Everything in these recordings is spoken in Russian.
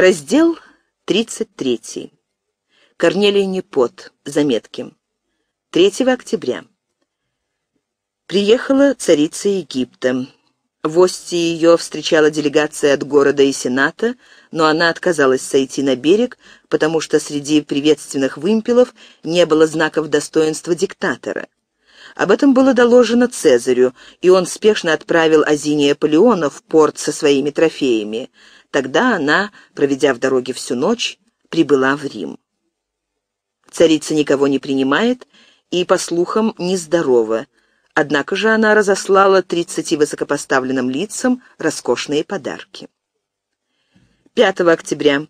Раздел 33. Корнелий Непот. Заметки. 3 октября. Приехала царица Египта. В Ости ее встречала делегация от города и сената, но она отказалась сойти на берег, потому что среди приветственных вымпелов не было знаков достоинства диктатора. Об этом было доложено Цезарю, и он спешно отправил Азиния Полеона в порт со своими трофеями – Тогда она, проведя в дороге всю ночь, прибыла в Рим. Царица никого не принимает и, по слухам, нездорова. Однако же она разослала 30 высокопоставленным лицам роскошные подарки. 5 октября.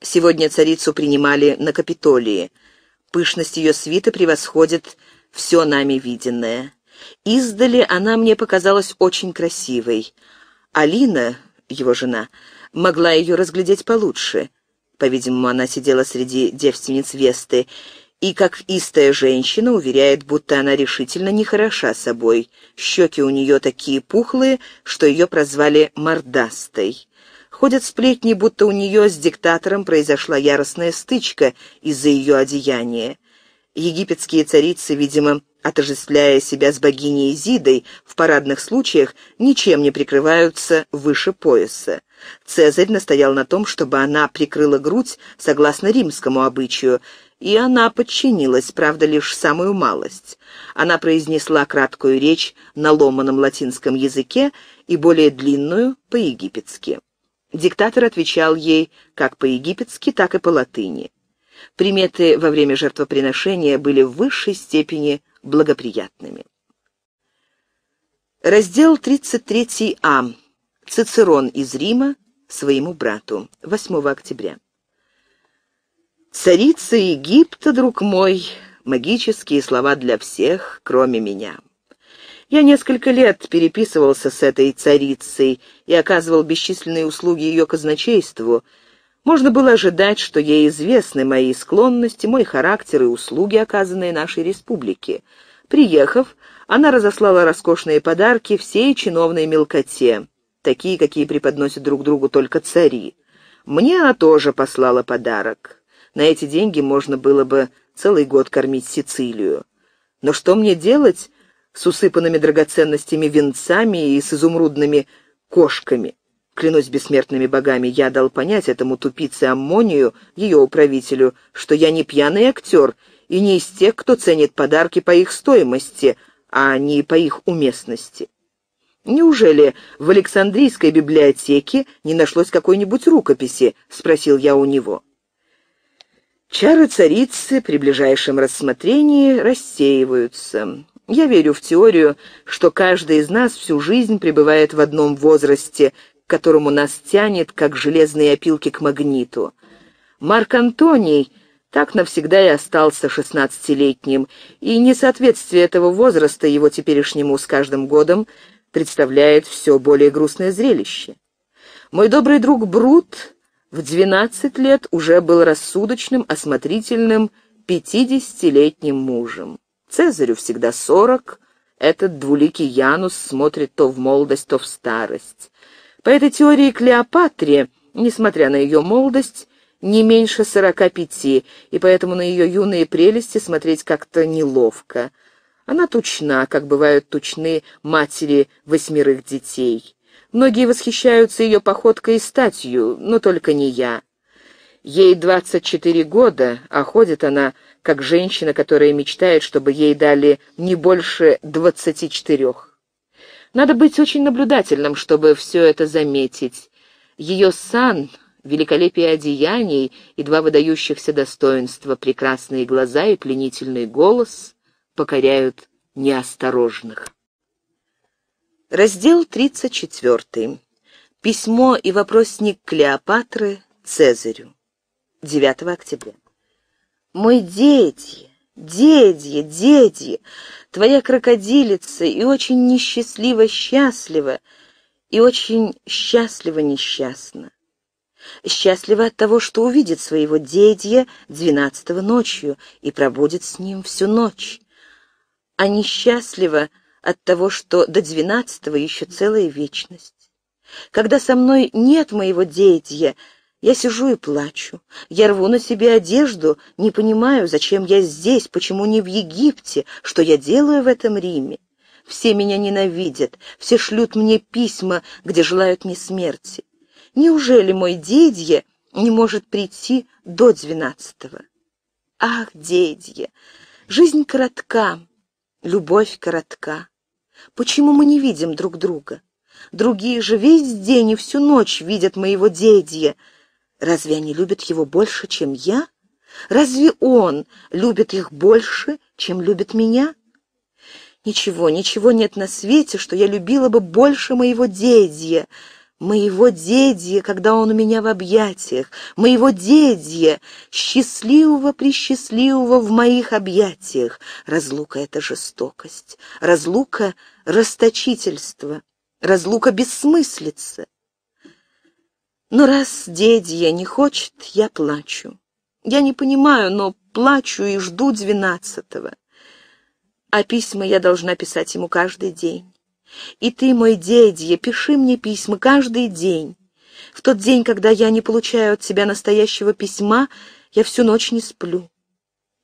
Сегодня царицу принимали на Капитолии. Пышность ее свита превосходит все нами виденное. Издали она мне показалась очень красивой. Алина, его жена, могла ее разглядеть получше. По-видимому, она сидела среди девственниц Весты, и, как истая женщина, уверяет, будто она решительно не хороша собой. Щеки у нее такие пухлые, что ее прозвали «мордастой». Ходят сплетни, будто у нее с диктатором произошла яростная стычка из-за ее одеяния. Египетские царицы, видимо, отождествляя себя с богиней Зидой, в парадных случаях ничем не прикрываются выше пояса. Цезарь настоял на том, чтобы она прикрыла грудь согласно римскому обычаю, и она подчинилась, правда, лишь самую малость. Она произнесла краткую речь на ломаном латинском языке и более длинную по-египетски. Диктатор отвечал ей как по-египетски, так и по-латыни. Приметы во время жертвоприношения были в высшей степени благоприятными. Раздел 33а. Цицерон из Рима своему брату. 8 октября. «Царица Египта, друг мой, магические слова для всех, кроме меня». Я несколько лет переписывался с этой царицей и оказывал бесчисленные услуги ее казначейству. Можно было ожидать, что ей известны мои склонности, мой характер и услуги, оказанные нашей республике. Приехав, она разослала роскошные подарки всей чиновной мелкоте, такие, какие преподносят друг другу только цари. Мне она тоже послала подарок. На эти деньги можно было бы целый год кормить Сицилию. Но что мне делать с усыпанными драгоценностями венцами и с изумрудными кошками? Клянусь бессмертными богами, я дал понять этому тупице Аммонию, ее управителю, что я не пьяный актер — и не из тех, кто ценит подарки по их стоимости, а не по их уместности. «Неужели в Александрийской библиотеке не нашлось какой-нибудь рукописи?» — спросил я у него. Чары царицы при ближайшем рассмотрении рассеиваются. Я верю в теорию, что каждый из нас всю жизнь пребывает в одном возрасте, к которому нас тянет, как железные опилки к магниту. Марк Антоний — так навсегда и остался шестнадцатилетним, и несоответствие этого возраста его теперешнему с каждым годом представляет все более грустное зрелище. Мой добрый друг Брут в двенадцать лет уже был рассудочным, осмотрительным, пятидесятилетним мужем. Цезарю всегда сорок, этот двуликий Янус смотрит то в молодость, то в старость. По этой теории Клеопатре, несмотря на ее молодость, не меньше сорока пяти, и поэтому на ее юные прелести смотреть как-то неловко. Она тучна, как бывают тучны матери восьмерых детей. Многие восхищаются ее походкой и статью, но только не я. Ей двадцать четыре года, а ходит она, как женщина, которая мечтает, чтобы ей дали не больше двадцати четырех. Надо быть очень наблюдательным, чтобы все это заметить. Ее сан великолепие одеяний и два выдающихся достоинства — прекрасные глаза и пленительный голос — покоряют неосторожных. Раздел 34. Письмо и вопросник Клеопатры Цезарю. 9 октября. «Мой дедье, дедье, дедье, твоя крокодилица и очень несчастлива счастлива, и очень счастлива несчастна счастлива от того, что увидит своего дедья двенадцатого ночью и пробудет с ним всю ночь, а несчастлива от того, что до двенадцатого еще целая вечность. Когда со мной нет моего дедья, я сижу и плачу. Я рву на себе одежду, не понимаю, зачем я здесь, почему не в Египте, что я делаю в этом Риме. Все меня ненавидят, все шлют мне письма, где желают мне смерти. Неужели мой дедье не может прийти до двенадцатого? Ах, дедье, жизнь коротка, любовь коротка. Почему мы не видим друг друга? Другие же весь день и всю ночь видят моего дедья. Разве они любят его больше, чем я? Разве он любит их больше, чем любит меня? Ничего, ничего нет на свете, что я любила бы больше моего дедья. Моего дедья, когда он у меня в объятиях, моего дедья, счастливого-пресчастливого в моих объятиях. Разлука — это жестокость, разлука — расточительство, разлука — бессмыслица. Но раз дедья не хочет, я плачу. Я не понимаю, но плачу и жду двенадцатого. А письма я должна писать ему каждый день. И ты, мой дедье, пиши мне письма каждый день. В тот день, когда я не получаю от тебя настоящего письма, я всю ночь не сплю.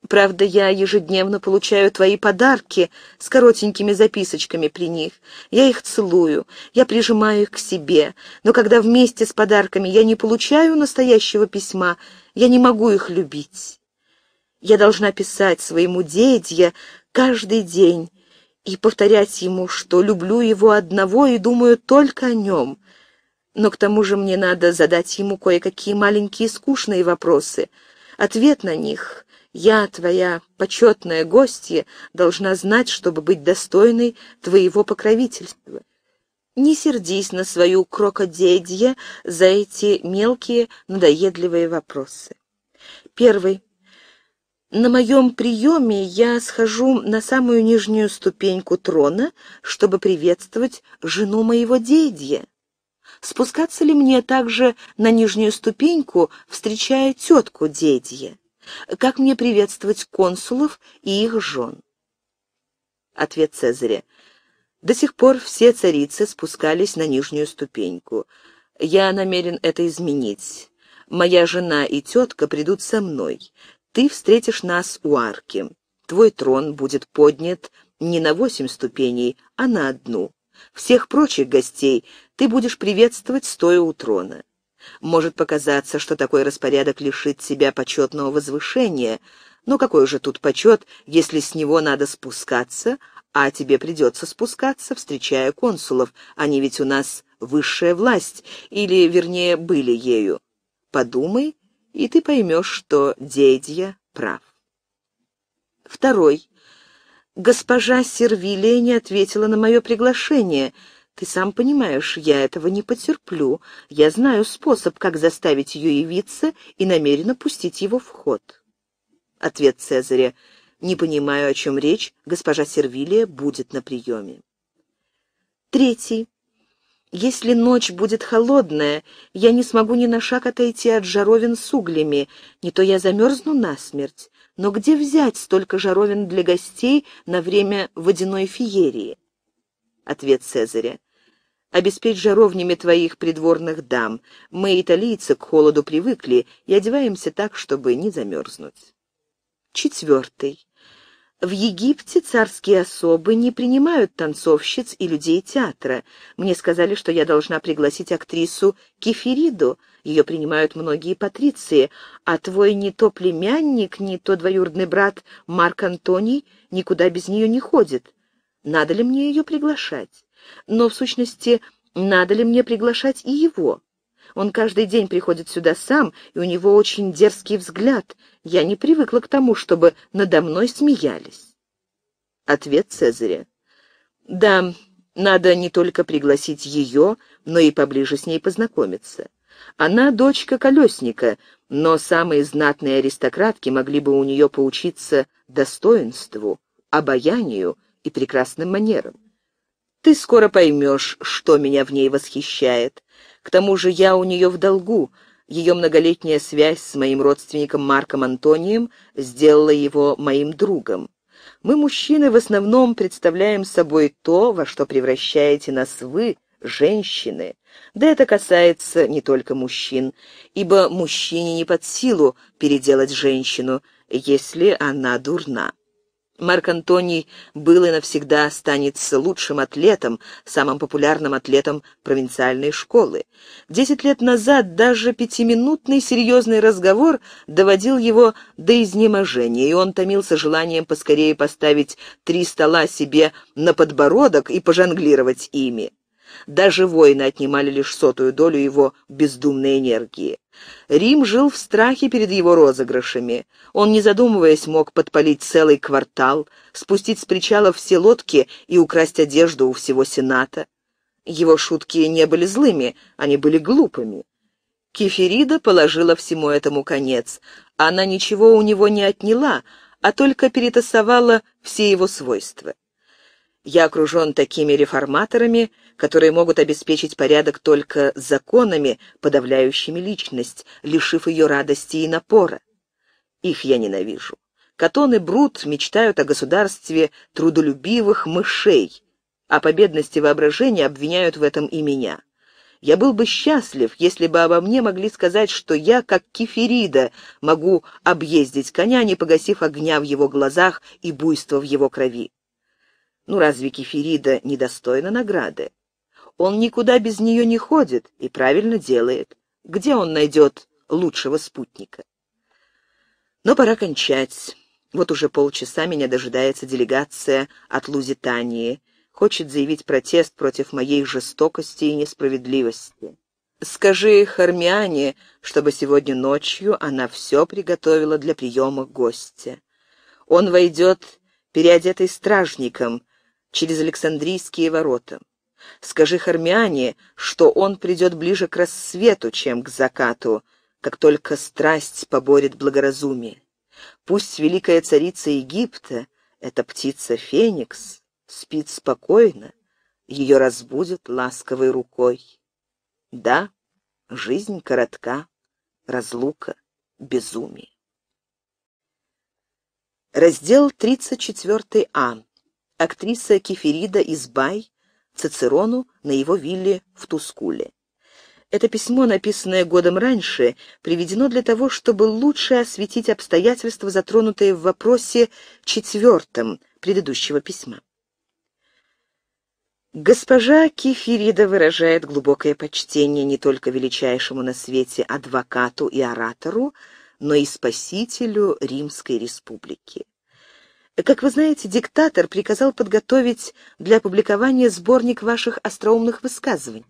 Правда, я ежедневно получаю твои подарки с коротенькими записочками при них. Я их целую, я прижимаю их к себе. Но когда вместе с подарками я не получаю настоящего письма, я не могу их любить. Я должна писать своему дедье каждый день, и повторять ему, что люблю его одного и думаю только о нем. Но к тому же мне надо задать ему кое-какие маленькие скучные вопросы. Ответ на них я, твоя почетная гостья, должна знать, чтобы быть достойной твоего покровительства. Не сердись на свою крокодедье за эти мелкие надоедливые вопросы. Первый. На моем приеме я схожу на самую нижнюю ступеньку трона, чтобы приветствовать жену моего дядя. Спускаться ли мне также на нижнюю ступеньку, встречая тетку дядя? Как мне приветствовать консулов и их жен? Ответ Цезаря. До сих пор все царицы спускались на нижнюю ступеньку. Я намерен это изменить. Моя жена и тетка придут со мной. Ты встретишь нас у арки. Твой трон будет поднят не на восемь ступеней, а на одну. Всех прочих гостей ты будешь приветствовать, стоя у трона. Может показаться, что такой распорядок лишит тебя почетного возвышения, но какой же тут почет, если с него надо спускаться, а тебе придется спускаться, встречая консулов, они ведь у нас высшая власть, или, вернее, были ею. Подумай и ты поймешь, что дедья прав. Второй. Госпожа Сервилия не ответила на мое приглашение. Ты сам понимаешь, я этого не потерплю. Я знаю способ, как заставить ее явиться, и намеренно пустить его в ход. Ответ Цезаря. Не понимаю, о чем речь. Госпожа Сервилия будет на приеме. Третий. Если ночь будет холодная, я не смогу ни на шаг отойти от жаровин с углями, не то я замерзну насмерть. Но где взять столько жаровин для гостей на время водяной феерии? Ответ Цезаря. Обеспечь жаровнями твоих придворных дам. Мы, италийцы, к холоду привыкли и одеваемся так, чтобы не замерзнуть. Четвертый. В Египте царские особы не принимают танцовщиц и людей театра. Мне сказали, что я должна пригласить актрису Кефириду. Ее принимают многие патриции, а твой не то племянник, не то двоюродный брат Марк Антоний никуда без нее не ходит. Надо ли мне ее приглашать? Но, в сущности, надо ли мне приглашать и его? Он каждый день приходит сюда сам, и у него очень дерзкий взгляд. Я не привыкла к тому, чтобы надо мной смеялись. Ответ Цезаря. Да, надо не только пригласить ее, но и поближе с ней познакомиться. Она дочка колесника, но самые знатные аристократки могли бы у нее поучиться достоинству, обаянию и прекрасным манерам. Ты скоро поймешь, что меня в ней восхищает. К тому же я у нее в долгу. Ее многолетняя связь с моим родственником Марком Антонием сделала его моим другом. Мы, мужчины, в основном представляем собой то, во что превращаете нас вы, женщины. Да это касается не только мужчин, ибо мужчине не под силу переделать женщину, если она дурна. Марк Антоний был и навсегда останется лучшим атлетом, самым популярным атлетом провинциальной школы. Десять лет назад даже пятиминутный серьезный разговор доводил его до изнеможения, и он томился желанием поскорее поставить три стола себе на подбородок и пожонглировать ими. Даже воины отнимали лишь сотую долю его бездумной энергии. Рим жил в страхе перед его розыгрышами. Он, не задумываясь, мог подпалить целый квартал, спустить с причала все лодки и украсть одежду у всего Сената. Его шутки не были злыми, они были глупыми. Кеферида положила всему этому конец. Она ничего у него не отняла, а только перетасовала все его свойства. Я окружен такими реформаторами, которые могут обеспечить порядок только законами, подавляющими личность, лишив ее радости и напора. Их я ненавижу. Катон и Брут мечтают о государстве трудолюбивых мышей, а победности воображения обвиняют в этом и меня. Я был бы счастлив, если бы обо мне могли сказать, что я, как кефирида, могу объездить коня, не погасив огня в его глазах и буйство в его крови. Ну разве Кефирида недостойна награды? Он никуда без нее не ходит и правильно делает. Где он найдет лучшего спутника? Но пора кончать. Вот уже полчаса меня дожидается делегация от Лузитании. Хочет заявить протест против моей жестокости и несправедливости. Скажи Хармиане, чтобы сегодня ночью она все приготовила для приема гостя. Он войдет переодетый стражником, через Александрийские ворота. Скажи Хармиане, что он придет ближе к рассвету, чем к закату, как только страсть поборет благоразумие. Пусть великая царица Египта, эта птица Феникс, спит спокойно, ее разбудит ласковой рукой. Да, жизнь коротка, разлука, безумие. Раздел 34а актриса Кеферида Избай Цицерону на его вилле в Тускуле. Это письмо, написанное годом раньше, приведено для того, чтобы лучше осветить обстоятельства, затронутые в вопросе четвертом предыдущего письма. Госпожа Кефирида выражает глубокое почтение не только величайшему на свете адвокату и оратору, но и спасителю Римской Республики. Как вы знаете, диктатор приказал подготовить для публикования сборник ваших остроумных высказываний.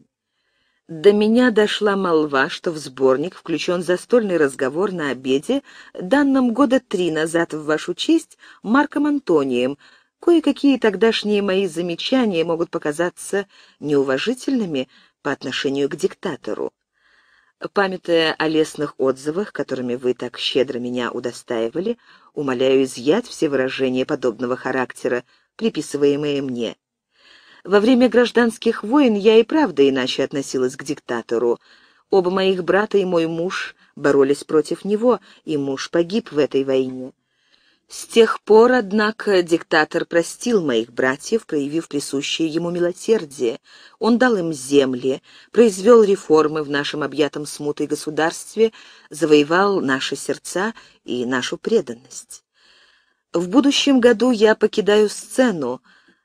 До меня дошла молва, что в сборник включен застольный разговор на обеде, данном года три назад в вашу честь, Марком Антонием. Кое-какие тогдашние мои замечания могут показаться неуважительными по отношению к диктатору. Памятая о лестных отзывах, которыми вы так щедро меня удостаивали, умоляю изъять все выражения подобного характера, приписываемые мне. Во время гражданских войн я и правда иначе относилась к диктатору. Оба моих брата и мой муж боролись против него, и муж погиб в этой войне. С тех пор, однако, диктатор простил моих братьев, проявив присущее ему милосердие. Он дал им земли, произвел реформы в нашем объятом смутой государстве, завоевал наши сердца и нашу преданность. В будущем году я покидаю сцену.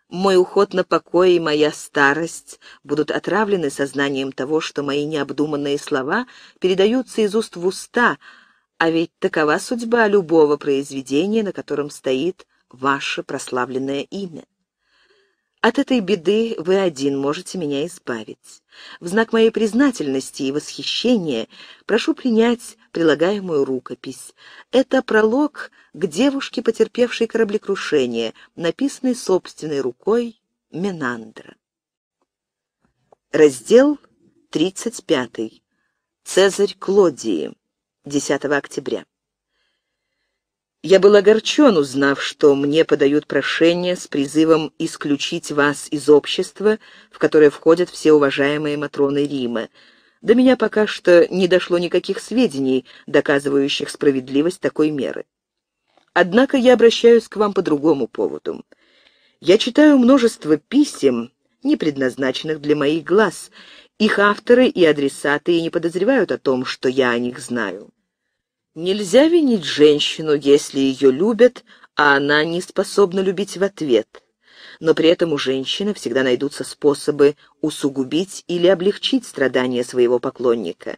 Мой уход на покой и моя старость будут отравлены сознанием того, что мои необдуманные слова передаются из уст в уста — а ведь такова судьба любого произведения, на котором стоит ваше прославленное имя. От этой беды вы один можете меня избавить. В знак моей признательности и восхищения прошу принять прилагаемую рукопись. Это пролог к девушке, потерпевшей кораблекрушение, написанный собственной рукой Менандра. Раздел 35. Цезарь Клодии. 10 октября. Я был огорчен, узнав, что мне подают прошение с призывом исключить вас из общества, в которое входят все уважаемые Матроны Рима. До меня пока что не дошло никаких сведений, доказывающих справедливость такой меры. Однако я обращаюсь к вам по другому поводу. Я читаю множество писем, не предназначенных для моих глаз. Их авторы и адресаты не подозревают о том, что я о них знаю. Нельзя винить женщину, если ее любят, а она не способна любить в ответ. Но при этом у женщины всегда найдутся способы усугубить или облегчить страдания своего поклонника.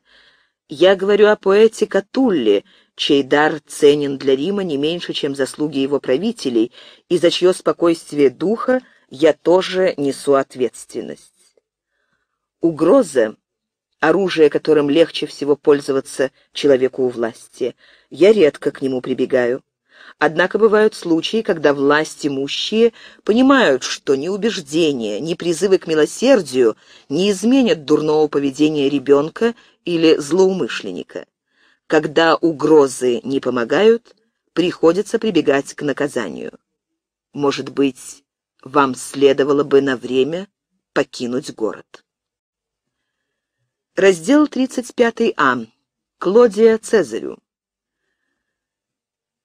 Я говорю о поэте Катулле, чей дар ценен для Рима не меньше, чем заслуги его правителей, и за чье спокойствие духа я тоже несу ответственность. Угроза оружие, которым легче всего пользоваться человеку у власти. Я редко к нему прибегаю. Однако бывают случаи, когда власть имущие понимают, что ни убеждения, ни призывы к милосердию не изменят дурного поведения ребенка или злоумышленника. Когда угрозы не помогают, приходится прибегать к наказанию. Может быть, вам следовало бы на время покинуть город. Раздел 35А. Клодия Цезарю.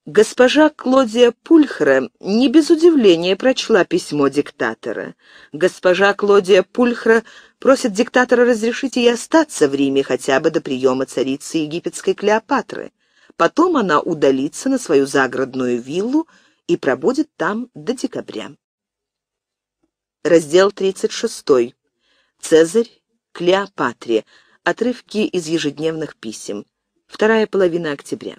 Госпожа Клодия Пульхра не без удивления прочла письмо диктатора. Госпожа Клодия Пульхра просит диктатора разрешить ей остаться в Риме хотя бы до приема царицы египетской Клеопатры. Потом она удалится на свою загородную виллу и пробудет там до декабря. Раздел 36. Цезарь Клеопатре. Отрывки из ежедневных писем. Вторая половина октября.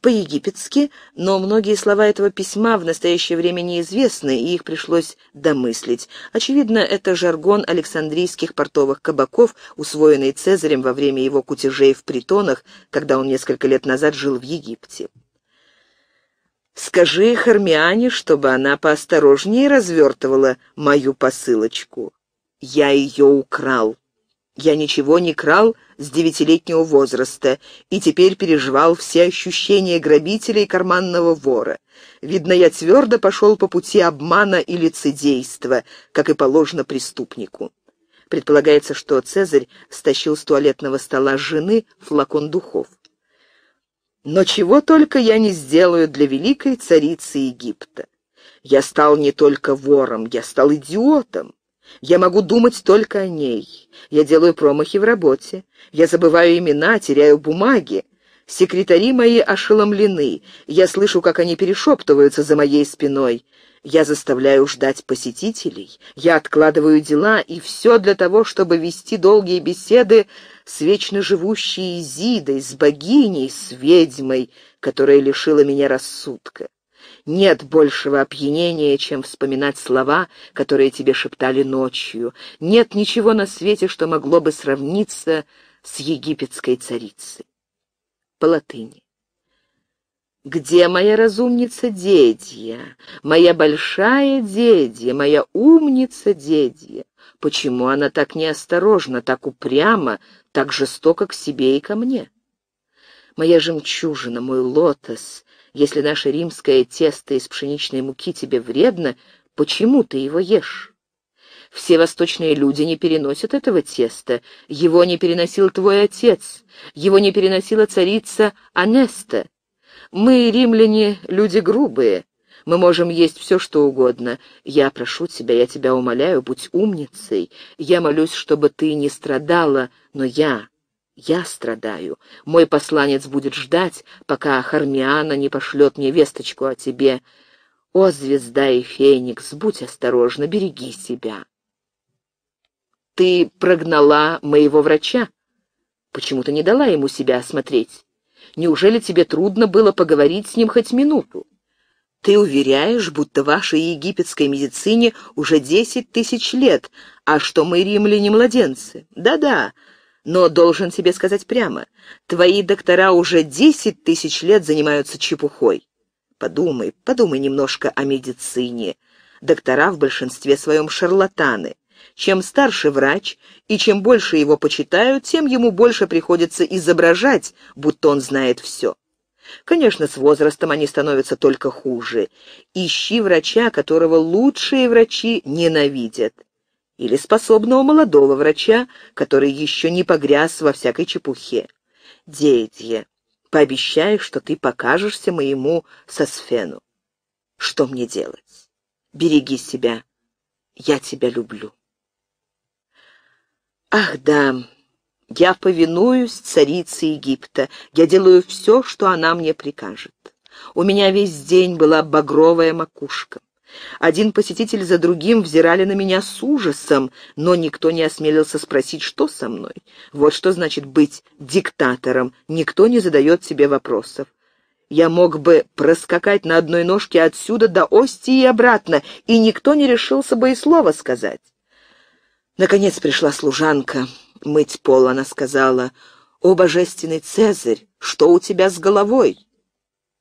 По-египетски, но многие слова этого письма в настоящее время неизвестны, и их пришлось домыслить. Очевидно, это жаргон александрийских портовых кабаков, усвоенный Цезарем во время его кутежей в притонах, когда он несколько лет назад жил в Египте. «Скажи Хармиане, чтобы она поосторожнее развертывала мою посылочку. Я ее украл». Я ничего не крал с девятилетнего возраста и теперь переживал все ощущения грабителя и карманного вора. Видно, я твердо пошел по пути обмана и лицедейства, как и положено преступнику. Предполагается, что Цезарь стащил с туалетного стола жены флакон духов. Но чего только я не сделаю для великой царицы Египта. Я стал не только вором, я стал идиотом. Я могу думать только о ней. Я делаю промахи в работе. Я забываю имена, теряю бумаги. Секретари мои ошеломлены. Я слышу, как они перешептываются за моей спиной. Я заставляю ждать посетителей. Я откладываю дела, и все для того, чтобы вести долгие беседы с вечно живущей Изидой, с богиней, с ведьмой, которая лишила меня рассудка. Нет большего опьянения, чем вспоминать слова, которые тебе шептали ночью. Нет ничего на свете, что могло бы сравниться с египетской царицей. По латыни. Где моя разумница дедья, моя большая дедья, моя умница дедья? Почему она так неосторожна, так упряма, так жестоко к себе и ко мне? Моя жемчужина, мой лотос, если наше римское тесто из пшеничной муки тебе вредно, почему ты его ешь? Все восточные люди не переносят этого теста. Его не переносил твой отец, его не переносила царица Анеста. Мы, римляне, люди грубые. Мы можем есть все, что угодно. Я прошу тебя, я тебя умоляю, будь умницей. Я молюсь, чтобы ты не страдала, но я я страдаю. Мой посланец будет ждать, пока Хармиана не пошлет мне весточку о тебе. О, звезда и феникс, будь осторожна, береги себя. Ты прогнала моего врача? Почему ты не дала ему себя осмотреть? Неужели тебе трудно было поговорить с ним хоть минуту? Ты уверяешь, будто вашей египетской медицине уже десять тысяч лет, а что мы, римляне, младенцы. Да-да, но должен тебе сказать прямо, твои доктора уже десять тысяч лет занимаются чепухой. Подумай, подумай немножко о медицине. Доктора в большинстве своем шарлатаны. Чем старше врач, и чем больше его почитают, тем ему больше приходится изображать, будто он знает все. Конечно, с возрастом они становятся только хуже. Ищи врача, которого лучшие врачи ненавидят или способного молодого врача, который еще не погряз во всякой чепухе. Дейдье, пообещай, что ты покажешься моему сосфену. Что мне делать? Береги себя. Я тебя люблю. Ах, да, я повинуюсь царице Египта. Я делаю все, что она мне прикажет. У меня весь день была багровая макушка. Один посетитель за другим взирали на меня с ужасом, но никто не осмелился спросить, что со мной. Вот что значит быть диктатором. Никто не задает себе вопросов. Я мог бы проскакать на одной ножке отсюда до Ости и обратно, и никто не решился бы и слова сказать. Наконец пришла служанка. Мыть пол, она сказала. «О, божественный Цезарь, что у тебя с головой?»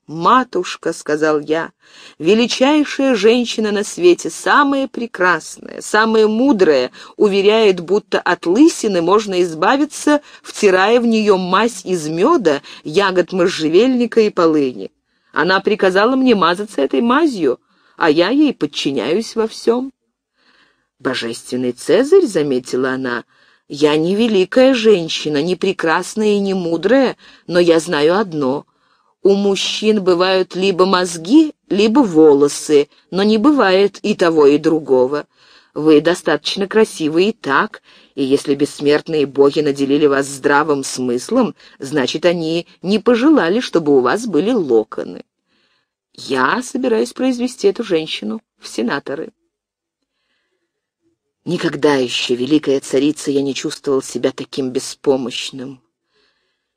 «Матушка», — сказал я, — «величайшая женщина на свете, самая прекрасная, самая мудрая, уверяет, будто от лысины можно избавиться, втирая в нее мазь из меда, ягод можжевельника и полыни. Она приказала мне мазаться этой мазью, а я ей подчиняюсь во всем». «Божественный Цезарь», — заметила она, — «я не великая женщина, не прекрасная и не мудрая, но я знаю одно — у мужчин бывают либо мозги, либо волосы, но не бывает и того, и другого. Вы достаточно красивы и так, и если бессмертные боги наделили вас здравым смыслом, значит, они не пожелали, чтобы у вас были локоны. Я собираюсь произвести эту женщину в сенаторы. Никогда еще, великая царица, я не чувствовал себя таким беспомощным.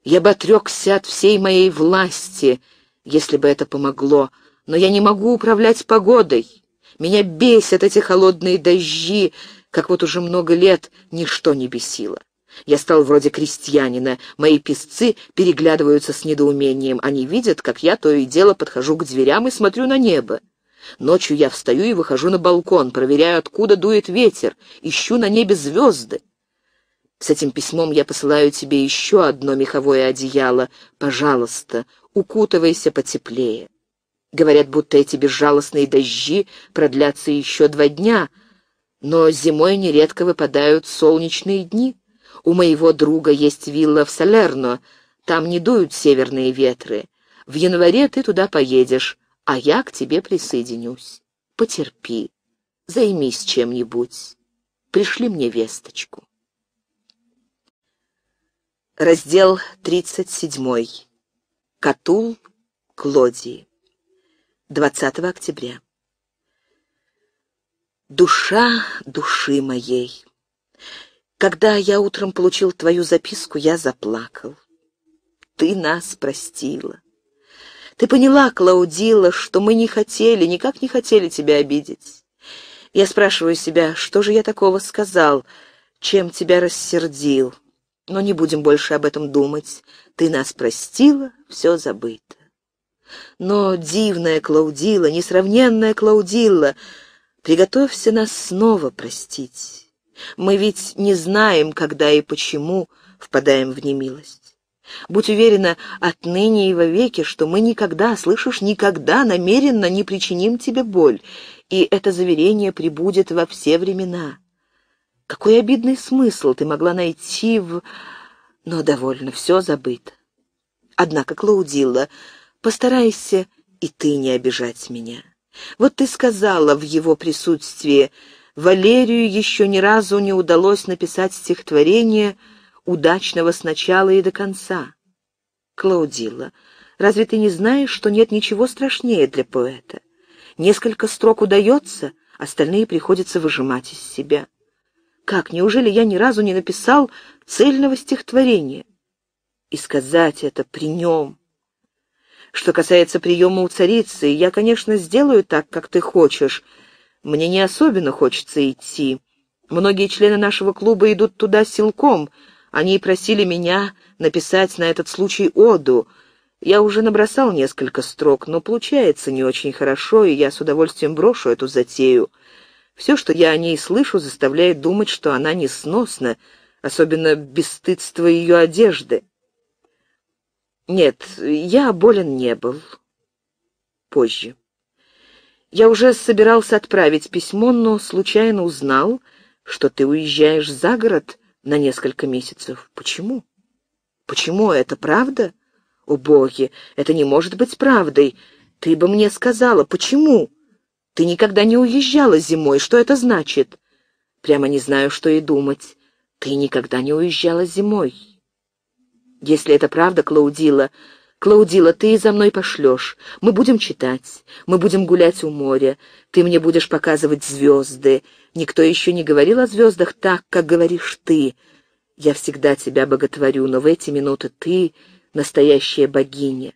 Я бы отрекся от всей моей власти, если бы это помогло, но я не могу управлять погодой. Меня бесят эти холодные дожди, как вот уже много лет ничто не бесило. Я стал вроде крестьянина. Мои песцы переглядываются с недоумением. Они видят, как я то и дело подхожу к дверям и смотрю на небо. Ночью я встаю и выхожу на балкон, проверяю, откуда дует ветер, ищу на небе звезды. С этим письмом я посылаю тебе еще одно меховое одеяло. Пожалуйста, укутывайся потеплее. Говорят, будто эти безжалостные дожди продлятся еще два дня, но зимой нередко выпадают солнечные дни. У моего друга есть вилла в Салерно, там не дуют северные ветры. В январе ты туда поедешь, а я к тебе присоединюсь. Потерпи, займись чем-нибудь, пришли мне весточку. Раздел 37. Катул Клодии. 20 октября. Душа души моей. Когда я утром получил твою записку, я заплакал. Ты нас простила. Ты поняла, Клаудила, что мы не хотели, никак не хотели тебя обидеть. Я спрашиваю себя, что же я такого сказал, чем тебя рассердил? Но не будем больше об этом думать. Ты нас простила, все забыто. Но дивная Клаудила, несравненная Клаудила, приготовься нас снова простить. Мы ведь не знаем, когда и почему впадаем в немилость. Будь уверена отныне и вовеки, что мы никогда, слышишь, никогда намеренно не причиним тебе боль, и это заверение прибудет во все времена. Какой обидный смысл ты могла найти в... Но довольно, все забыто. Однако, Клаудилла, постарайся и ты не обижать меня. Вот ты сказала в его присутствии, Валерию еще ни разу не удалось написать стихотворение удачного сначала и до конца. Клаудилла, разве ты не знаешь, что нет ничего страшнее для поэта? Несколько строк удается, остальные приходится выжимать из себя. Как, неужели я ни разу не написал цельного стихотворения? И сказать это при нем. Что касается приема у царицы, я, конечно, сделаю так, как ты хочешь. Мне не особенно хочется идти. Многие члены нашего клуба идут туда силком. Они просили меня написать на этот случай оду. Я уже набросал несколько строк, но получается не очень хорошо, и я с удовольствием брошу эту затею. Все, что я о ней слышу, заставляет думать, что она несносна, особенно бесстыдство ее одежды. Нет, я болен не был. Позже. Я уже собирался отправить письмо, но случайно узнал, что ты уезжаешь за город на несколько месяцев. Почему? Почему? Это правда? О, боги, это не может быть правдой. Ты бы мне сказала, почему? Ты никогда не уезжала зимой. Что это значит? Прямо не знаю, что и думать. Ты никогда не уезжала зимой. Если это правда, Клаудила... «Клаудила, ты за мной пошлешь. Мы будем читать, мы будем гулять у моря, ты мне будешь показывать звезды. Никто еще не говорил о звездах так, как говоришь ты. Я всегда тебя боготворю, но в эти минуты ты — настоящая богиня.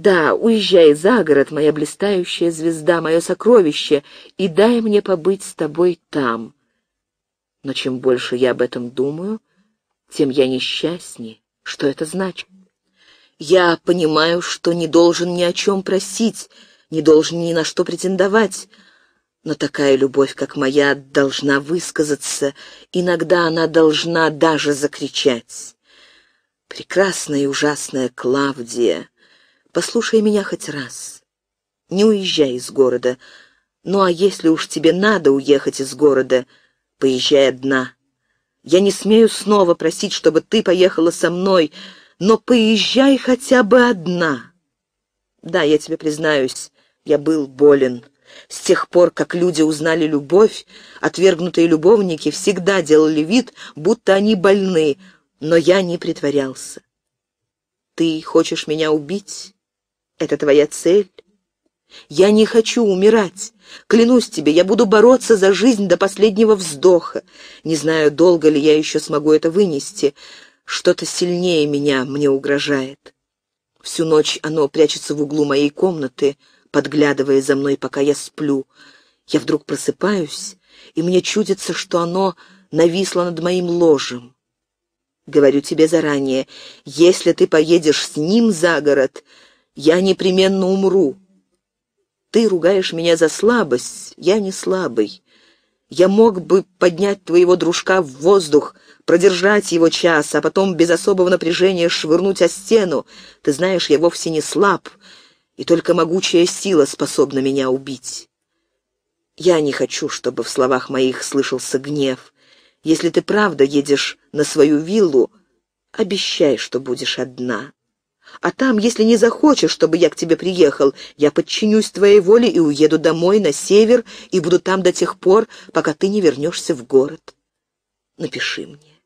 Да, уезжай за город, моя блистающая звезда, мое сокровище, и дай мне побыть с тобой там. Но чем больше я об этом думаю, тем я несчастнее. Что это значит? Я понимаю, что не должен ни о чем просить, не должен ни на что претендовать, но такая любовь, как моя, должна высказаться, иногда она должна даже закричать. Прекрасная и ужасная Клавдия! Послушай меня хоть раз. Не уезжай из города. Ну а если уж тебе надо уехать из города, поезжай одна. Я не смею снова просить, чтобы ты поехала со мной, но поезжай хотя бы одна. Да, я тебе признаюсь, я был болен. С тех пор, как люди узнали любовь, отвергнутые любовники всегда делали вид, будто они больны, но я не притворялся. Ты хочешь меня убить? Это твоя цель. Я не хочу умирать. Клянусь тебе, я буду бороться за жизнь до последнего вздоха. Не знаю, долго ли я еще смогу это вынести. Что-то сильнее меня мне угрожает. Всю ночь оно прячется в углу моей комнаты, подглядывая за мной, пока я сплю. Я вдруг просыпаюсь, и мне чудится, что оно нависло над моим ложем. Говорю тебе заранее, если ты поедешь с ним за город, я непременно умру. Ты ругаешь меня за слабость, я не слабый. Я мог бы поднять твоего дружка в воздух, продержать его час, а потом без особого напряжения швырнуть о стену. Ты знаешь, я вовсе не слаб, и только могучая сила способна меня убить. Я не хочу, чтобы в словах моих слышался гнев. Если ты правда едешь на свою виллу, обещай, что будешь одна. А там, если не захочешь, чтобы я к тебе приехал, я подчинюсь твоей воле и уеду домой, на север, и буду там до тех пор, пока ты не вернешься в город. Напиши мне.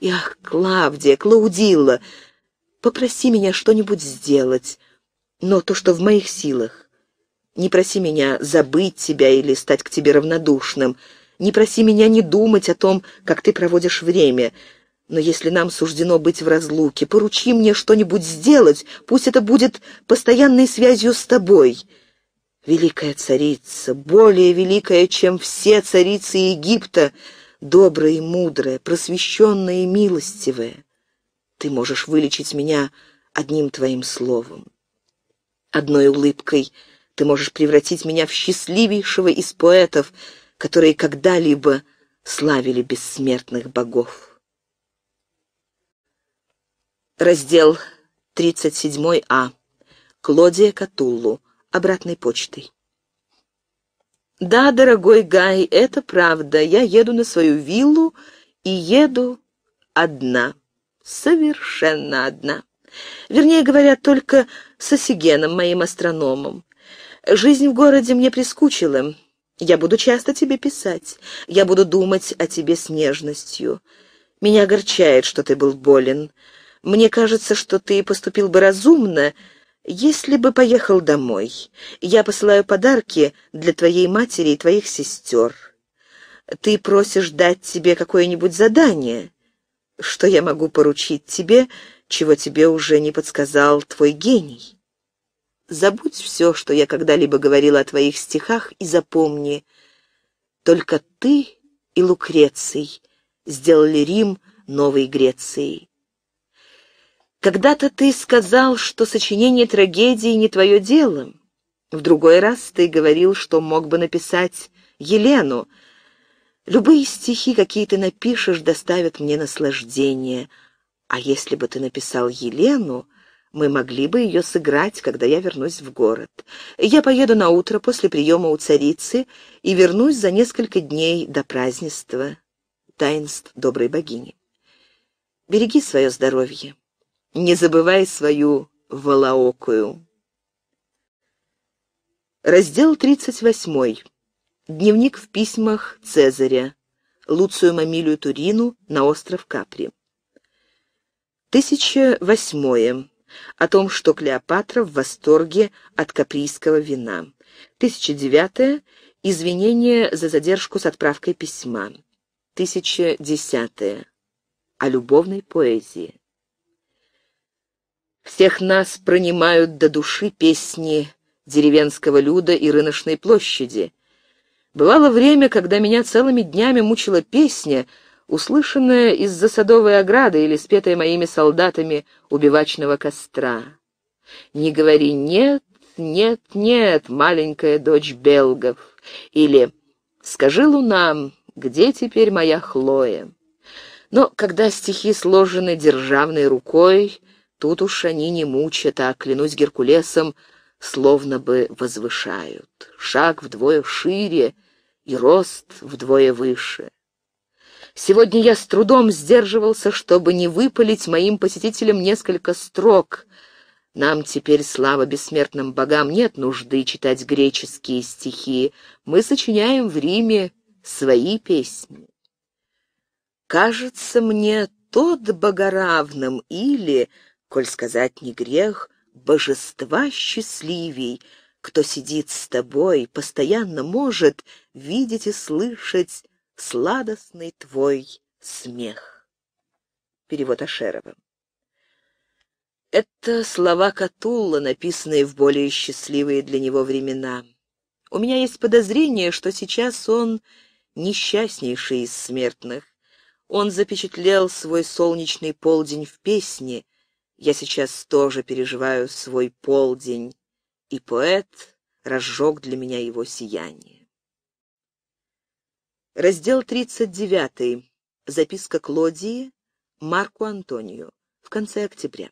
И, ах, Клавдия, Клаудилла, попроси меня что-нибудь сделать, но то, что в моих силах. Не проси меня забыть тебя или стать к тебе равнодушным. Не проси меня не думать о том, как ты проводишь время. Но если нам суждено быть в разлуке, поручи мне что-нибудь сделать, пусть это будет постоянной связью с тобой. Великая царица, более великая, чем все царицы Египта, добрая и мудрая, просвещенная и милостивая, ты можешь вылечить меня одним твоим словом. Одной улыбкой ты можешь превратить меня в счастливейшего из поэтов, которые когда-либо славили бессмертных богов. Раздел 37А. Клодия Катуллу. Обратной почтой. «Да, дорогой Гай, это правда. Я еду на свою виллу и еду одна. Совершенно одна. Вернее говоря, только с Осигеном, моим астрономом. Жизнь в городе мне прискучила. Я буду часто тебе писать. Я буду думать о тебе с нежностью. Меня огорчает, что ты был болен. Мне кажется, что ты поступил бы разумно, если бы поехал домой. Я посылаю подарки для твоей матери и твоих сестер. Ты просишь дать тебе какое-нибудь задание. Что я могу поручить тебе, чего тебе уже не подсказал твой гений? Забудь все, что я когда-либо говорила о твоих стихах, и запомни. Только ты и Лукреций сделали Рим новой Грецией. Когда-то ты сказал, что сочинение трагедии не твое дело. В другой раз ты говорил, что мог бы написать Елену. Любые стихи, какие ты напишешь, доставят мне наслаждение. А если бы ты написал Елену, мы могли бы ее сыграть, когда я вернусь в город. Я поеду на утро после приема у царицы и вернусь за несколько дней до празднества, таинств доброй богини. Береги свое здоровье не забывай свою волоокую. Раздел 38. Дневник в письмах Цезаря. Луцию Мамилию Турину на остров Капри. 1008. О том, что Клеопатра в восторге от каприйского вина. 1009. извинение за задержку с отправкой письма. 1010. О любовной поэзии. Всех нас пронимают до души песни деревенского люда и рыночной площади. Бывало время, когда меня целыми днями мучила песня, услышанная из-за садовой ограды или спетая моими солдатами убивачного костра. «Не говори нет, нет, нет, маленькая дочь Белгов!» или «Скажи, Лунам, где теперь моя Хлоя?» Но когда стихи сложены державной рукой, Тут уж они не мучат, а, клянусь Геркулесом, словно бы возвышают. Шаг вдвое шире и рост вдвое выше. Сегодня я с трудом сдерживался, чтобы не выпалить моим посетителям несколько строк. Нам теперь, слава бессмертным богам, нет нужды читать греческие стихи. Мы сочиняем в Риме свои песни. Кажется мне тот богоравным или коль сказать не грех, божества счастливей, кто сидит с тобой, постоянно может видеть и слышать сладостный твой смех. Перевод Ашерова. Это слова Катулла, написанные в более счастливые для него времена. У меня есть подозрение, что сейчас он несчастнейший из смертных. Он запечатлел свой солнечный полдень в песне, я сейчас тоже переживаю свой полдень, и поэт разжег для меня его сияние. Раздел 39. Записка Клодии Марку Антонию в конце октября.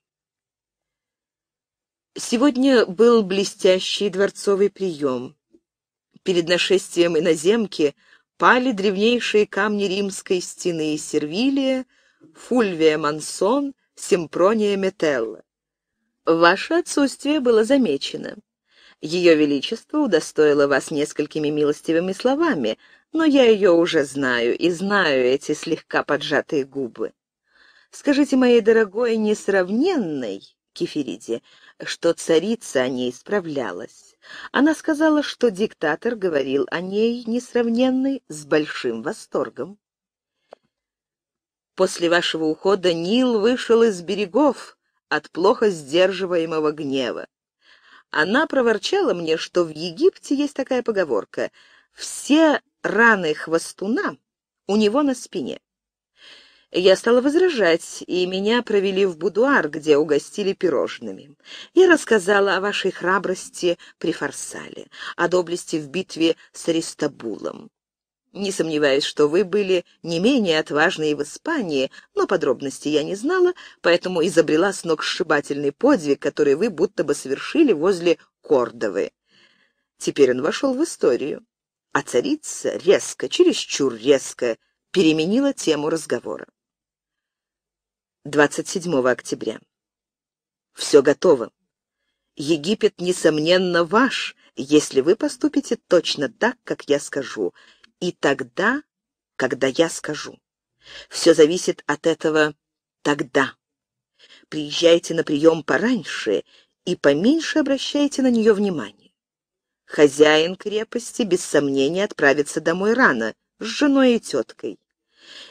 Сегодня был блестящий дворцовый прием. Перед нашествием иноземки пали древнейшие камни римской стены Сервилия, Фульвия Мансон Симпрония Метелла. Ваше отсутствие было замечено. Ее Величество удостоило вас несколькими милостивыми словами, но я ее уже знаю и знаю эти слегка поджатые губы. Скажите моей дорогой несравненной Кефириде, что царица о ней справлялась. Она сказала, что диктатор говорил о ней несравненной с большим восторгом. После вашего ухода Нил вышел из берегов от плохо сдерживаемого гнева. Она проворчала мне, что в Египте есть такая поговорка «все раны хвостуна у него на спине». Я стала возражать, и меня провели в будуар, где угостили пирожными. Я рассказала о вашей храбрости при Фарсале, о доблести в битве с Аристабулом. Не сомневаюсь, что вы были не менее отважны и в Испании, но подробностей я не знала, поэтому изобрела сногсшибательный подвиг, который вы будто бы совершили возле Кордовы. Теперь он вошел в историю. А царица резко, чересчур резко, переменила тему разговора. 27 октября. Все готово. Египет, несомненно, ваш, если вы поступите точно так, как я скажу и тогда, когда я скажу. Все зависит от этого тогда. Приезжайте на прием пораньше и поменьше обращайте на нее внимание. Хозяин крепости, без сомнения, отправится домой рано, с женой и теткой.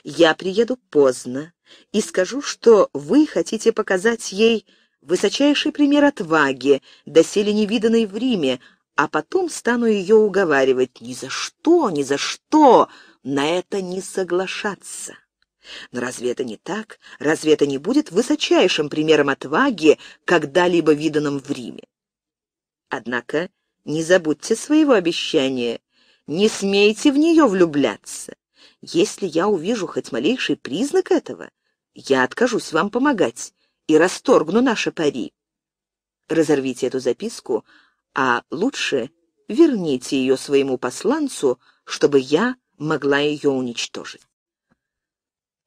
Я приеду поздно и скажу, что вы хотите показать ей высочайший пример отваги, доселе невиданной в Риме, а потом стану ее уговаривать ни за что, ни за что на это не соглашаться. Но разве это не так? Разве это не будет высочайшим примером отваги, когда-либо виданным в Риме? Однако не забудьте своего обещания, не смейте в нее влюбляться. Если я увижу хоть малейший признак этого, я откажусь вам помогать и расторгну наши пари. Разорвите эту записку, а лучше верните ее своему посланцу, чтобы я могла ее уничтожить.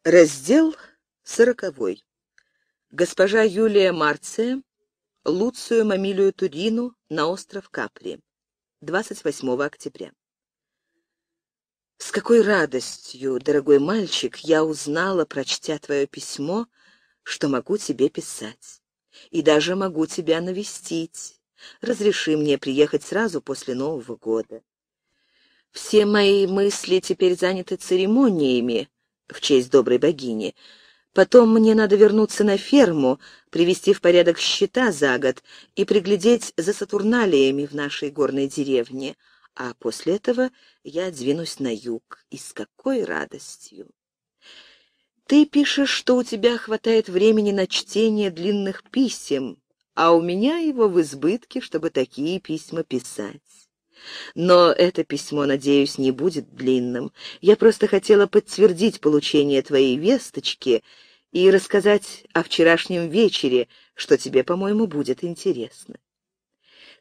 Раздел сороковой. Госпожа Юлия Марция, Луцию Мамилию Турину на остров Капри. 28 октября. С какой радостью, дорогой мальчик, я узнала, прочтя твое письмо, что могу тебе писать. И даже могу тебя навестить, Разреши мне приехать сразу после Нового года. Все мои мысли теперь заняты церемониями в честь доброй богини. Потом мне надо вернуться на ферму, привести в порядок счета за год и приглядеть за сатурналиями в нашей горной деревне. А после этого я двинусь на юг. И с какой радостью! Ты пишешь, что у тебя хватает времени на чтение длинных писем, а у меня его в избытке, чтобы такие письма писать. Но это письмо, надеюсь, не будет длинным. Я просто хотела подтвердить получение твоей весточки и рассказать о вчерашнем вечере, что тебе, по-моему, будет интересно.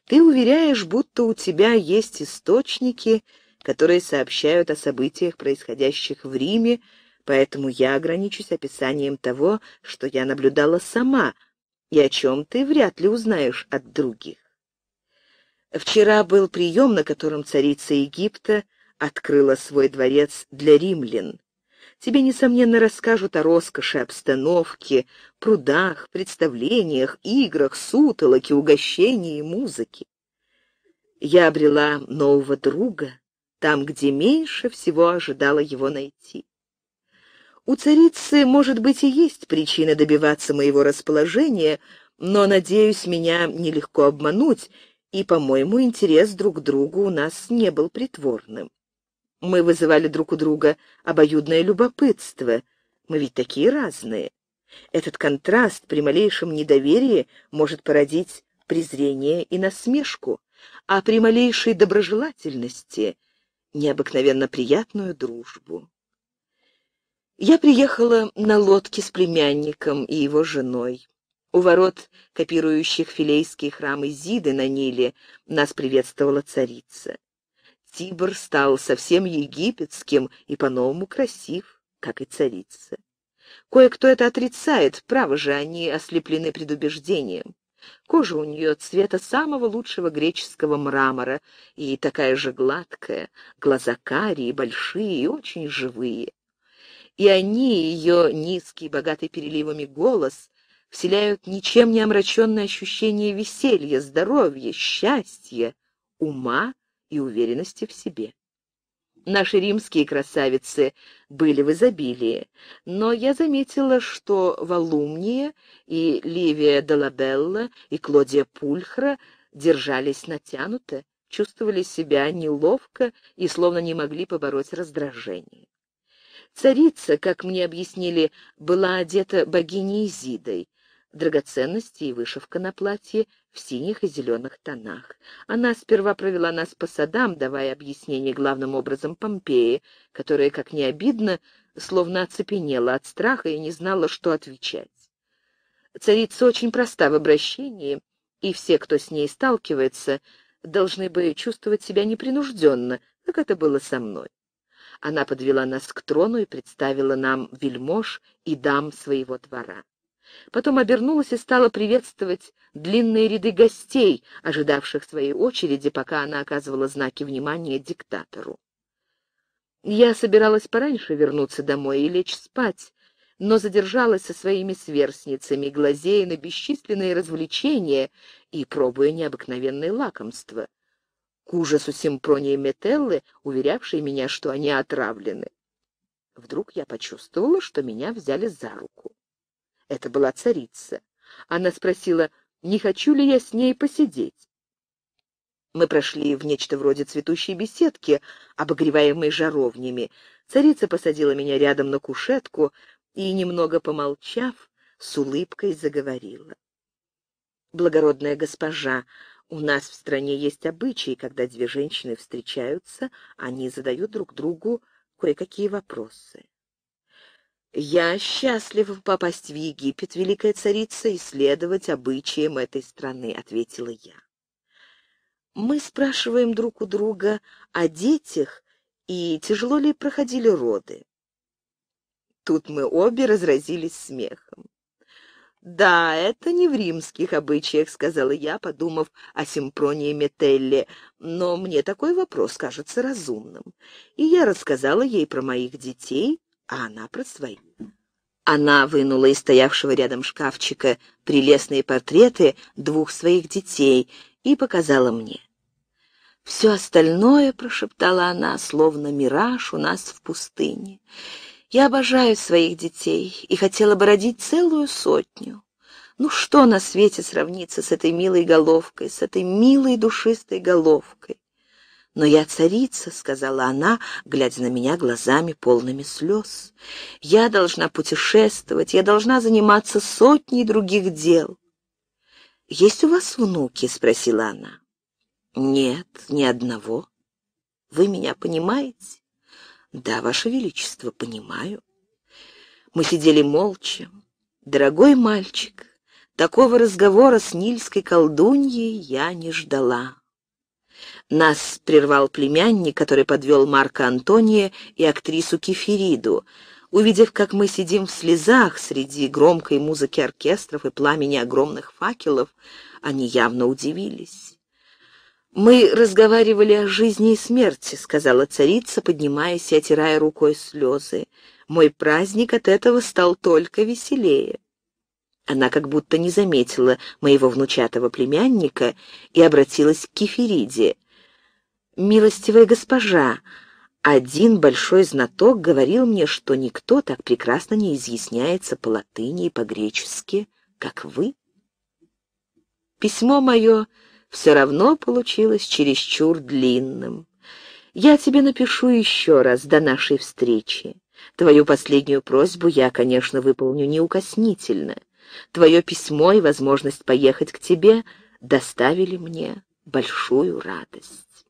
Ты уверяешь, будто у тебя есть источники, которые сообщают о событиях, происходящих в Риме, поэтому я ограничусь описанием того, что я наблюдала сама, и о чем ты вряд ли узнаешь от других. Вчера был прием, на котором царица Египта открыла свой дворец для римлян. Тебе, несомненно, расскажут о роскоши обстановке, прудах, представлениях, играх, сутолоке, угощении и музыке. Я обрела нового друга там, где меньше всего ожидала его найти. У царицы, может быть, и есть причина добиваться моего расположения, но, надеюсь, меня нелегко обмануть, и, по-моему, интерес друг к другу у нас не был притворным. Мы вызывали друг у друга обоюдное любопытство. Мы ведь такие разные. Этот контраст при малейшем недоверии может породить презрение и насмешку, а при малейшей доброжелательности — необыкновенно приятную дружбу. Я приехала на лодке с племянником и его женой. У ворот, копирующих филейский храмы Зиды на Ниле, нас приветствовала царица. Тибр стал совсем египетским и по-новому красив, как и царица. Кое-кто это отрицает, право же они ослеплены предубеждением. Кожа у нее цвета самого лучшего греческого мрамора и такая же гладкая, глаза карие, большие и очень живые и они, ее низкий, богатый переливами голос, вселяют ничем не омраченное ощущение веселья, здоровья, счастья, ума и уверенности в себе. Наши римские красавицы были в изобилии, но я заметила, что Валумния и Ливия Долабелла и Клодия Пульхра держались натянуто, чувствовали себя неловко и словно не могли побороть раздражение. Царица, как мне объяснили, была одета богиней Зидой. Драгоценности и вышивка на платье в синих и зеленых тонах. Она сперва провела нас по садам, давая объяснение главным образом Помпеи, которая, как не обидно, словно оцепенела от страха и не знала, что отвечать. Царица очень проста в обращении, и все, кто с ней сталкивается, должны бы чувствовать себя непринужденно, как это было со мной. Она подвела нас к трону и представила нам вельмож и дам своего двора. Потом обернулась и стала приветствовать длинные ряды гостей, ожидавших своей очереди, пока она оказывала знаки внимания диктатору. Я собиралась пораньше вернуться домой и лечь спать, но задержалась со своими сверстницами, глазея на бесчисленные развлечения и пробуя необыкновенные лакомства к ужасу Симпронии Метеллы, уверявшей меня, что они отравлены. Вдруг я почувствовала, что меня взяли за руку. Это была царица. Она спросила, не хочу ли я с ней посидеть. Мы прошли в нечто вроде цветущей беседки, обогреваемой жаровнями. Царица посадила меня рядом на кушетку и, немного помолчав, с улыбкой заговорила. «Благородная госпожа, у нас в стране есть обычаи, когда две женщины встречаются, они задают друг другу кое-какие вопросы. Я счастлива попасть в Египет, великая царица, и следовать обычаям этой страны, ответила я. Мы спрашиваем друг у друга о детях и тяжело ли проходили роды. Тут мы обе разразились смехом. «Да, это не в римских обычаях», — сказала я, подумав о симпронии Метелли, «но мне такой вопрос кажется разумным». И я рассказала ей про моих детей, а она про своих. Она вынула из стоявшего рядом шкафчика прелестные портреты двух своих детей и показала мне. «Все остальное», — прошептала она, — «словно мираж у нас в пустыне». Я обожаю своих детей и хотела бы родить целую сотню. Ну что на свете сравнится с этой милой головкой, с этой милой душистой головкой? «Но я царица», — сказала она, глядя на меня глазами полными слез. «Я должна путешествовать, я должна заниматься сотней других дел». «Есть у вас внуки?» — спросила она. «Нет, ни одного. Вы меня понимаете?» «Да, Ваше Величество, понимаю». Мы сидели молча. «Дорогой мальчик, такого разговора с нильской колдуньей я не ждала». Нас прервал племянник, который подвел Марка Антония и актрису Кефириду. Увидев, как мы сидим в слезах среди громкой музыки оркестров и пламени огромных факелов, они явно удивились. «Мы разговаривали о жизни и смерти», — сказала царица, поднимаясь и отирая рукой слезы. «Мой праздник от этого стал только веселее». Она как будто не заметила моего внучатого племянника и обратилась к Кефириде. «Милостивая госпожа, один большой знаток говорил мне, что никто так прекрасно не изъясняется по латыни и по-гречески, как вы». Письмо мое все равно получилось чересчур длинным. Я тебе напишу еще раз до нашей встречи. Твою последнюю просьбу я, конечно, выполню неукоснительно. Твое письмо и возможность поехать к тебе доставили мне большую радость.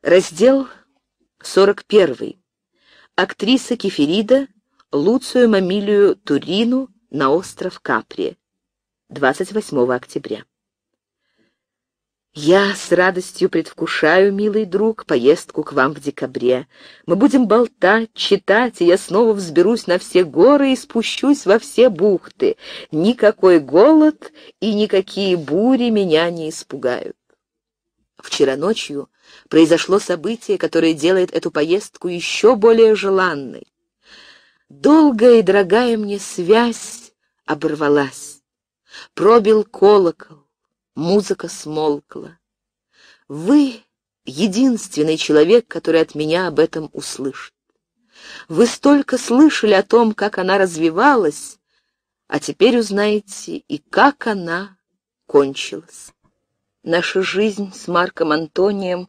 Раздел 41. Актриса Кеферида Луцию Мамилию Турину на остров Капри. 28 октября. Я с радостью предвкушаю, милый друг, поездку к вам в декабре. Мы будем болтать, читать, и я снова взберусь на все горы и спущусь во все бухты. Никакой голод и никакие бури меня не испугают. Вчера ночью произошло событие, которое делает эту поездку еще более желанной. Долгая и дорогая мне связь оборвалась. Пробил колокол. Музыка смолкла. Вы — единственный человек, который от меня об этом услышит. Вы столько слышали о том, как она развивалась, а теперь узнаете и как она кончилась. Наша жизнь с Марком Антонием,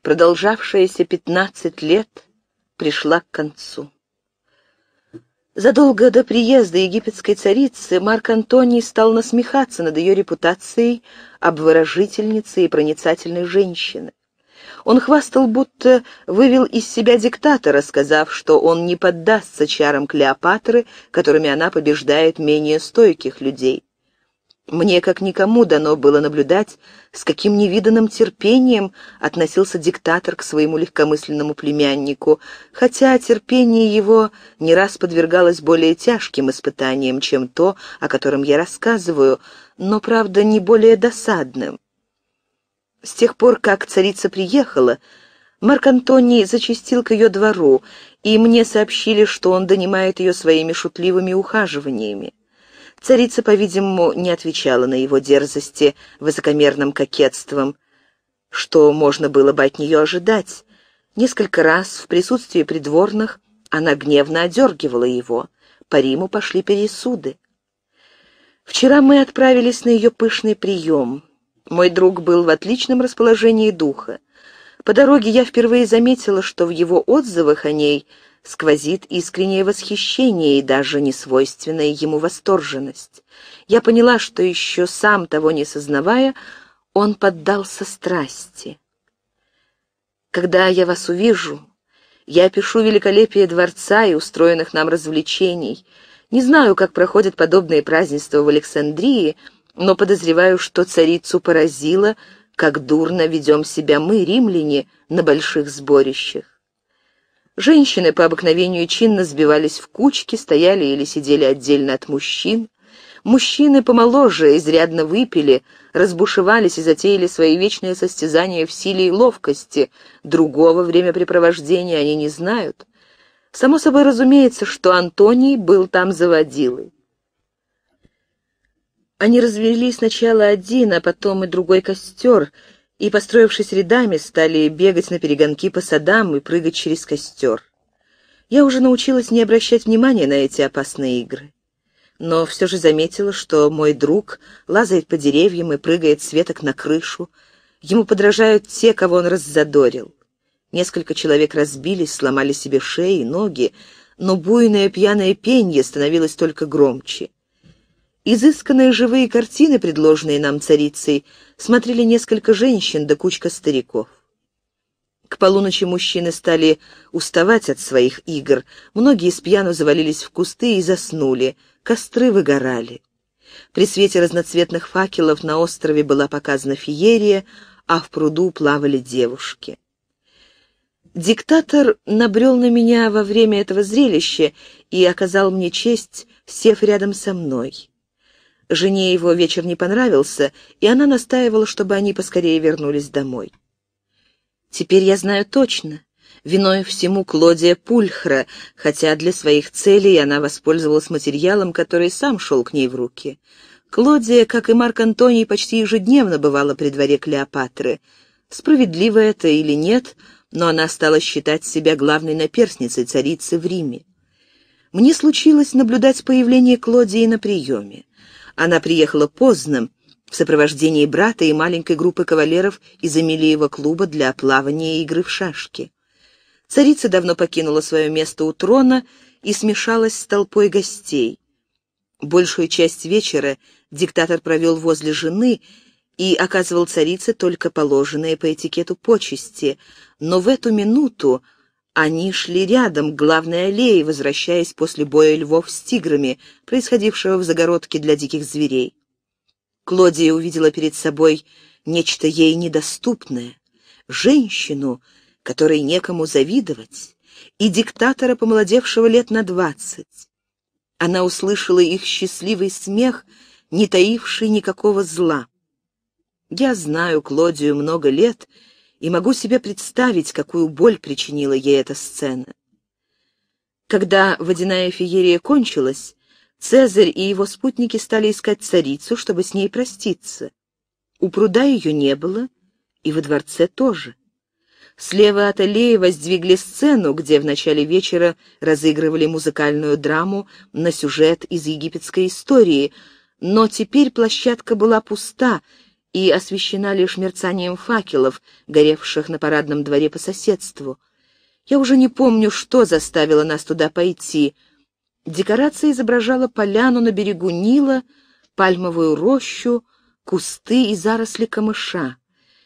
продолжавшаяся пятнадцать лет, пришла к концу. Задолго до приезда египетской царицы Марк Антоний стал насмехаться над ее репутацией обворожительницы и проницательной женщины. Он хвастал, будто вывел из себя диктатора, сказав, что он не поддастся чарам Клеопатры, которыми она побеждает менее стойких людей. Мне, как никому, дано было наблюдать, с каким невиданным терпением относился диктатор к своему легкомысленному племяннику, хотя терпение его не раз подвергалось более тяжким испытаниям, чем то, о котором я рассказываю, но, правда, не более досадным. С тех пор, как царица приехала, Марк Антоний зачастил к ее двору, и мне сообщили, что он донимает ее своими шутливыми ухаживаниями. Царица, по-видимому, не отвечала на его дерзости высокомерным кокетством, что можно было бы от нее ожидать. Несколько раз в присутствии придворных она гневно одергивала его. По Риму пошли пересуды. Вчера мы отправились на ее пышный прием. Мой друг был в отличном расположении духа. По дороге я впервые заметила, что в его отзывах о ней сквозит искреннее восхищение и даже несвойственная ему восторженность. Я поняла, что еще сам того не сознавая, он поддался страсти. «Когда я вас увижу, я опишу великолепие дворца и устроенных нам развлечений. Не знаю, как проходят подобные празднества в Александрии, но подозреваю, что царицу поразило, как дурно ведем себя мы, римляне, на больших сборищах. Женщины по обыкновению чинно сбивались в кучки, стояли или сидели отдельно от мужчин. Мужчины помоложе изрядно выпили, разбушевались и затеяли свои вечные состязания в силе и ловкости. Другого времяпрепровождения они не знают. Само собой разумеется, что Антоний был там заводилой. Они развели сначала один, а потом и другой костер — и, построившись рядами, стали бегать на перегонки по садам и прыгать через костер. Я уже научилась не обращать внимания на эти опасные игры. Но все же заметила, что мой друг лазает по деревьям и прыгает с веток на крышу. Ему подражают те, кого он раззадорил. Несколько человек разбились, сломали себе шеи и ноги, но буйное пьяное пенье становилось только громче. Изысканные живые картины, предложенные нам царицей, смотрели несколько женщин да кучка стариков. К полуночи мужчины стали уставать от своих игр. Многие с пьяну завалились в кусты и заснули. Костры выгорали. При свете разноцветных факелов на острове была показана феерия, а в пруду плавали девушки. Диктатор набрел на меня во время этого зрелища и оказал мне честь, сев рядом со мной. Жене его вечер не понравился, и она настаивала, чтобы они поскорее вернулись домой. «Теперь я знаю точно. Виной всему Клодия Пульхра, хотя для своих целей она воспользовалась материалом, который сам шел к ней в руки. Клодия, как и Марк Антоний, почти ежедневно бывала при дворе Клеопатры. Справедливо это или нет, но она стала считать себя главной наперсницей царицы в Риме. Мне случилось наблюдать появление Клодии на приеме. Она приехала поздно, в сопровождении брата и маленькой группы кавалеров из Эмилиева клуба для плавания и игры в шашки. Царица давно покинула свое место у трона и смешалась с толпой гостей. Большую часть вечера диктатор провел возле жены и оказывал царице только положенные по этикету почести, но в эту минуту они шли рядом главной аллее, возвращаясь после боя львов с тиграми, происходившего в загородке для диких зверей. Клодия увидела перед собой нечто ей недоступное, женщину, которой некому завидовать, и диктатора, помолодевшего лет на двадцать. Она услышала их счастливый смех, не таивший никакого зла. Я знаю Клодию много лет — и могу себе представить, какую боль причинила ей эта сцена. Когда водяная феерия кончилась, Цезарь и его спутники стали искать царицу, чтобы с ней проститься. У пруда ее не было, и во дворце тоже. Слева от аллеи воздвигли сцену, где в начале вечера разыгрывали музыкальную драму на сюжет из египетской истории, но теперь площадка была пуста, и освещена лишь мерцанием факелов, горевших на парадном дворе по соседству. Я уже не помню, что заставило нас туда пойти. Декорация изображала поляну на берегу Нила, пальмовую рощу, кусты и заросли камыша.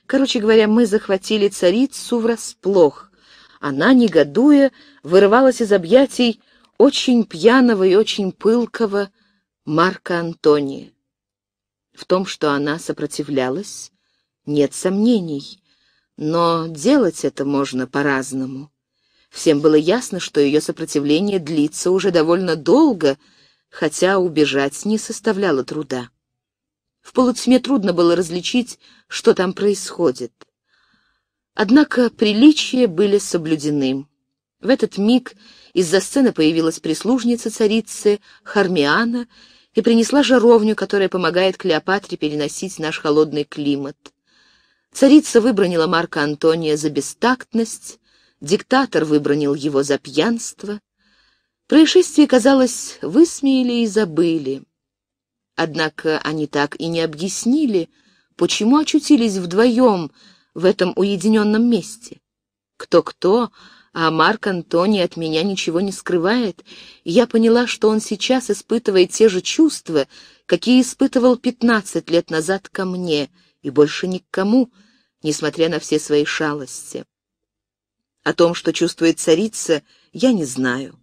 Короче говоря, мы захватили царицу врасплох. Она, негодуя, вырывалась из объятий очень пьяного и очень пылкого Марка Антония. В том, что она сопротивлялась, нет сомнений, но делать это можно по-разному. Всем было ясно, что ее сопротивление длится уже довольно долго, хотя убежать не составляло труда. В полутьме трудно было различить, что там происходит. Однако приличия были соблюдены. В этот миг из-за сцены появилась прислужница царицы Хармиана и принесла жаровню, которая помогает Клеопатре переносить наш холодный климат. Царица выбронила Марка Антония за бестактность, диктатор выбронил его за пьянство. Происшествие, казалось, высмеяли и забыли. Однако они так и не объяснили, почему очутились вдвоем в этом уединенном месте. Кто-кто, а Марк Антоний от меня ничего не скрывает, и я поняла, что он сейчас испытывает те же чувства, какие испытывал пятнадцать лет назад ко мне, и больше ни к кому, несмотря на все свои шалости. О том, что чувствует царица, я не знаю.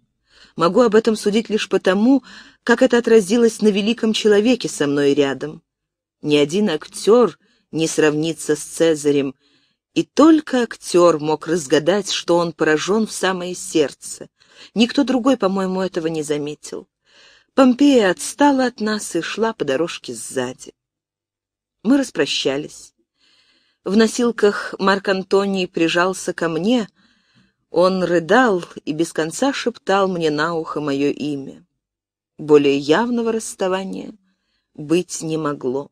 Могу об этом судить лишь потому, как это отразилось на великом человеке со мной рядом. Ни один актер не сравнится с Цезарем — и только актер мог разгадать, что он поражен в самое сердце. Никто другой, по-моему, этого не заметил. Помпея отстала от нас и шла по дорожке сзади. Мы распрощались. В носилках Марк Антоний прижался ко мне. Он рыдал и без конца шептал мне на ухо мое имя. Более явного расставания быть не могло.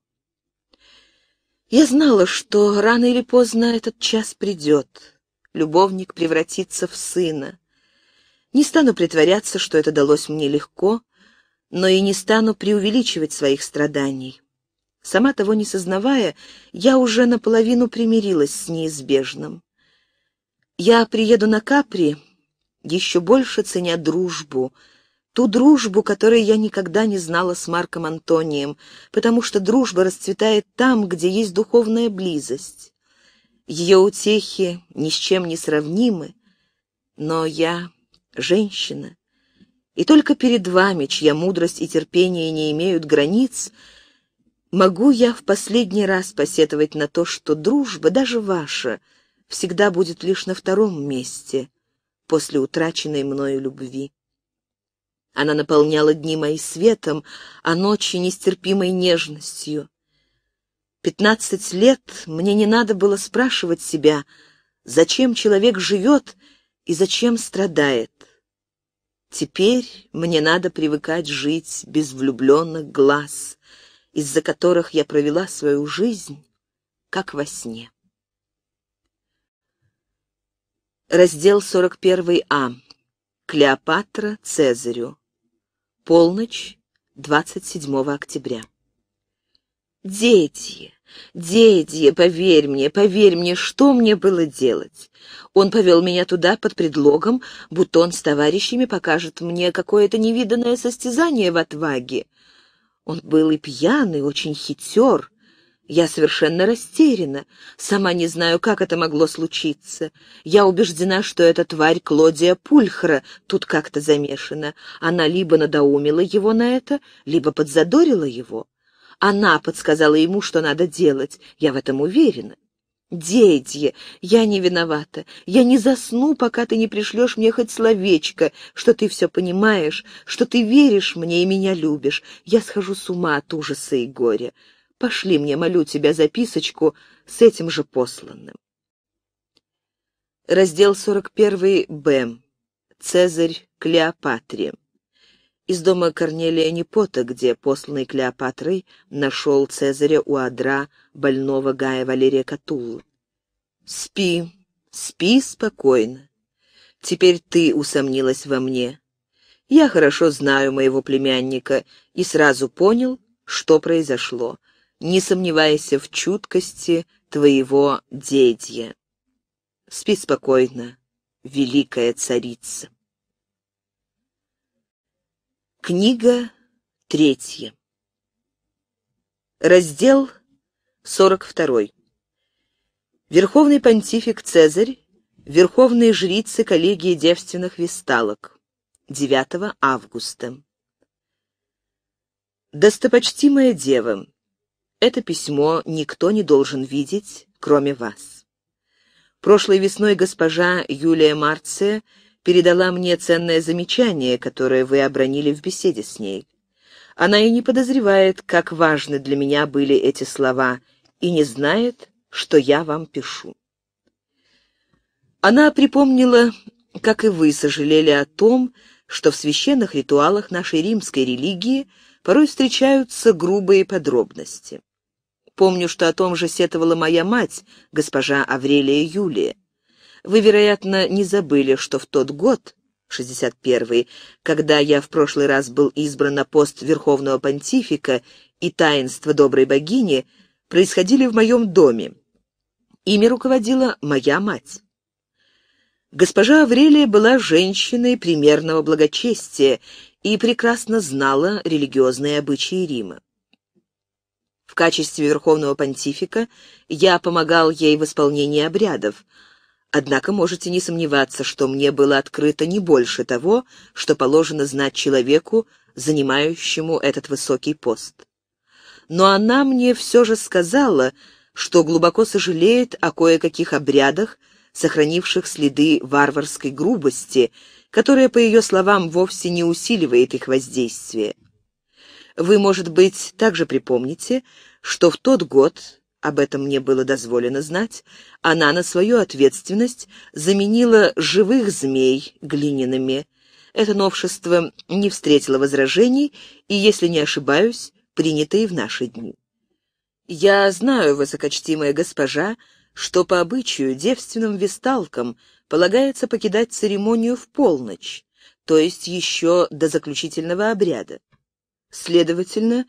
Я знала, что рано или поздно этот час придет. Любовник превратится в сына. Не стану притворяться, что это далось мне легко, но и не стану преувеличивать своих страданий. Сама того не сознавая, я уже наполовину примирилась с неизбежным. Я приеду на Капри, еще больше ценя дружбу — ту дружбу, которой я никогда не знала с Марком Антонием, потому что дружба расцветает там, где есть духовная близость. Ее утехи ни с чем не сравнимы, но я женщина, и только перед вами, чья мудрость и терпение не имеют границ, могу я в последний раз посетовать на то, что дружба, даже ваша, всегда будет лишь на втором месте после утраченной мною любви. Она наполняла дни мои светом, а ночи нестерпимой нежностью. Пятнадцать лет мне не надо было спрашивать себя, зачем человек живет и зачем страдает. Теперь мне надо привыкать жить без влюбленных глаз, из-за которых я провела свою жизнь, как во сне. Раздел 41А. Клеопатра Цезарю. Полночь 27 октября. «Дети! Дедье, поверь мне, поверь мне, что мне было делать? Он повел меня туда под предлогом, будто он с товарищами покажет мне какое-то невиданное состязание в отваге. Он был и пьяный, очень хитер. Я совершенно растеряна, сама не знаю, как это могло случиться. Я убеждена, что эта тварь Клодия Пульхра тут как-то замешана. Она либо надоумила его на это, либо подзадорила его. Она подсказала ему, что надо делать, я в этом уверена. «Дедье, я не виновата. Я не засну, пока ты не пришлешь мне хоть словечко, что ты все понимаешь, что ты веришь мне и меня любишь. Я схожу с ума от ужаса и горя. Пошли мне, молю тебя, записочку с этим же посланным. Раздел 41 Б. Цезарь Клеопатре. Из дома Корнелия Непота, где посланный Клеопатрой нашел Цезаря у адра больного Гая Валерия Катулла. «Спи, спи спокойно. Теперь ты усомнилась во мне. Я хорошо знаю моего племянника и сразу понял, что произошло не сомневайся в чуткости твоего дедья. Спи спокойно, великая царица. Книга третья. Раздел 42. Верховный понтифик Цезарь, верховные жрицы коллегии девственных весталок. 9 августа. Достопочтимая дева, это письмо никто не должен видеть, кроме вас. Прошлой весной госпожа Юлия Марция передала мне ценное замечание, которое вы обронили в беседе с ней. Она и не подозревает, как важны для меня были эти слова, и не знает, что я вам пишу. Она припомнила, как и вы сожалели о том, что в священных ритуалах нашей римской религии – порой встречаются грубые подробности. Помню, что о том же сетовала моя мать, госпожа Аврелия Юлия. Вы, вероятно, не забыли, что в тот год, 61-й, когда я в прошлый раз был избран на пост Верховного Понтифика и таинство доброй богини, происходили в моем доме. Ими руководила моя мать. Госпожа Аврелия была женщиной примерного благочестия и прекрасно знала религиозные обычаи Рима. В качестве верховного понтифика я помогал ей в исполнении обрядов, однако можете не сомневаться, что мне было открыто не больше того, что положено знать человеку, занимающему этот высокий пост. Но она мне все же сказала, что глубоко сожалеет о кое-каких обрядах, сохранивших следы варварской грубости, которое, по ее словам, вовсе не усиливает их воздействие. Вы, может быть, также припомните, что в тот год, об этом мне было дозволено знать, она на свою ответственность заменила живых змей глиняными. Это новшество не встретило возражений и, если не ошибаюсь, принято и в наши дни. Я знаю, высокочтимая госпожа, что по обычаю девственным висталкам – полагается покидать церемонию в полночь, то есть еще до заключительного обряда. Следовательно,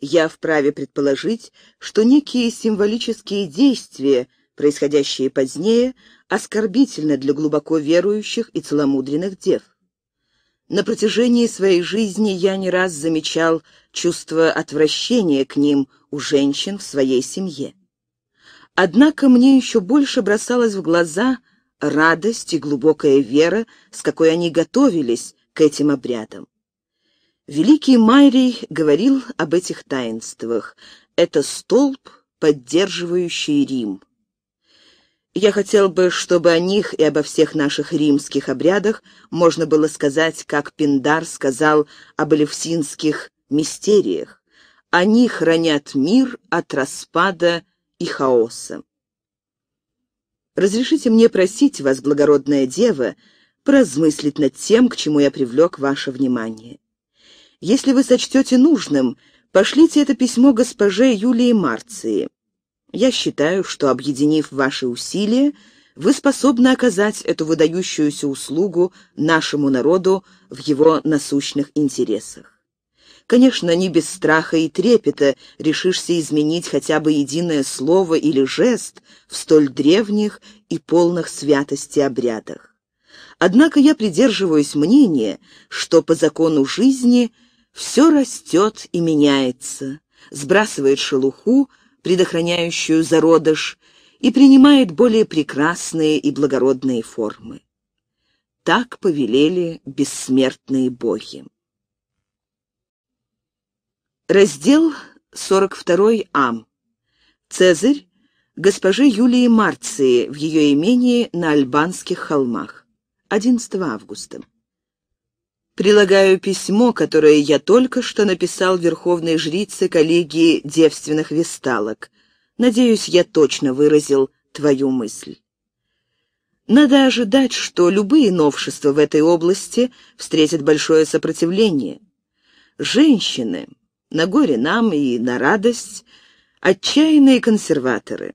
я вправе предположить, что некие символические действия, происходящие позднее, оскорбительны для глубоко верующих и целомудренных дев. На протяжении своей жизни я не раз замечал чувство отвращения к ним у женщин в своей семье. Однако мне еще больше бросалось в глаза радость и глубокая вера, с какой они готовились к этим обрядам. Великий Майрий говорил об этих таинствах. Это столб, поддерживающий Рим. Я хотел бы, чтобы о них и обо всех наших римских обрядах можно было сказать, как Пиндар сказал об элевсинских мистериях. Они хранят мир от распада и хаоса. Разрешите мне просить вас, благородная дева, поразмыслить над тем, к чему я привлек ваше внимание. Если вы сочтете нужным, пошлите это письмо госпоже Юлии Марции. Я считаю, что, объединив ваши усилия, вы способны оказать эту выдающуюся услугу нашему народу в его насущных интересах. Конечно, не без страха и трепета решишься изменить хотя бы единое слово или жест в столь древних и полных святости обрядах. Однако я придерживаюсь мнения, что по закону жизни все растет и меняется, сбрасывает шелуху, предохраняющую зародыш, и принимает более прекрасные и благородные формы. Так повелели бессмертные боги. Раздел 42А. Цезарь госпожи Юлии Марции в ее имении на Альбанских холмах. 11 августа. Прилагаю письмо, которое я только что написал верховной жрице коллегии девственных весталок. Надеюсь, я точно выразил твою мысль. Надо ожидать, что любые новшества в этой области встретят большое сопротивление. Женщины на горе нам и на радость, отчаянные консерваторы.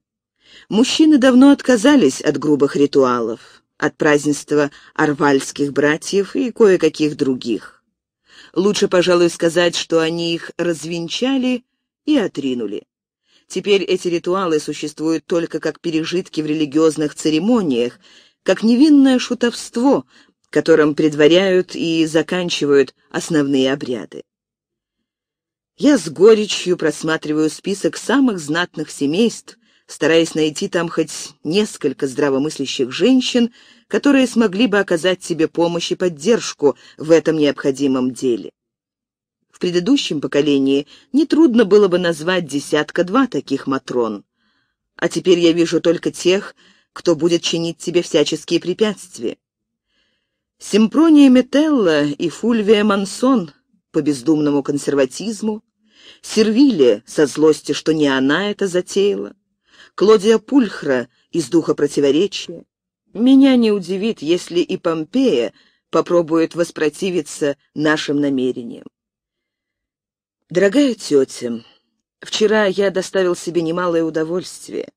Мужчины давно отказались от грубых ритуалов, от празднества арвальских братьев и кое-каких других. Лучше, пожалуй, сказать, что они их развенчали и отринули. Теперь эти ритуалы существуют только как пережитки в религиозных церемониях, как невинное шутовство, которым предваряют и заканчивают основные обряды. Я с горечью просматриваю список самых знатных семейств, стараясь найти там хоть несколько здравомыслящих женщин, которые смогли бы оказать себе помощь и поддержку в этом необходимом деле. В предыдущем поколении нетрудно было бы назвать десятка-два таких матрон. А теперь я вижу только тех, кто будет чинить тебе всяческие препятствия. Симпрония Метелла и Фульвия Мансон — по бездумному консерватизму, Сервиле со злости, что не она это затеяла, Клодия Пульхра из духа противоречия. Меня не удивит, если и Помпея попробует воспротивиться нашим намерениям. Дорогая тетя, вчера я доставил себе немалое удовольствие.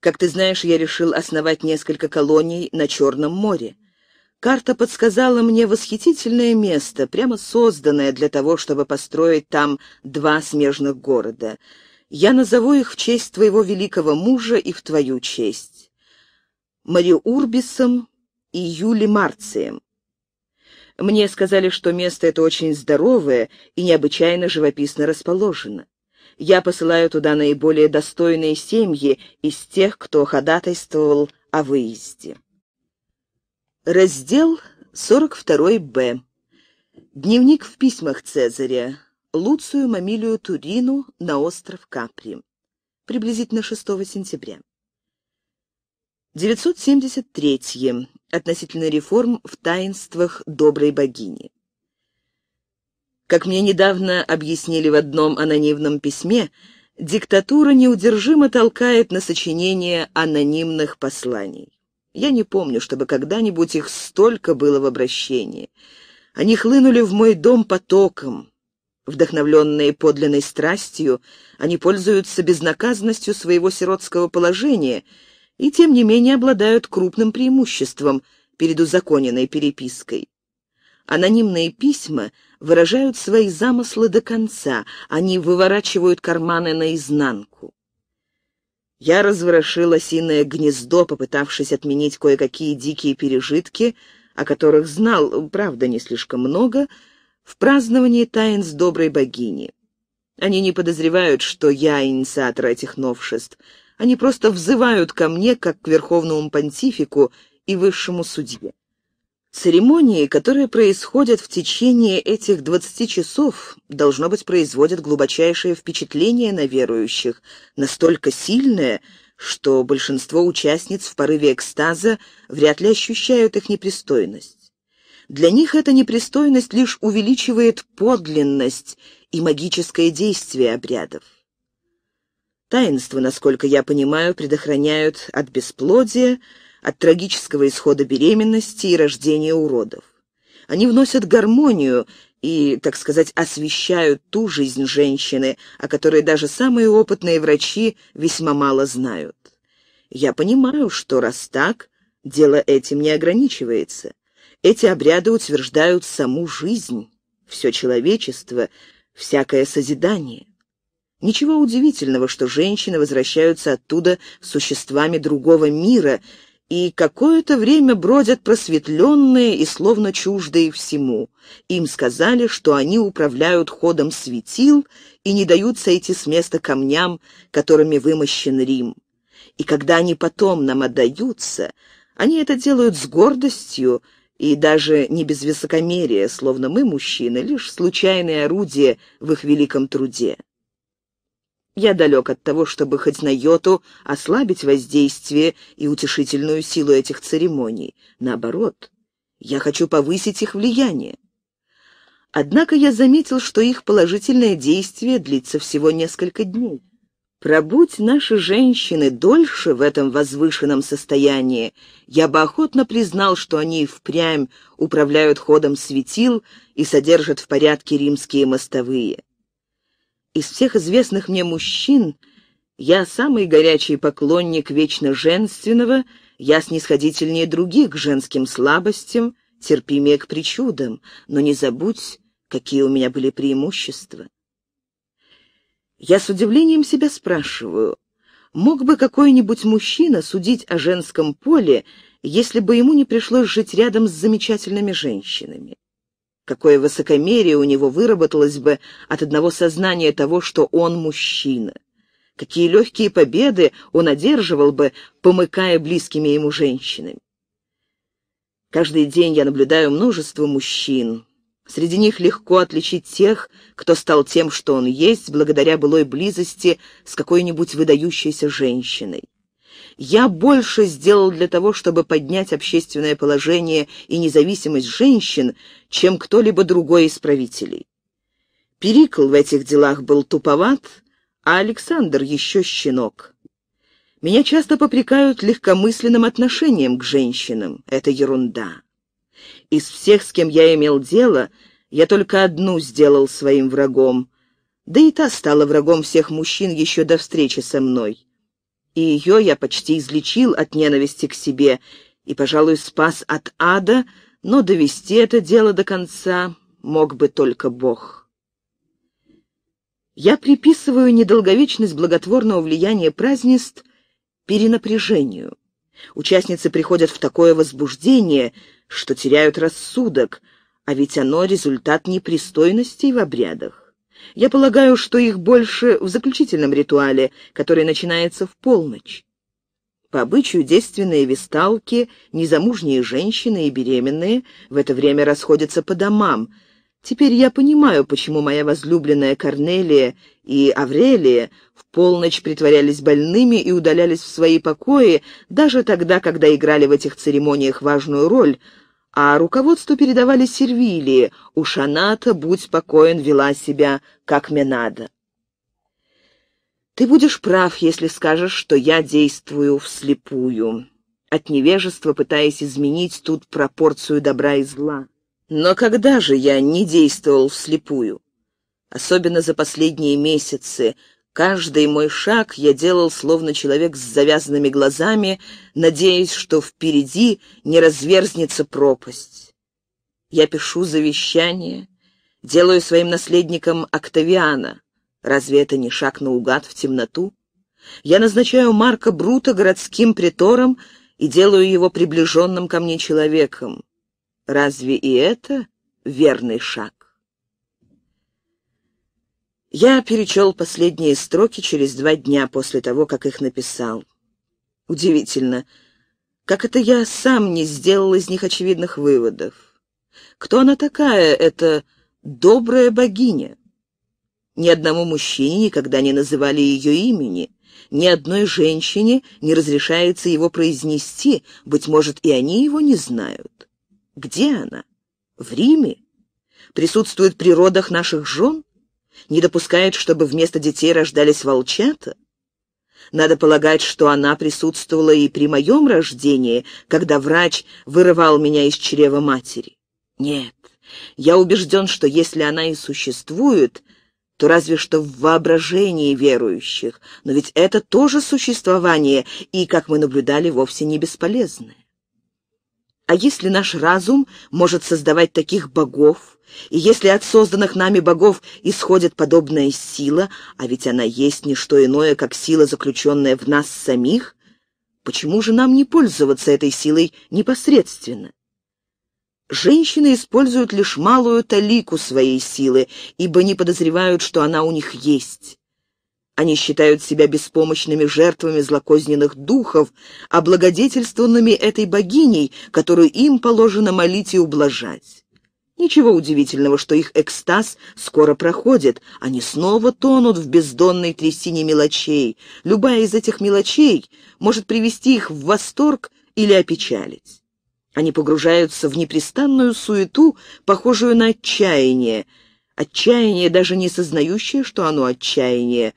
Как ты знаешь, я решил основать несколько колоний на Черном море. Карта подсказала мне восхитительное место, прямо созданное для того, чтобы построить там два смежных города. Я назову их в честь твоего великого мужа и в твою честь. Мариурбисом и Юли Марцием. Мне сказали, что место это очень здоровое и необычайно живописно расположено. Я посылаю туда наиболее достойные семьи из тех, кто ходатайствовал о выезде. Раздел 42-Б. Дневник в письмах Цезаря. Луцию Мамилию Турину на остров Капри. Приблизительно 6 сентября. 973. -е. Относительно реформ в таинствах доброй богини. Как мне недавно объяснили в одном анонимном письме, диктатура неудержимо толкает на сочинение анонимных посланий. Я не помню, чтобы когда-нибудь их столько было в обращении. Они хлынули в мой дом потоком. Вдохновленные подлинной страстью, они пользуются безнаказанностью своего сиротского положения и, тем не менее, обладают крупным преимуществом перед узаконенной перепиской. Анонимные письма выражают свои замыслы до конца, они выворачивают карманы наизнанку. Я разворошил осиное гнездо, попытавшись отменить кое-какие дикие пережитки, о которых знал, правда, не слишком много, в праздновании с доброй богини. Они не подозревают, что я инициатор этих новшеств. Они просто взывают ко мне, как к верховному понтифику и высшему судье. Церемонии, которые происходят в течение этих двадцати часов, должно быть, производят глубочайшее впечатление на верующих, настолько сильное, что большинство участниц в порыве экстаза вряд ли ощущают их непристойность. Для них эта непристойность лишь увеличивает подлинность и магическое действие обрядов. Таинства, насколько я понимаю, предохраняют от бесплодия, от трагического исхода беременности и рождения уродов. Они вносят гармонию и, так сказать, освещают ту жизнь женщины, о которой даже самые опытные врачи весьма мало знают. Я понимаю, что раз так, дело этим не ограничивается. Эти обряды утверждают саму жизнь, все человечество, всякое созидание. Ничего удивительного, что женщины возвращаются оттуда существами другого мира, и какое-то время бродят просветленные и словно чуждые всему. Им сказали, что они управляют ходом светил и не дают сойти с места камням, которыми вымощен Рим. И когда они потом нам отдаются, они это делают с гордостью и даже не без высокомерия, словно мы, мужчины, лишь случайные орудия в их великом труде. Я далек от того, чтобы хоть на йоту ослабить воздействие и утешительную силу этих церемоний. Наоборот, я хочу повысить их влияние. Однако я заметил, что их положительное действие длится всего несколько дней. Пробудь наши женщины дольше в этом возвышенном состоянии, я бы охотно признал, что они впрямь управляют ходом светил и содержат в порядке римские мостовые. Из всех известных мне мужчин я самый горячий поклонник вечно женственного, я снисходительнее других к женским слабостям, терпимее к причудам, но не забудь, какие у меня были преимущества. Я с удивлением себя спрашиваю, мог бы какой-нибудь мужчина судить о женском поле, если бы ему не пришлось жить рядом с замечательными женщинами? Какое высокомерие у него выработалось бы от одного сознания того, что он мужчина. Какие легкие победы он одерживал бы, помыкая близкими ему женщинами. Каждый день я наблюдаю множество мужчин. Среди них легко отличить тех, кто стал тем, что он есть, благодаря былой близости с какой-нибудь выдающейся женщиной я больше сделал для того, чтобы поднять общественное положение и независимость женщин, чем кто-либо другой из правителей. Перикл в этих делах был туповат, а Александр еще щенок. Меня часто попрекают легкомысленным отношением к женщинам. Это ерунда. Из всех, с кем я имел дело, я только одну сделал своим врагом. Да и та стала врагом всех мужчин еще до встречи со мной и ее я почти излечил от ненависти к себе и, пожалуй, спас от ада, но довести это дело до конца мог бы только Бог. Я приписываю недолговечность благотворного влияния празднеств перенапряжению. Участницы приходят в такое возбуждение, что теряют рассудок, а ведь оно результат непристойностей в обрядах. Я полагаю, что их больше в заключительном ритуале, который начинается в полночь. По обычаю действенные висталки, незамужние женщины и беременные в это время расходятся по домам. Теперь я понимаю, почему моя возлюбленная Корнелия и Аврелия в полночь притворялись больными и удалялись в свои покои, даже тогда, когда играли в этих церемониях важную роль — а руководство передавали Сервилии. У Шаната, будь спокоен, вела себя как мне надо. Ты будешь прав, если скажешь, что я действую вслепую, от невежества пытаясь изменить тут пропорцию добра и зла. Но когда же я не действовал вслепую? Особенно за последние месяцы, Каждый мой шаг я делал словно человек с завязанными глазами, надеясь, что впереди не разверзнется пропасть. Я пишу завещание, делаю своим наследником Октавиана. Разве это не шаг наугад в темноту? Я назначаю Марка Брута городским притором и делаю его приближенным ко мне человеком. Разве и это верный шаг? Я перечел последние строки через два дня после того, как их написал. Удивительно, как это я сам не сделал из них очевидных выводов. Кто она такая, эта добрая богиня? Ни одному мужчине никогда не называли ее имени, ни одной женщине не разрешается его произнести, быть может, и они его не знают. Где она? В Риме? Присутствует при родах наших жен? не допускает, чтобы вместо детей рождались волчата? Надо полагать, что она присутствовала и при моем рождении, когда врач вырывал меня из чрева матери. Нет, я убежден, что если она и существует, то разве что в воображении верующих, но ведь это тоже существование, и, как мы наблюдали, вовсе не бесполезное. А если наш разум может создавать таких богов, и если от созданных нами богов исходит подобная сила, а ведь она есть не что иное, как сила, заключенная в нас самих, почему же нам не пользоваться этой силой непосредственно? Женщины используют лишь малую талику своей силы, ибо не подозревают, что она у них есть. Они считают себя беспомощными жертвами злокозненных духов, облагодетельствованными а этой богиней, которую им положено молить и ублажать. Ничего удивительного, что их экстаз скоро проходит. Они снова тонут в бездонной трясине мелочей. Любая из этих мелочей может привести их в восторг или опечалить. Они погружаются в непрестанную суету, похожую на отчаяние. Отчаяние, даже не сознающее, что оно отчаяние.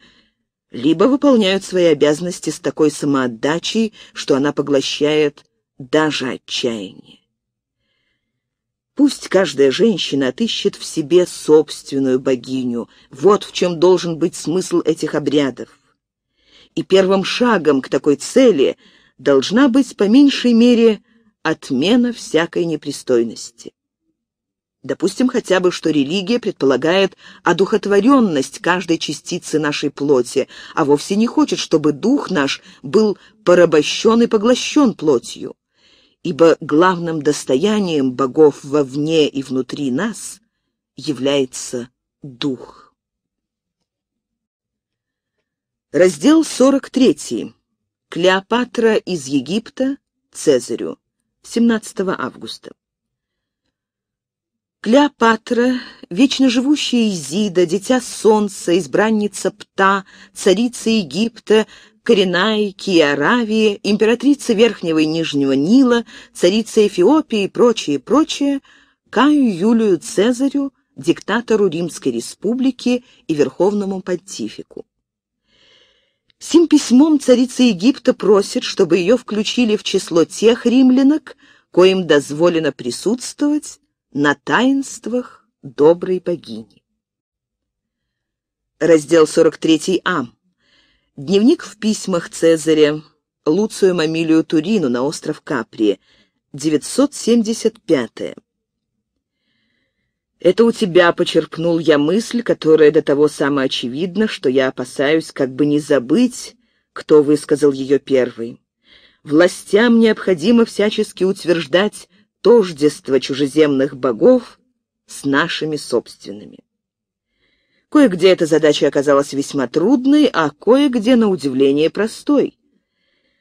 Либо выполняют свои обязанности с такой самоотдачей, что она поглощает даже отчаяние. Пусть каждая женщина отыщет в себе собственную богиню. Вот в чем должен быть смысл этих обрядов. И первым шагом к такой цели должна быть по меньшей мере отмена всякой непристойности. Допустим хотя бы, что религия предполагает одухотворенность каждой частицы нашей плоти, а вовсе не хочет, чтобы дух наш был порабощен и поглощен плотью ибо главным достоянием богов вовне и внутри нас является дух. Раздел 43. Клеопатра из Египта Цезарю. 17 августа. Клеопатра, вечно живущая Изида, дитя солнца, избранница Пта, царица Египта, Коренай, Киаравия, императрицы Верхнего и Нижнего Нила, царица Эфиопии и прочее, прочее, Каю Юлию Цезарю, диктатору Римской Республики и Верховному Понтифику. Сим письмом царица Египта просит, чтобы ее включили в число тех римлянок, коим дозволено присутствовать на таинствах доброй богини. Раздел 43А. Дневник в письмах Цезаря Луцию Мамилию Турину на остров Капри. 975. -е. Это у тебя почерпнул я мысль, которая до того самоочевидна, что я опасаюсь как бы не забыть, кто высказал ее первый. Властям необходимо всячески утверждать тождество чужеземных богов с нашими собственными. Кое-где эта задача оказалась весьма трудной, а кое-где, на удивление, простой.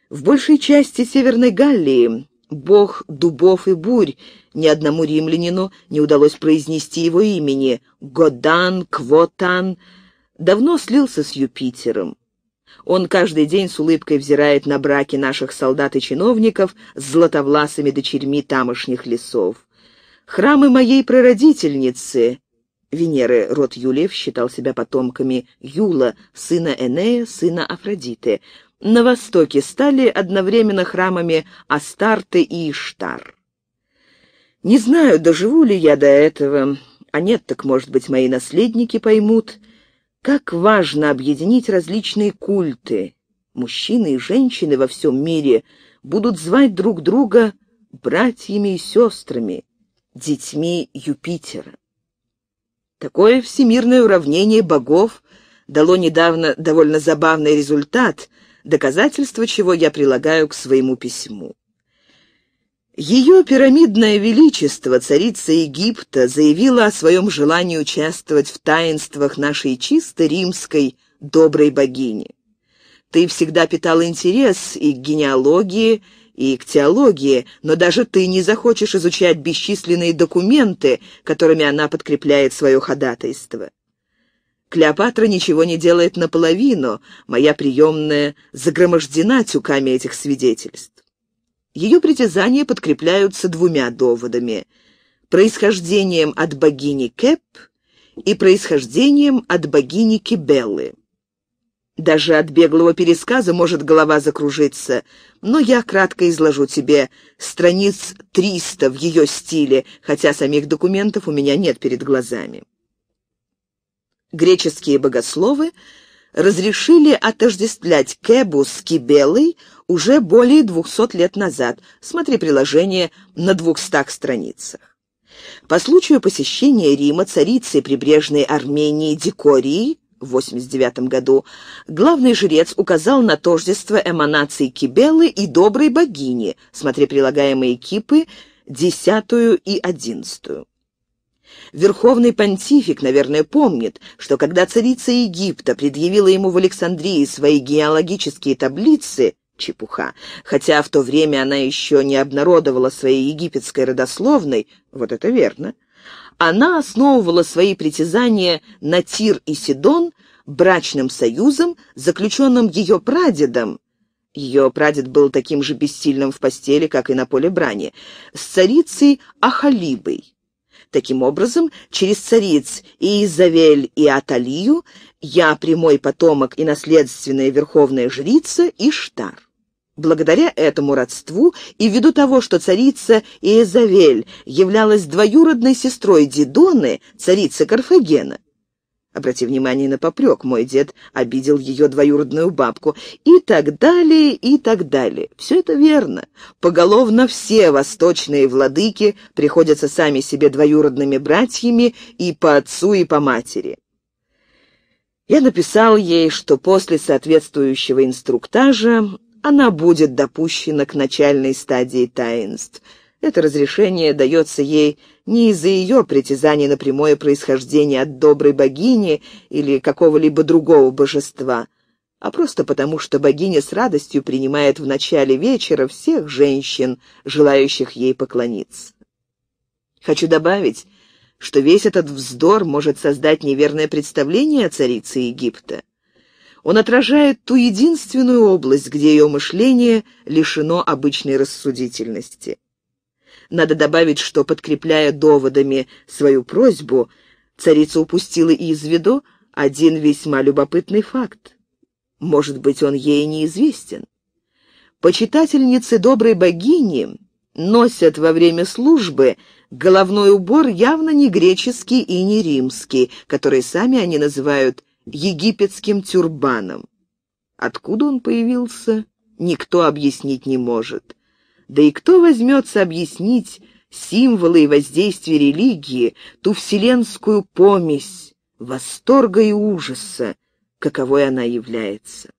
В большей части Северной Галлии бог дубов и бурь, ни одному римлянину не удалось произнести его имени. Годан, Квотан давно слился с Юпитером. Он каждый день с улыбкой взирает на браки наших солдат и чиновников с златовласыми дочерьми тамошних лесов. Храмы моей прародительницы Венеры. Род Юлиев считал себя потомками Юла, сына Энея, сына Афродиты. На востоке стали одновременно храмами Астарты и Иштар. Не знаю, доживу ли я до этого, а нет, так, может быть, мои наследники поймут, как важно объединить различные культы. Мужчины и женщины во всем мире будут звать друг друга братьями и сестрами, детьми Юпитера. Такое всемирное уравнение богов дало недавно довольно забавный результат, доказательство чего я прилагаю к своему письму. Ее пирамидное величество, царица Египта, заявила о своем желании участвовать в таинствах нашей чисто римской доброй богини. Ты всегда питал интерес и к генеалогии, и к теологии, но даже ты не захочешь изучать бесчисленные документы, которыми она подкрепляет свое ходатайство. Клеопатра ничего не делает наполовину, моя приемная загромождена тюками этих свидетельств. Ее притязания подкрепляются двумя доводами – происхождением от богини Кеп и происхождением от богини Кибеллы. Даже от беглого пересказа может голова закружиться, но я кратко изложу тебе страниц 300 в ее стиле, хотя самих документов у меня нет перед глазами. Греческие богословы разрешили отождествлять Кэбу с Кибелой уже более 200 лет назад. Смотри приложение на 200 страницах. По случаю посещения Рима царицы прибрежной Армении Дикории в 89 году, главный жрец указал на тождество эманации Кибелы и доброй богини, смотри прилагаемые кипы, десятую и одиннадцатую. Верховный понтифик, наверное, помнит, что когда царица Египта предъявила ему в Александрии свои геологические таблицы, чепуха, хотя в то время она еще не обнародовала своей египетской родословной, вот это верно, — она основывала свои притязания на Тир и Сидон брачным союзом, заключенным ее прадедом, ее прадед был таким же бессильным в постели, как и на поле брани, с царицей Ахалибой. Таким образом, через цариц Изавель и Аталию я прямой потомок и наследственная верховная жрица Иштар. Благодаря этому родству и ввиду того, что царица Иезавель являлась двоюродной сестрой Дидоны, царицы Карфагена, Обрати внимание на попрек, мой дед обидел ее двоюродную бабку. И так далее, и так далее. Все это верно. Поголовно все восточные владыки приходятся сами себе двоюродными братьями и по отцу, и по матери. Я написал ей, что после соответствующего инструктажа она будет допущена к начальной стадии таинств. Это разрешение дается ей не из-за ее притязаний на прямое происхождение от доброй богини или какого-либо другого божества, а просто потому, что богиня с радостью принимает в начале вечера всех женщин, желающих ей поклониться. Хочу добавить, что весь этот вздор может создать неверное представление о царице Египта. Он отражает ту единственную область, где ее мышление лишено обычной рассудительности. Надо добавить, что, подкрепляя доводами свою просьбу, царица упустила из виду один весьма любопытный факт. Может быть, он ей неизвестен. Почитательницы доброй богини носят во время службы головной убор явно не греческий и не римский, который сами они называют египетским тюрбаном. Откуда он появился, никто объяснить не может. Да и кто возьмется объяснить символы и воздействие религии, ту вселенскую помесь, восторга и ужаса, каковой она является?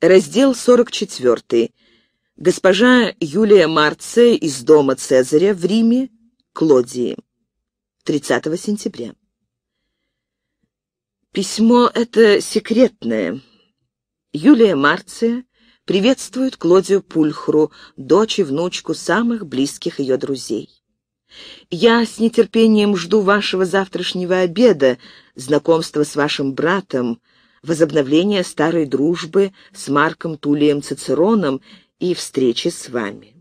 Раздел 44. Госпожа Юлия Марце из дома Цезаря в Риме, Клодии. 30 сентября. Письмо это секретное. Юлия Марция приветствует Клодию Пульхру, дочь и внучку самых близких ее друзей. «Я с нетерпением жду вашего завтрашнего обеда, знакомства с вашим братом, возобновления старой дружбы с Марком Тулием Цицероном и встречи с вами».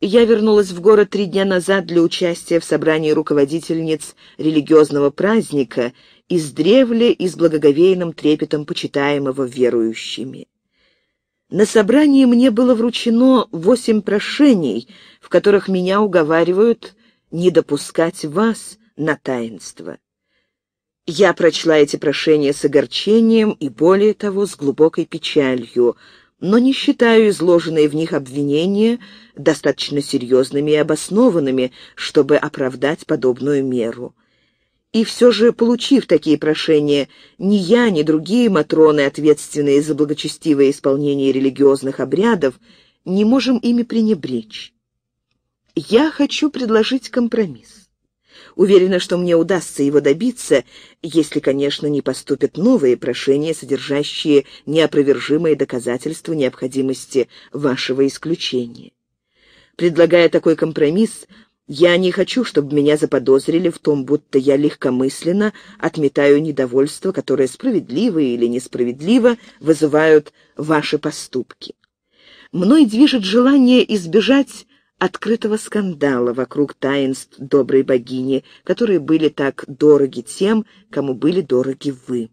Я вернулась в город три дня назад для участия в собрании руководительниц религиозного праздника издревле и с благоговейным трепетом почитаемого верующими. На собрании мне было вручено восемь прошений, в которых меня уговаривают не допускать вас на таинство. Я прочла эти прошения с огорчением и, более того, с глубокой печалью, но не считаю изложенные в них обвинения достаточно серьезными и обоснованными, чтобы оправдать подобную меру. И все же, получив такие прошения, ни я, ни другие матроны, ответственные за благочестивое исполнение религиозных обрядов, не можем ими пренебречь. Я хочу предложить компромисс. Уверена, что мне удастся его добиться, если, конечно, не поступят новые прошения, содержащие неопровержимые доказательства необходимости вашего исключения. Предлагая такой компромисс, я не хочу, чтобы меня заподозрили в том, будто я легкомысленно отметаю недовольство, которое справедливо или несправедливо вызывают ваши поступки. Мной движет желание избежать открытого скандала вокруг таинств доброй богини, которые были так дороги тем, кому были дороги вы.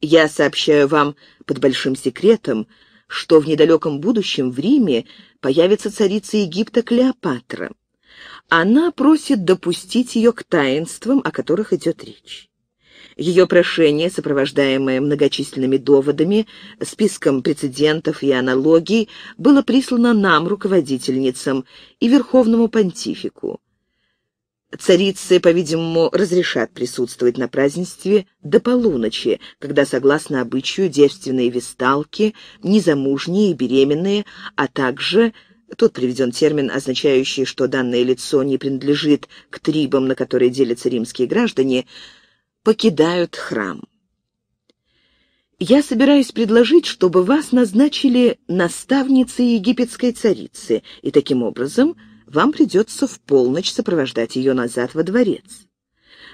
Я сообщаю вам под большим секретом, что в недалеком будущем в Риме появится царица Египта Клеопатра. Она просит допустить ее к таинствам, о которых идет речь. Ее прошение, сопровождаемое многочисленными доводами, списком прецедентов и аналогий, было прислано нам, руководительницам, и верховному понтифику. Царицы, по-видимому, разрешат присутствовать на празднестве до полуночи, когда, согласно обычаю, девственные весталки, незамужние и беременные, а также Тут приведен термин, означающий, что данное лицо не принадлежит к трибам, на которые делятся римские граждане, покидают храм. Я собираюсь предложить, чтобы вас назначили наставницей египетской царицы, и таким образом – вам придется в полночь сопровождать ее назад во дворец.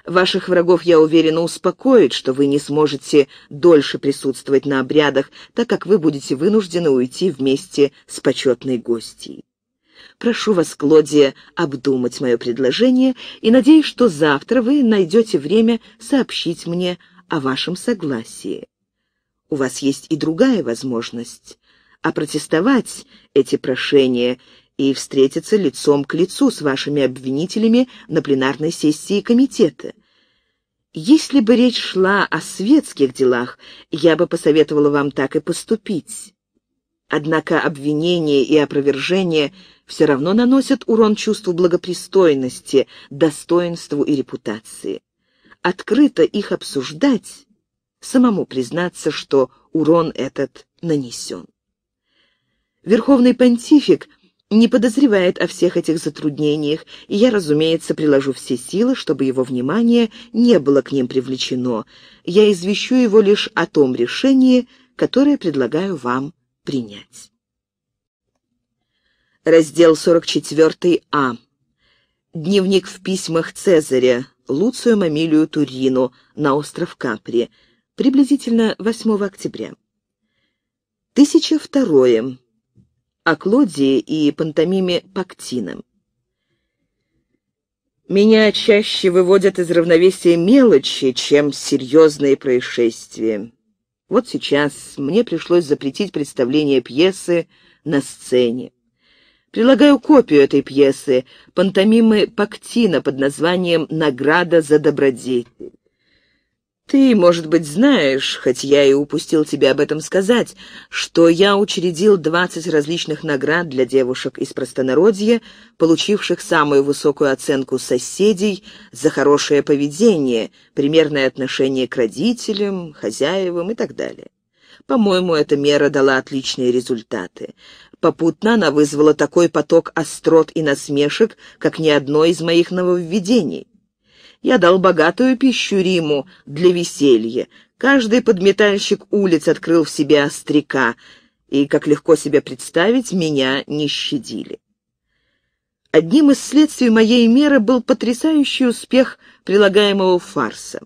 Ваших врагов, я уверена, успокоит, что вы не сможете дольше присутствовать на обрядах, так как вы будете вынуждены уйти вместе с почетной гостьей. Прошу вас, Клодия, обдумать мое предложение и надеюсь, что завтра вы найдете время сообщить мне о вашем согласии. У вас есть и другая возможность опротестовать эти прошения и встретиться лицом к лицу с вашими обвинителями на пленарной сессии комитета. Если бы речь шла о светских делах, я бы посоветовала вам так и поступить. Однако обвинение и опровержение все равно наносят урон чувству благопристойности, достоинству и репутации. Открыто их обсуждать, самому признаться, что урон этот нанесен. Верховный понтифик не подозревает о всех этих затруднениях, и я, разумеется, приложу все силы, чтобы его внимание не было к ним привлечено. Я извещу его лишь о том решении, которое предлагаю вам принять. Раздел 44а. Дневник в письмах Цезаря, Луцию Мамилию Турину, на остров Капри, приблизительно 8 октября. 1002 о Клодии и пантомиме Пактином. Меня чаще выводят из равновесия мелочи, чем серьезные происшествия. Вот сейчас мне пришлось запретить представление пьесы на сцене. Прилагаю копию этой пьесы, пантомимы Пактина под названием «Награда за добродетель». Ты, может быть, знаешь, хоть я и упустил тебя об этом сказать, что я учредил двадцать различных наград для девушек из простонародья, получивших самую высокую оценку соседей за хорошее поведение, примерное отношение к родителям, хозяевам и так далее. По-моему, эта мера дала отличные результаты. Попутно она вызвала такой поток острот и насмешек, как ни одно из моих нововведений. Я дал богатую пищу Риму для веселья. Каждый подметальщик улиц открыл в себе остряка, и, как легко себе представить, меня не щадили. Одним из следствий моей меры был потрясающий успех прилагаемого фарса.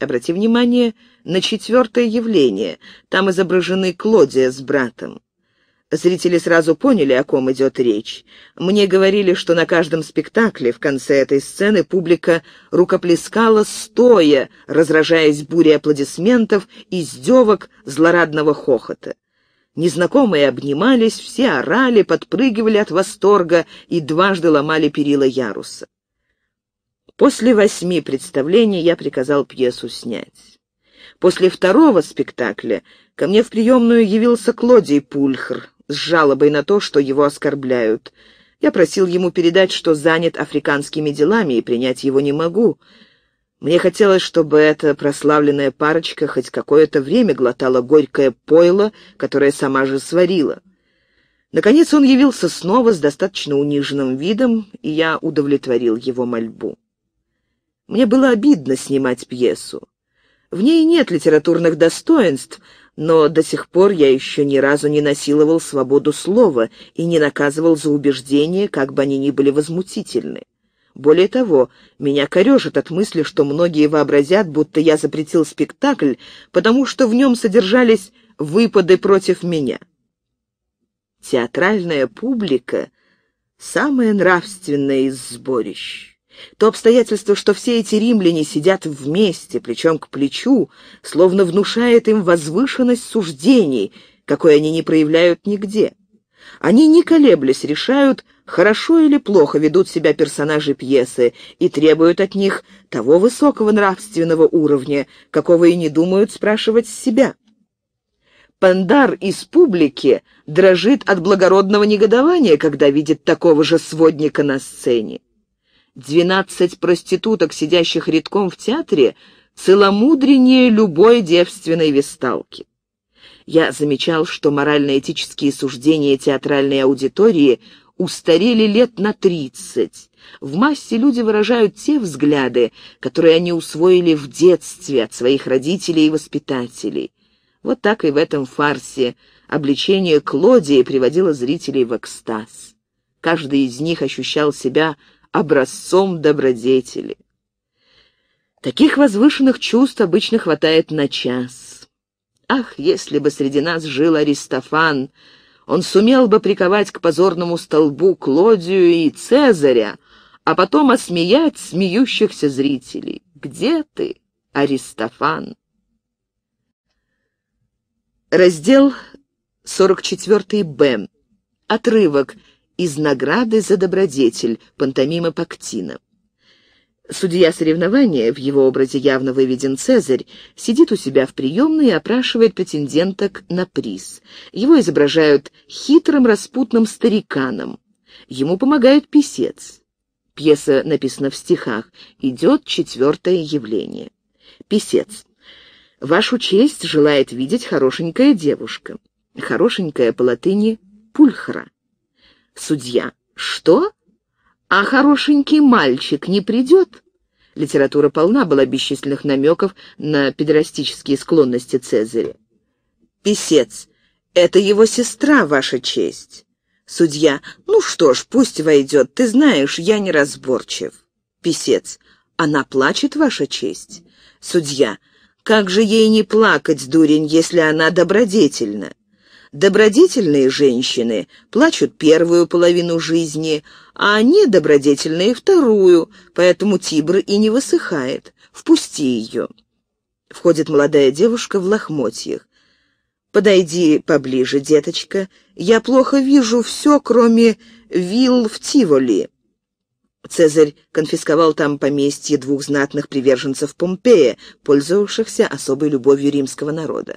Обрати внимание на четвертое явление. Там изображены Клодия с братом. Зрители сразу поняли, о ком идет речь. Мне говорили, что на каждом спектакле в конце этой сцены публика рукоплескала стоя, разражаясь бурей аплодисментов, и издевок, злорадного хохота. Незнакомые обнимались, все орали, подпрыгивали от восторга и дважды ломали перила яруса. После восьми представлений я приказал пьесу снять. После второго спектакля ко мне в приемную явился Клодий Пульхр, с жалобой на то, что его оскорбляют. Я просил ему передать, что занят африканскими делами, и принять его не могу. Мне хотелось, чтобы эта прославленная парочка хоть какое-то время глотала горькое пойло, которое сама же сварила. Наконец он явился снова с достаточно униженным видом, и я удовлетворил его мольбу. Мне было обидно снимать пьесу. В ней нет литературных достоинств — но до сих пор я еще ни разу не насиловал свободу слова и не наказывал за убеждения, как бы они ни были возмутительны. Более того, меня корежит от мысли, что многие вообразят, будто я запретил спектакль, потому что в нем содержались выпады против меня. Театральная публика — самое нравственное из сборищ. То обстоятельство, что все эти римляне сидят вместе, плечом к плечу, словно внушает им возвышенность суждений, какой они не проявляют нигде. Они, не колеблясь, решают, хорошо или плохо ведут себя персонажи пьесы и требуют от них того высокого нравственного уровня, какого и не думают спрашивать с себя. Пандар из публики дрожит от благородного негодования, когда видит такого же сводника на сцене. Двенадцать проституток, сидящих редком в театре, целомудреннее любой девственной весталки. Я замечал, что морально-этические суждения театральной аудитории устарели лет на тридцать. В массе люди выражают те взгляды, которые они усвоили в детстве от своих родителей и воспитателей. Вот так и в этом фарсе обличение Клодии приводило зрителей в экстаз. Каждый из них ощущал себя образцом добродетели. Таких возвышенных чувств обычно хватает на час. Ах, если бы среди нас жил Аристофан, он сумел бы приковать к позорному столбу Клодию и Цезаря, а потом осмеять смеющихся зрителей. Где ты, Аристофан? Раздел 44-Б. Отрывок из награды за добродетель, пантомима Пактина. Судья соревнования, в его образе явно выведен Цезарь, сидит у себя в приемной и опрашивает претенденток на приз. Его изображают хитрым распутным стариканом. Ему помогает писец. Пьеса написана в стихах. Идет четвертое явление. Писец. «Вашу честь желает видеть хорошенькая девушка». Хорошенькая по латыни «пульхра». Судья. Что? А хорошенький мальчик не придет? Литература полна была бесчисленных намеков на педерастические склонности Цезаря. Писец. Это его сестра, ваша честь. Судья. Ну что ж, пусть войдет. Ты знаешь, я неразборчив. Писец. Она плачет, ваша честь. Судья. Как же ей не плакать, дурень, если она добродетельна? Добродетельные женщины плачут первую половину жизни, а недобродетельные — вторую, поэтому Тибр и не высыхает. Впусти ее. Входит молодая девушка в лохмотьях. «Подойди поближе, деточка. Я плохо вижу все, кроме вилл в Тиволи». Цезарь конфисковал там поместье двух знатных приверженцев Помпея, пользовавшихся особой любовью римского народа.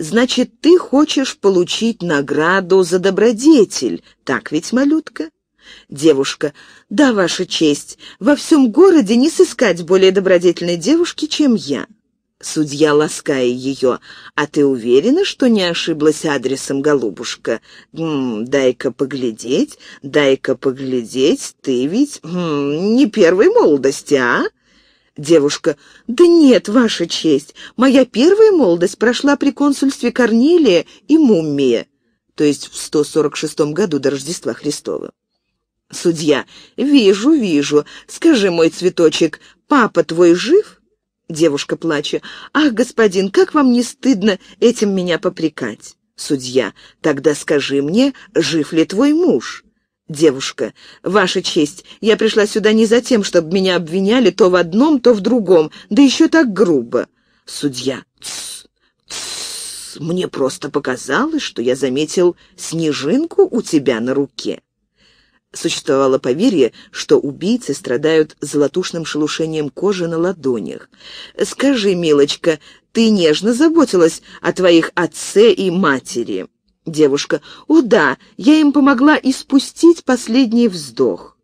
Значит, ты хочешь получить награду за добродетель, так ведь, малютка? Девушка. Да, ваша честь, во всем городе не сыскать более добродетельной девушки, чем я. Судья, лаская ее, «А ты уверена, что не ошиблась адресом, голубушка? Дай-ка поглядеть, дай-ка поглядеть, ты ведь м -м, не первой молодости, а?» Девушка. «Да нет, Ваша честь, моя первая молодость прошла при консульстве Корнилия и Муммия, то есть в 146 году до Рождества Христова». Судья. «Вижу, вижу. Скажи, мой цветочек, папа твой жив?» Девушка плача. «Ах, господин, как вам не стыдно этим меня попрекать?» Судья. «Тогда скажи мне, жив ли твой муж?» девушка. «Ваша честь, я пришла сюда не за тем, чтобы меня обвиняли то в одном, то в другом, да еще так грубо». Судья. «Тсс, тсс, мне просто показалось, что я заметил снежинку у тебя на руке». Существовало поверье, что убийцы страдают золотушным шелушением кожи на ладонях. «Скажи, милочка, ты нежно заботилась о твоих отце и матери?» Девушка. «О да, я им помогла испустить последний вздох».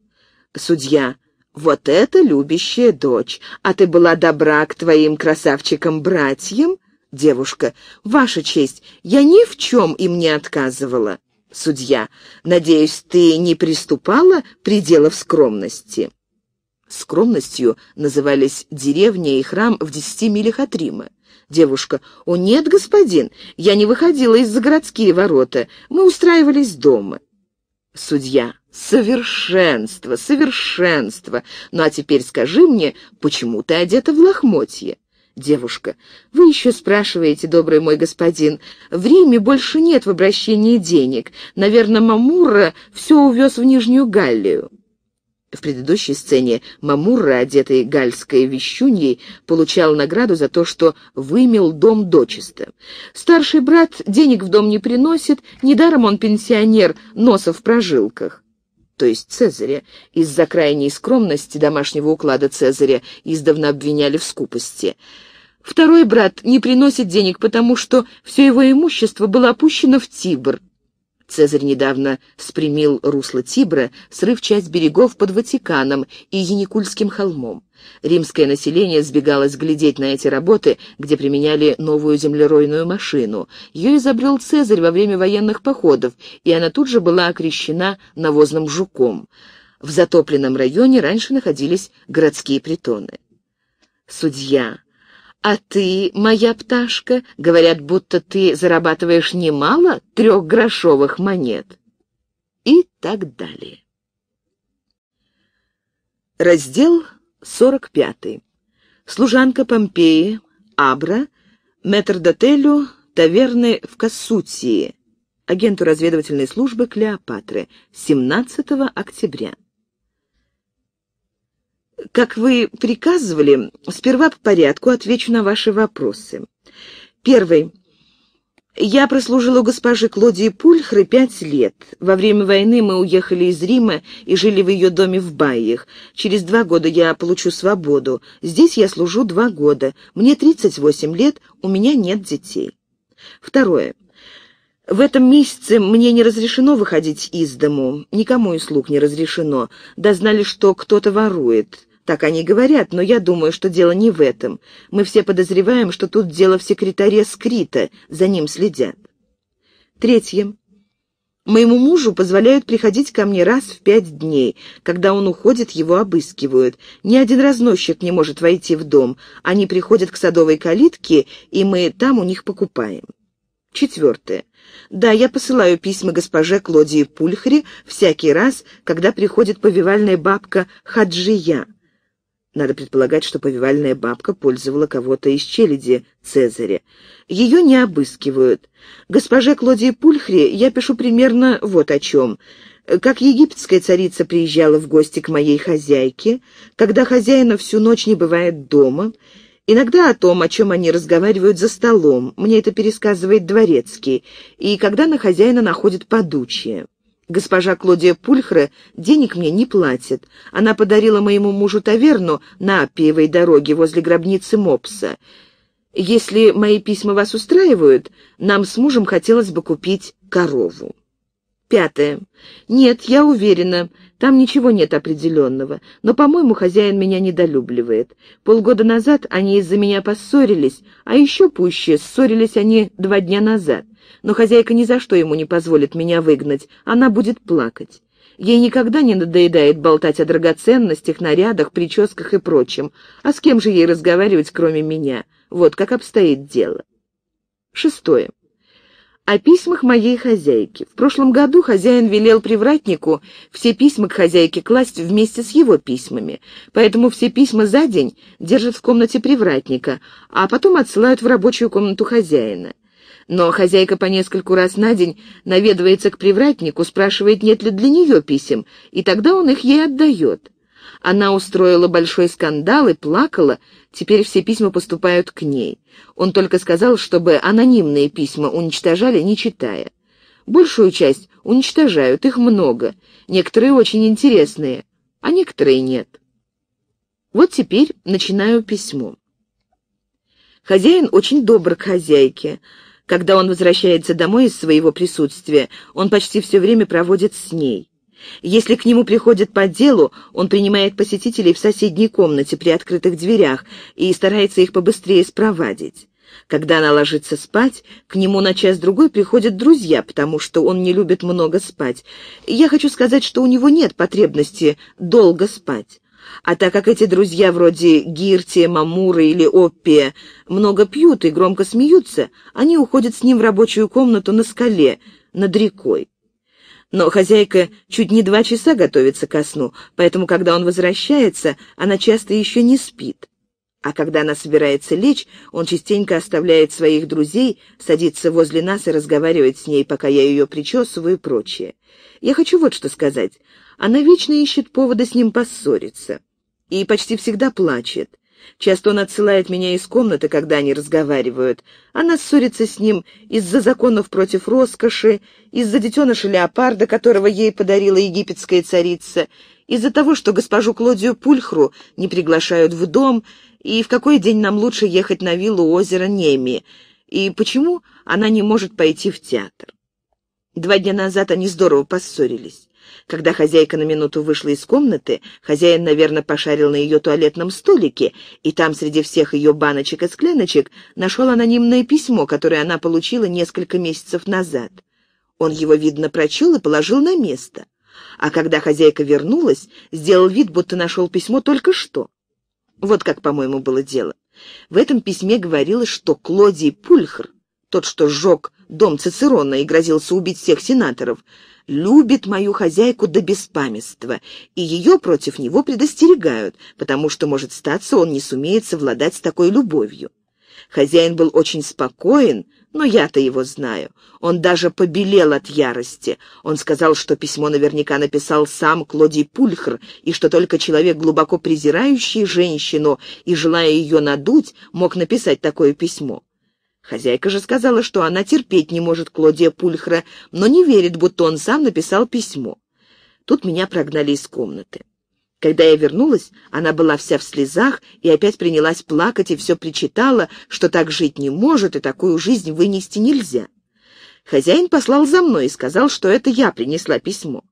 Судья. «Вот это любящая дочь! А ты была добра к твоим красавчикам-братьям?» Девушка. «Ваша честь, я ни в чем им не отказывала». Судья. «Надеюсь, ты не приступала пределов скромности?» Скромностью назывались деревня и храм в десяти милях от Рима. Девушка. «О, нет, господин, я не выходила из-за городские ворота. Мы устраивались дома». Судья. «Совершенство, совершенство! Ну а теперь скажи мне, почему ты одета в лохмотье?» Девушка. «Вы еще спрашиваете, добрый мой господин. В Риме больше нет в обращении денег. Наверное, Мамура все увез в Нижнюю Галлию». В предыдущей сцене Мамурра, одетый гальской вещуньей, получал награду за то, что вымел дом дочисто. Старший брат денег в дом не приносит, недаром он пенсионер, носа в прожилках. То есть Цезаря. Из-за крайней скромности домашнего уклада Цезаря издавна обвиняли в скупости. Второй брат не приносит денег, потому что все его имущество было опущено в Тибр. Цезарь недавно спрямил русло Тибра, срыв часть берегов под Ватиканом и Яникульским холмом. Римское население сбегалось глядеть на эти работы, где применяли новую землеройную машину. Ее изобрел Цезарь во время военных походов, и она тут же была окрещена навозным жуком. В затопленном районе раньше находились городские притоны. Судья «А ты, моя пташка, говорят, будто ты зарабатываешь немало трехгрошовых монет». И так далее. Раздел 45. Служанка Помпеи, Абра, метрдотелю таверны в Кассутии, агенту разведывательной службы Клеопатры, 17 октября. Как вы приказывали, сперва по порядку отвечу на ваши вопросы. Первый. Я прослужила у госпожи Клодии Пульхры пять лет. Во время войны мы уехали из Рима и жили в ее доме в Байях. Через два года я получу свободу. Здесь я служу два года. Мне 38 лет, у меня нет детей. Второе. В этом месяце мне не разрешено выходить из дому, никому из слуг не разрешено. Дознали, что кто-то ворует. Так они говорят, но я думаю, что дело не в этом. Мы все подозреваем, что тут дело в секретаре Скрита, за ним следят. Третье. Моему мужу позволяют приходить ко мне раз в пять дней. Когда он уходит, его обыскивают. Ни один разносчик не может войти в дом. Они приходят к садовой калитке, и мы там у них покупаем. Четвертое. Да, я посылаю письма госпоже Клодии Пульхри всякий раз, когда приходит повивальная бабка Хаджия. Надо предполагать, что повивальная бабка пользовала кого-то из челяди Цезаря. Ее не обыскивают. Госпоже Клодии Пульхри я пишу примерно вот о чем. Как египетская царица приезжала в гости к моей хозяйке, когда хозяина всю ночь не бывает дома, Иногда о том, о чем они разговаривают за столом, мне это пересказывает дворецкий, и когда на хозяина находит подучие. Госпожа Клодия Пульхре денег мне не платит. Она подарила моему мужу таверну на Апиевой дороге возле гробницы Мопса. Если мои письма вас устраивают, нам с мужем хотелось бы купить корову. Пятое. Нет, я уверена, там ничего нет определенного, но, по-моему, хозяин меня недолюбливает. Полгода назад они из-за меня поссорились, а еще пуще ссорились они два дня назад. Но хозяйка ни за что ему не позволит меня выгнать, она будет плакать. Ей никогда не надоедает болтать о драгоценностях, нарядах, прическах и прочем. А с кем же ей разговаривать, кроме меня? Вот как обстоит дело. Шестое о письмах моей хозяйки. В прошлом году хозяин велел привратнику все письма к хозяйке класть вместе с его письмами, поэтому все письма за день держат в комнате привратника, а потом отсылают в рабочую комнату хозяина. Но хозяйка по нескольку раз на день наведывается к привратнику, спрашивает, нет ли для нее писем, и тогда он их ей отдает. Она устроила большой скандал и плакала, теперь все письма поступают к ней. Он только сказал, чтобы анонимные письма уничтожали, не читая. Большую часть уничтожают, их много. Некоторые очень интересные, а некоторые нет. Вот теперь начинаю письмо. Хозяин очень добр к хозяйке. Когда он возвращается домой из своего присутствия, он почти все время проводит с ней. Если к нему приходят по делу, он принимает посетителей в соседней комнате при открытых дверях и старается их побыстрее спровадить. Когда она ложится спать, к нему на час-другой приходят друзья, потому что он не любит много спать. Я хочу сказать, что у него нет потребности долго спать. А так как эти друзья вроде Гирти, Мамуры или Оппи много пьют и громко смеются, они уходят с ним в рабочую комнату на скале, над рекой но хозяйка чуть не два часа готовится ко сну, поэтому, когда он возвращается, она часто еще не спит. А когда она собирается лечь, он частенько оставляет своих друзей, садится возле нас и разговаривает с ней, пока я ее причесываю и прочее. Я хочу вот что сказать. Она вечно ищет повода с ним поссориться и почти всегда плачет. Часто он отсылает меня из комнаты, когда они разговаривают. Она ссорится с ним из-за законов против роскоши, из-за детеныша леопарда, которого ей подарила египетская царица, из-за того, что госпожу Клодию Пульхру не приглашают в дом, и в какой день нам лучше ехать на виллу озера Неми, и почему она не может пойти в театр. Два дня назад они здорово поссорились. Когда хозяйка на минуту вышла из комнаты, хозяин, наверное, пошарил на ее туалетном столике, и там среди всех ее баночек и скляночек нашел анонимное письмо, которое она получила несколько месяцев назад. Он его, видно, прочел и положил на место. А когда хозяйка вернулась, сделал вид, будто нашел письмо только что. Вот как, по-моему, было дело. В этом письме говорилось, что Клодий Пульхр, тот, что сжег дом Цицерона и грозился убить всех сенаторов, любит мою хозяйку до беспамятства, и ее против него предостерегают, потому что, может статься, он не сумеет совладать с такой любовью. Хозяин был очень спокоен, но я-то его знаю. Он даже побелел от ярости. Он сказал, что письмо наверняка написал сам Клодий Пульхр, и что только человек, глубоко презирающий женщину и желая ее надуть, мог написать такое письмо. Хозяйка же сказала, что она терпеть не может Клодия Пульхра, но не верит, будто он сам написал письмо. Тут меня прогнали из комнаты. Когда я вернулась, она была вся в слезах и опять принялась плакать и все причитала, что так жить не может и такую жизнь вынести нельзя. Хозяин послал за мной и сказал, что это я принесла письмо.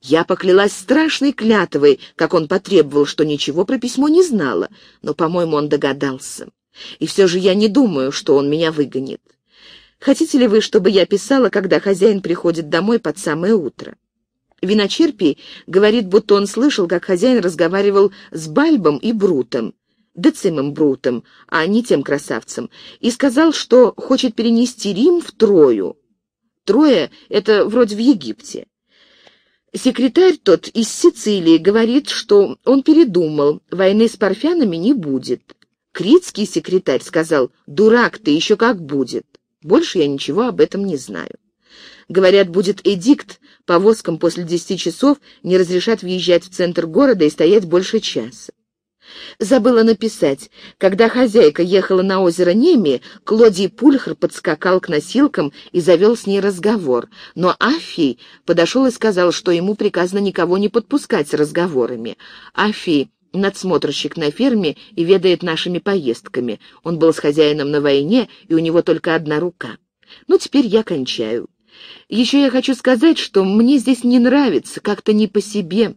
Я поклялась страшной клятвой, как он потребовал, что ничего про письмо не знала, но, по-моему, он догадался. И все же я не думаю, что он меня выгонит. Хотите ли вы, чтобы я писала, когда хозяин приходит домой под самое утро?» Виночерпий говорит, будто он слышал, как хозяин разговаривал с Бальбом и Брутом, Децимом Брутом, а не тем красавцем, и сказал, что хочет перенести Рим в Трою. Трое это вроде в Египте. Секретарь тот из Сицилии говорит, что он передумал, войны с парфянами не будет. Критский секретарь сказал, «Дурак ты еще как будет». Больше я ничего об этом не знаю. Говорят, будет эдикт, повозкам после десяти часов не разрешат въезжать в центр города и стоять больше часа. Забыла написать. Когда хозяйка ехала на озеро Неми, Клодий Пульхер подскакал к носилкам и завел с ней разговор. Но Афий подошел и сказал, что ему приказано никого не подпускать с разговорами. Афий надсмотрщик на ферме и ведает нашими поездками. Он был с хозяином на войне, и у него только одна рука. Ну теперь я кончаю. Еще я хочу сказать, что мне здесь не нравится, как-то не по себе.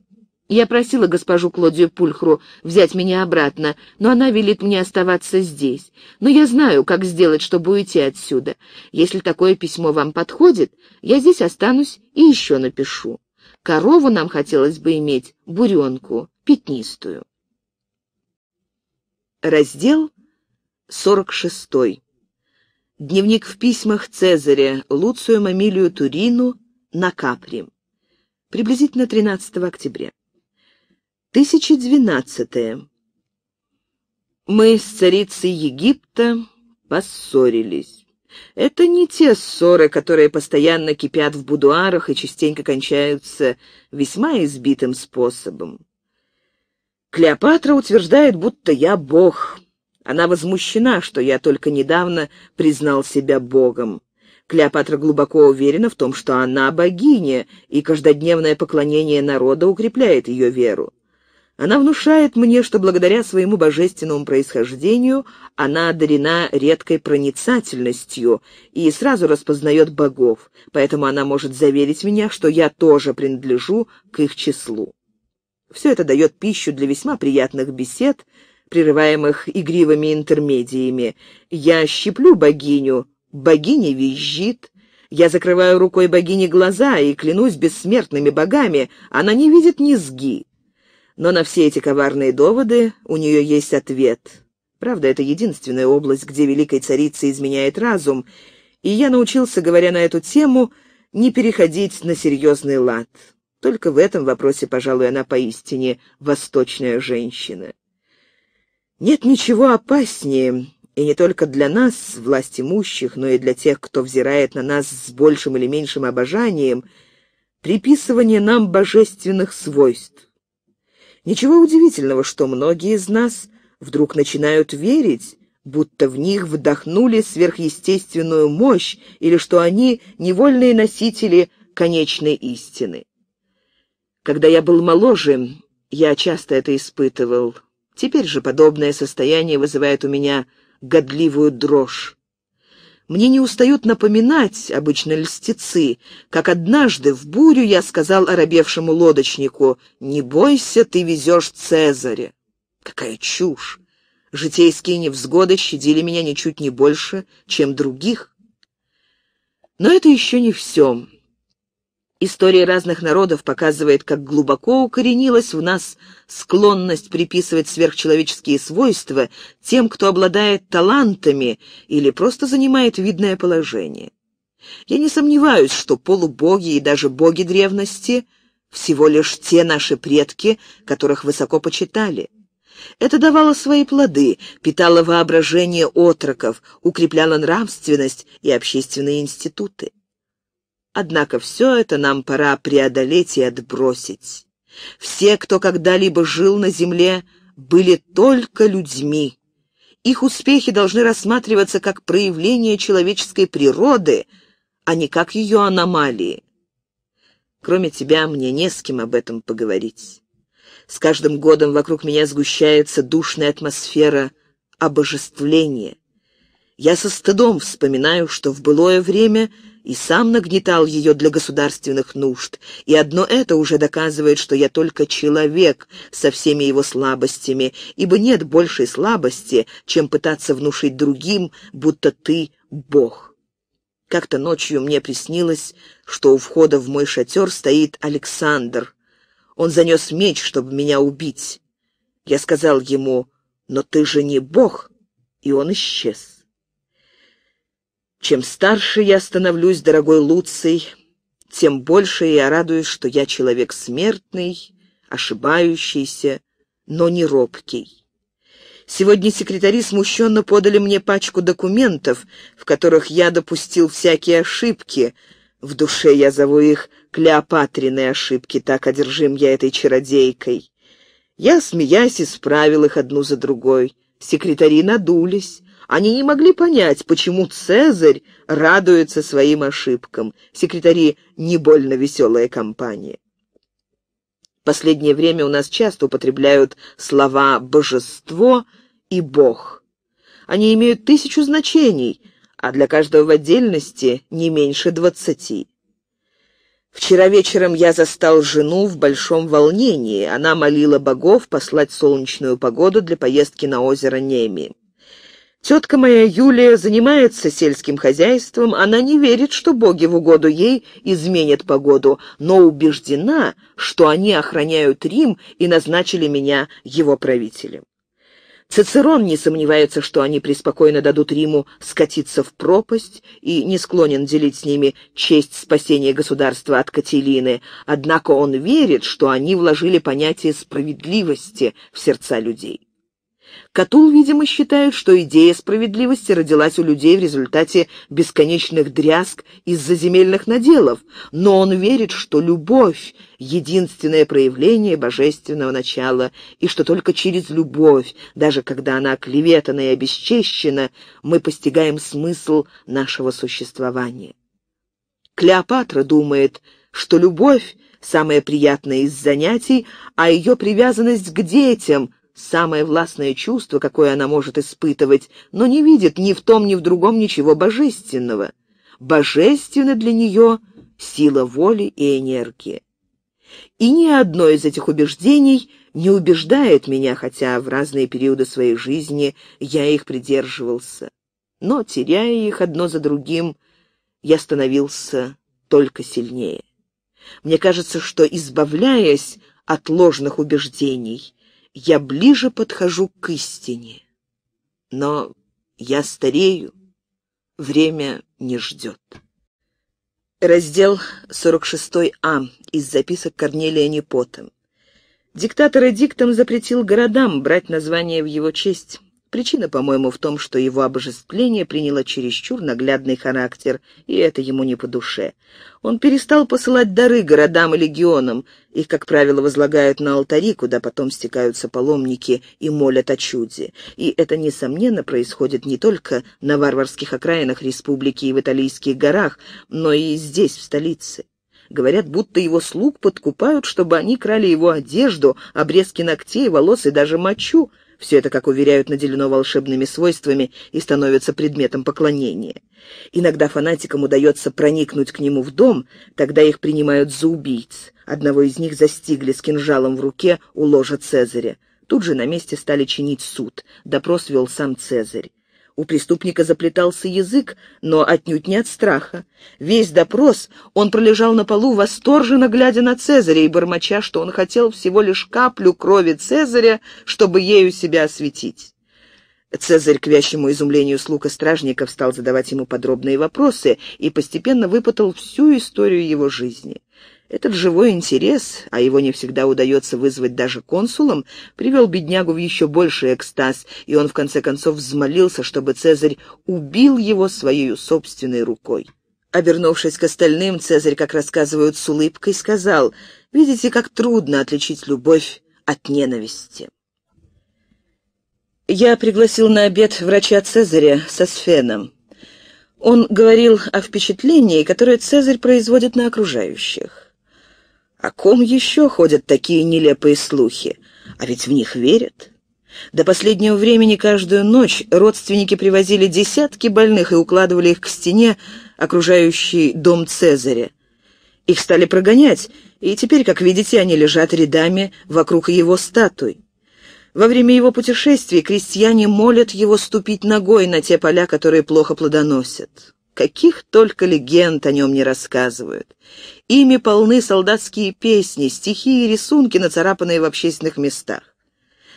Я просила госпожу Клодию Пульхру взять меня обратно, но она велит мне оставаться здесь. Но я знаю, как сделать, чтобы уйти отсюда. Если такое письмо вам подходит, я здесь останусь и еще напишу. Корову нам хотелось бы иметь, буренку пятнистую. Раздел 46. Дневник в письмах Цезаря Луцию Мамилию Турину на Капри. Приблизительно 13 октября. 1012. Мы с царицей Египта поссорились. Это не те ссоры, которые постоянно кипят в будуарах и частенько кончаются весьма избитым способом. Клеопатра утверждает, будто я бог. Она возмущена, что я только недавно признал себя богом. Клеопатра глубоко уверена в том, что она богиня, и каждодневное поклонение народа укрепляет ее веру. Она внушает мне, что благодаря своему божественному происхождению она одарена редкой проницательностью и сразу распознает богов, поэтому она может заверить меня, что я тоже принадлежу к их числу. Все это дает пищу для весьма приятных бесед, прерываемых игривыми интермедиями. Я щеплю богиню, богиня визжит. Я закрываю рукой богини глаза и клянусь бессмертными богами, она не видит низги. Но на все эти коварные доводы у нее есть ответ. Правда, это единственная область, где великой царица изменяет разум, и я научился, говоря на эту тему, не переходить на серьезный лад. Только в этом вопросе, пожалуй, она поистине восточная женщина. Нет ничего опаснее, и не только для нас, власть имущих, но и для тех, кто взирает на нас с большим или меньшим обожанием, приписывание нам божественных свойств. Ничего удивительного, что многие из нас вдруг начинают верить, будто в них вдохнули сверхъестественную мощь или что они невольные носители конечной истины. Когда я был моложе, я часто это испытывал. Теперь же подобное состояние вызывает у меня годливую дрожь. Мне не устают напоминать, обычно льстецы, как однажды в бурю я сказал оробевшему лодочнику «Не бойся, ты везешь Цезаря». Какая чушь! Житейские невзгоды щадили меня ничуть не больше, чем других. Но это еще не все. История разных народов показывает, как глубоко укоренилась в нас склонность приписывать сверхчеловеческие свойства тем, кто обладает талантами или просто занимает видное положение. Я не сомневаюсь, что полубоги и даже боги древности — всего лишь те наши предки, которых высоко почитали. Это давало свои плоды, питало воображение отроков, укрепляло нравственность и общественные институты. Однако все это нам пора преодолеть и отбросить. Все, кто когда-либо жил на земле, были только людьми. Их успехи должны рассматриваться как проявление человеческой природы, а не как ее аномалии. Кроме тебя, мне не с кем об этом поговорить. С каждым годом вокруг меня сгущается душная атмосфера обожествления. Я со стыдом вспоминаю, что в былое время — и сам нагнетал ее для государственных нужд, и одно это уже доказывает, что я только человек со всеми его слабостями, ибо нет большей слабости, чем пытаться внушить другим, будто ты — Бог. Как-то ночью мне приснилось, что у входа в мой шатер стоит Александр. Он занес меч, чтобы меня убить. Я сказал ему, «Но ты же не Бог!» И он исчез. Чем старше я становлюсь, дорогой Луций, тем больше я радуюсь, что я человек смертный, ошибающийся, но не робкий. Сегодня секретари смущенно подали мне пачку документов, в которых я допустил всякие ошибки. В душе я зову их «Клеопатрины ошибки», так одержим я этой чародейкой. Я, смеясь, исправил их одну за другой. Секретари надулись. Они не могли понять, почему Цезарь радуется своим ошибкам. Секретари — не больно веселая компания. Последнее время у нас часто употребляют слова «божество» и «бог». Они имеют тысячу значений, а для каждого в отдельности не меньше двадцати. Вчера вечером я застал жену в большом волнении. Она молила богов послать солнечную погоду для поездки на озеро Неми. Тетка моя Юлия занимается сельским хозяйством, она не верит, что боги в угоду ей изменят погоду, но убеждена, что они охраняют Рим и назначили меня его правителем. Цицерон не сомневается, что они преспокойно дадут Риму скатиться в пропасть и не склонен делить с ними честь спасения государства от Кателины, однако он верит, что они вложили понятие справедливости в сердца людей. Катул, видимо, считает, что идея справедливости родилась у людей в результате бесконечных дрязг из-за земельных наделов, но он верит, что любовь — единственное проявление божественного начала, и что только через любовь, даже когда она клеветана и обесчещена, мы постигаем смысл нашего существования. Клеопатра думает, что любовь — самое приятное из занятий, а ее привязанность к детям — самое властное чувство, какое она может испытывать, но не видит ни в том, ни в другом ничего божественного. Божественно для нее сила воли и энергии. И ни одно из этих убеждений не убеждает меня, хотя в разные периоды своей жизни я их придерживался. Но, теряя их одно за другим, я становился только сильнее. Мне кажется, что, избавляясь от ложных убеждений, я ближе подхожу к истине. Но я старею, время не ждет. Раздел 46А из записок Корнелия Непота. Диктатор эдиктом запретил городам брать название в его честь. Причина, по-моему, в том, что его обожествление приняло чересчур наглядный характер, и это ему не по душе. Он перестал посылать дары городам и легионам, их, как правило, возлагают на алтари, куда потом стекаются паломники и молят о чуде. И это, несомненно, происходит не только на варварских окраинах республики и в Италийских горах, но и здесь, в столице. Говорят, будто его слуг подкупают, чтобы они крали его одежду, обрезки ногтей, волос и даже мочу — все это, как уверяют, наделено волшебными свойствами и становится предметом поклонения. Иногда фанатикам удается проникнуть к нему в дом, тогда их принимают за убийц. Одного из них застигли с кинжалом в руке у ложа Цезаря. Тут же на месте стали чинить суд. Допрос вел сам Цезарь. У преступника заплетался язык, но отнюдь не от страха. Весь допрос он пролежал на полу, восторженно глядя на Цезаря и бормоча, что он хотел всего лишь каплю крови Цезаря, чтобы ею себя осветить. Цезарь, к вящему изумлению слуга стражников, стал задавать ему подробные вопросы и постепенно выпытал всю историю его жизни. Этот живой интерес, а его не всегда удается вызвать даже консулам, привел беднягу в еще больший экстаз, и он в конце концов взмолился, чтобы Цезарь убил его своей собственной рукой. Обернувшись к остальным, Цезарь, как рассказывают с улыбкой, сказал, «Видите, как трудно отличить любовь от ненависти». Я пригласил на обед врача Цезаря со Сфеном. Он говорил о впечатлении, которое Цезарь производит на окружающих. О ком еще ходят такие нелепые слухи? А ведь в них верят. До последнего времени каждую ночь родственники привозили десятки больных и укладывали их к стене, окружающей дом Цезаря. Их стали прогонять, и теперь, как видите, они лежат рядами вокруг его статуй. Во время его путешествий крестьяне молят его ступить ногой на те поля, которые плохо плодоносят каких только легенд о нем не рассказывают. Ими полны солдатские песни, стихи и рисунки, нацарапанные в общественных местах.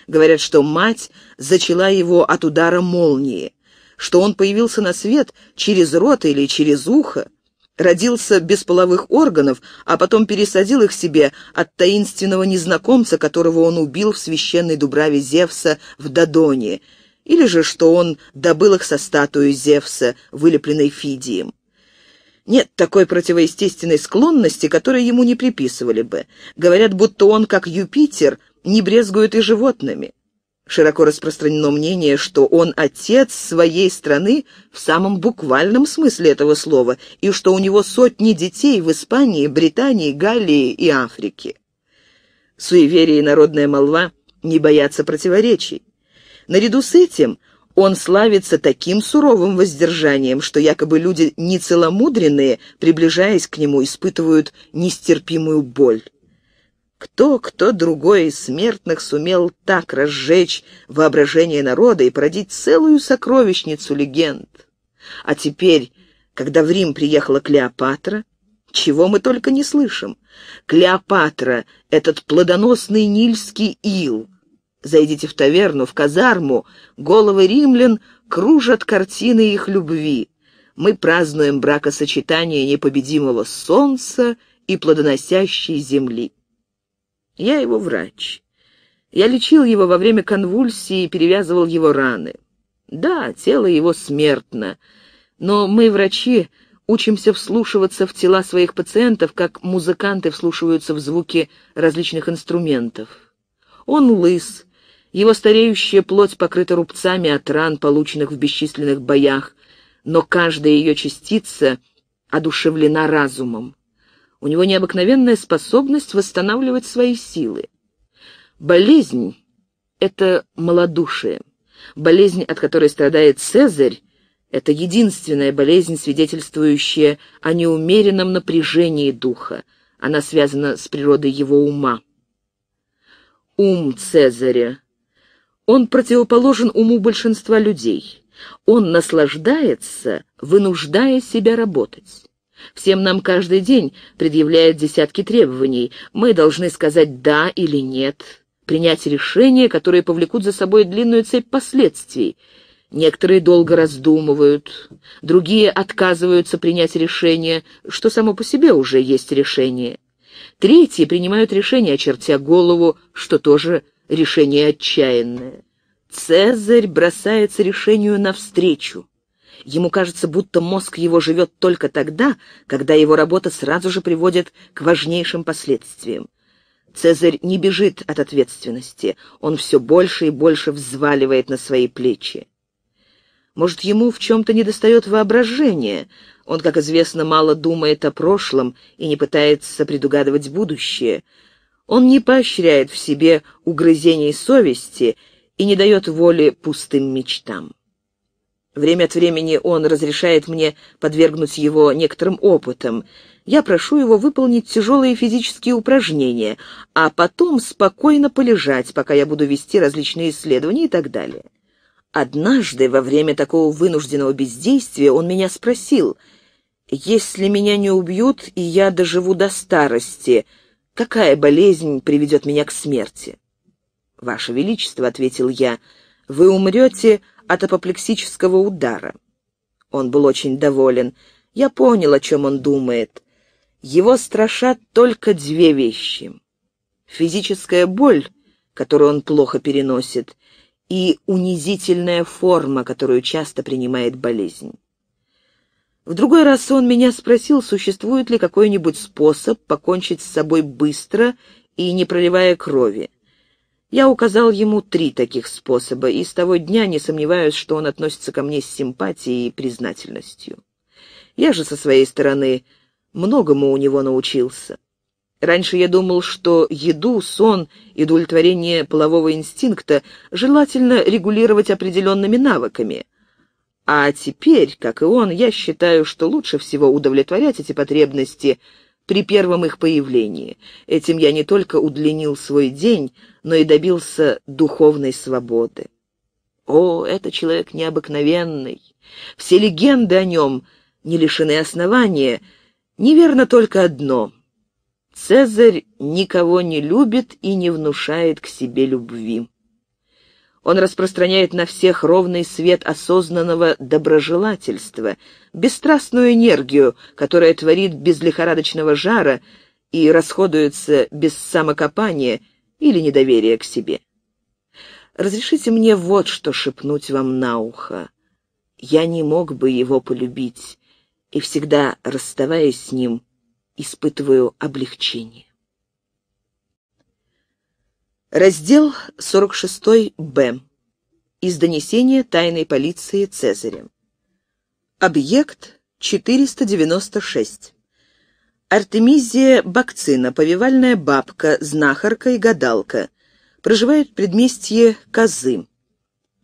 Говорят, что мать зачала его от удара молнии, что он появился на свет через рот или через ухо, родился без половых органов, а потом пересадил их себе от таинственного незнакомца, которого он убил в священной дубраве Зевса в Дадоне — или же что он добыл их со статуи Зевса, вылепленной Фидием. Нет такой противоестественной склонности, которой ему не приписывали бы. Говорят, будто он, как Юпитер, не брезгует и животными. Широко распространено мнение, что он отец своей страны в самом буквальном смысле этого слова, и что у него сотни детей в Испании, Британии, Галлии и Африке. Суеверие и народная молва не боятся противоречий. Наряду с этим он славится таким суровым воздержанием, что якобы люди нецеломудренные, приближаясь к нему, испытывают нестерпимую боль. Кто-кто другой из смертных сумел так разжечь воображение народа и породить целую сокровищницу легенд? А теперь, когда в Рим приехала Клеопатра, чего мы только не слышим. Клеопатра, этот плодоносный нильский ил, Зайдите в таверну, в казарму. Головы римлян кружат картины их любви. Мы празднуем бракосочетание непобедимого солнца и плодоносящей земли. Я его врач. Я лечил его во время конвульсии и перевязывал его раны. Да, тело его смертно, но мы, врачи, учимся вслушиваться в тела своих пациентов, как музыканты вслушиваются в звуки различных инструментов. Он лыс, его стареющая плоть покрыта рубцами от ран, полученных в бесчисленных боях, но каждая ее частица одушевлена разумом. У него необыкновенная способность восстанавливать свои силы. Болезнь — это малодушие. Болезнь, от которой страдает Цезарь, это единственная болезнь, свидетельствующая о неумеренном напряжении духа. Она связана с природой его ума. Ум Цезаря он противоположен уму большинства людей. Он наслаждается, вынуждая себя работать. Всем нам каждый день предъявляют десятки требований. Мы должны сказать «да» или «нет», принять решения, которые повлекут за собой длинную цепь последствий. Некоторые долго раздумывают, другие отказываются принять решение, что само по себе уже есть решение. Третьи принимают решение, очертя голову, что тоже решение отчаянное. Цезарь бросается решению навстречу. Ему кажется, будто мозг его живет только тогда, когда его работа сразу же приводит к важнейшим последствиям. Цезарь не бежит от ответственности, он все больше и больше взваливает на свои плечи. Может, ему в чем-то недостает воображения, он, как известно, мало думает о прошлом и не пытается предугадывать будущее, он не поощряет в себе угрызений совести и не дает воли пустым мечтам. Время от времени он разрешает мне подвергнуть его некоторым опытам. Я прошу его выполнить тяжелые физические упражнения, а потом спокойно полежать, пока я буду вести различные исследования и так далее. Однажды, во время такого вынужденного бездействия, он меня спросил, «Если меня не убьют, и я доживу до старости», Какая болезнь приведет меня к смерти?» «Ваше Величество», — ответил я, — «вы умрете от апоплексического удара». Он был очень доволен. Я понял, о чем он думает. Его страшат только две вещи. Физическая боль, которую он плохо переносит, и унизительная форма, которую часто принимает болезнь. В другой раз он меня спросил, существует ли какой-нибудь способ покончить с собой быстро и не проливая крови. Я указал ему три таких способа, и с того дня не сомневаюсь, что он относится ко мне с симпатией и признательностью. Я же со своей стороны многому у него научился. Раньше я думал, что еду, сон и удовлетворение полового инстинкта желательно регулировать определенными навыками — а теперь, как и он, я считаю, что лучше всего удовлетворять эти потребности при первом их появлении. Этим я не только удлинил свой день, но и добился духовной свободы. О, это человек необыкновенный. Все легенды о нем не лишены основания. Неверно только одно. Цезарь никого не любит и не внушает к себе любви. Он распространяет на всех ровный свет осознанного доброжелательства, бесстрастную энергию, которая творит без лихорадочного жара и расходуется без самокопания или недоверия к себе. Разрешите мне вот что шепнуть вам на ухо. Я не мог бы его полюбить, и всегда, расставаясь с ним, испытываю облегчение. Раздел 46-Б. Из донесения тайной полиции Цезаря. Объект 496. Артемизия Бакцина, повивальная бабка, знахарка и гадалка. Проживает в предместье Козы.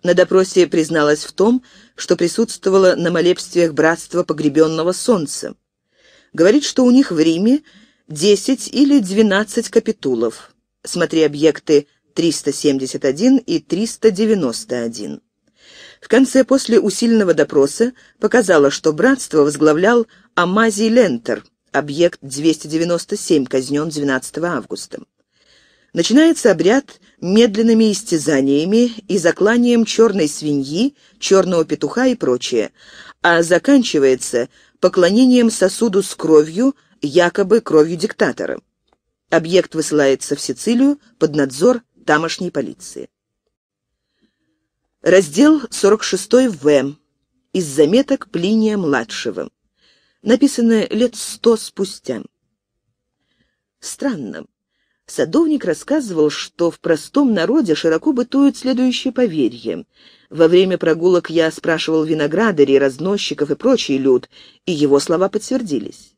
На допросе призналась в том, что присутствовала на молебствиях братства погребенного солнца. Говорит, что у них в Риме 10 или 12 капитулов, Смотри объекты 371 и 391. В конце, после усиленного допроса, показало, что братство возглавлял Амазий Лентер, объект 297, казнен 12 августа. Начинается обряд медленными истязаниями и закланием черной свиньи, черного петуха и прочее, а заканчивается поклонением сосуду с кровью, якобы кровью диктатора. Объект высылается в Сицилию под надзор тамошней полиции. Раздел 46 В. Из заметок Плиния-младшего. Написано лет сто спустя. Странно. Садовник рассказывал, что в простом народе широко бытуют следующие поверья. Во время прогулок я спрашивал виноградарей, разносчиков и прочий люд, и его слова подтвердились.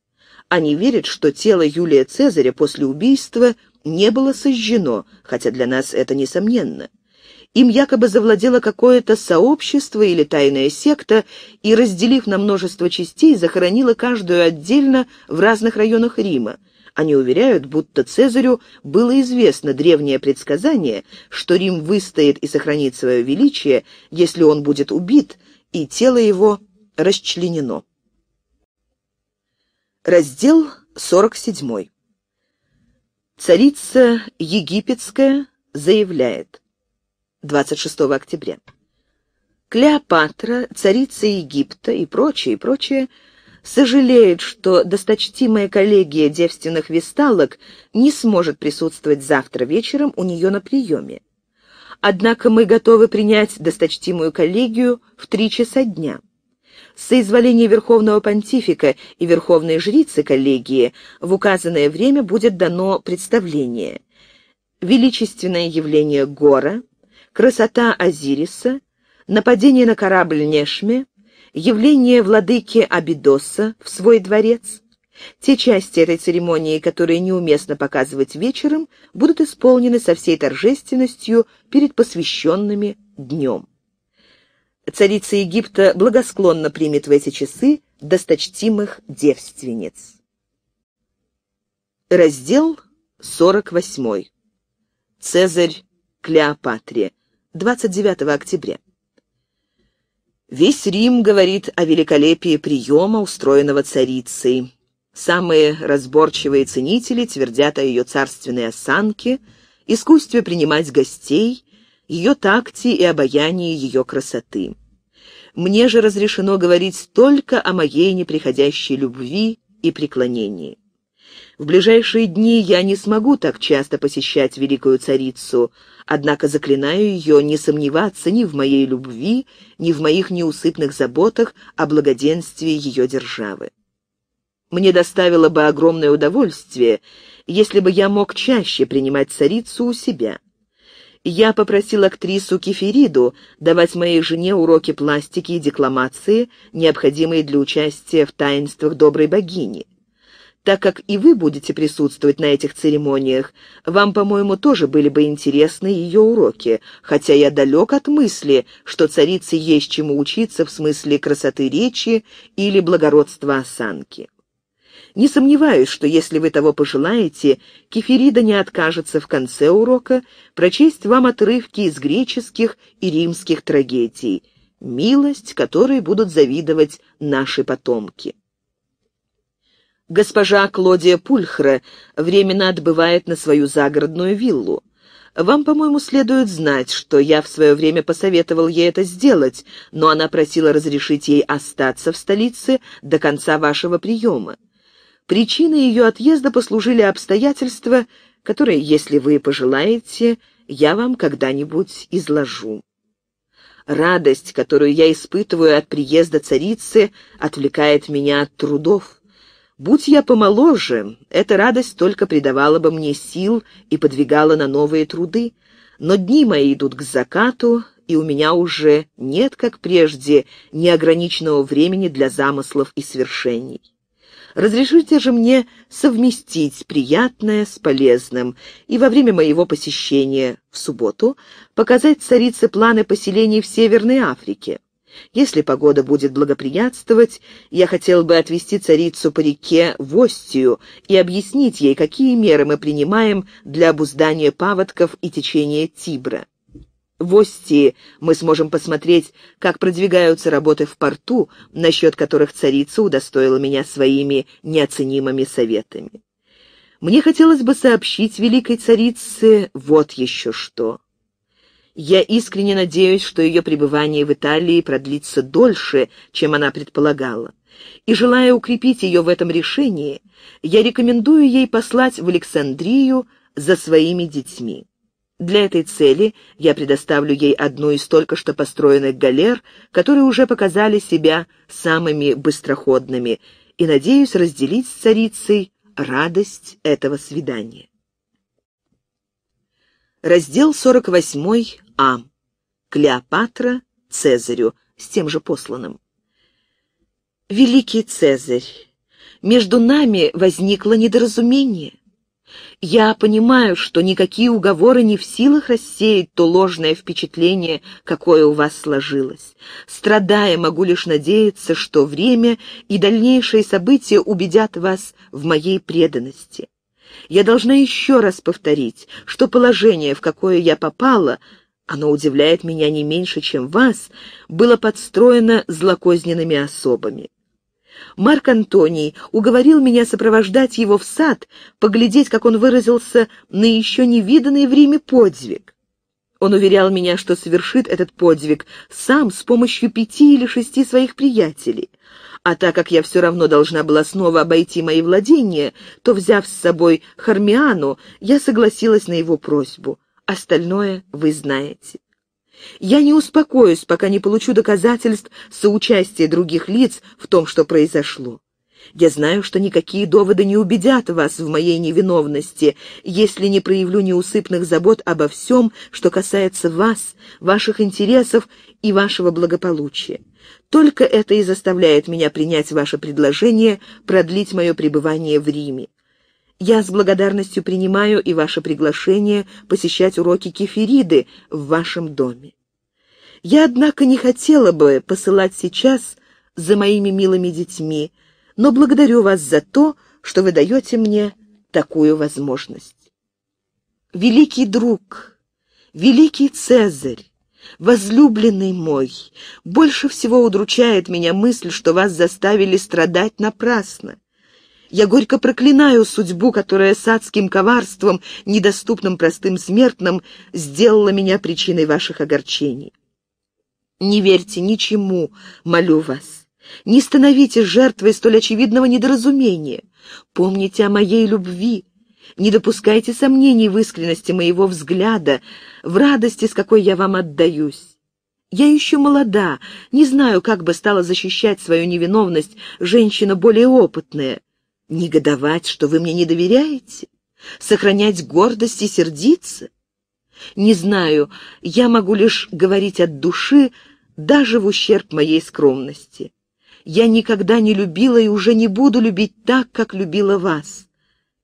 Они верят, что тело Юлия Цезаря после убийства не было сожжено, хотя для нас это несомненно. Им якобы завладело какое-то сообщество или тайная секта и, разделив на множество частей, захоронило каждую отдельно в разных районах Рима. Они уверяют, будто Цезарю было известно древнее предсказание, что Рим выстоит и сохранит свое величие, если он будет убит, и тело его расчленено. Раздел 47. Царица египетская заявляет. 26 октября. Клеопатра, царица Египта и прочее, и прочее, сожалеет, что досточтимая коллегия девственных весталок не сможет присутствовать завтра вечером у нее на приеме. Однако мы готовы принять досточтимую коллегию в три часа дня соизволения Верховного Понтифика и Верховной Жрицы коллегии в указанное время будет дано представление. Величественное явление Гора, красота Азириса, нападение на корабль Нешме, явление владыки Абидоса в свой дворец. Те части этой церемонии, которые неуместно показывать вечером, будут исполнены со всей торжественностью перед посвященными днем царица Египта благосклонно примет в эти часы досточтимых девственниц. Раздел 48. Цезарь Клеопатре. 29 октября. Весь Рим говорит о великолепии приема, устроенного царицей. Самые разборчивые ценители твердят о ее царственной осанке, искусстве принимать гостей ее такти и обаяние ее красоты. Мне же разрешено говорить только о моей неприходящей любви и преклонении. В ближайшие дни я не смогу так часто посещать великую царицу, однако заклинаю ее не сомневаться ни в моей любви, ни в моих неусыпных заботах о благоденствии ее державы. Мне доставило бы огромное удовольствие, если бы я мог чаще принимать царицу у себя я попросил актрису Кефериду давать моей жене уроки пластики и декламации, необходимые для участия в таинствах доброй богини. Так как и вы будете присутствовать на этих церемониях, вам, по-моему, тоже были бы интересны ее уроки, хотя я далек от мысли, что царице есть чему учиться в смысле красоты речи или благородства осанки. Не сомневаюсь, что если вы того пожелаете, Кеферида не откажется в конце урока прочесть вам отрывки из греческих и римских трагедий, милость которой будут завидовать наши потомки. Госпожа Клодия Пульхра временно отбывает на свою загородную виллу. Вам, по-моему, следует знать, что я в свое время посоветовал ей это сделать, но она просила разрешить ей остаться в столице до конца вашего приема. Причиной ее отъезда послужили обстоятельства, которые, если вы пожелаете, я вам когда-нибудь изложу. Радость, которую я испытываю от приезда царицы, отвлекает меня от трудов. Будь я помоложе, эта радость только придавала бы мне сил и подвигала на новые труды, но дни мои идут к закату, и у меня уже нет, как прежде, неограниченного времени для замыслов и свершений. Разрешите же мне совместить приятное с полезным и во время моего посещения в субботу показать царице планы поселений в Северной Африке. Если погода будет благоприятствовать, я хотел бы отвезти царицу по реке в Остию и объяснить ей, какие меры мы принимаем для обуздания паводков и течения Тибра в Остии мы сможем посмотреть, как продвигаются работы в порту, насчет которых царица удостоила меня своими неоценимыми советами. Мне хотелось бы сообщить великой царице вот еще что. Я искренне надеюсь, что ее пребывание в Италии продлится дольше, чем она предполагала. И, желая укрепить ее в этом решении, я рекомендую ей послать в Александрию за своими детьми. Для этой цели я предоставлю ей одну из только что построенных галер, которые уже показали себя самыми быстроходными, и надеюсь разделить с царицей радость этого свидания. Раздел 48 А. Клеопатра Цезарю с тем же посланным. Великий Цезарь, между нами возникло недоразумение. Я понимаю, что никакие уговоры не в силах рассеять то ложное впечатление, какое у вас сложилось. Страдая, могу лишь надеяться, что время и дальнейшие события убедят вас в моей преданности. Я должна еще раз повторить, что положение, в какое я попала, оно удивляет меня не меньше, чем вас, было подстроено злокозненными особами. Марк Антоний уговорил меня сопровождать его в сад, поглядеть, как он выразился, на еще невиданный в Риме подвиг. Он уверял меня, что совершит этот подвиг сам с помощью пяти или шести своих приятелей. А так как я все равно должна была снова обойти мои владения, то, взяв с собой Хармиану, я согласилась на его просьбу. Остальное вы знаете. Я не успокоюсь, пока не получу доказательств соучастия других лиц в том, что произошло. Я знаю, что никакие доводы не убедят вас в моей невиновности, если не проявлю неусыпных забот обо всем, что касается вас, ваших интересов и вашего благополучия. Только это и заставляет меня принять ваше предложение продлить мое пребывание в Риме. Я с благодарностью принимаю и ваше приглашение посещать уроки кефириды в вашем доме. Я, однако, не хотела бы посылать сейчас за моими милыми детьми, но благодарю вас за то, что вы даете мне такую возможность. Великий друг, великий Цезарь, возлюбленный мой, больше всего удручает меня мысль, что вас заставили страдать напрасно. Я горько проклинаю судьбу, которая с адским коварством, недоступным простым смертным, сделала меня причиной ваших огорчений. Не верьте ничему, молю вас. Не становитесь жертвой столь очевидного недоразумения. Помните о моей любви. Не допускайте сомнений в искренности моего взгляда, в радости, с какой я вам отдаюсь. Я еще молода, не знаю, как бы стала защищать свою невиновность женщина более опытная. Негодовать, что вы мне не доверяете? Сохранять гордость и сердиться? Не знаю, я могу лишь говорить от души, даже в ущерб моей скромности. Я никогда не любила и уже не буду любить так, как любила вас.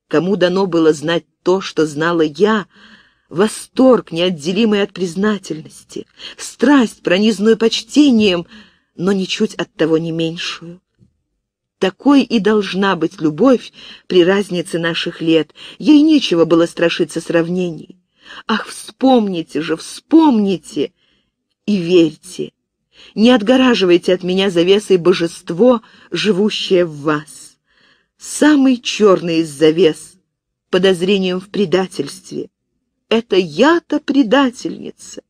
Кому дано было знать то, что знала я, восторг, неотделимый от признательности, страсть, пронизанную почтением, но ничуть от того не меньшую. Такой и должна быть любовь при разнице наших лет. Ей нечего было страшиться сравнений. Ах, вспомните же, вспомните и верьте. Не отгораживайте от меня завесой божество, живущее в вас. Самый черный из завес, подозрением в предательстве. Это я-то предательница.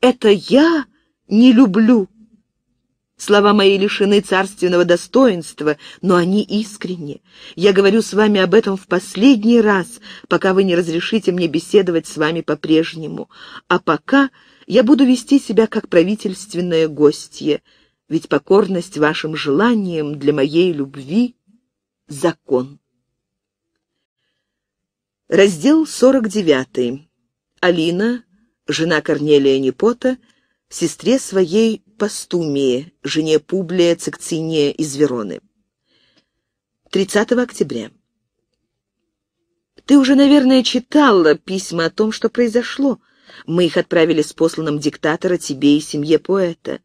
Это я не люблю. Слова мои лишены царственного достоинства, но они искренни. Я говорю с вами об этом в последний раз, пока вы не разрешите мне беседовать с вами по-прежнему. А пока я буду вести себя как правительственное гостье, ведь покорность вашим желаниям для моей любви — закон. Раздел 49. Алина, жена Корнелия Непота, сестре своей Постумии, жене Публия Цикциния из Вероны. 30 октября. Ты уже, наверное, читала письма о том, что произошло. Мы их отправили с посланным диктатора тебе и семье поэта.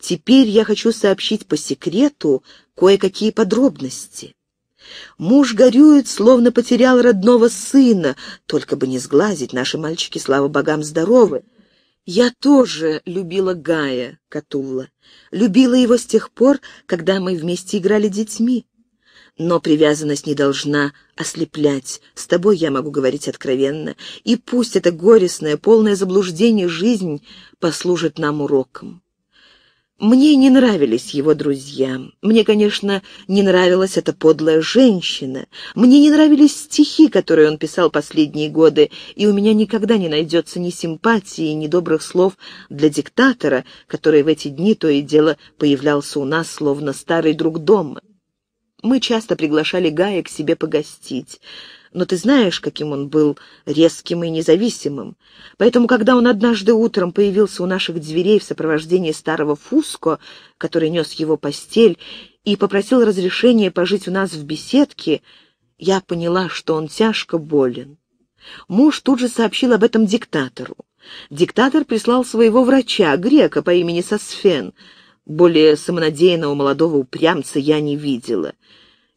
Теперь я хочу сообщить по секрету кое-какие подробности. Муж горюет, словно потерял родного сына, только бы не сглазить, наши мальчики, слава богам, здоровы. Я тоже любила Гая Катулла. Любила его с тех пор, когда мы вместе играли детьми. Но привязанность не должна ослеплять. С тобой я могу говорить откровенно. И пусть это горестное, полное заблуждение жизнь послужит нам уроком. Мне не нравились его друзья. Мне, конечно, не нравилась эта подлая женщина. Мне не нравились стихи, которые он писал последние годы, и у меня никогда не найдется ни симпатии, ни добрых слов для диктатора, который в эти дни то и дело появлялся у нас, словно старый друг дома. Мы часто приглашали Гая к себе погостить но ты знаешь, каким он был резким и независимым. Поэтому, когда он однажды утром появился у наших дверей в сопровождении старого Фуско, который нес его постель, и попросил разрешения пожить у нас в беседке, я поняла, что он тяжко болен. Муж тут же сообщил об этом диктатору. Диктатор прислал своего врача, грека по имени Сосфен. Более самонадеянного молодого упрямца я не видела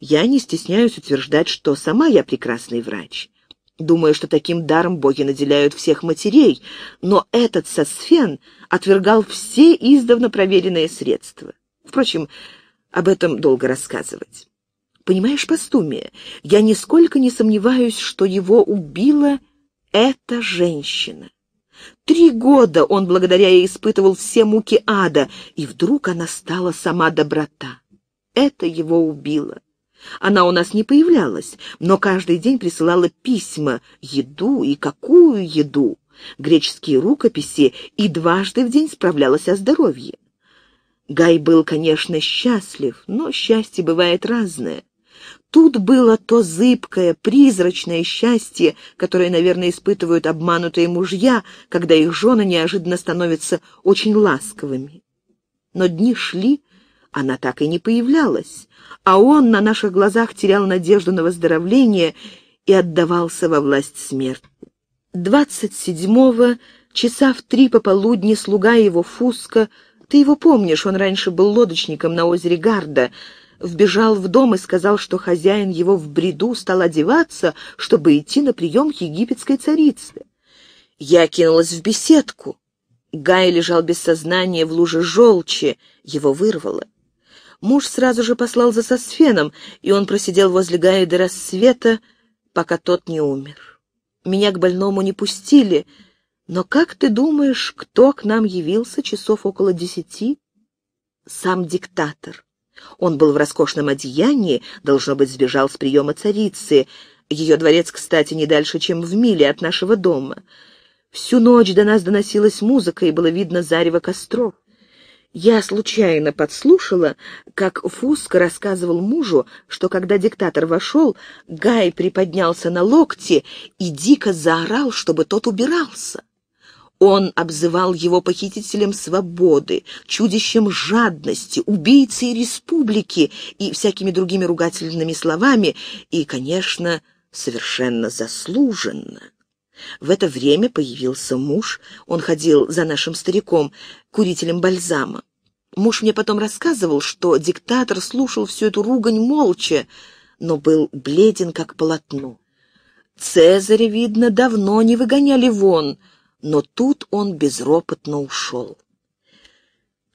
я не стесняюсь утверждать, что сама я прекрасный врач. Думаю, что таким даром боги наделяют всех матерей, но этот сосфен отвергал все издавна проверенные средства. Впрочем, об этом долго рассказывать. Понимаешь, Пастумия, я нисколько не сомневаюсь, что его убила эта женщина. Три года он благодаря ей испытывал все муки ада, и вдруг она стала сама доброта. Это его убило. Она у нас не появлялась, но каждый день присылала письма, еду и какую еду, греческие рукописи и дважды в день справлялась о здоровье. Гай был, конечно, счастлив, но счастье бывает разное. Тут было то зыбкое, призрачное счастье, которое, наверное, испытывают обманутые мужья, когда их жены неожиданно становятся очень ласковыми. Но дни шли, она так и не появлялась, а он на наших глазах терял надежду на выздоровление и отдавался во власть смерти. Двадцать седьмого часа в три пополудни, слуга его Фуска, ты его помнишь, он раньше был лодочником на озере Гарда, вбежал в дом и сказал, что хозяин его в бреду стал одеваться, чтобы идти на прием к египетской царице. Я кинулась в беседку. Гай лежал без сознания в луже желчи, его вырвало. Муж сразу же послал за Сосфеном, и он просидел возле Гая до рассвета, пока тот не умер. Меня к больному не пустили, но как ты думаешь, кто к нам явился часов около десяти? Сам диктатор. Он был в роскошном одеянии, должно быть, сбежал с приема царицы. Ее дворец, кстати, не дальше, чем в миле от нашего дома. Всю ночь до нас доносилась музыка, и было видно зарево костров. Я случайно подслушала, как Фуско рассказывал мужу, что когда диктатор вошел, Гай приподнялся на локте и дико заорал, чтобы тот убирался. Он обзывал его похитителем свободы, чудищем жадности, убийцей республики и всякими другими ругательными словами, и, конечно, совершенно заслуженно. В это время появился муж. Он ходил за нашим стариком, курителем бальзама. Муж мне потом рассказывал, что диктатор слушал всю эту ругань молча, но был бледен, как полотно. Цезаря, видно, давно не выгоняли вон, но тут он безропотно ушел.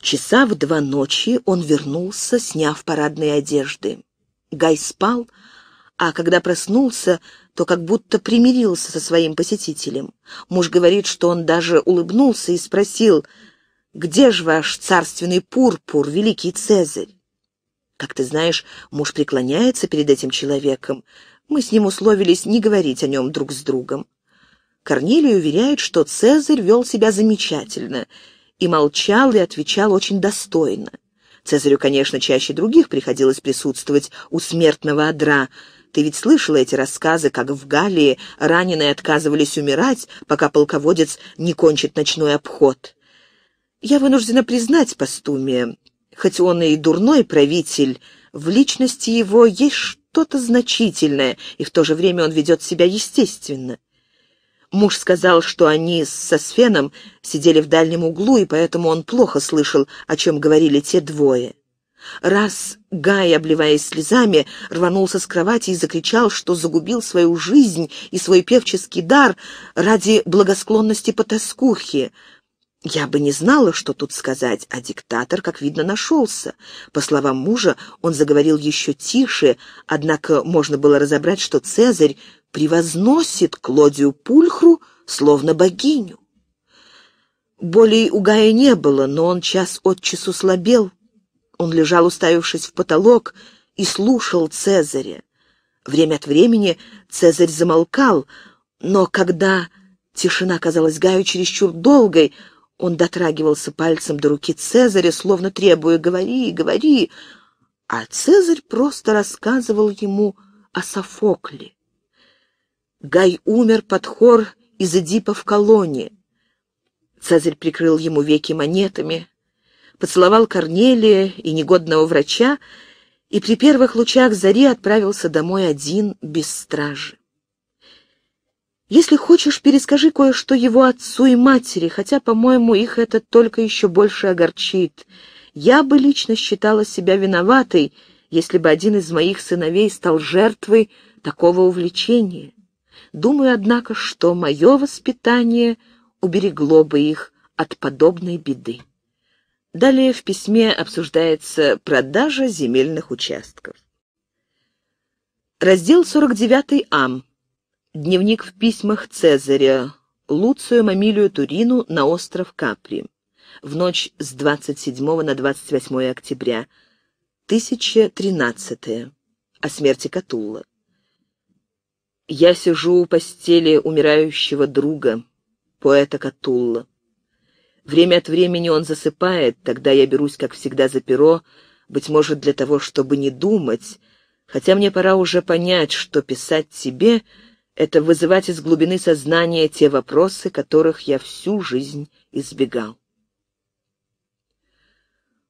Часа в два ночи он вернулся, сняв парадные одежды. Гай спал, а когда проснулся, то как будто примирился со своим посетителем. Муж говорит, что он даже улыбнулся и спросил, «Где же ваш царственный пурпур, великий Цезарь?» Как ты знаешь, муж преклоняется перед этим человеком. Мы с ним условились не говорить о нем друг с другом. Корнилий уверяет, что Цезарь вел себя замечательно и молчал и отвечал очень достойно. Цезарю, конечно, чаще других приходилось присутствовать у смертного одра — ты ведь слышала эти рассказы, как в Галлии раненые отказывались умирать, пока полководец не кончит ночной обход. Я вынуждена признать Пастумия, хоть он и дурной правитель, в личности его есть что-то значительное, и в то же время он ведет себя естественно. Муж сказал, что они со Сфеном сидели в дальнем углу, и поэтому он плохо слышал, о чем говорили те двое. Раз Гай, обливаясь слезами, рванулся с кровати и закричал, что загубил свою жизнь и свой певческий дар ради благосклонности потаскухи. Я бы не знала, что тут сказать, а диктатор, как видно, нашелся. По словам мужа, он заговорил еще тише, однако можно было разобрать, что Цезарь превозносит Клодию Пульхру словно богиню. Болей у Гая не было, но он час от часу слабел. Он лежал, уставившись в потолок, и слушал Цезаря. Время от времени Цезарь замолкал, но когда тишина казалась Гаю чересчур долгой, он дотрагивался пальцем до руки Цезаря, словно требуя «говори, говори», а Цезарь просто рассказывал ему о Софокле. Гай умер под хор из Эдипа в колонии. Цезарь прикрыл ему веки монетами, поцеловал Корнелия и негодного врача и при первых лучах зари отправился домой один, без стражи. Если хочешь, перескажи кое-что его отцу и матери, хотя, по-моему, их это только еще больше огорчит. Я бы лично считала себя виноватой, если бы один из моих сыновей стал жертвой такого увлечения. Думаю, однако, что мое воспитание уберегло бы их от подобной беды. Далее в письме обсуждается продажа земельных участков. Раздел 49 Ам. Дневник в письмах Цезаря. Луцию Мамилию Турину на остров Капри. В ночь с 27 на 28 октября. 1013. О смерти Катулла. Я сижу у постели умирающего друга, поэта Катулла. Время от времени он засыпает, тогда я берусь, как всегда, за перо, быть может, для того, чтобы не думать, хотя мне пора уже понять, что писать тебе — это вызывать из глубины сознания те вопросы, которых я всю жизнь избегал.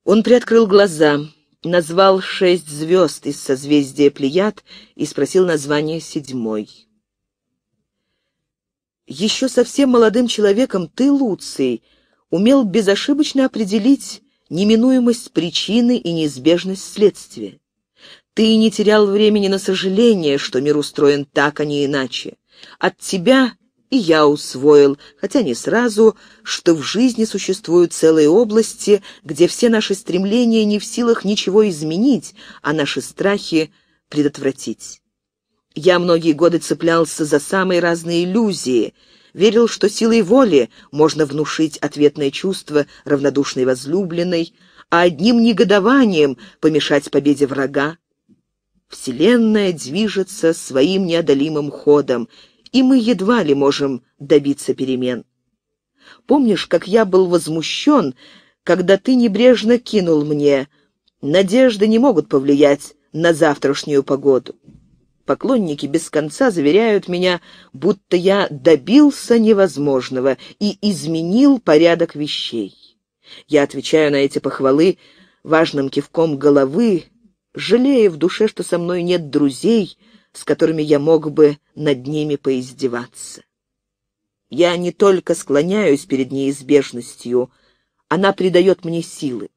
Он приоткрыл глаза, назвал шесть звезд из созвездия Плеяд и спросил название седьмой. «Еще совсем молодым человеком ты, Луций», умел безошибочно определить неминуемость причины и неизбежность следствия. Ты не терял времени на сожаление, что мир устроен так, а не иначе. От тебя и я усвоил, хотя не сразу, что в жизни существуют целые области, где все наши стремления не в силах ничего изменить, а наши страхи предотвратить. Я многие годы цеплялся за самые разные иллюзии — верил, что силой воли можно внушить ответное чувство равнодушной возлюбленной, а одним негодованием помешать победе врага. Вселенная движется своим неодолимым ходом, и мы едва ли можем добиться перемен. Помнишь, как я был возмущен, когда ты небрежно кинул мне «Надежды не могут повлиять на завтрашнюю погоду». Поклонники без конца заверяют меня, будто я добился невозможного и изменил порядок вещей. Я отвечаю на эти похвалы важным кивком головы, жалея в душе, что со мной нет друзей, с которыми я мог бы над ними поиздеваться. Я не только склоняюсь перед неизбежностью, она придает мне силы.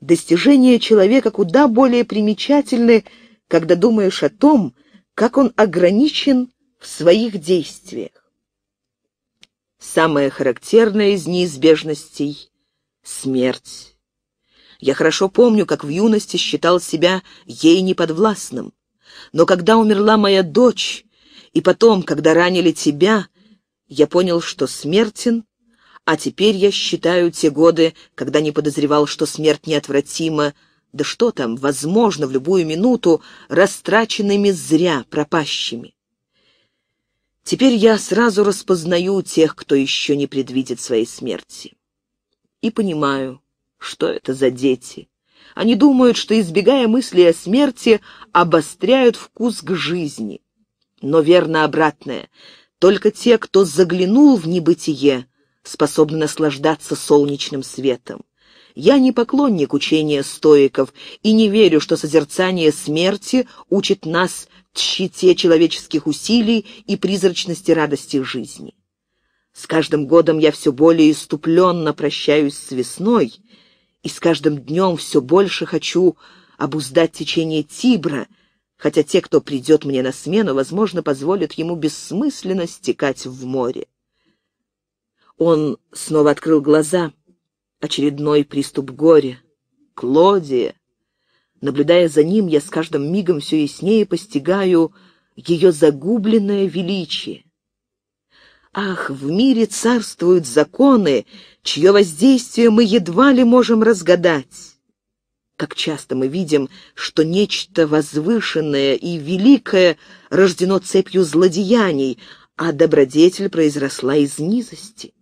Достижения человека куда более примечательны, когда думаешь о том, как он ограничен в своих действиях. Самое характерное из неизбежностей — смерть. Я хорошо помню, как в юности считал себя ей неподвластным. Но когда умерла моя дочь, и потом, когда ранили тебя, я понял, что смертен, а теперь я считаю те годы, когда не подозревал, что смерть неотвратима, да что там, возможно, в любую минуту, растраченными зря, пропащими. Теперь я сразу распознаю тех, кто еще не предвидит своей смерти. И понимаю, что это за дети. Они думают, что, избегая мысли о смерти, обостряют вкус к жизни. Но верно обратное. Только те, кто заглянул в небытие, способны наслаждаться солнечным светом. Я не поклонник учения стоиков и не верю, что созерцание смерти учит нас тщете человеческих усилий и призрачности радости жизни. С каждым годом я все более иступленно прощаюсь с весной, и с каждым днем все больше хочу обуздать течение Тибра, хотя те, кто придет мне на смену, возможно, позволят ему бессмысленно стекать в море. Он снова открыл глаза — очередной приступ горя. Клодия. Наблюдая за ним, я с каждым мигом все яснее постигаю ее загубленное величие. Ах, в мире царствуют законы, чье воздействие мы едва ли можем разгадать. Как часто мы видим, что нечто возвышенное и великое рождено цепью злодеяний, а добродетель произросла из низости.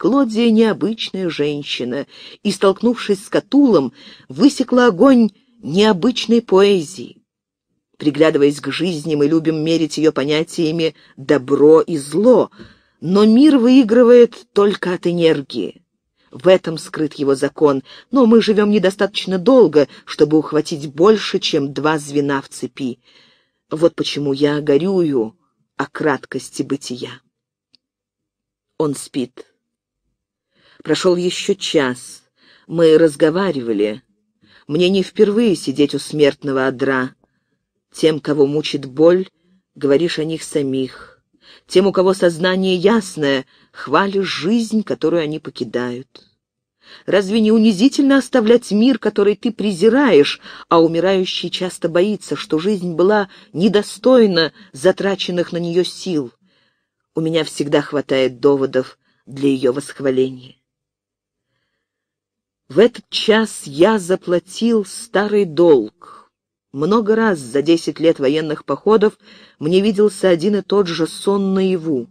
Клодия необычная женщина, и, столкнувшись с Катулом, высекла огонь необычной поэзии. Приглядываясь к жизни, мы любим мерить ее понятиями «добро» и «зло», но мир выигрывает только от энергии. В этом скрыт его закон, но мы живем недостаточно долго, чтобы ухватить больше, чем два звена в цепи. Вот почему я горюю о краткости бытия. Он спит. Прошел еще час. Мы разговаривали. Мне не впервые сидеть у смертного одра. Тем, кого мучит боль, говоришь о них самих. Тем, у кого сознание ясное, хвалишь жизнь, которую они покидают. Разве не унизительно оставлять мир, который ты презираешь, а умирающий часто боится, что жизнь была недостойна затраченных на нее сил? У меня всегда хватает доводов для ее восхваления. В этот час я заплатил старый долг. Много раз за десять лет военных походов мне виделся один и тот же сон наяву.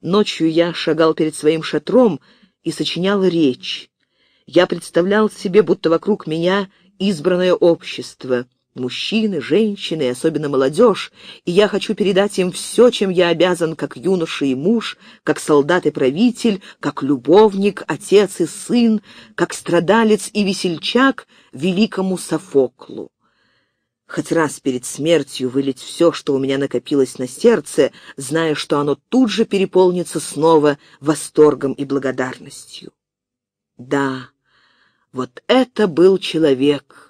Ночью я шагал перед своим шатром и сочинял речь. Я представлял себе, будто вокруг меня избранное общество — Мужчины, женщины, и особенно молодежь, и я хочу передать им все, чем я обязан, как юноша и муж, как солдат и правитель, как любовник, отец и сын, как страдалец и весельчак великому Софоклу. Хоть раз перед смертью вылить все, что у меня накопилось на сердце, зная, что оно тут же переполнится снова восторгом и благодарностью. Да, вот это был человек —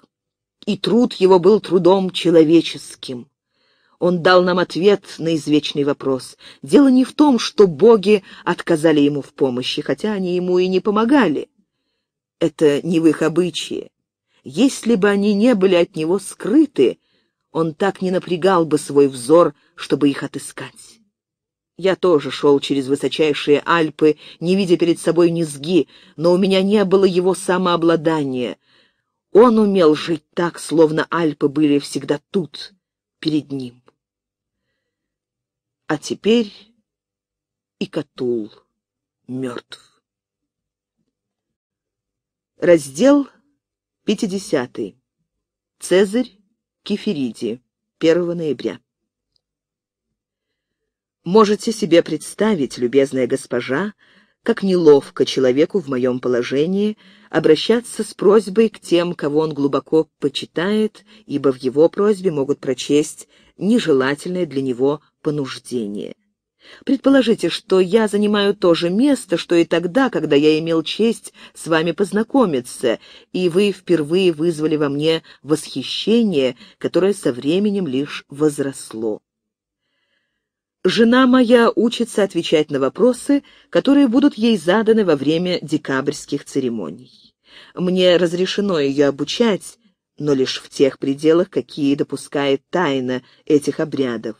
и труд его был трудом человеческим. Он дал нам ответ на извечный вопрос. Дело не в том, что боги отказали ему в помощи, хотя они ему и не помогали. Это не в их обычае. Если бы они не были от него скрыты, он так не напрягал бы свой взор, чтобы их отыскать. Я тоже шел через высочайшие Альпы, не видя перед собой низги, но у меня не было его самообладания — он умел жить так, словно Альпы были всегда тут, перед ним. А теперь и Катул мертв. Раздел 50. Цезарь Кефериди. 1 ноября. Можете себе представить, любезная госпожа, как неловко человеку в моем положении – обращаться с просьбой к тем, кого он глубоко почитает, ибо в его просьбе могут прочесть нежелательное для него понуждение. Предположите, что я занимаю то же место, что и тогда, когда я имел честь с вами познакомиться, и вы впервые вызвали во мне восхищение, которое со временем лишь возросло. Жена моя учится отвечать на вопросы, которые будут ей заданы во время декабрьских церемоний. Мне разрешено ее обучать, но лишь в тех пределах, какие допускает тайна этих обрядов.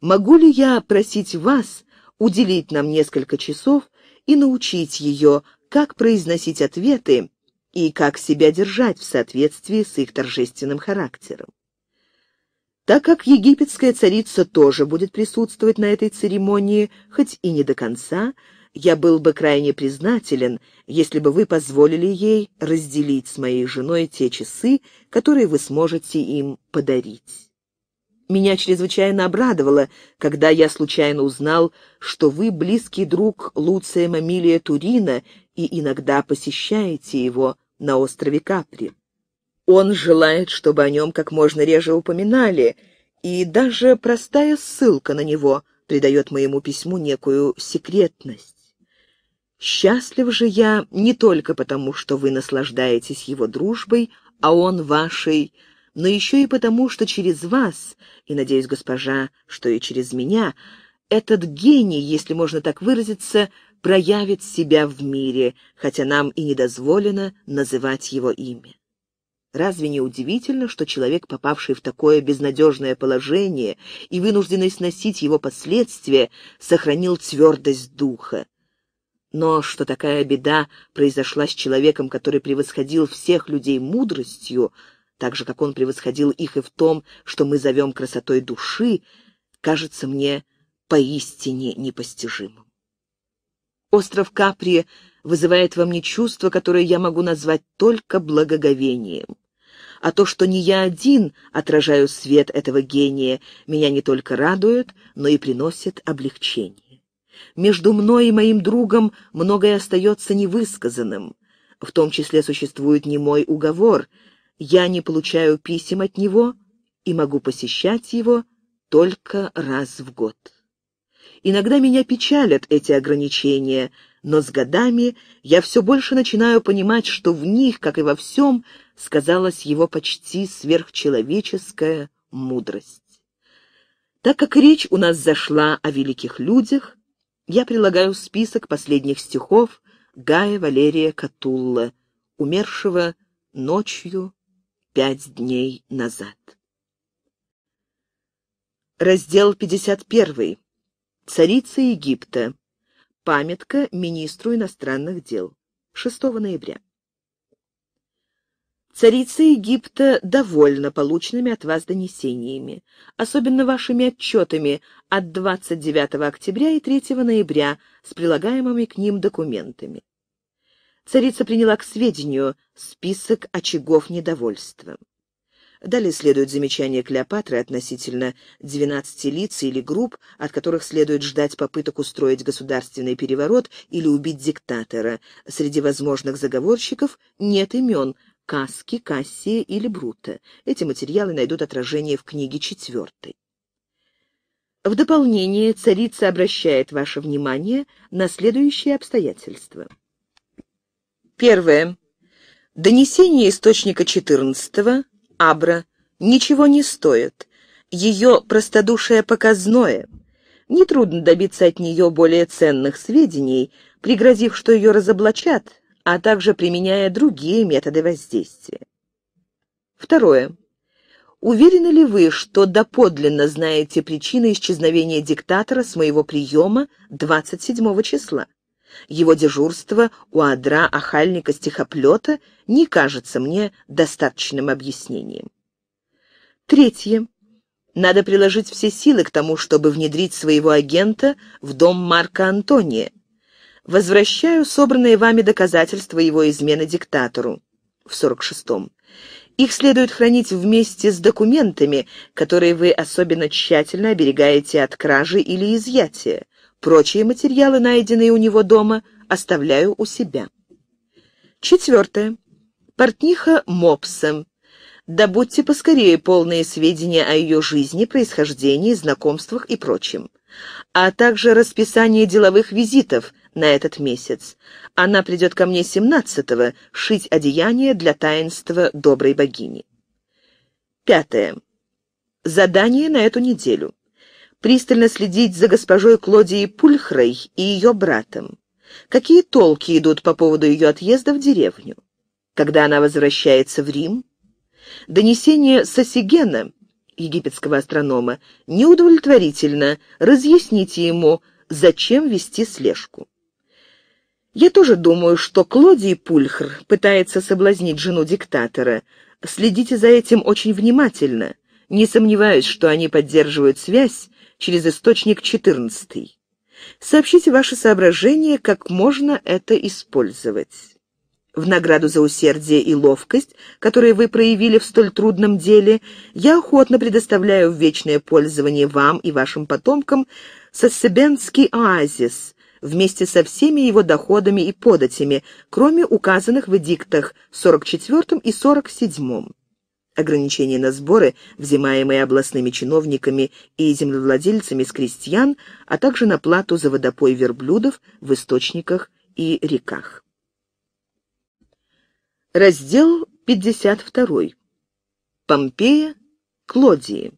Могу ли я просить вас уделить нам несколько часов и научить ее, как произносить ответы и как себя держать в соответствии с их торжественным характером? Так как египетская царица тоже будет присутствовать на этой церемонии, хоть и не до конца, я был бы крайне признателен, если бы вы позволили ей разделить с моей женой те часы, которые вы сможете им подарить. Меня чрезвычайно обрадовало, когда я случайно узнал, что вы близкий друг Луция Мамилия Турина и иногда посещаете его на острове Капри. Он желает, чтобы о нем как можно реже упоминали, и даже простая ссылка на него придает моему письму некую секретность. Счастлив же я не только потому, что вы наслаждаетесь его дружбой, а он вашей, но еще и потому, что через вас, и, надеюсь, госпожа, что и через меня, этот гений, если можно так выразиться, проявит себя в мире, хотя нам и не дозволено называть его имя. Разве не удивительно, что человек, попавший в такое безнадежное положение и вынужденный сносить его последствия, сохранил твердость духа? Но что такая беда произошла с человеком, который превосходил всех людей мудростью, так же, как он превосходил их и в том, что мы зовем красотой души, кажется мне поистине непостижимым. Остров Капри вызывает во мне чувство, которое я могу назвать только благоговением а то, что не я один отражаю свет этого гения, меня не только радует, но и приносит облегчение. Между мной и моим другом многое остается невысказанным. В том числе существует немой уговор. Я не получаю писем от него и могу посещать его только раз в год. Иногда меня печалят эти ограничения, но с годами я все больше начинаю понимать, что в них, как и во всем, сказалась его почти сверхчеловеческая мудрость. Так как речь у нас зашла о великих людях, я прилагаю список последних стихов Гая Валерия Катулла, умершего ночью пять дней назад. Раздел 51. Царица Египта. Памятка министру иностранных дел. 6 ноября. Царица Египта довольна полученными от вас донесениями, особенно вашими отчетами от 29 октября и 3 ноября с прилагаемыми к ним документами. Царица приняла к сведению список очагов недовольства. Далее следует замечание Клеопатры относительно 12 лиц или групп, от которых следует ждать попыток устроить государственный переворот или убить диктатора. Среди возможных заговорщиков нет имен, Каски, Кассия или Брута. Эти материалы найдут отражение в книге четвертой. В дополнение царица обращает ваше внимание на следующие обстоятельства. Первое. Донесение источника 14 Абра, ничего не стоит. Ее простодушие показное. Нетрудно добиться от нее более ценных сведений, пригрозив, что ее разоблачат, а также применяя другие методы воздействия. Второе. Уверены ли вы, что доподлинно знаете причины исчезновения диктатора с моего приема 27 числа? Его дежурство у адра охальника стихоплета не кажется мне достаточным объяснением. Третье. Надо приложить все силы к тому, чтобы внедрить своего агента в дом Марка Антония, Возвращаю собранные вами доказательства его измены диктатору в 46-м. Их следует хранить вместе с документами, которые вы особенно тщательно оберегаете от кражи или изъятия. Прочие материалы, найденные у него дома, оставляю у себя. Четвертое. Портниха Мопса. Добудьте поскорее полные сведения о ее жизни, происхождении, знакомствах и прочем. А также расписание деловых визитов, на этот месяц. Она придет ко мне семнадцатого шить одеяние для таинства доброй богини. Пятое. Задание на эту неделю. Пристально следить за госпожой Клодией Пульхрой и ее братом. Какие толки идут по поводу ее отъезда в деревню? Когда она возвращается в Рим? Донесение Сосигена, египетского астронома, неудовлетворительно. Разъясните ему, зачем вести слежку. Я тоже думаю, что Клодий Пульхр пытается соблазнить жену диктатора. Следите за этим очень внимательно. Не сомневаюсь, что они поддерживают связь через источник 14. Сообщите ваши соображения, как можно это использовать. В награду за усердие и ловкость, которые вы проявили в столь трудном деле, я охотно предоставляю в вечное пользование вам и вашим потомкам Сассебенский оазис — вместе со всеми его доходами и податями, кроме указанных в эдиктах 44 и 47. Ограничения на сборы, взимаемые областными чиновниками и землевладельцами с крестьян, а также на плату за водопой верблюдов в источниках и реках. Раздел 52. Помпея, Клодии.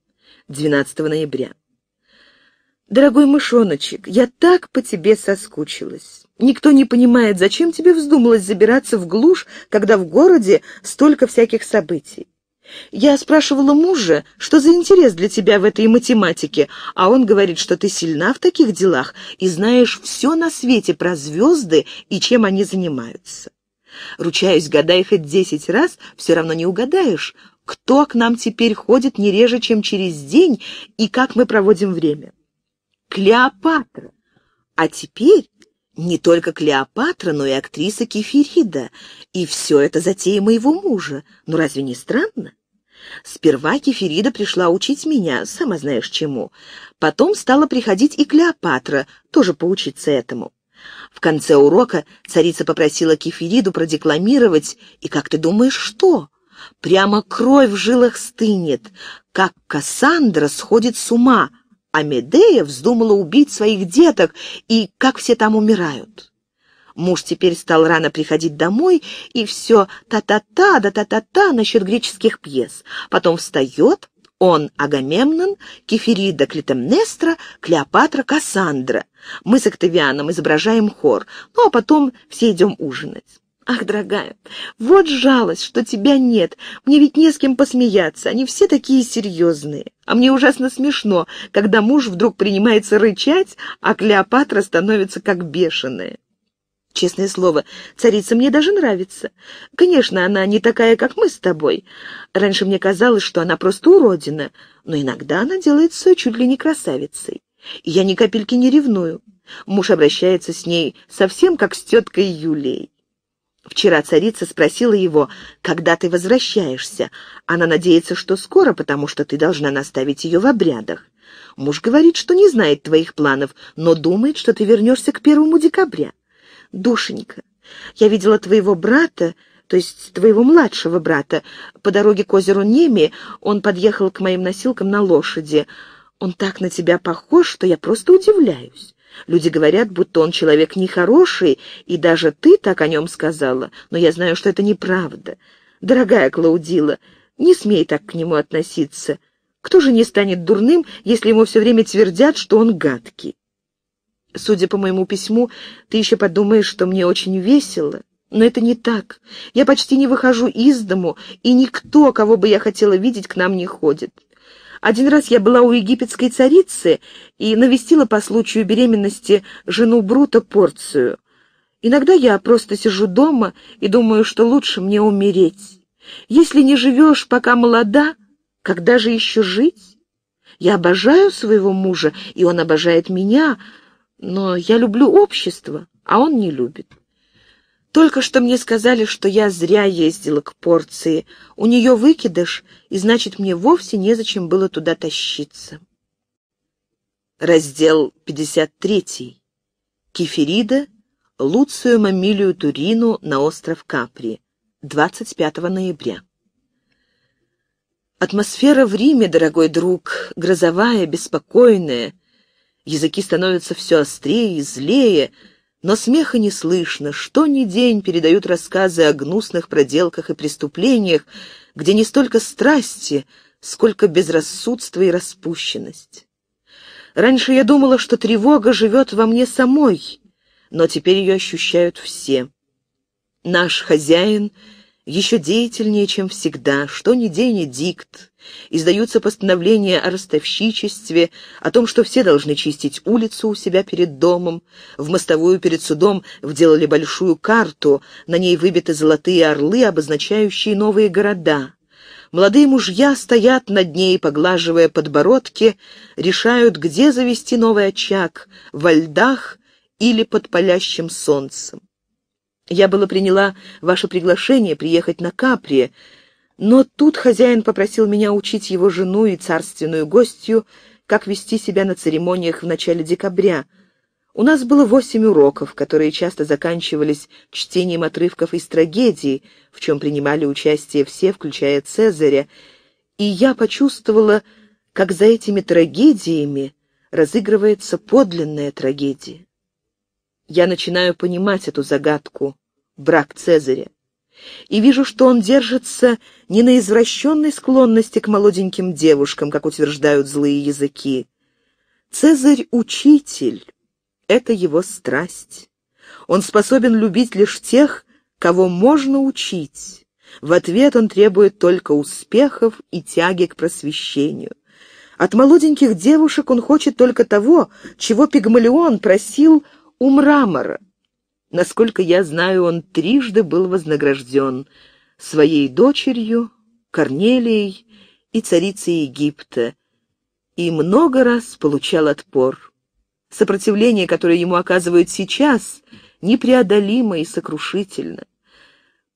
12 ноября. Дорогой мышоночек, я так по тебе соскучилась. Никто не понимает, зачем тебе вздумалось забираться в глушь, когда в городе столько всяких событий. Я спрашивала мужа, что за интерес для тебя в этой математике, а он говорит, что ты сильна в таких делах и знаешь все на свете про звезды и чем они занимаются. Ручаюсь, гадай хоть десять раз, все равно не угадаешь, кто к нам теперь ходит не реже, чем через день, и как мы проводим время. Клеопатра. А теперь не только Клеопатра, но и актриса Кефирида. И все это затея моего мужа. Ну разве не странно? Сперва Кефирида пришла учить меня, сама знаешь чему. Потом стала приходить и Клеопатра, тоже поучиться этому. В конце урока царица попросила Кефириду продекламировать, и как ты думаешь, что? Прямо кровь в жилах стынет, как Кассандра сходит с ума а Медея вздумала убить своих деток и как все там умирают. Муж теперь стал рано приходить домой, и все та-та-та да та-та-та насчет греческих пьес. Потом встает он Агамемнон, Кефирида Клитемнестра, Клеопатра Кассандра. Мы с Октавианом изображаем хор, ну а потом все идем ужинать. Ах, дорогая, вот жалость, что тебя нет. Мне ведь не с кем посмеяться, они все такие серьезные. А мне ужасно смешно, когда муж вдруг принимается рычать, а Клеопатра становится как бешеная. Честное слово, царица мне даже нравится. Конечно, она не такая, как мы с тобой. Раньше мне казалось, что она просто уродина, но иногда она делается чуть ли не красавицей. я ни капельки не ревную. Муж обращается с ней совсем как с теткой Юлей. Вчера царица спросила его, когда ты возвращаешься. Она надеется, что скоро, потому что ты должна наставить ее в обрядах. Муж говорит, что не знает твоих планов, но думает, что ты вернешься к первому декабря. Душенька, я видела твоего брата, то есть твоего младшего брата. По дороге к озеру Неми он подъехал к моим носилкам на лошади. Он так на тебя похож, что я просто удивляюсь. Люди говорят, будто он человек нехороший, и даже ты так о нем сказала, но я знаю, что это неправда. Дорогая Клаудила, не смей так к нему относиться. Кто же не станет дурным, если ему все время твердят, что он гадкий? Судя по моему письму, ты еще подумаешь, что мне очень весело. Но это не так. Я почти не выхожу из дому, и никто, кого бы я хотела видеть, к нам не ходит. Один раз я была у египетской царицы и навестила по случаю беременности жену Брута порцию. Иногда я просто сижу дома и думаю, что лучше мне умереть. Если не живешь, пока молода, когда же еще жить? Я обожаю своего мужа, и он обожает меня, но я люблю общество, а он не любит. Только что мне сказали, что я зря ездила к порции. У нее выкидыш, и значит, мне вовсе незачем было туда тащиться. Раздел 53. Кефирида, Луцию Мамилию Турину на остров Капри. 25 ноября. Атмосфера в Риме, дорогой друг, грозовая, беспокойная. Языки становятся все острее и злее, но смеха не слышно, что ни день передают рассказы о гнусных проделках и преступлениях, где не столько страсти, сколько безрассудство и распущенность. Раньше я думала, что тревога живет во мне самой, но теперь ее ощущают все. Наш хозяин — еще деятельнее, чем всегда. Что ни день, дикт. Издаются постановления о ростовщичестве, о том, что все должны чистить улицу у себя перед домом. В мостовую перед судом вделали большую карту, на ней выбиты золотые орлы, обозначающие новые города. Молодые мужья стоят над ней, поглаживая подбородки, решают, где завести новый очаг — во льдах или под палящим солнцем. Я было приняла ваше приглашение приехать на Капри, но тут хозяин попросил меня учить его жену и царственную гостью, как вести себя на церемониях в начале декабря. У нас было восемь уроков, которые часто заканчивались чтением отрывков из трагедии, в чем принимали участие все, включая Цезаря, и я почувствовала, как за этими трагедиями разыгрывается подлинная трагедия. Я начинаю понимать эту загадку, брак Цезаря, и вижу, что он держится не на извращенной склонности к молоденьким девушкам, как утверждают злые языки. Цезарь — учитель, это его страсть. Он способен любить лишь тех, кого можно учить. В ответ он требует только успехов и тяги к просвещению. От молоденьких девушек он хочет только того, чего Пигмалион просил у мрамора. Насколько я знаю, он трижды был вознагражден своей дочерью, Корнелией и царицей Египта, и много раз получал отпор. Сопротивление, которое ему оказывают сейчас, непреодолимо и сокрушительно.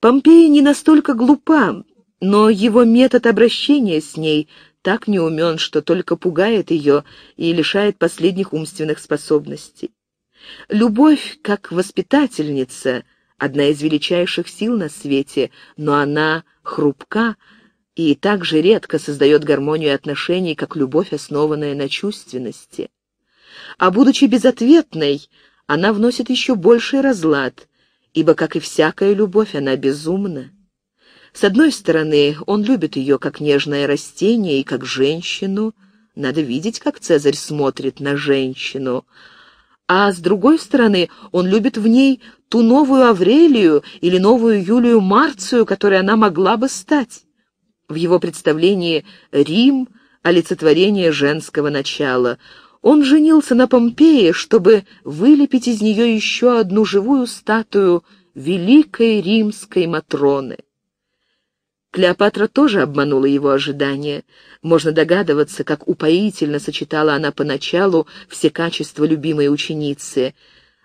Помпея не настолько глупа, но его метод обращения с ней так неумен, что только пугает ее и лишает последних умственных способностей. Любовь, как воспитательница, одна из величайших сил на свете, но она хрупка и также редко создает гармонию отношений, как любовь, основанная на чувственности. А будучи безответной, она вносит еще больший разлад, ибо, как и всякая любовь, она безумна. С одной стороны, он любит ее как нежное растение и как женщину. Надо видеть, как Цезарь смотрит на женщину — а с другой стороны он любит в ней ту новую Аврелию или новую Юлию Марцию, которой она могла бы стать. В его представлении Рим — олицетворение женского начала. Он женился на Помпее, чтобы вылепить из нее еще одну живую статую великой римской Матроны. Клеопатра тоже обманула его ожидания. Можно догадываться, как упоительно сочетала она поначалу все качества любимой ученицы.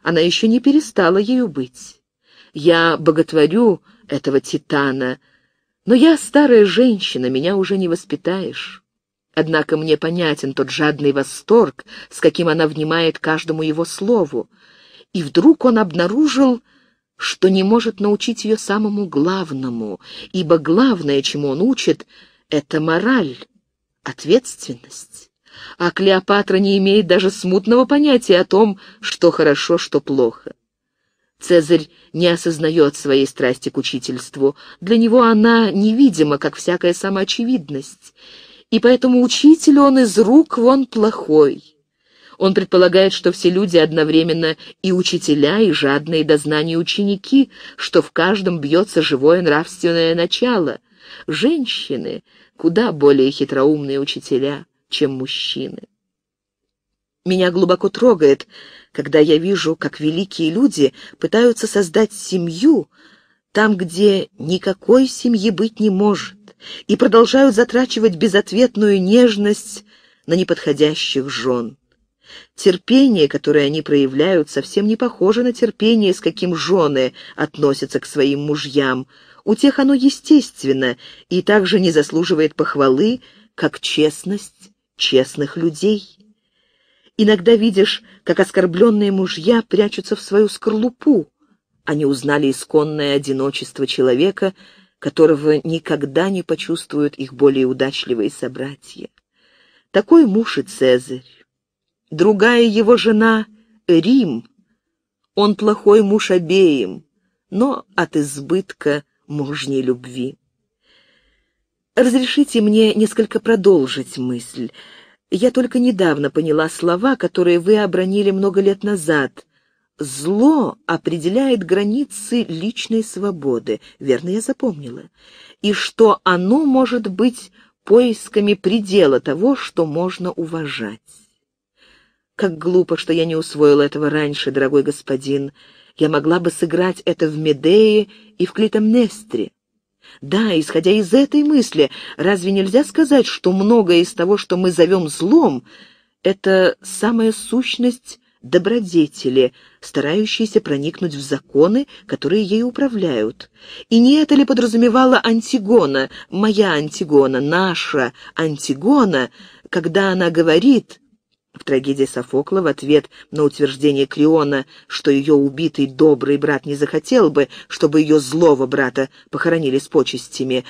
Она еще не перестала ею быть. «Я боготворю этого титана, но я старая женщина, меня уже не воспитаешь». Однако мне понятен тот жадный восторг, с каким она внимает каждому его слову. И вдруг он обнаружил что не может научить ее самому главному, ибо главное, чему он учит, — это мораль, ответственность. А Клеопатра не имеет даже смутного понятия о том, что хорошо, что плохо. Цезарь не осознает своей страсти к учительству. Для него она невидима, как всякая самоочевидность. И поэтому учитель он из рук вон плохой. Он предполагает, что все люди одновременно и учителя, и жадные до знаний ученики, что в каждом бьется живое нравственное начало. Женщины куда более хитроумные учителя, чем мужчины. Меня глубоко трогает, когда я вижу, как великие люди пытаются создать семью там, где никакой семьи быть не может, и продолжают затрачивать безответную нежность на неподходящих жен. Терпение, которое они проявляют, совсем не похоже на терпение, с каким жены относятся к своим мужьям. У тех оно естественно и также не заслуживает похвалы, как честность честных людей. Иногда видишь, как оскорбленные мужья прячутся в свою скорлупу. Они узнали исконное одиночество человека, которого никогда не почувствуют их более удачливые собратья. Такой муж и Цезарь другая его жена — Рим. Он плохой муж обеим, но от избытка мужней любви. Разрешите мне несколько продолжить мысль. Я только недавно поняла слова, которые вы обронили много лет назад. Зло определяет границы личной свободы, верно я запомнила, и что оно может быть поисками предела того, что можно уважать. Как глупо, что я не усвоила этого раньше, дорогой господин. Я могла бы сыграть это в Медее и в Клитомнестре. Да, исходя из этой мысли, разве нельзя сказать, что многое из того, что мы зовем злом, это самая сущность добродетели, старающейся проникнуть в законы, которые ей управляют. И не это ли подразумевала Антигона, моя Антигона, наша Антигона, когда она говорит в трагедии Софокла в ответ на утверждение Клеона, что ее убитый добрый брат не захотел бы, чтобы ее злого брата похоронили с почестями,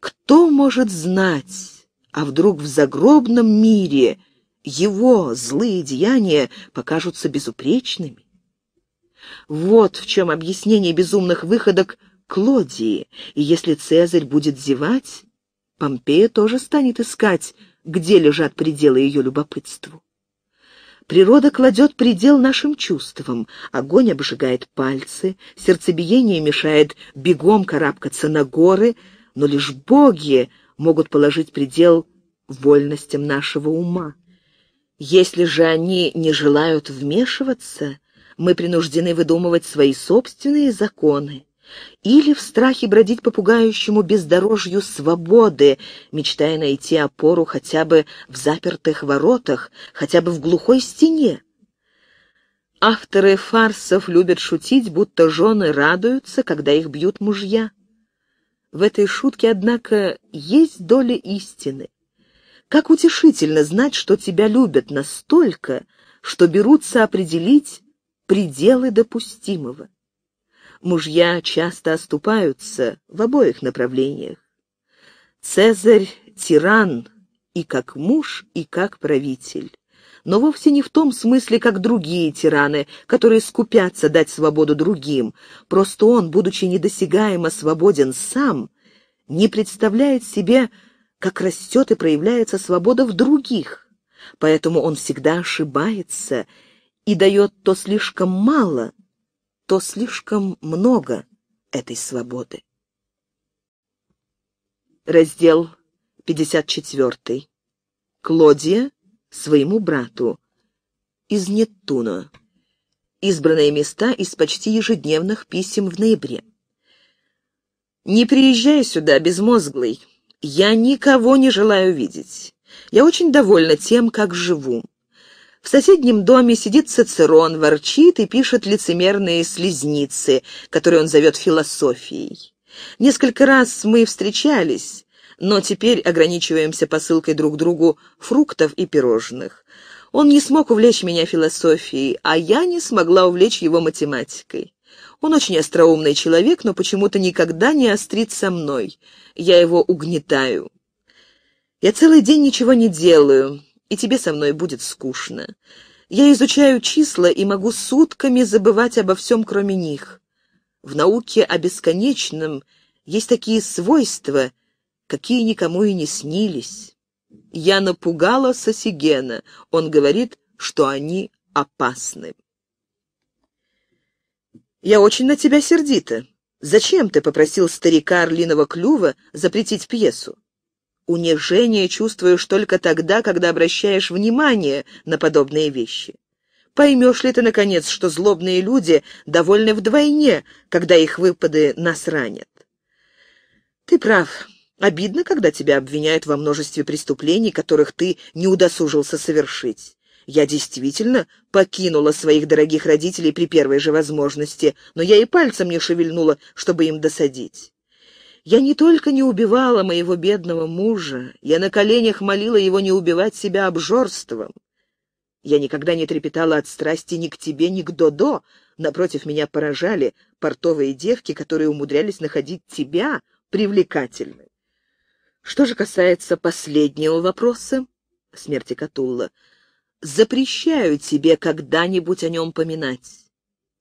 «Кто может знать, а вдруг в загробном мире его злые деяния покажутся безупречными?» Вот в чем объяснение безумных выходок Клодии, и если Цезарь будет зевать, Помпея тоже станет искать где лежат пределы ее любопытству. Природа кладет предел нашим чувствам, огонь обжигает пальцы, сердцебиение мешает бегом карабкаться на горы, но лишь боги могут положить предел вольностям нашего ума. Если же они не желают вмешиваться, мы принуждены выдумывать свои собственные законы или в страхе бродить по пугающему бездорожью свободы, мечтая найти опору хотя бы в запертых воротах, хотя бы в глухой стене. Авторы фарсов любят шутить, будто жены радуются, когда их бьют мужья. В этой шутке, однако, есть доля истины. Как утешительно знать, что тебя любят настолько, что берутся определить пределы допустимого мужья часто оступаются в обоих направлениях. Цезарь – тиран и как муж, и как правитель. Но вовсе не в том смысле, как другие тираны, которые скупятся дать свободу другим. Просто он, будучи недосягаемо свободен сам, не представляет себе, как растет и проявляется свобода в других. Поэтому он всегда ошибается и дает то слишком мало, что слишком много этой свободы. Раздел 54. Клодия своему брату из Нептуна. Избранные места из почти ежедневных писем в ноябре. «Не приезжай сюда, безмозглый. Я никого не желаю видеть. Я очень довольна тем, как живу. В соседнем доме сидит Цицерон, ворчит и пишет лицемерные слезницы, которые он зовет философией. Несколько раз мы встречались, но теперь ограничиваемся посылкой друг другу фруктов и пирожных. Он не смог увлечь меня философией, а я не смогла увлечь его математикой. Он очень остроумный человек, но почему-то никогда не острит со мной. Я его угнетаю. Я целый день ничего не делаю, и тебе со мной будет скучно. Я изучаю числа и могу сутками забывать обо всем, кроме них. В науке о бесконечном есть такие свойства, какие никому и не снились. Я напугала Сосигена. Он говорит, что они опасны. «Я очень на тебя сердита. Зачем ты попросил старика Орлиного Клюва запретить пьесу?» Унижение чувствуешь только тогда, когда обращаешь внимание на подобные вещи. Поймешь ли ты, наконец, что злобные люди довольны вдвойне, когда их выпады нас ранят? Ты прав. Обидно, когда тебя обвиняют во множестве преступлений, которых ты не удосужился совершить. Я действительно покинула своих дорогих родителей при первой же возможности, но я и пальцем не шевельнула, чтобы им досадить. Я не только не убивала моего бедного мужа, я на коленях молила его не убивать себя обжорством. Я никогда не трепетала от страсти ни к тебе, ни к Додо. Напротив, меня поражали портовые девки, которые умудрялись находить тебя привлекательной. Что же касается последнего вопроса, смерти Катулла, запрещаю тебе когда-нибудь о нем поминать.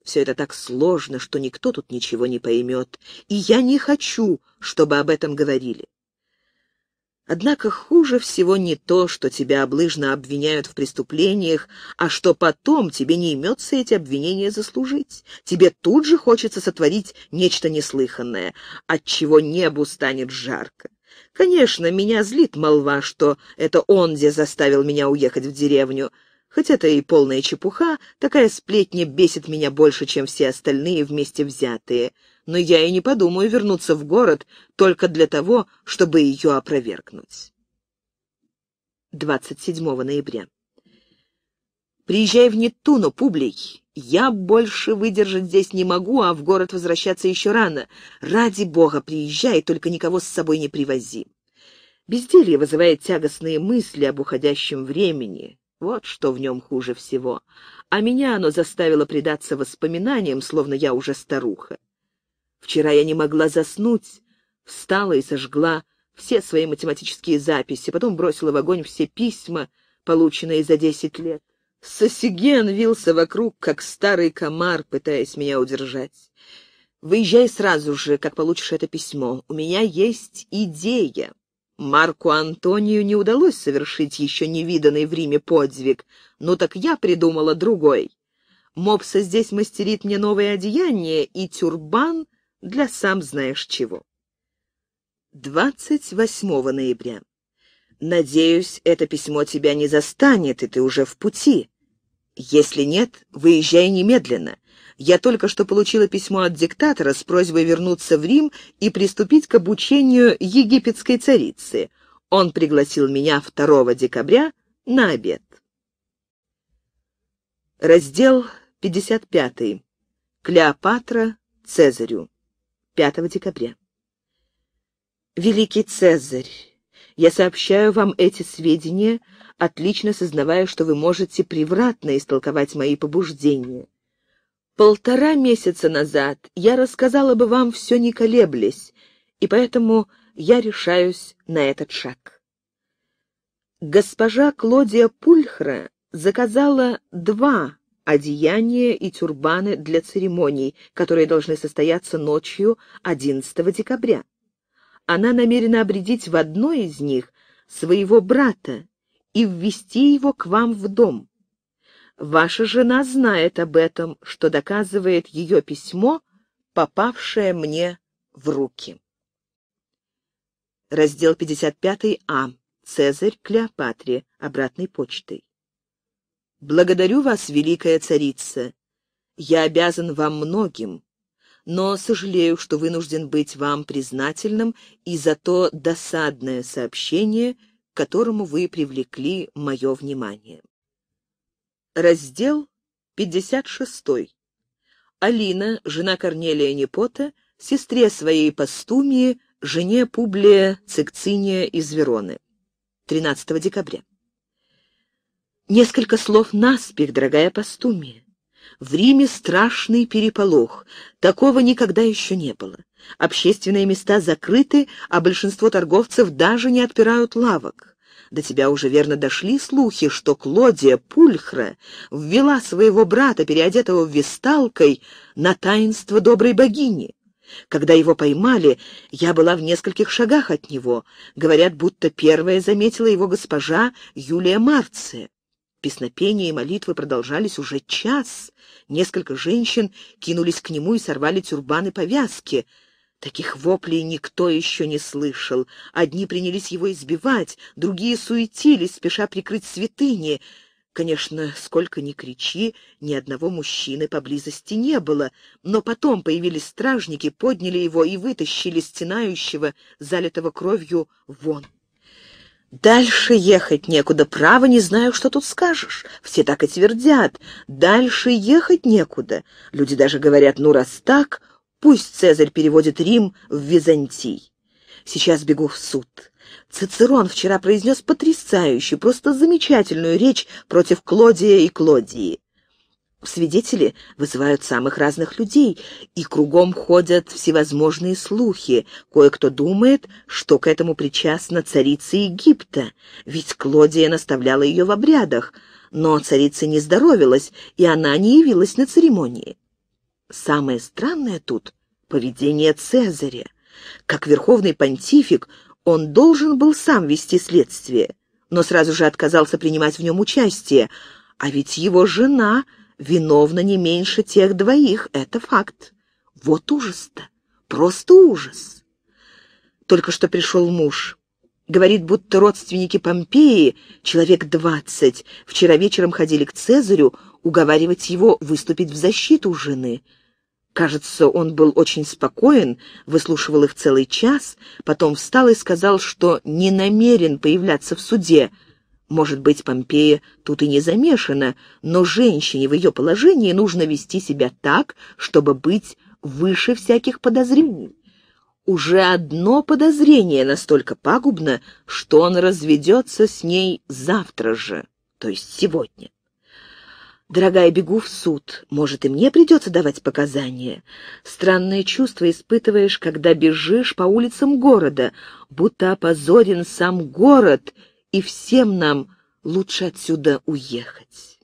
Все это так сложно, что никто тут ничего не поймет, и я не хочу, чтобы об этом говорили. Однако хуже всего не то, что тебя облыжно обвиняют в преступлениях, а что потом тебе не имется эти обвинения заслужить. Тебе тут же хочется сотворить нечто неслыханное, от чего небу станет жарко. Конечно, меня злит молва, что это он где заставил меня уехать в деревню, — Хоть это и полная чепуха, такая сплетня бесит меня больше, чем все остальные вместе взятые. Но я и не подумаю вернуться в город только для того, чтобы ее опровергнуть. 27 ноября. Приезжай в Неттуну, Публий. Я больше выдержать здесь не могу, а в город возвращаться еще рано. Ради бога, приезжай, только никого с собой не привози. Безделье вызывает тягостные мысли об уходящем времени, вот что в нем хуже всего. А меня оно заставило предаться воспоминаниям, словно я уже старуха. Вчера я не могла заснуть, встала и сожгла все свои математические записи, потом бросила в огонь все письма, полученные за десять лет. Сосиген вился вокруг, как старый комар, пытаясь меня удержать. «Выезжай сразу же, как получишь это письмо. У меня есть идея». Марку Антонию не удалось совершить еще невиданный в Риме подвиг. но ну так я придумала другой. Мопса здесь мастерит мне новое одеяние и тюрбан для сам знаешь чего. 28 ноября. Надеюсь, это письмо тебя не застанет, и ты уже в пути. Если нет, выезжай немедленно. Я только что получила письмо от диктатора с просьбой вернуться в Рим и приступить к обучению египетской царицы. Он пригласил меня 2 декабря на обед. Раздел 55. Клеопатра Цезарю. 5 декабря. Великий Цезарь, я сообщаю вам эти сведения, отлично сознавая, что вы можете превратно истолковать мои побуждения. Полтора месяца назад я рассказала бы вам все не колеблясь, и поэтому я решаюсь на этот шаг. Госпожа Клодия Пульхра заказала два одеяния и тюрбаны для церемоний, которые должны состояться ночью 11 декабря. Она намерена обредить в одно из них своего брата и ввести его к вам в дом. Ваша жена знает об этом, что доказывает ее письмо, попавшее мне в руки. Раздел 55А. Цезарь Клеопатре. Обратной почтой. Благодарю вас, великая царица. Я обязан вам многим, но сожалею, что вынужден быть вам признательным и за то досадное сообщение, к которому вы привлекли мое внимание. Раздел 56. Алина, жена Корнелия Непота, сестре своей Постумии, жене Публия Цикциния из Вероны. 13 декабря. Несколько слов наспех, дорогая Постумия. В Риме страшный переполох. Такого никогда еще не было. Общественные места закрыты, а большинство торговцев даже не отпирают лавок. До тебя уже верно дошли слухи, что Клодия Пульхра ввела своего брата, переодетого в висталкой, на таинство доброй богини. Когда его поймали, я была в нескольких шагах от него. Говорят, будто первая заметила его госпожа Юлия Марция. Песнопения и молитвы продолжались уже час. Несколько женщин кинулись к нему и сорвали тюрбаны повязки — Таких воплей никто еще не слышал. Одни принялись его избивать, другие суетились, спеша прикрыть святыни. Конечно, сколько ни кричи, ни одного мужчины поблизости не было, но потом появились стражники, подняли его и вытащили стенающего, залитого кровью, вон. Дальше ехать некуда, право не знаю, что тут скажешь. Все так и твердят, дальше ехать некуда. Люди даже говорят, ну раз так, Пусть Цезарь переводит Рим в Византий. Сейчас бегу в суд. Цицерон вчера произнес потрясающую, просто замечательную речь против Клодия и Клодии. Свидетели вызывают самых разных людей, и кругом ходят всевозможные слухи. Кое-кто думает, что к этому причастна царица Египта, ведь Клодия наставляла ее в обрядах, но царица не здоровилась, и она не явилась на церемонии. Самое странное тут — поведение Цезаря. Как верховный понтифик он должен был сам вести следствие, но сразу же отказался принимать в нем участие, а ведь его жена виновна не меньше тех двоих, это факт. Вот ужас-то, просто ужас. Только что пришел муж. Говорит, будто родственники Помпеи, человек двадцать, вчера вечером ходили к Цезарю уговаривать его выступить в защиту жены — Кажется, он был очень спокоен, выслушивал их целый час, потом встал и сказал, что не намерен появляться в суде. Может быть, Помпея тут и не замешана, но женщине в ее положении нужно вести себя так, чтобы быть выше всяких подозрений. Уже одно подозрение настолько пагубно, что он разведется с ней завтра же, то есть сегодня. Дорогая, бегу в суд. Может, и мне придется давать показания. Странное чувство испытываешь, когда бежишь по улицам города, будто опозорен сам город, и всем нам лучше отсюда уехать.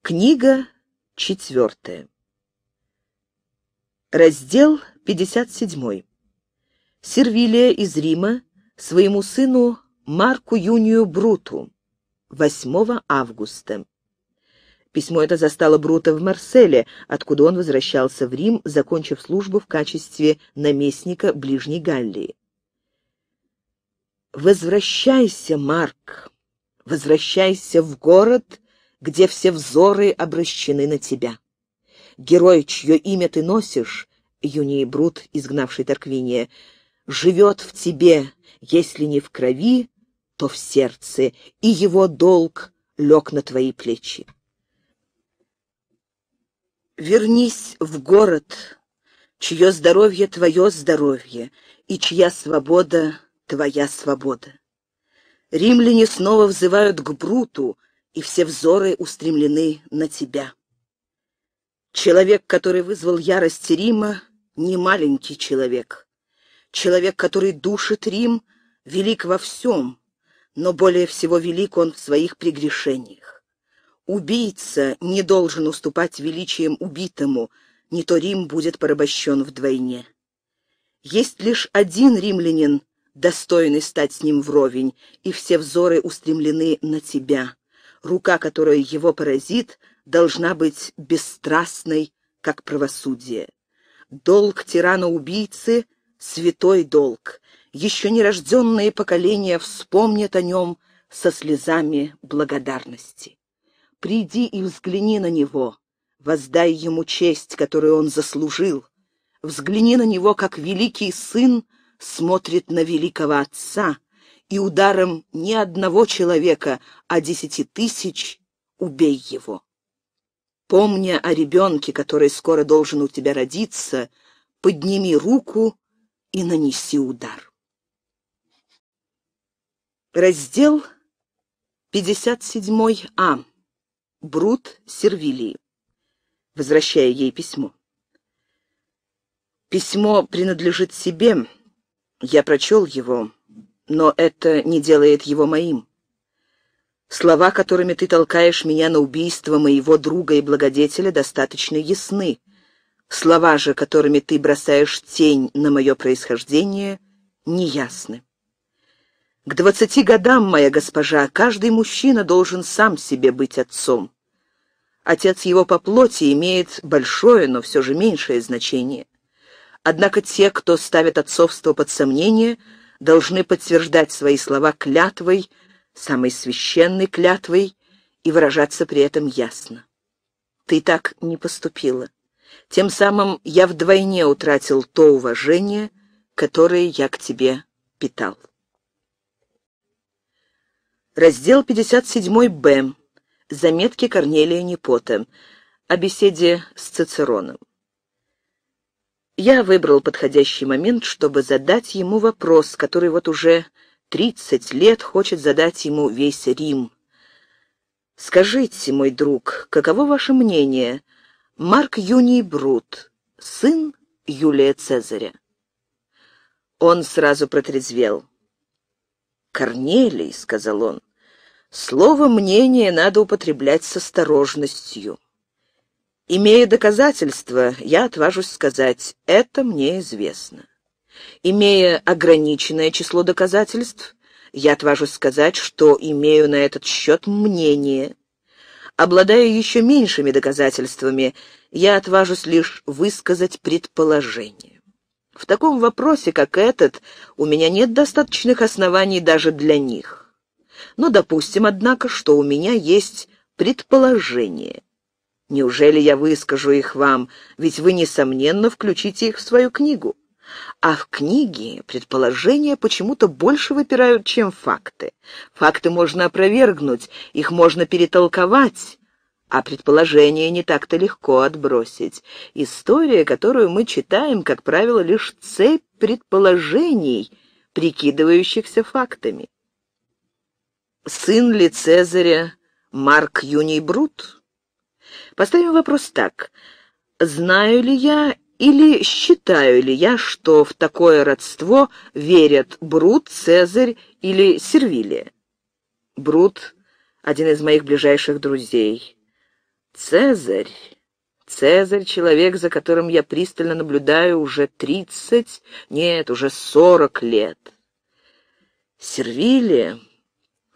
Книга четвертая. Раздел 57. Сервилия из Рима своему сыну Марку Юнию Бруту. 8 августа. Письмо это застало Брута в Марселе, откуда он возвращался в Рим, закончив службу в качестве наместника Ближней Галлии. «Возвращайся, Марк, возвращайся в город, где все взоры обращены на тебя. Герой, чье имя ты носишь, Юний Брут, изгнавший Торквиния, живет в тебе, если не в крови, то в сердце, и его долг лег на твои плечи. Вернись в город, чье здоровье — твое здоровье, и чья свобода — твоя свобода. Римляне снова взывают к Бруту, и все взоры устремлены на тебя. Человек, который вызвал ярость Рима, не маленький человек. Человек, который душит Рим, велик во всем, но более всего велик он в своих прегрешениях. Убийца не должен уступать величием убитому, не то Рим будет порабощен вдвойне. Есть лишь один римлянин, достойный стать с ним вровень, и все взоры устремлены на тебя. Рука, которая его поразит, должна быть бесстрастной, как правосудие. Долг тирана-убийцы — святой долг, еще нерожденные поколения вспомнят о нем со слезами благодарности. Приди и взгляни на него, воздай ему честь, которую он заслужил. Взгляни на него, как великий сын смотрит на великого отца, и ударом не одного человека, а десяти тысяч убей его. Помня о ребенке, который скоро должен у тебя родиться, подними руку и нанеси удар. Раздел 57А. Брут Сервилии. Возвращая ей письмо. Письмо принадлежит себе. Я прочел его, но это не делает его моим. Слова, которыми ты толкаешь меня на убийство моего друга и благодетеля, достаточно ясны. Слова же, которыми ты бросаешь тень на мое происхождение, неясны. К двадцати годам, моя госпожа, каждый мужчина должен сам себе быть отцом. Отец его по плоти имеет большое, но все же меньшее значение. Однако те, кто ставит отцовство под сомнение, должны подтверждать свои слова клятвой, самой священной клятвой, и выражаться при этом ясно. Ты так не поступила. Тем самым я вдвойне утратил то уважение, которое я к тебе питал. Раздел 57-Б. Заметки Корнелия Непота. О беседе с Цицероном. Я выбрал подходящий момент, чтобы задать ему вопрос, который вот уже 30 лет хочет задать ему весь Рим. «Скажите, мой друг, каково ваше мнение? Марк Юний Брут, сын Юлия Цезаря?» Он сразу протрезвел. «Корнелий», — сказал он, Слово «мнение» надо употреблять с осторожностью. Имея доказательства, я отважусь сказать «это мне известно». Имея ограниченное число доказательств, я отважусь сказать, что имею на этот счет мнение. Обладая еще меньшими доказательствами, я отважусь лишь высказать предположение. В таком вопросе, как этот, у меня нет достаточных оснований даже для них. Но ну, допустим, однако, что у меня есть предположения. Неужели я выскажу их вам? Ведь вы, несомненно, включите их в свою книгу. А в книге предположения почему-то больше выпирают, чем факты. Факты можно опровергнуть, их можно перетолковать, а предположения не так-то легко отбросить. История, которую мы читаем, как правило, лишь цепь предположений, прикидывающихся фактами сын ли Цезаря Марк Юний Брут? Поставим вопрос так. Знаю ли я или считаю ли я, что в такое родство верят Брут, Цезарь или Сервилия? Брут — один из моих ближайших друзей. Цезарь... Цезарь — человек, за которым я пристально наблюдаю уже тридцать, нет, уже сорок лет. Сервилия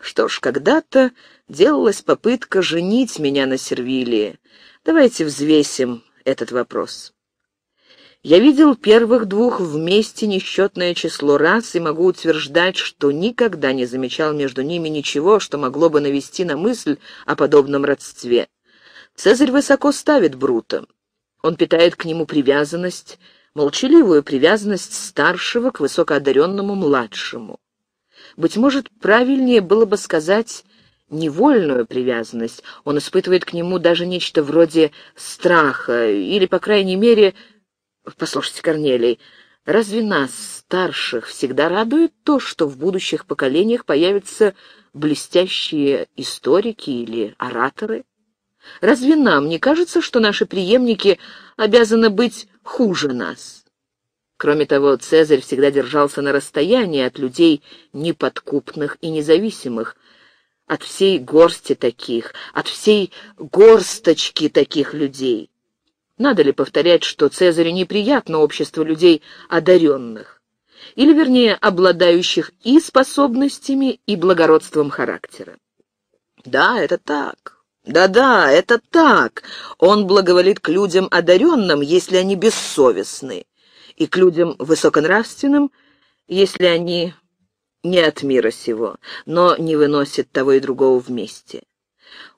что ж, когда-то делалась попытка женить меня на Сервилии. Давайте взвесим этот вопрос. Я видел первых двух вместе несчетное число раз и могу утверждать, что никогда не замечал между ними ничего, что могло бы навести на мысль о подобном родстве. Цезарь высоко ставит Брута. Он питает к нему привязанность, молчаливую привязанность старшего к высокоодаренному младшему. Быть может, правильнее было бы сказать невольную привязанность. Он испытывает к нему даже нечто вроде страха, или, по крайней мере... Послушайте, Корнелий, разве нас, старших, всегда радует то, что в будущих поколениях появятся блестящие историки или ораторы? Разве нам не кажется, что наши преемники обязаны быть хуже нас? Кроме того, Цезарь всегда держался на расстоянии от людей неподкупных и независимых, от всей горсти таких, от всей горсточки таких людей. Надо ли повторять, что Цезарю неприятно общество людей одаренных, или, вернее, обладающих и способностями, и благородством характера? Да, это так. Да-да, это так. Он благоволит к людям одаренным, если они бессовестны и к людям высоконравственным, если они не от мира сего, но не выносят того и другого вместе.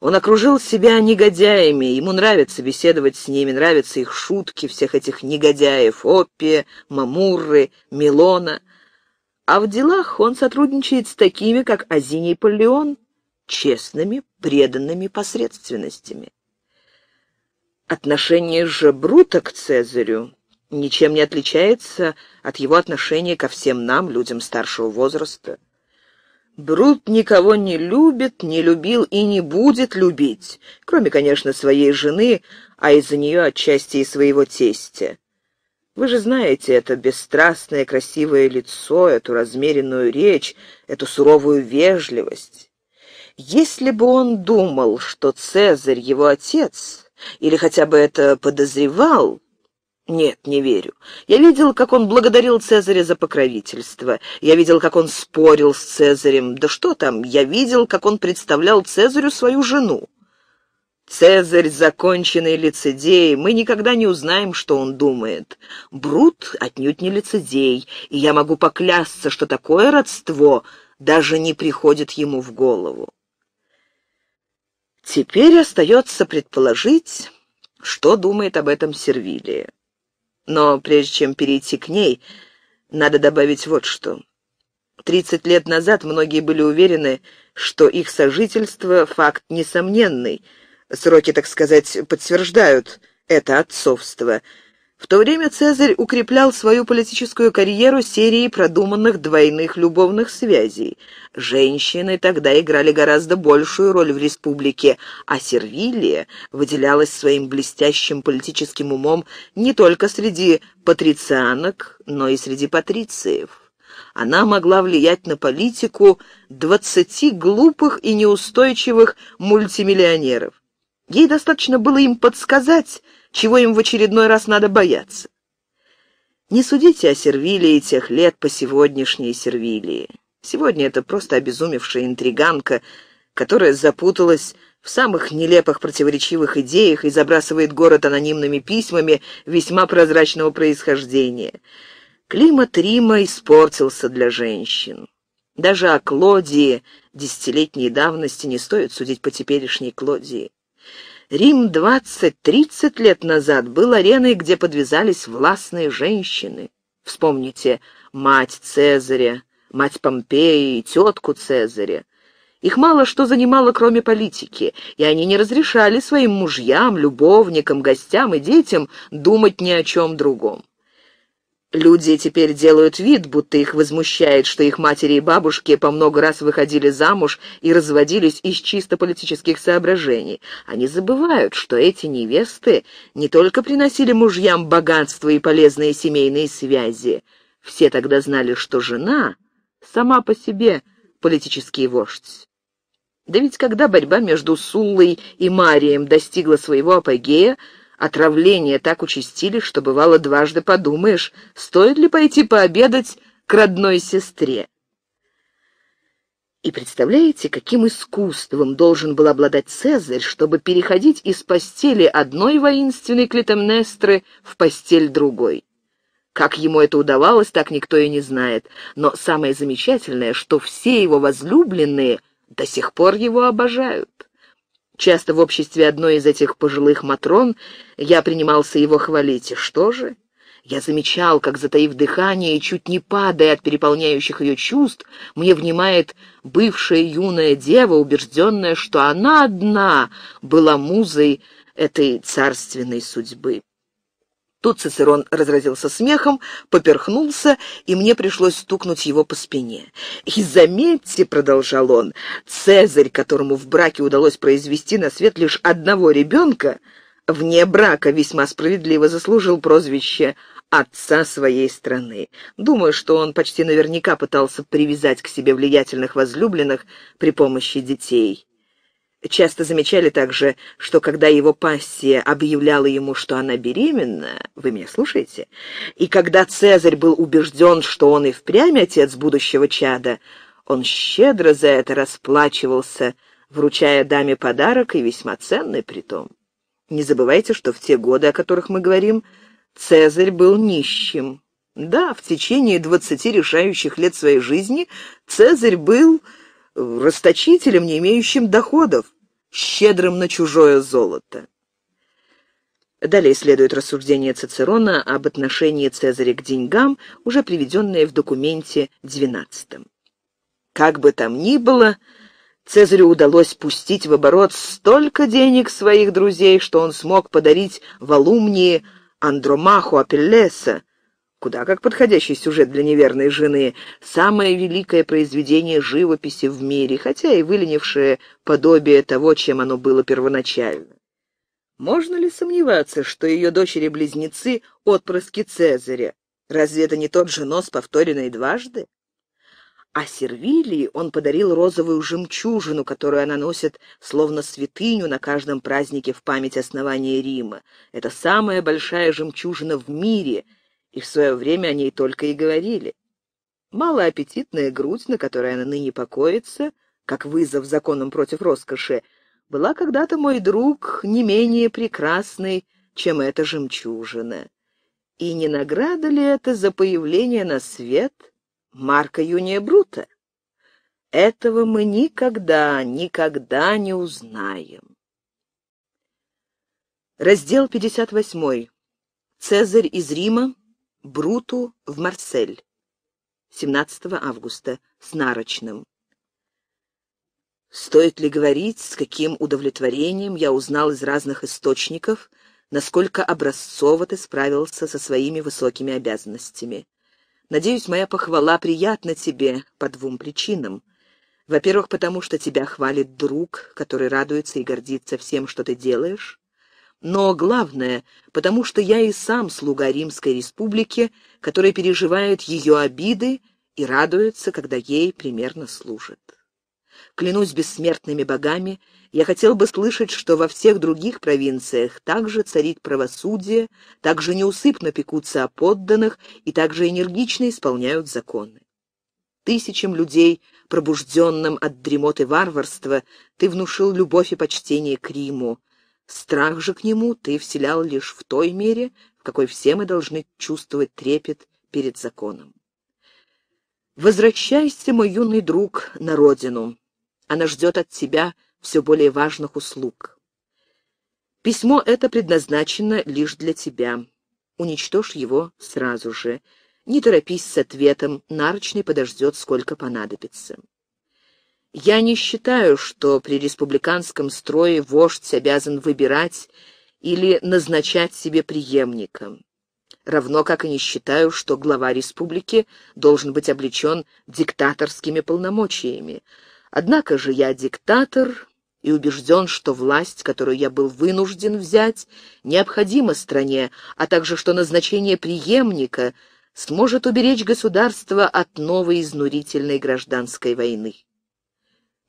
Он окружил себя негодяями, ему нравится беседовать с ними, нравятся их шутки, всех этих негодяев, Оппи, Мамурры, Милона. А в делах он сотрудничает с такими, как Азиний Полеон, честными, преданными посредственностями. Отношение же Брута к Цезарю ничем не отличается от его отношения ко всем нам, людям старшего возраста. Брут никого не любит, не любил и не будет любить, кроме, конечно, своей жены, а из-за нее отчасти и своего тестя. Вы же знаете это бесстрастное красивое лицо, эту размеренную речь, эту суровую вежливость. Если бы он думал, что Цезарь его отец, или хотя бы это подозревал, нет, не верю. Я видел, как он благодарил Цезаря за покровительство. Я видел, как он спорил с Цезарем. Да что там, я видел, как он представлял Цезарю свою жену. Цезарь — законченный лицедей, мы никогда не узнаем, что он думает. Брут отнюдь не лицедей, и я могу поклясться, что такое родство даже не приходит ему в голову. Теперь остается предположить, что думает об этом Сервилия. Но прежде чем перейти к ней, надо добавить вот что. Тридцать лет назад многие были уверены, что их сожительство — факт несомненный. Сроки, так сказать, подтверждают это отцовство — в то время Цезарь укреплял свою политическую карьеру серией продуманных двойных любовных связей. Женщины тогда играли гораздо большую роль в республике, а Сервилия выделялась своим блестящим политическим умом не только среди патрицианок, но и среди патрициев она могла влиять на политику двадцати глупых и неустойчивых мультимиллионеров. Ей достаточно было им подсказать, чего им в очередной раз надо бояться? Не судите о Сервилии тех лет по сегодняшней Сервилии. Сегодня это просто обезумевшая интриганка, которая запуталась в самых нелепых противоречивых идеях и забрасывает город анонимными письмами весьма прозрачного происхождения. Климат Рима испортился для женщин. Даже о Клодии десятилетней давности не стоит судить по теперешней Клодии. Рим 20-30 лет назад был ареной, где подвязались властные женщины. Вспомните мать Цезаря, мать Помпеи, тетку Цезаря. Их мало что занимало, кроме политики, и они не разрешали своим мужьям, любовникам, гостям и детям думать ни о чем другом. Люди теперь делают вид, будто их возмущает, что их матери и бабушки по много раз выходили замуж и разводились из чисто политических соображений. Они забывают, что эти невесты не только приносили мужьям богатство и полезные семейные связи. Все тогда знали, что жена сама по себе политический вождь. Да ведь когда борьба между Суллой и Марием достигла своего апогея, Отравления так участили, что бывало дважды подумаешь, стоит ли пойти пообедать к родной сестре. И представляете, каким искусством должен был обладать Цезарь, чтобы переходить из постели одной воинственной Клитемнестры в постель другой? Как ему это удавалось, так никто и не знает. Но самое замечательное, что все его возлюбленные до сих пор его обожают. Часто в обществе одной из этих пожилых матрон я принимался его хвалить. И что же? Я замечал, как, затаив дыхание и чуть не падая от переполняющих ее чувств, мне внимает бывшая юная дева, убежденная, что она одна была музой этой царственной судьбы. Тут Цицерон разразился смехом, поперхнулся, и мне пришлось стукнуть его по спине. «И заметьте», — продолжал он, — «Цезарь, которому в браке удалось произвести на свет лишь одного ребенка, вне брака весьма справедливо заслужил прозвище отца своей страны. Думаю, что он почти наверняка пытался привязать к себе влиятельных возлюбленных при помощи детей часто замечали также, что когда его пассия объявляла ему, что она беременна, вы меня слушаете, и когда Цезарь был убежден, что он и впрямь отец будущего чада, он щедро за это расплачивался, вручая даме подарок и весьма ценный притом. Не забывайте, что в те годы, о которых мы говорим, Цезарь был нищим. Да, в течение двадцати решающих лет своей жизни Цезарь был расточителем, не имеющим доходов, щедрым на чужое золото. Далее следует рассуждение Цицерона об отношении Цезаря к деньгам, уже приведенное в документе 12. Как бы там ни было, Цезарю удалось пустить в оборот столько денег своих друзей, что он смог подарить Валумнии Андромаху Апеллеса, Куда как подходящий сюжет для неверной жены. Самое великое произведение живописи в мире, хотя и выленившее подобие того, чем оно было первоначально. Можно ли сомневаться, что ее дочери-близнецы — отпрыски Цезаря? Разве это не тот же нос, повторенный дважды? А Сервилии он подарил розовую жемчужину, которую она носит словно святыню на каждом празднике в память основания Рима. Это самая большая жемчужина в мире — и в свое время о ней только и говорили. Малоаппетитная грудь, на которой она ныне покоится, как вызов законам против роскоши, была когда-то мой друг не менее прекрасной, чем эта жемчужина. И не награда ли это за появление на свет Марка Юния Брута? Этого мы никогда, никогда не узнаем. Раздел 58. Цезарь из Рима Бруту в Марсель. 17 августа. С Нарочным. Стоит ли говорить, с каким удовлетворением я узнал из разных источников, насколько образцово ты справился со своими высокими обязанностями. Надеюсь, моя похвала приятна тебе по двум причинам. Во-первых, потому что тебя хвалит друг, который радуется и гордится всем, что ты делаешь но главное, потому что я и сам слуга Римской Республики, который переживает ее обиды и радуется, когда ей примерно служит. Клянусь бессмертными богами, я хотел бы слышать, что во всех других провинциях также царит правосудие, также неусыпно пекутся о подданных и также энергично исполняют законы. Тысячам людей, пробужденным от дремоты варварства, ты внушил любовь и почтение к Риму, Страх же к нему ты вселял лишь в той мере, в какой все мы должны чувствовать трепет перед законом. Возвращайся, мой юный друг, на родину. Она ждет от тебя все более важных услуг. Письмо это предназначено лишь для тебя. Уничтожь его сразу же. Не торопись с ответом, нарочный подождет, сколько понадобится. Я не считаю, что при республиканском строе вождь обязан выбирать или назначать себе преемника. Равно как и не считаю, что глава республики должен быть облечен диктаторскими полномочиями. Однако же я диктатор и убежден, что власть, которую я был вынужден взять, необходима стране, а также что назначение преемника сможет уберечь государство от новой изнурительной гражданской войны.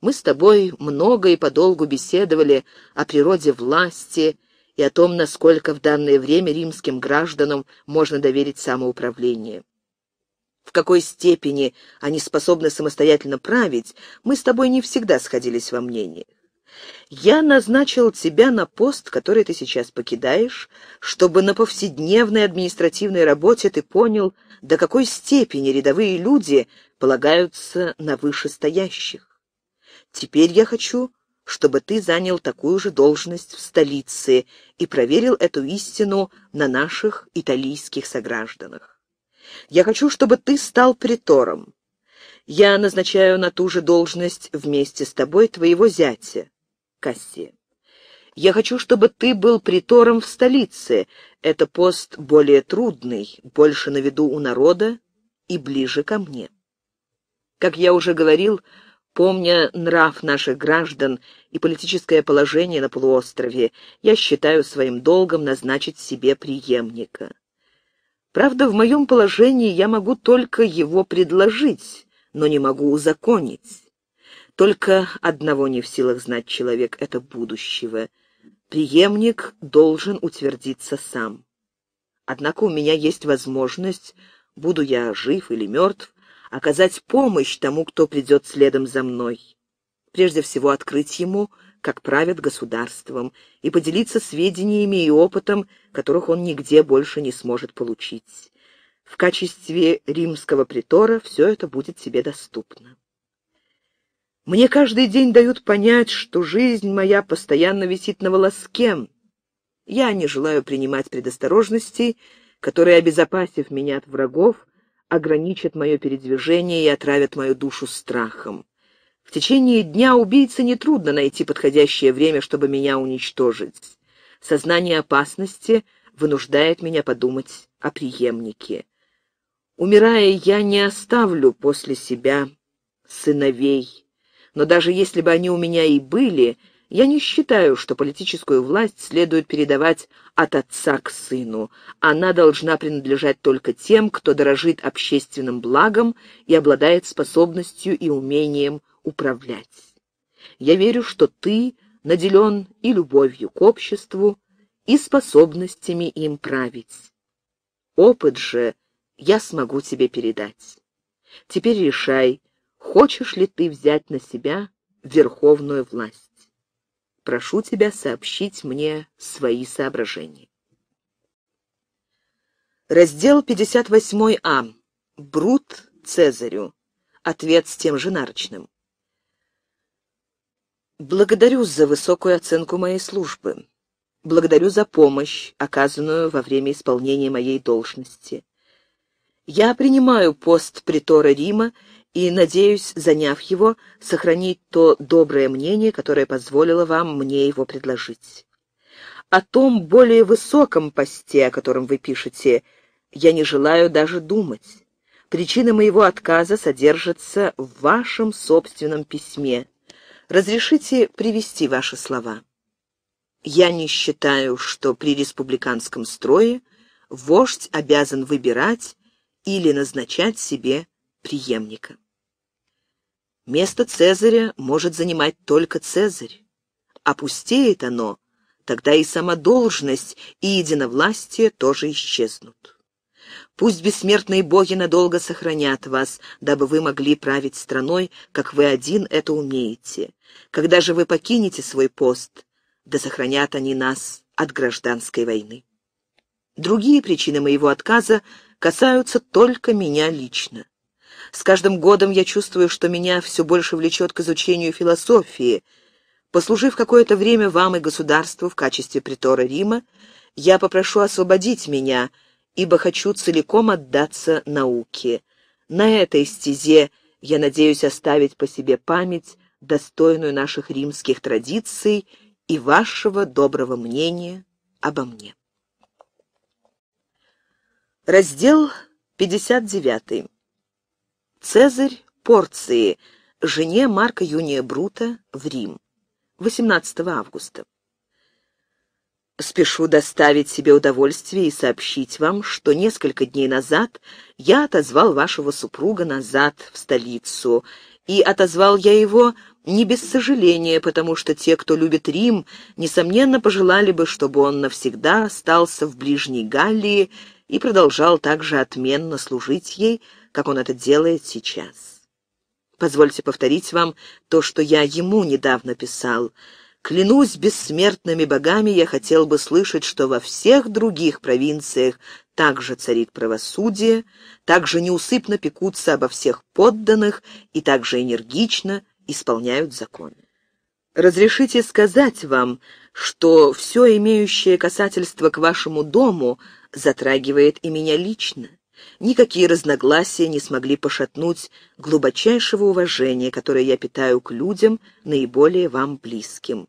Мы с тобой много и подолгу беседовали о природе власти и о том, насколько в данное время римским гражданам можно доверить самоуправление. В какой степени они способны самостоятельно править, мы с тобой не всегда сходились во мнении. Я назначил тебя на пост, который ты сейчас покидаешь, чтобы на повседневной административной работе ты понял, до какой степени рядовые люди полагаются на вышестоящих. Теперь я хочу, чтобы ты занял такую же должность в столице и проверил эту истину на наших италийских согражданах. Я хочу, чтобы ты стал притором. Я назначаю на ту же должность вместе с тобой твоего зятя, Касси. Я хочу, чтобы ты был притором в столице. Это пост более трудный, больше на виду у народа и ближе ко мне. Как я уже говорил, Помня нрав наших граждан и политическое положение на полуострове, я считаю своим долгом назначить себе преемника. Правда, в моем положении я могу только его предложить, но не могу узаконить. Только одного не в силах знать человек — это будущего. Преемник должен утвердиться сам. Однако у меня есть возможность, буду я жив или мертв, оказать помощь тому, кто придет следом за мной. Прежде всего, открыть ему, как правят государством, и поделиться сведениями и опытом, которых он нигде больше не сможет получить. В качестве римского притора все это будет тебе доступно. Мне каждый день дают понять, что жизнь моя постоянно висит на волоске. Я не желаю принимать предосторожностей, которые, обезопасив меня от врагов, ограничат мое передвижение и отравят мою душу страхом. В течение дня убийце нетрудно найти подходящее время, чтобы меня уничтожить. Сознание опасности вынуждает меня подумать о преемнике. Умирая, я не оставлю после себя сыновей. Но даже если бы они у меня и были, я не считаю, что политическую власть следует передавать от отца к сыну. Она должна принадлежать только тем, кто дорожит общественным благом и обладает способностью и умением управлять. Я верю, что ты наделен и любовью к обществу, и способностями им править. Опыт же я смогу тебе передать. Теперь решай, хочешь ли ты взять на себя верховную власть прошу тебя сообщить мне свои соображения. Раздел 58А. Брут Цезарю. Ответ с тем же нарочным. Благодарю за высокую оценку моей службы. Благодарю за помощь, оказанную во время исполнения моей должности. Я принимаю пост притора Рима и надеюсь, заняв его, сохранить то доброе мнение, которое позволило вам мне его предложить. О том более высоком посте, о котором вы пишете, я не желаю даже думать. Причина моего отказа содержится в вашем собственном письме. Разрешите привести ваши слова. Я не считаю, что при республиканском строе вождь обязан выбирать или назначать себе преемника. Место Цезаря может занимать только Цезарь. Опустеет оно, тогда и сама должность, и единовластие тоже исчезнут. Пусть бессмертные боги надолго сохранят вас, дабы вы могли править страной, как вы один это умеете. Когда же вы покинете свой пост, да сохранят они нас от гражданской войны. Другие причины моего отказа касаются только меня лично. С каждым годом я чувствую, что меня все больше влечет к изучению философии. Послужив какое-то время вам и государству в качестве притора Рима, я попрошу освободить меня, ибо хочу целиком отдаться науке. На этой стезе я надеюсь оставить по себе память, достойную наших римских традиций и вашего доброго мнения обо мне. Раздел 59. Цезарь Порции, жене Марка Юния Брута в Рим. 18 августа. Спешу доставить себе удовольствие и сообщить вам, что несколько дней назад я отозвал вашего супруга назад в столицу, и отозвал я его не без сожаления, потому что те, кто любит Рим, несомненно, пожелали бы, чтобы он навсегда остался в Ближней Галлии и продолжал также отменно служить ей, как он это делает сейчас. Позвольте повторить вам то, что я ему недавно писал. Клянусь бессмертными богами, я хотел бы слышать, что во всех других провинциях также царит правосудие, также неусыпно пекутся обо всех подданных и также энергично исполняют законы. Разрешите сказать вам, что все имеющее касательство к вашему дому затрагивает и меня лично. Никакие разногласия не смогли пошатнуть глубочайшего уважения, которое я питаю к людям, наиболее вам близким.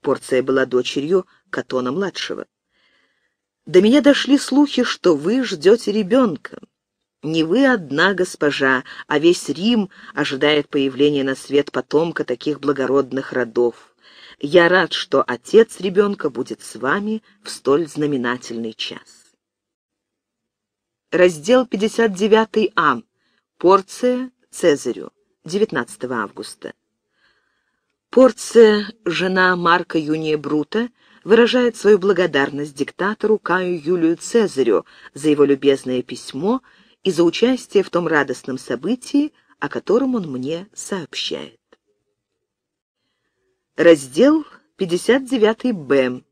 Порция была дочерью Катона-младшего. До меня дошли слухи, что вы ждете ребенка. Не вы одна, госпожа, а весь Рим ожидает появления на свет потомка таких благородных родов. Я рад, что отец ребенка будет с вами в столь знаменательный час. Раздел 59А. Порция Цезарю. 19 августа. Порция, жена Марка Юния Брута, выражает свою благодарность диктатору Каю Юлию Цезарю за его любезное письмо и за участие в том радостном событии, о котором он мне сообщает. Раздел 59-Б.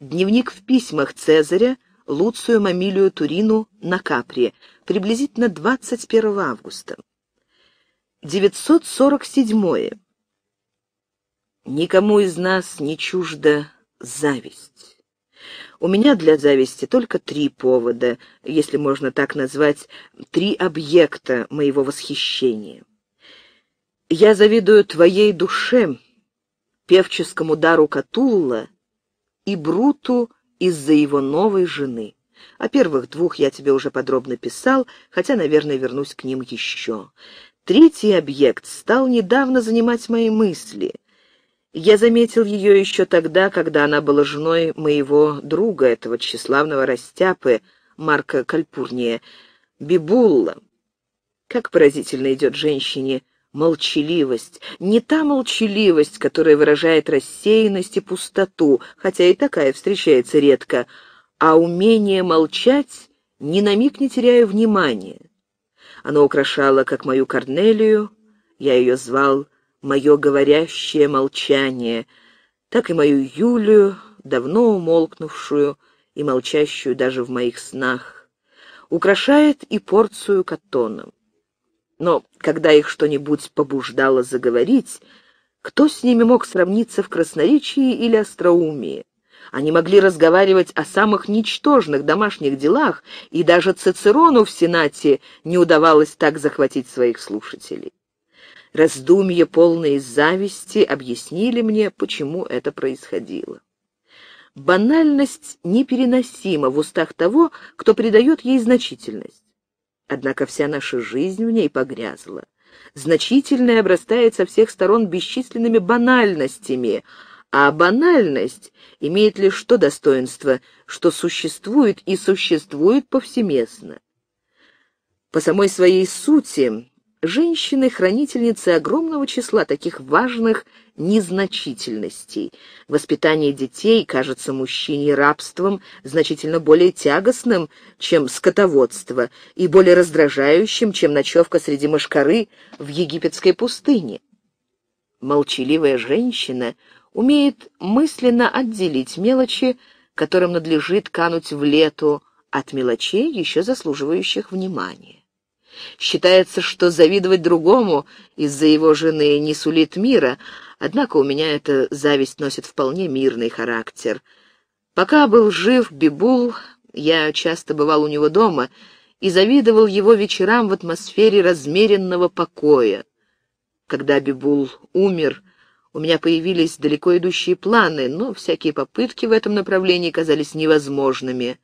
Дневник в письмах Цезаря Луцию Мамилию Турину на Капри приблизительно 21 августа. 947. Никому из нас не чужда зависть. У меня для зависти только три повода, если можно так назвать, три объекта моего восхищения. Я завидую твоей душе, певческому дару Катулла и Бруту из-за его новой жены. О первых двух я тебе уже подробно писал, хотя, наверное, вернусь к ним еще. Третий объект стал недавно занимать мои мысли. Я заметил ее еще тогда, когда она была женой моего друга, этого тщеславного растяпы, Марка Кальпурния, Бибулла. Как поразительно идет женщине молчаливость, не та молчаливость, которая выражает рассеянность и пустоту, хотя и такая встречается редко, а умение молчать, ни на миг не теряя внимания. Оно украшало как мою Корнелию, я ее звал «Мое говорящее молчание», так и мою Юлию, давно умолкнувшую и молчащую даже в моих снах, украшает и порцию Катоном. Но когда их что-нибудь побуждало заговорить, кто с ними мог сравниться в красноречии или остроумии? Они могли разговаривать о самых ничтожных домашних делах, и даже Цицерону в Сенате не удавалось так захватить своих слушателей. Раздумья, полные зависти, объяснили мне, почему это происходило. Банальность непереносима в устах того, кто придает ей значительность. Однако вся наша жизнь в ней погрязла. Значительное обрастает со всех сторон бесчисленными банальностями, а банальность имеет лишь то достоинство, что существует и существует повсеместно. По самой своей сути женщины – хранительницы огромного числа таких важных незначительностей. Воспитание детей кажется мужчине рабством значительно более тягостным, чем скотоводство, и более раздражающим, чем ночевка среди мошкары в египетской пустыне. Молчаливая женщина умеет мысленно отделить мелочи, которым надлежит кануть в лету, от мелочей, еще заслуживающих внимания. Считается, что завидовать другому из-за его жены не сулит мира, однако у меня эта зависть носит вполне мирный характер. Пока был жив Бибул, я часто бывал у него дома и завидовал его вечерам в атмосфере размеренного покоя. Когда Бибул умер, у меня появились далеко идущие планы, но всякие попытки в этом направлении казались невозможными.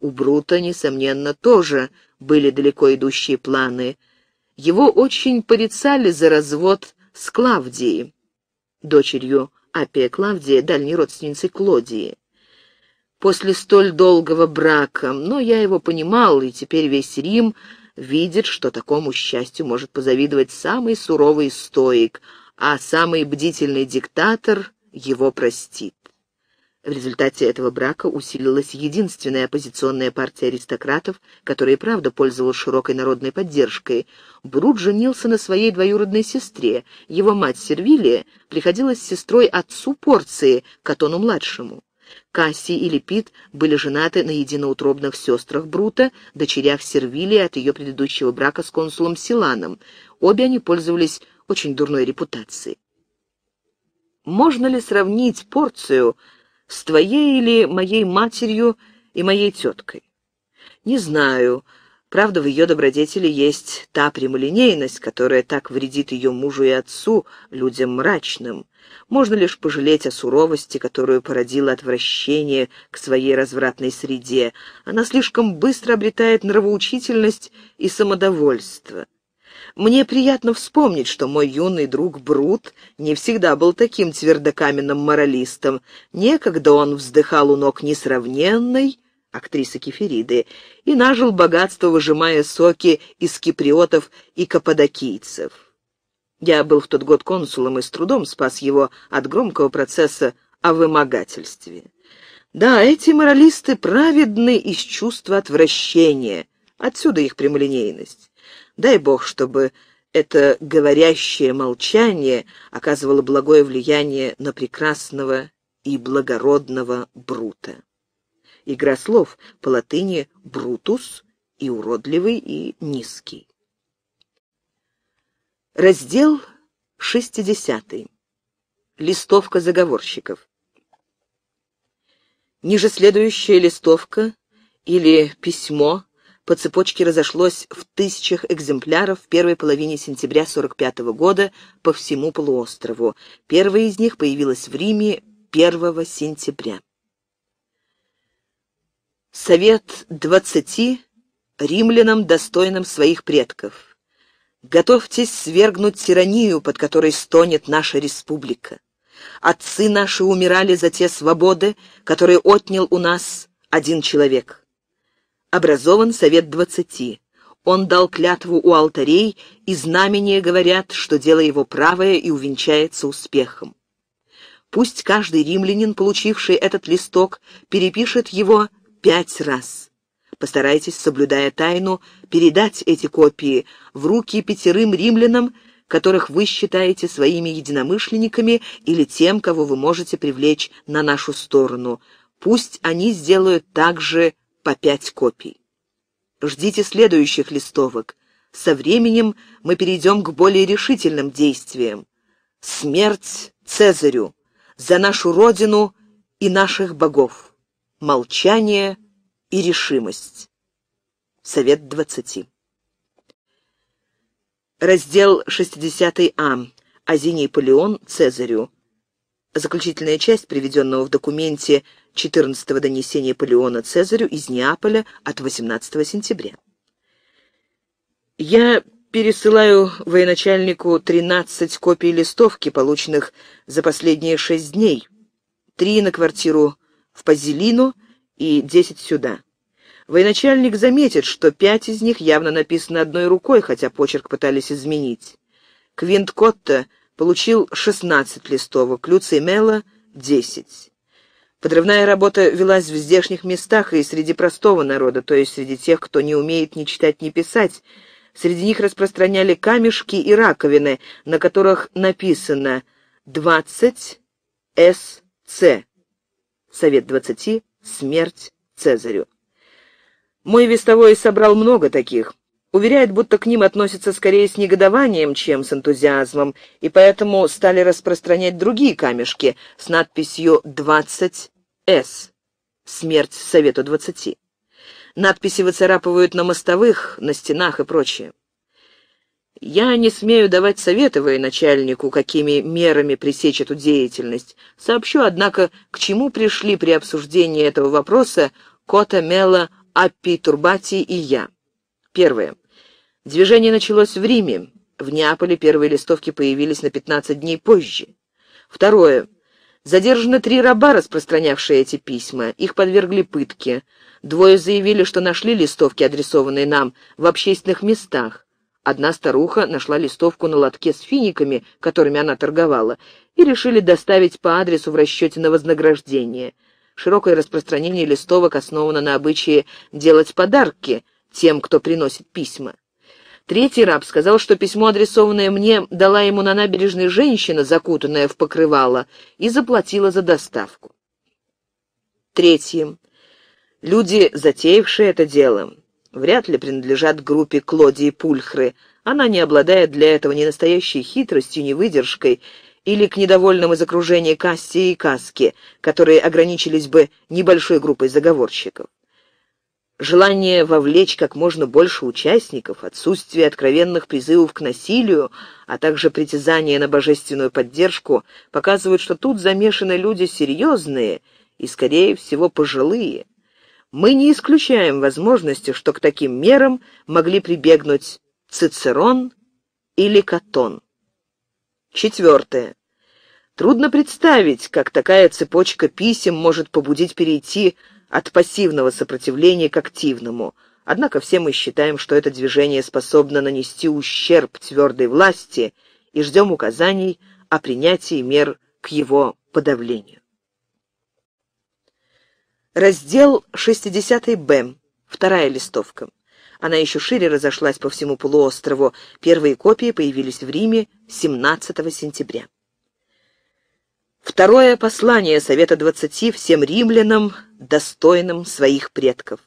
У Брута, несомненно, тоже — были далеко идущие планы. Его очень порицали за развод с Клавдией, дочерью Апия Клавдия, дальней родственницей Клодии. После столь долгого брака, но я его понимал, и теперь весь Рим видит, что такому счастью может позавидовать самый суровый стоик, а самый бдительный диктатор его простит. В результате этого брака усилилась единственная оппозиционная партия аристократов, которая, правда, пользовалась широкой народной поддержкой. Брут женился на своей двоюродной сестре. Его мать Сервилия приходилась сестрой отцу Порции, Катону-младшему. Касси и Лепит были женаты на единоутробных сестрах Брута, дочерях Сервилии от ее предыдущего брака с консулом Силаном. Обе они пользовались очень дурной репутацией. Можно ли сравнить порцию с твоей или моей матерью и моей теткой? Не знаю. Правда, в ее добродетели есть та прямолинейность, которая так вредит ее мужу и отцу, людям мрачным. Можно лишь пожалеть о суровости, которую породило отвращение к своей развратной среде. Она слишком быстро обретает нравоучительность и самодовольство. Мне приятно вспомнить, что мой юный друг Брут не всегда был таким твердокаменным моралистом. Некогда он вздыхал у ног несравненной актрисы Кефириды, и нажил богатство, выжимая соки из киприотов и каппадокийцев. Я был в тот год консулом и с трудом спас его от громкого процесса о вымогательстве. Да, эти моралисты праведны из чувства отвращения, отсюда их прямолинейность. Дай бог, чтобы это говорящее молчание оказывало благое влияние на прекрасного и благородного Брута. Игра слов по латыни «брутус» и «уродливый» и «низкий». Раздел 60. Листовка заговорщиков. Ниже следующая листовка или письмо по цепочке разошлось в тысячах экземпляров в первой половине сентября 1945 года по всему полуострову. Первая из них появилась в Риме 1 сентября. Совет 20 римлянам, достойным своих предков. Готовьтесь свергнуть тиранию, под которой стонет наша республика. Отцы наши умирали за те свободы, которые отнял у нас один человек. Образован Совет Двадцати. Он дал клятву у алтарей, и знамения говорят, что дело его правое и увенчается успехом. Пусть каждый римлянин, получивший этот листок, перепишет его пять раз. Постарайтесь, соблюдая тайну, передать эти копии в руки пятерым римлянам, которых вы считаете своими единомышленниками или тем, кого вы можете привлечь на нашу сторону. Пусть они сделают так же по пять копий. Ждите следующих листовок. Со временем мы перейдем к более решительным действиям. Смерть Цезарю! За нашу Родину и наших богов! Молчание и решимость! Совет 20. Раздел 60А. Азиний Полеон Цезарю. Заключительная часть приведенного в документе 14-го донесения Полеона Цезарю из Неаполя от 18 сентября. Я пересылаю военачальнику 13 копий листовки, полученных за последние 6 дней. Три на квартиру в Пазелину и 10 сюда. Военачальник заметит, что пять из них явно написаны одной рукой, хотя почерк пытались изменить. Квинт Котта получил 16 листовок, Люций Мелло — 10. Подрывная работа велась в здешних местах и среди простого народа, то есть среди тех, кто не умеет ни читать, ни писать. Среди них распространяли камешки и раковины, на которых написано 20 СЦ. Совет 20. Смерть Цезарю. Мой вестовой собрал много таких. Уверяет, будто к ним относятся скорее с негодованием, чем с энтузиазмом, и поэтому стали распространять другие камешки с надписью «20 с. Смерть Совету 20. Надписи выцарапывают на мостовых, на стенах и прочее. Я не смею давать советы военачальнику, какими мерами пресечь эту деятельность. Сообщу, однако, к чему пришли при обсуждении этого вопроса Кота Мела, Аппи Турбати и я. Первое. Движение началось в Риме. В Неаполе первые листовки появились на 15 дней позже. Второе. Задержаны три раба, распространявшие эти письма. Их подвергли пытке. Двое заявили, что нашли листовки, адресованные нам, в общественных местах. Одна старуха нашла листовку на лотке с финиками, которыми она торговала, и решили доставить по адресу в расчете на вознаграждение. Широкое распространение листовок основано на обычае делать подарки тем, кто приносит письма. Третий раб сказал, что письмо, адресованное мне, дала ему на набережной женщина, закутанная в покрывало, и заплатила за доставку. Третьим. Люди, затеявшие это дело, вряд ли принадлежат группе Клодии Пульхры. Она не обладает для этого ни настоящей хитростью, ни выдержкой, или к недовольным из окружения Касси и Каски, которые ограничились бы небольшой группой заговорщиков желание вовлечь как можно больше участников, отсутствие откровенных призывов к насилию, а также притязание на божественную поддержку показывают, что тут замешаны люди серьезные и, скорее всего, пожилые. Мы не исключаем возможности, что к таким мерам могли прибегнуть Цицерон или Катон. Четвертое. Трудно представить, как такая цепочка писем может побудить перейти от пассивного сопротивления к активному. Однако все мы считаем, что это движение способно нанести ущерб твердой власти и ждем указаний о принятии мер к его подавлению. Раздел 60-б. Вторая листовка. Она еще шире разошлась по всему полуострову. Первые копии появились в Риме 17 сентября. Второе послание Совета 20 всем римлянам достойным своих предков.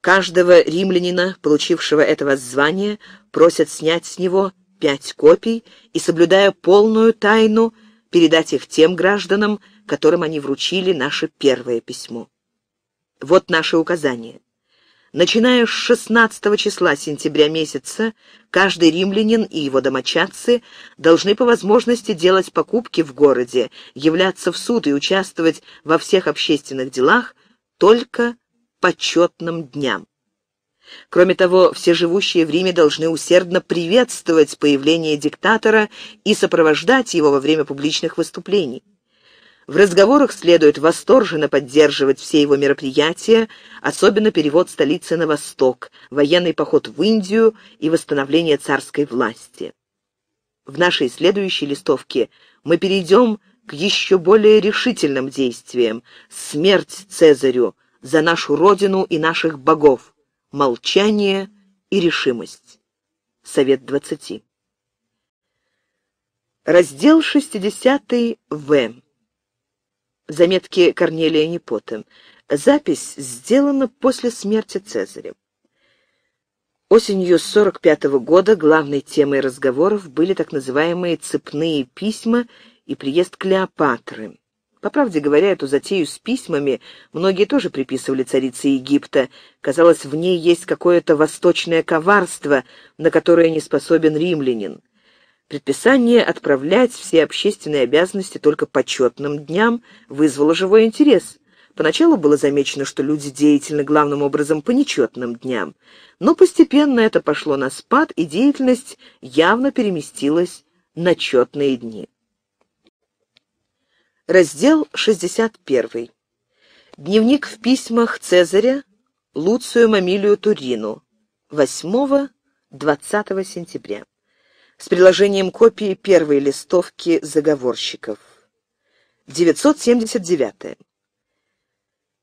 Каждого римлянина, получившего этого звания, просят снять с него пять копий и, соблюдая полную тайну, передать их тем гражданам, которым они вручили наше первое письмо. Вот наши указания. Начиная с 16 числа сентября месяца, каждый римлянин и его домочадцы должны по возможности делать покупки в городе, являться в суд и участвовать во всех общественных делах только почетным дням. Кроме того, все живущие в Риме должны усердно приветствовать появление диктатора и сопровождать его во время публичных выступлений. В разговорах следует восторженно поддерживать все его мероприятия, особенно перевод столицы на восток, военный поход в Индию и восстановление царской власти. В нашей следующей листовке мы перейдем к еще более решительным действиям. Смерть Цезарю за нашу родину и наших богов. Молчание и решимость. Совет 20. Раздел 60 В. Заметки Корнелия Непота. Запись сделана после смерти Цезаря. Осенью 45 -го года главной темой разговоров были так называемые «цепные письма» и приезд Клеопатры. По правде говоря, эту затею с письмами многие тоже приписывали царице Египта. Казалось, в ней есть какое-то восточное коварство, на которое не способен римлянин. Предписание отправлять все общественные обязанности только почетным дням вызвало живой интерес. Поначалу было замечено, что люди деятельны главным образом по нечетным дням, но постепенно это пошло на спад, и деятельность явно переместилась на четные дни. Раздел 61. Дневник в письмах Цезаря Луцию Мамилию Турину 8-20 сентября с приложением копии первой листовки заговорщиков. 979.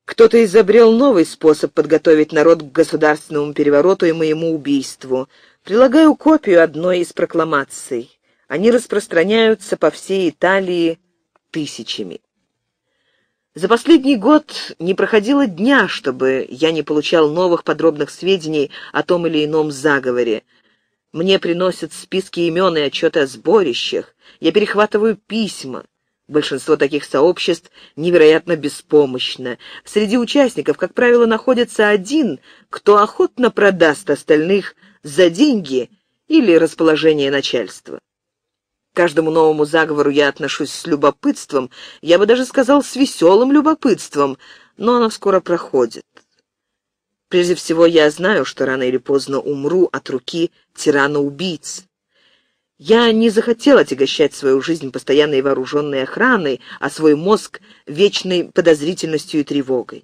Кто-то изобрел новый способ подготовить народ к государственному перевороту и моему убийству. Прилагаю копию одной из прокламаций. Они распространяются по всей Италии тысячами. За последний год не проходило дня, чтобы я не получал новых подробных сведений о том или ином заговоре. Мне приносят списки имен и отчеты о сборищах. Я перехватываю письма. Большинство таких сообществ невероятно беспомощно. Среди участников, как правило, находится один, кто охотно продаст остальных за деньги или расположение начальства. К каждому новому заговору я отношусь с любопытством, я бы даже сказал, с веселым любопытством, но оно скоро проходит. Прежде всего, я знаю, что рано или поздно умру от руки тирана-убийц. Я не захотел отягощать свою жизнь постоянной вооруженной охраной, а свой мозг вечной подозрительностью и тревогой.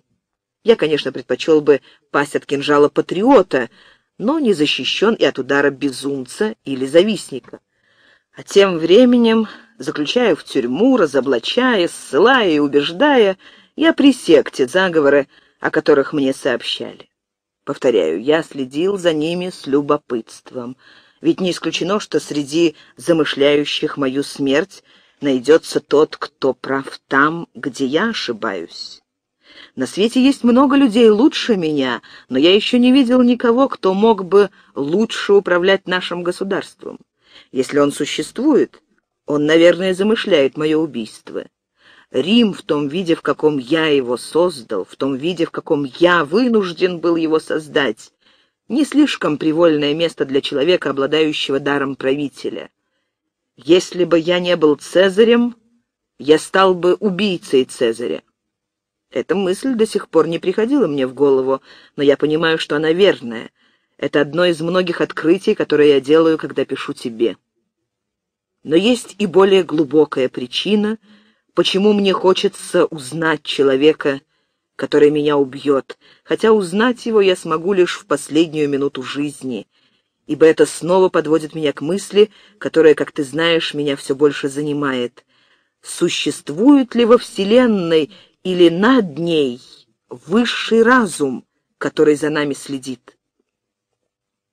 Я, конечно, предпочел бы пасть от кинжала патриота, но не защищен и от удара безумца или завистника. А тем временем, заключая в тюрьму, разоблачая, ссылая и убеждая, я при секте заговоры, о которых мне сообщали. Повторяю, я следил за ними с любопытством. Ведь не исключено, что среди замышляющих мою смерть найдется тот, кто прав там, где я ошибаюсь. На свете есть много людей лучше меня, но я еще не видел никого, кто мог бы лучше управлять нашим государством. Если он существует, он, наверное, замышляет мое убийство. Рим в том виде, в каком я его создал, в том виде, в каком я вынужден был его создать. Не слишком привольное место для человека, обладающего даром правителя. Если бы я не был Цезарем, я стал бы убийцей Цезаря. Эта мысль до сих пор не приходила мне в голову, но я понимаю, что она верная. Это одно из многих открытий, которые я делаю, когда пишу тебе. Но есть и более глубокая причина — Почему мне хочется узнать человека, который меня убьет, хотя узнать его я смогу лишь в последнюю минуту жизни, ибо это снова подводит меня к мысли, которая, как ты знаешь, меня все больше занимает. Существует ли во Вселенной или над ней высший разум, который за нами следит?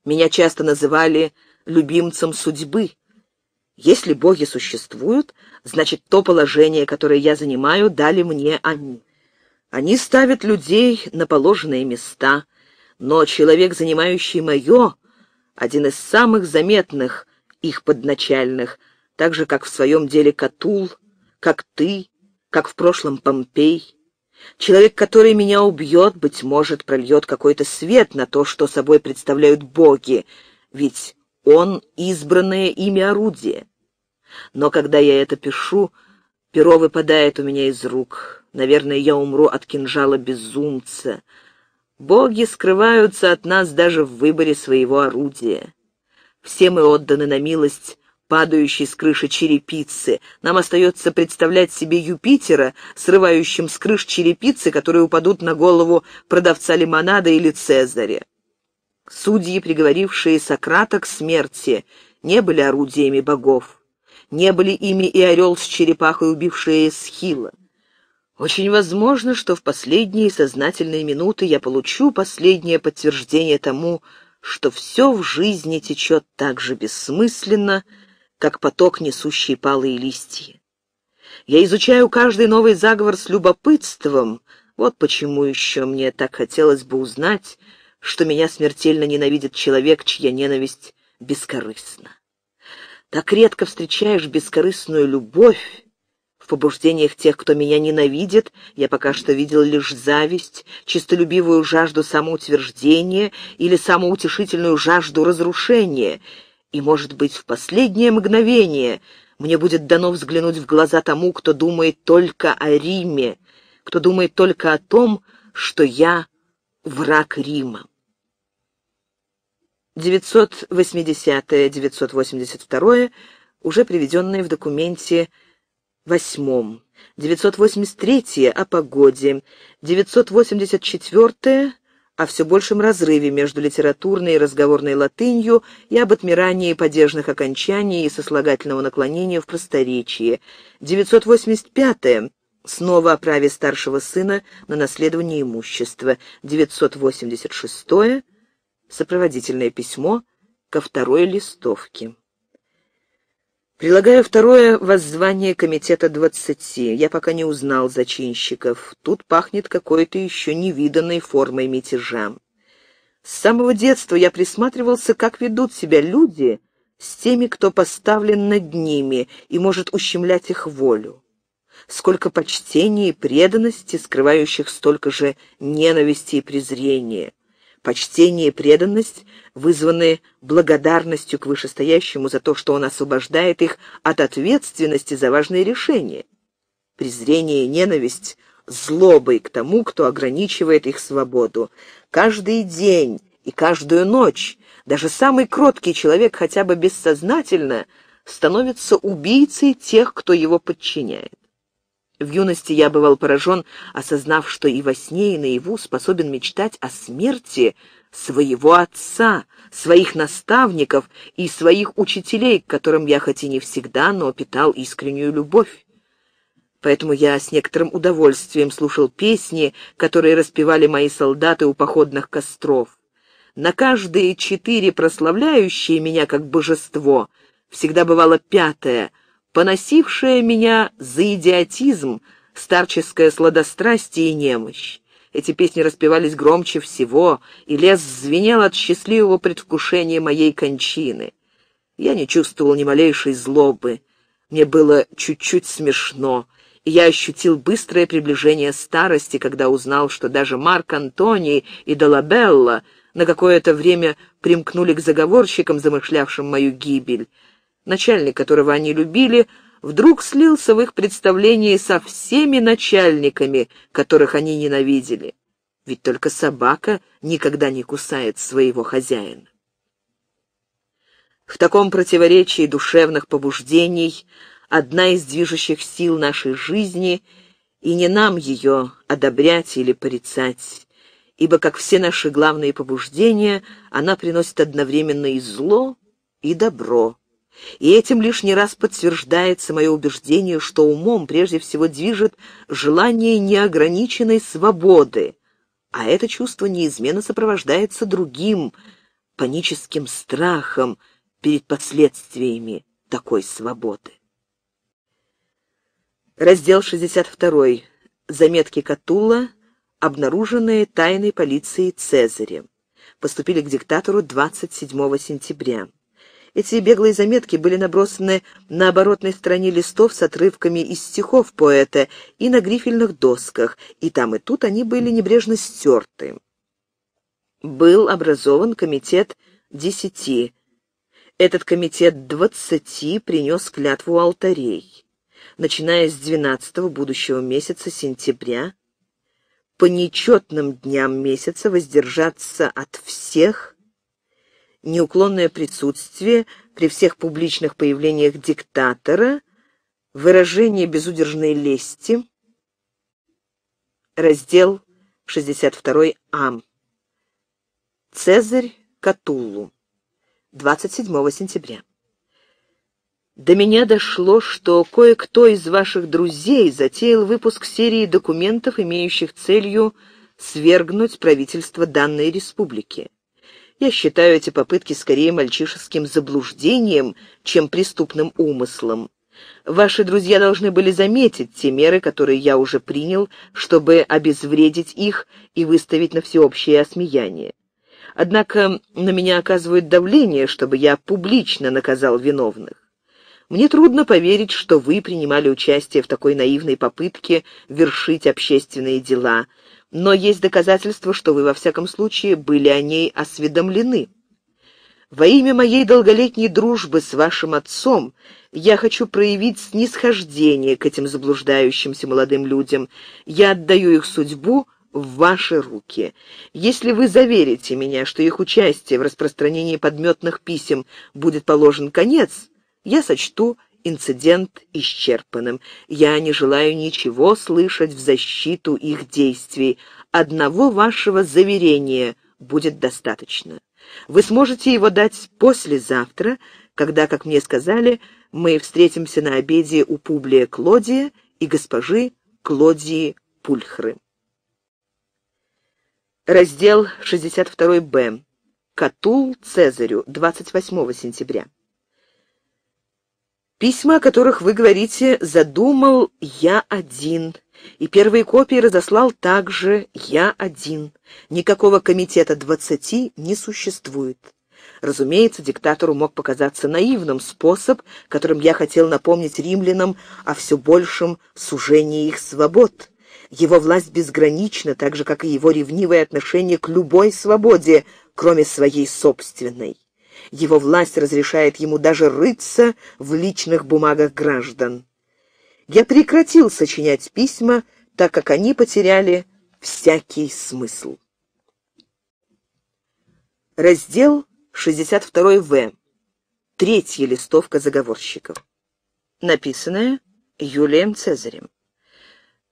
Меня часто называли «любимцем судьбы», если боги существуют, значит, то положение, которое я занимаю, дали мне они. Они ставят людей на положенные места, но человек, занимающий мое, один из самых заметных их подначальных, так же, как в своем деле Катул, как ты, как в прошлом Помпей. Человек, который меня убьет, быть может, прольет какой-то свет на то, что собой представляют боги, ведь он — избранное ими орудие. Но когда я это пишу, перо выпадает у меня из рук. Наверное, я умру от кинжала безумца. Боги скрываются от нас даже в выборе своего орудия. Все мы отданы на милость падающей с крыши черепицы. Нам остается представлять себе Юпитера, срывающим с крыш черепицы, которые упадут на голову продавца лимонада или Цезаря. Судьи, приговорившие Сократа к смерти, не были орудиями богов. Не были ими и орел с черепахой, убившие Схила. Очень возможно, что в последние сознательные минуты я получу последнее подтверждение тому, что все в жизни течет так же бессмысленно, как поток, несущий палые листья. Я изучаю каждый новый заговор с любопытством, вот почему еще мне так хотелось бы узнать, что меня смертельно ненавидит человек, чья ненависть бескорыстна. Так редко встречаешь бескорыстную любовь, в побуждениях тех, кто меня ненавидит, я пока что видел лишь зависть, чистолюбивую жажду самоутверждения или самоутешительную жажду разрушения. И, может быть, в последнее мгновение мне будет дано взглянуть в глаза тому, кто думает только о Риме, кто думает только о том, что я враг Рима. 980-982, уже приведенные в документе восьмом, 983 о погоде, 984 о все большем разрыве между литературной и разговорной латынью и об отмирании падежных окончаний и сослагательного наклонения в просторечии, 985 снова о праве старшего сына на наследование имущества, 986 сопроводительное письмо ко второй листовке. Прилагаю второе воззвание комитета двадцати. Я пока не узнал зачинщиков. Тут пахнет какой-то еще невиданной формой мятежа. С самого детства я присматривался, как ведут себя люди с теми, кто поставлен над ними и может ущемлять их волю. Сколько почтения и преданности, скрывающих столько же ненависти и презрения. Почтение и преданность вызваны благодарностью к вышестоящему за то, что он освобождает их от ответственности за важные решения. Презрение и ненависть – злобой к тому, кто ограничивает их свободу. Каждый день и каждую ночь даже самый кроткий человек хотя бы бессознательно становится убийцей тех, кто его подчиняет. В юности я бывал поражен, осознав, что и во сне, и наяву способен мечтать о смерти своего отца, своих наставников и своих учителей, к которым я хоть и не всегда, но питал искреннюю любовь. Поэтому я с некоторым удовольствием слушал песни, которые распевали мои солдаты у походных костров. На каждые четыре прославляющие меня как божество всегда бывало пятое — поносившая меня за идиотизм, старческое сладострастие и немощь. Эти песни распевались громче всего, и лес звенел от счастливого предвкушения моей кончины. Я не чувствовал ни малейшей злобы. Мне было чуть-чуть смешно, и я ощутил быстрое приближение старости, когда узнал, что даже Марк Антоний и Долабелла на какое-то время примкнули к заговорщикам, замышлявшим мою гибель начальник которого они любили, вдруг слился в их представлении со всеми начальниками, которых они ненавидели. Ведь только собака никогда не кусает своего хозяина. В таком противоречии душевных побуждений одна из движущих сил нашей жизни, и не нам ее одобрять или порицать, ибо, как все наши главные побуждения, она приносит одновременно и зло, и добро и этим лишний раз подтверждается мое убеждение, что умом прежде всего движет желание неограниченной свободы, а это чувство неизменно сопровождается другим, паническим страхом перед последствиями такой свободы. Раздел 62. Заметки Катула, обнаруженные тайной полицией Цезарем. Поступили к диктатору 27 сентября. Эти беглые заметки были набросаны на оборотной стороне листов с отрывками из стихов поэта и на грифельных досках, и там и тут они были небрежно стерты. Был образован комитет десяти. Этот комитет двадцати принес клятву алтарей. Начиная с двенадцатого будущего месяца сентября, по нечетным дням месяца воздержаться от всех – неуклонное присутствие при всех публичных появлениях диктатора, выражение безудержной лести. Раздел 62 Ам. Цезарь Катуллу. 27 сентября. До меня дошло, что кое-кто из ваших друзей затеял выпуск серии документов, имеющих целью свергнуть правительство данной республики. Я считаю эти попытки скорее мальчишеским заблуждением, чем преступным умыслом. Ваши друзья должны были заметить те меры, которые я уже принял, чтобы обезвредить их и выставить на всеобщее осмеяние. Однако на меня оказывают давление, чтобы я публично наказал виновных. Мне трудно поверить, что вы принимали участие в такой наивной попытке вершить общественные дела – но есть доказательства, что вы, во всяком случае, были о ней осведомлены. Во имя моей долголетней дружбы с вашим отцом я хочу проявить снисхождение к этим заблуждающимся молодым людям. Я отдаю их судьбу в ваши руки. Если вы заверите меня, что их участие в распространении подметных писем будет положен конец, я сочту инцидент исчерпанным. Я не желаю ничего слышать в защиту их действий. Одного вашего заверения будет достаточно. Вы сможете его дать послезавтра, когда, как мне сказали, мы встретимся на обеде у Публия Клодия и госпожи Клодии Пульхры. Раздел 62-Б. Катул Цезарю, 28 сентября. Письма, о которых вы говорите, задумал я один, и первые копии разослал также я один. Никакого комитета двадцати не существует. Разумеется, диктатору мог показаться наивным способ, которым я хотел напомнить римлянам о все большем сужении их свобод. Его власть безгранична, так же, как и его ревнивое отношение к любой свободе, кроме своей собственной. Его власть разрешает ему даже рыться в личных бумагах граждан. Я прекратил сочинять письма, так как они потеряли всякий смысл. Раздел 62В. Третья листовка заговорщиков. Написанная Юлием Цезарем.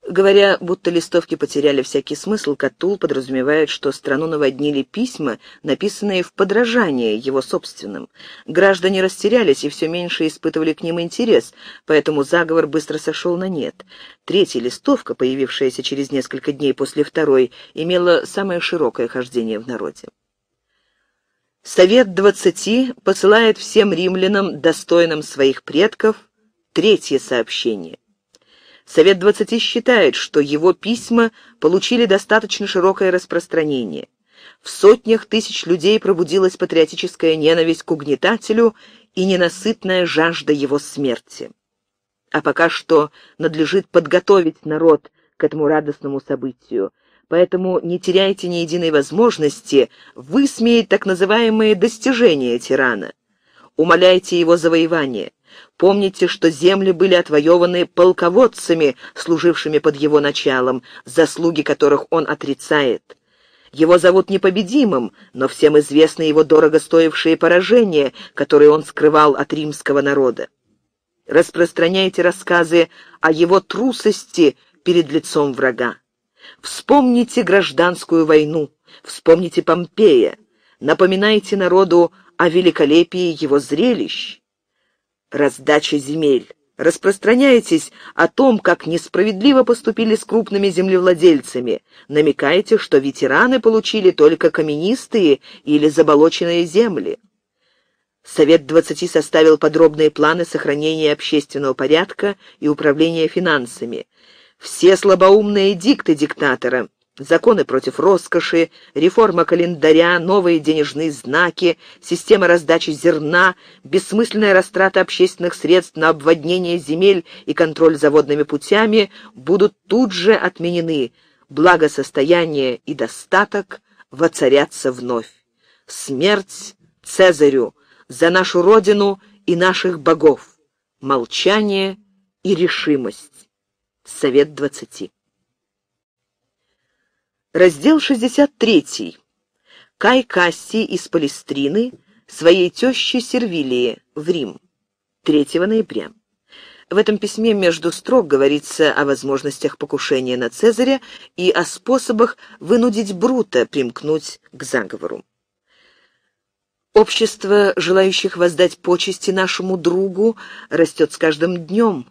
Говоря, будто листовки потеряли всякий смысл, Катул подразумевает, что страну наводнили письма, написанные в подражание его собственным. Граждане растерялись и все меньше испытывали к ним интерес, поэтому заговор быстро сошел на нет. Третья листовка, появившаяся через несколько дней после второй, имела самое широкое хождение в народе. Совет двадцати посылает всем римлянам, достойным своих предков, третье сообщение. Совет двадцати считает, что его письма получили достаточно широкое распространение. В сотнях тысяч людей пробудилась патриотическая ненависть к угнетателю и ненасытная жажда его смерти. А пока что надлежит подготовить народ к этому радостному событию. Поэтому не теряйте ни единой возможности высмеять так называемые достижения тирана. Умоляйте его завоевание. Помните, что земли были отвоеваны полководцами, служившими под его началом, заслуги которых он отрицает. Его зовут непобедимым, но всем известны его дорого стоившие поражения, которые он скрывал от римского народа. Распространяйте рассказы о его трусости перед лицом врага. Вспомните гражданскую войну, вспомните Помпея, напоминайте народу о великолепии его зрелищ раздачи земель. Распространяетесь о том, как несправедливо поступили с крупными землевладельцами. Намекаете, что ветераны получили только каменистые или заболоченные земли. Совет 20 составил подробные планы сохранения общественного порядка и управления финансами. Все слабоумные дикты диктатора Законы против роскоши, реформа календаря, новые денежные знаки, система раздачи зерна, бессмысленная растрата общественных средств на обводнение земель и контроль заводными путями будут тут же отменены. Благосостояние и достаток воцарятся вновь. Смерть Цезарю за нашу родину и наших богов. Молчание и решимость. Совет двадцати. Раздел 63. Кай Кассий из Палестрины своей тещи Сервилии в Рим. 3 ноября. В этом письме между строк говорится о возможностях покушения на Цезаря и о способах вынудить Брута примкнуть к заговору. Общество желающих воздать почести нашему другу растет с каждым днем,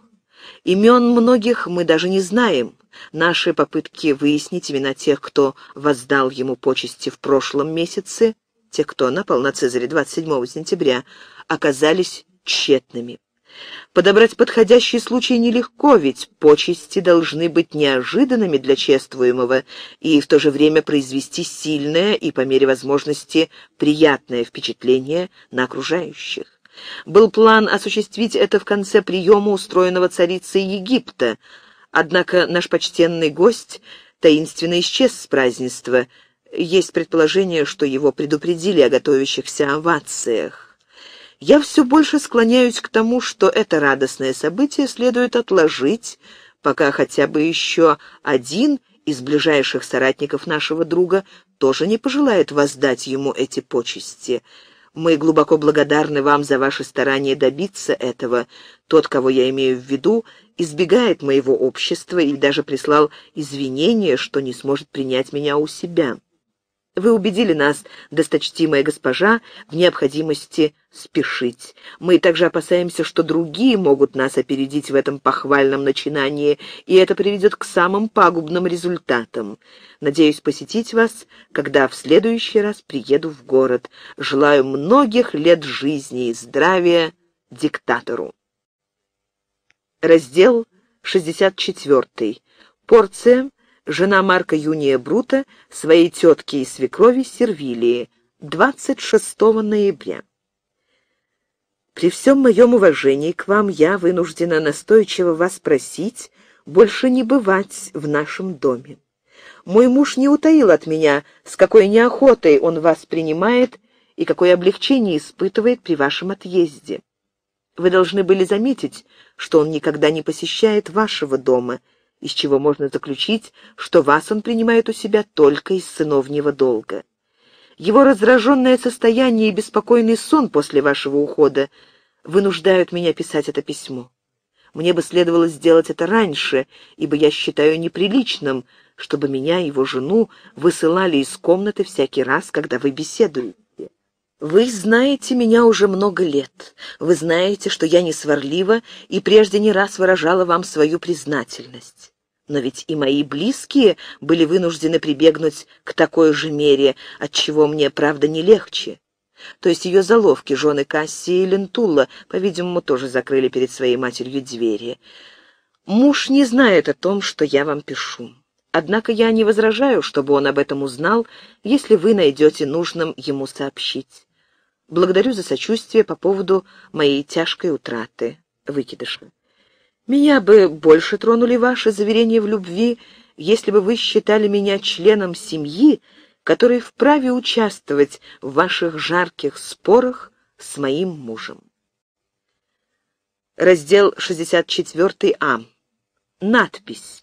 Имен многих мы даже не знаем. Наши попытки выяснить имена тех, кто воздал ему почести в прошлом месяце, тех, кто напал на Цезаря 27 сентября, оказались тщетными. Подобрать подходящий случай нелегко, ведь почести должны быть неожиданными для чествуемого и в то же время произвести сильное и, по мере возможности, приятное впечатление на окружающих. Был план осуществить это в конце приема, устроенного царицей Египта, однако наш почтенный гость таинственно исчез с празднества. Есть предположение, что его предупредили о готовящихся овациях. Я все больше склоняюсь к тому, что это радостное событие следует отложить, пока хотя бы еще один из ближайших соратников нашего друга тоже не пожелает воздать ему эти почести. Мы глубоко благодарны вам за ваше старание добиться этого. Тот, кого я имею в виду, избегает моего общества и даже прислал извинения, что не сможет принять меня у себя. Вы убедили нас, досточтимая госпожа, в необходимости спешить. Мы также опасаемся, что другие могут нас опередить в этом похвальном начинании, и это приведет к самым пагубным результатам. Надеюсь посетить вас, когда в следующий раз приеду в город. Желаю многих лет жизни и здравия диктатору. Раздел 64. Порция жена Марка Юния Брута, своей тетки и свекрови Сервилии, 26 ноября. При всем моем уважении к вам я вынуждена настойчиво вас просить больше не бывать в нашем доме. Мой муж не утаил от меня, с какой неохотой он вас принимает и какое облегчение испытывает при вашем отъезде. Вы должны были заметить, что он никогда не посещает вашего дома — из чего можно заключить, что вас он принимает у себя только из сыновнего долга. Его раздраженное состояние и беспокойный сон после вашего ухода вынуждают меня писать это письмо. Мне бы следовало сделать это раньше, ибо я считаю неприличным, чтобы меня и его жену высылали из комнаты всякий раз, когда вы беседуете. Вы знаете меня уже много лет. Вы знаете, что я не сварлива и прежде не раз выражала вам свою признательность. Но ведь и мои близкие были вынуждены прибегнуть к такой же мере, от чего мне, правда, не легче. То есть ее заловки, жены Кассии и Лентула, по-видимому, тоже закрыли перед своей матерью двери. Муж не знает о том, что я вам пишу. Однако я не возражаю, чтобы он об этом узнал, если вы найдете нужным ему сообщить. Благодарю за сочувствие по поводу моей тяжкой утраты, выкидыша. Меня бы больше тронули ваши заверения в любви, если бы вы считали меня членом семьи, который вправе участвовать в ваших жарких спорах с моим мужем. Раздел 64А. Надпись.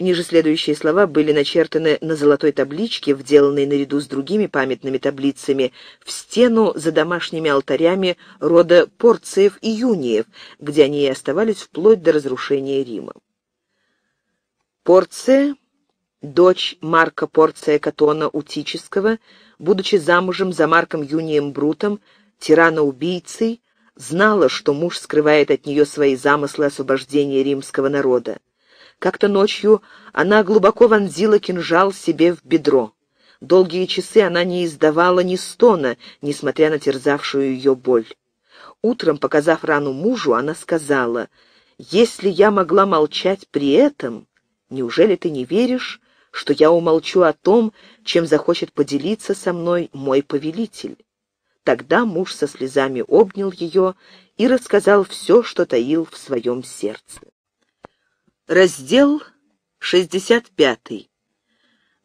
Ниже следующие слова были начертаны на золотой табличке, вделанной наряду с другими памятными таблицами, в стену за домашними алтарями рода Порциев и Юниев, где они и оставались вплоть до разрушения Рима. Порция, дочь Марка Порция Катона Утического, будучи замужем за Марком Юнием Брутом, тирана-убийцей, знала, что муж скрывает от нее свои замыслы освобождения римского народа. Как-то ночью она глубоко вонзила кинжал себе в бедро. Долгие часы она не издавала ни стона, несмотря на терзавшую ее боль. Утром, показав рану мужу, она сказала, «Если я могла молчать при этом, неужели ты не веришь, что я умолчу о том, чем захочет поделиться со мной мой повелитель?» Тогда муж со слезами обнял ее и рассказал все, что таил в своем сердце. Раздел 65.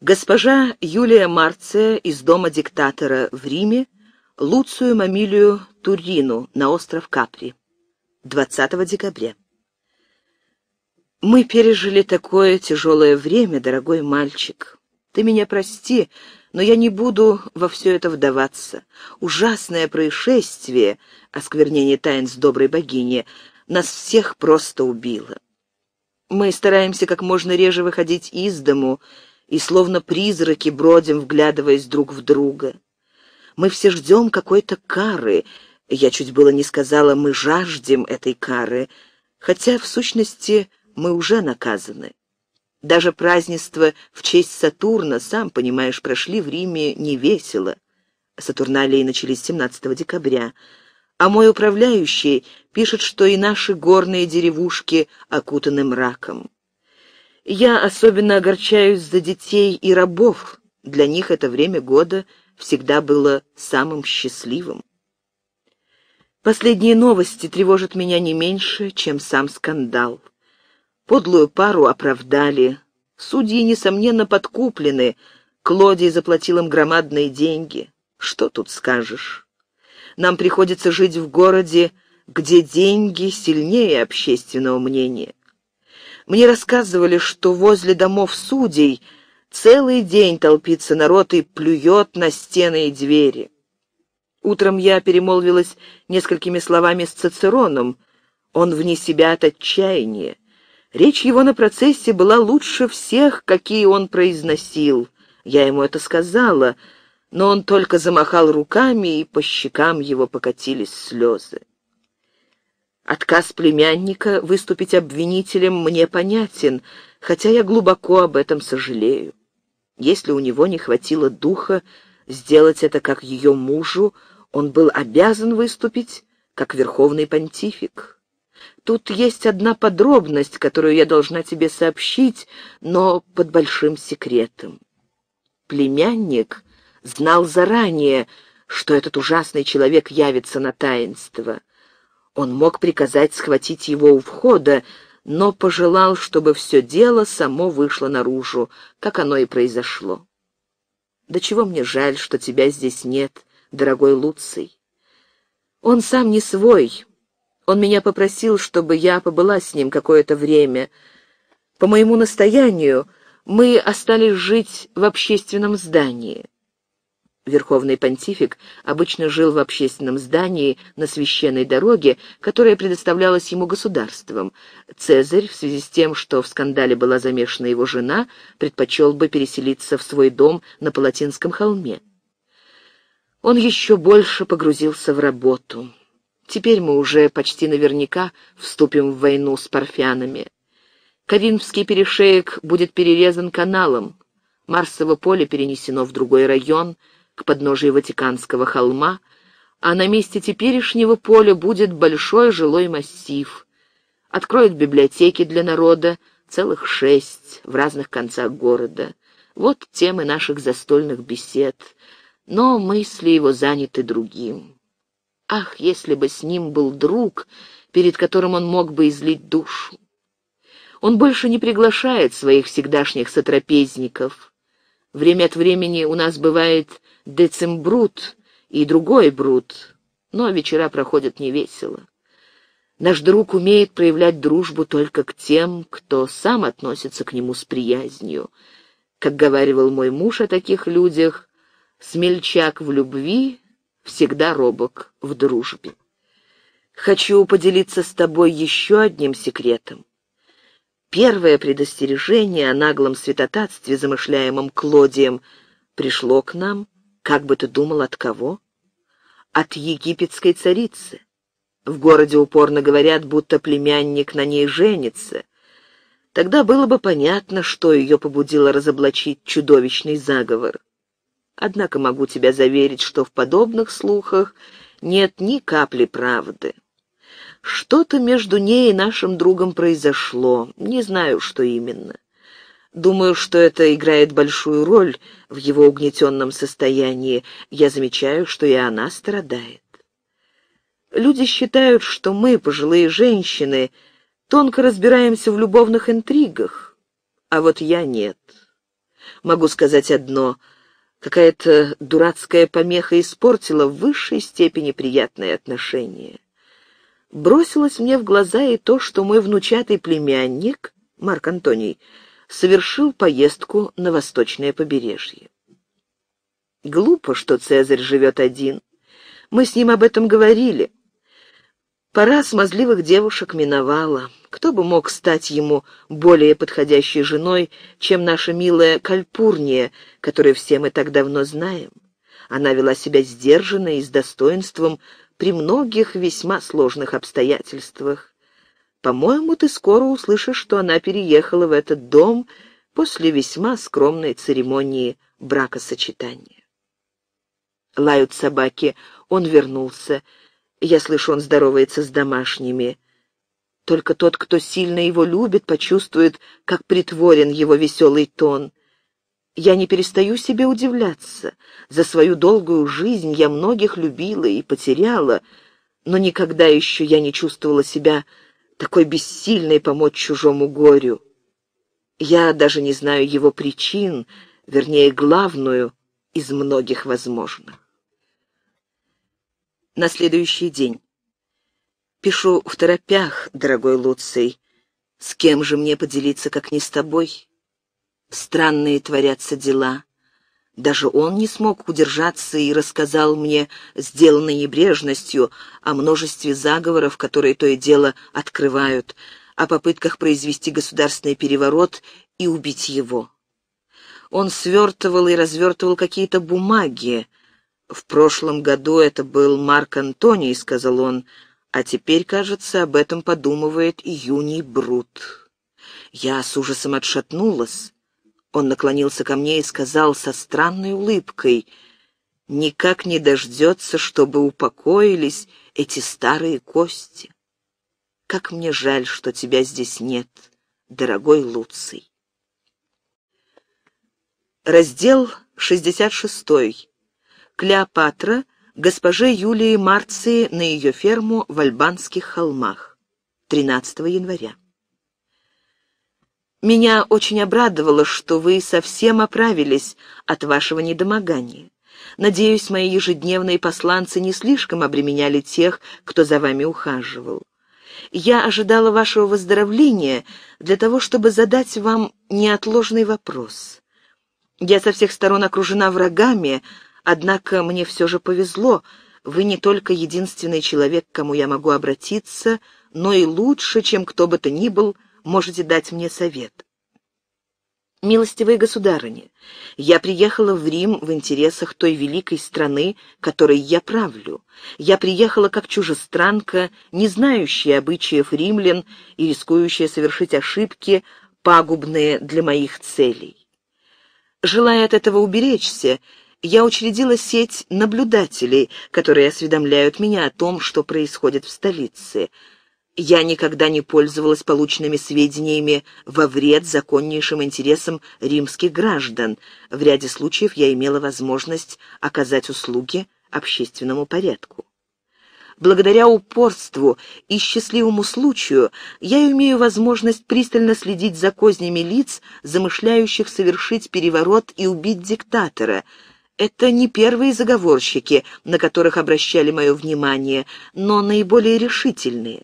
Госпожа Юлия Марция из дома диктатора в Риме Луцию Мамилию Турину на остров Капри. 20 декабря. Мы пережили такое тяжелое время, дорогой мальчик. Ты меня прости, но я не буду во все это вдаваться. Ужасное происшествие, осквернение тайн с доброй богини, нас всех просто убило. Мы стараемся как можно реже выходить из дому и словно призраки бродим, вглядываясь друг в друга. Мы все ждем какой-то кары. Я чуть было не сказала, мы жаждем этой кары, хотя в сущности мы уже наказаны. Даже празднества в честь Сатурна, сам понимаешь, прошли в Риме невесело. Сатурналии начались 17 декабря а мой управляющий пишет, что и наши горные деревушки окутаны мраком. Я особенно огорчаюсь за детей и рабов. Для них это время года всегда было самым счастливым. Последние новости тревожат меня не меньше, чем сам скандал. Подлую пару оправдали. Судьи, несомненно, подкуплены. Клодий заплатил им громадные деньги. Что тут скажешь? Нам приходится жить в городе, где деньги сильнее общественного мнения. Мне рассказывали, что возле домов судей целый день толпится народ и плюет на стены и двери. Утром я перемолвилась несколькими словами с Цицероном. Он вне себя от отчаяния. Речь его на процессе была лучше всех, какие он произносил. Я ему это сказала — но он только замахал руками, и по щекам его покатились слезы. Отказ племянника выступить обвинителем мне понятен, хотя я глубоко об этом сожалею. Если у него не хватило духа сделать это как ее мужу, он был обязан выступить как верховный понтифик. Тут есть одна подробность, которую я должна тебе сообщить, но под большим секретом. Племянник знал заранее, что этот ужасный человек явится на таинство. Он мог приказать схватить его у входа, но пожелал, чтобы все дело само вышло наружу, как оно и произошло. «Да чего мне жаль, что тебя здесь нет, дорогой Луций? Он сам не свой. Он меня попросил, чтобы я побыла с ним какое-то время. По моему настоянию мы остались жить в общественном здании». Верховный понтифик обычно жил в общественном здании на священной дороге, которая предоставлялась ему государством. Цезарь, в связи с тем, что в скандале была замешана его жена, предпочел бы переселиться в свой дом на Палатинском холме. Он еще больше погрузился в работу. Теперь мы уже почти наверняка вступим в войну с парфянами. Ковинский перешеек будет перерезан каналом, Марсово поле перенесено в другой район — к подножию Ватиканского холма, а на месте теперешнего поля будет большой жилой массив. Откроют библиотеки для народа, целых шесть в разных концах города. Вот темы наших застольных бесед, но мысли его заняты другим. Ах, если бы с ним был друг, перед которым он мог бы излить душу! Он больше не приглашает своих всегдашних сотрапезников. Время от времени у нас бывает Децимбрут и другой Брут, но вечера проходят невесело. Наш друг умеет проявлять дружбу только к тем, кто сам относится к нему с приязнью. Как говаривал мой муж о таких людях, смельчак в любви всегда робок в дружбе. Хочу поделиться с тобой еще одним секретом. Первое предостережение о наглом святотатстве, замышляемом Клодием, пришло к нам как бы ты думал, от кого? От египетской царицы. В городе упорно говорят, будто племянник на ней женится. Тогда было бы понятно, что ее побудило разоблачить чудовищный заговор. Однако могу тебя заверить, что в подобных слухах нет ни капли правды. Что-то между ней и нашим другом произошло, не знаю, что именно. Думаю, что это играет большую роль в его угнетенном состоянии. Я замечаю, что и она страдает. Люди считают, что мы, пожилые женщины, тонко разбираемся в любовных интригах, а вот я нет. Могу сказать одно — Какая-то дурацкая помеха испортила в высшей степени приятные отношения. Бросилось мне в глаза и то, что мой внучатый племянник, Марк Антоний, совершил поездку на восточное побережье. Глупо, что Цезарь живет один. Мы с ним об этом говорили. Пора смазливых девушек миновала. Кто бы мог стать ему более подходящей женой, чем наша милая Кальпурния, которую все мы так давно знаем? Она вела себя сдержанно и с достоинством при многих весьма сложных обстоятельствах. По-моему, ты скоро услышишь, что она переехала в этот дом после весьма скромной церемонии бракосочетания. Лают собаки. Он вернулся. Я слышу, он здоровается с домашними. Только тот, кто сильно его любит, почувствует, как притворен его веселый тон. Я не перестаю себе удивляться. За свою долгую жизнь я многих любила и потеряла, но никогда еще я не чувствовала себя такой бессильной помочь чужому горю. Я даже не знаю его причин, вернее, главную из многих возможных. На следующий день. Пишу в торопях, дорогой Луций. С кем же мне поделиться, как не с тобой? Странные творятся дела. Даже он не смог удержаться и рассказал мне, сделанной небрежностью, о множестве заговоров, которые то и дело открывают, о попытках произвести государственный переворот и убить его. Он свертывал и развертывал какие-то бумаги. «В прошлом году это был Марк Антоний», — сказал он, — «а теперь, кажется, об этом подумывает и Юний Брут». Я с ужасом отшатнулась. Он наклонился ко мне и сказал со странной улыбкой, «Никак не дождется, чтобы упокоились эти старые кости. Как мне жаль, что тебя здесь нет, дорогой Луций». Раздел 66. Клеопатра госпоже Юлии Марции на ее ферму в Альбанских холмах. 13 января. Меня очень обрадовало, что вы совсем оправились от вашего недомогания. Надеюсь, мои ежедневные посланцы не слишком обременяли тех, кто за вами ухаживал. Я ожидала вашего выздоровления для того, чтобы задать вам неотложный вопрос. Я со всех сторон окружена врагами, однако мне все же повезло. Вы не только единственный человек, к кому я могу обратиться, но и лучше, чем кто бы то ни был, — можете дать мне совет. милостивые государыни? я приехала в Рим в интересах той великой страны, которой я правлю. Я приехала как чужестранка, не знающая обычаев римлян и рискующая совершить ошибки, пагубные для моих целей. Желая от этого уберечься, я учредила сеть наблюдателей, которые осведомляют меня о том, что происходит в столице — я никогда не пользовалась полученными сведениями во вред законнейшим интересам римских граждан. В ряде случаев я имела возможность оказать услуги общественному порядку. Благодаря упорству и счастливому случаю я имею возможность пристально следить за кознями лиц, замышляющих совершить переворот и убить диктатора. Это не первые заговорщики, на которых обращали мое внимание, но наиболее решительные.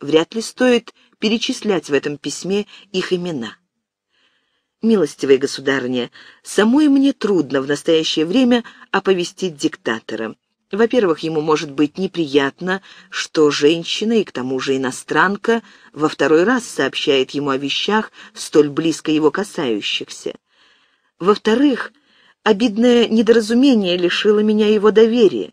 Вряд ли стоит перечислять в этом письме их имена. Милостивая государыня, самой мне трудно в настоящее время оповестить диктатора. Во-первых, ему может быть неприятно, что женщина, и к тому же иностранка, во второй раз сообщает ему о вещах, столь близко его касающихся. Во-вторых, обидное недоразумение лишило меня его доверия.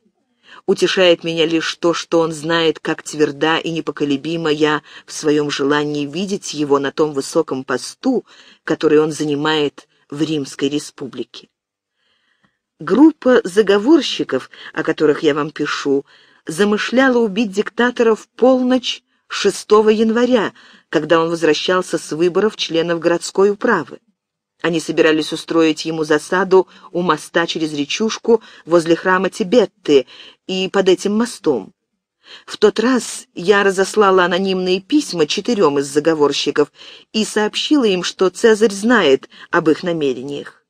Утешает меня лишь то, что он знает, как тверда и непоколебима я в своем желании видеть его на том высоком посту, который он занимает в Римской республике. Группа заговорщиков, о которых я вам пишу, замышляла убить диктатора в полночь 6 января, когда он возвращался с выборов членов городской управы. Они собирались устроить ему засаду у моста через речушку возле храма Тибетты и под этим мостом. В тот раз я разослала анонимные письма четырем из заговорщиков и сообщила им, что Цезарь знает об их намерениях.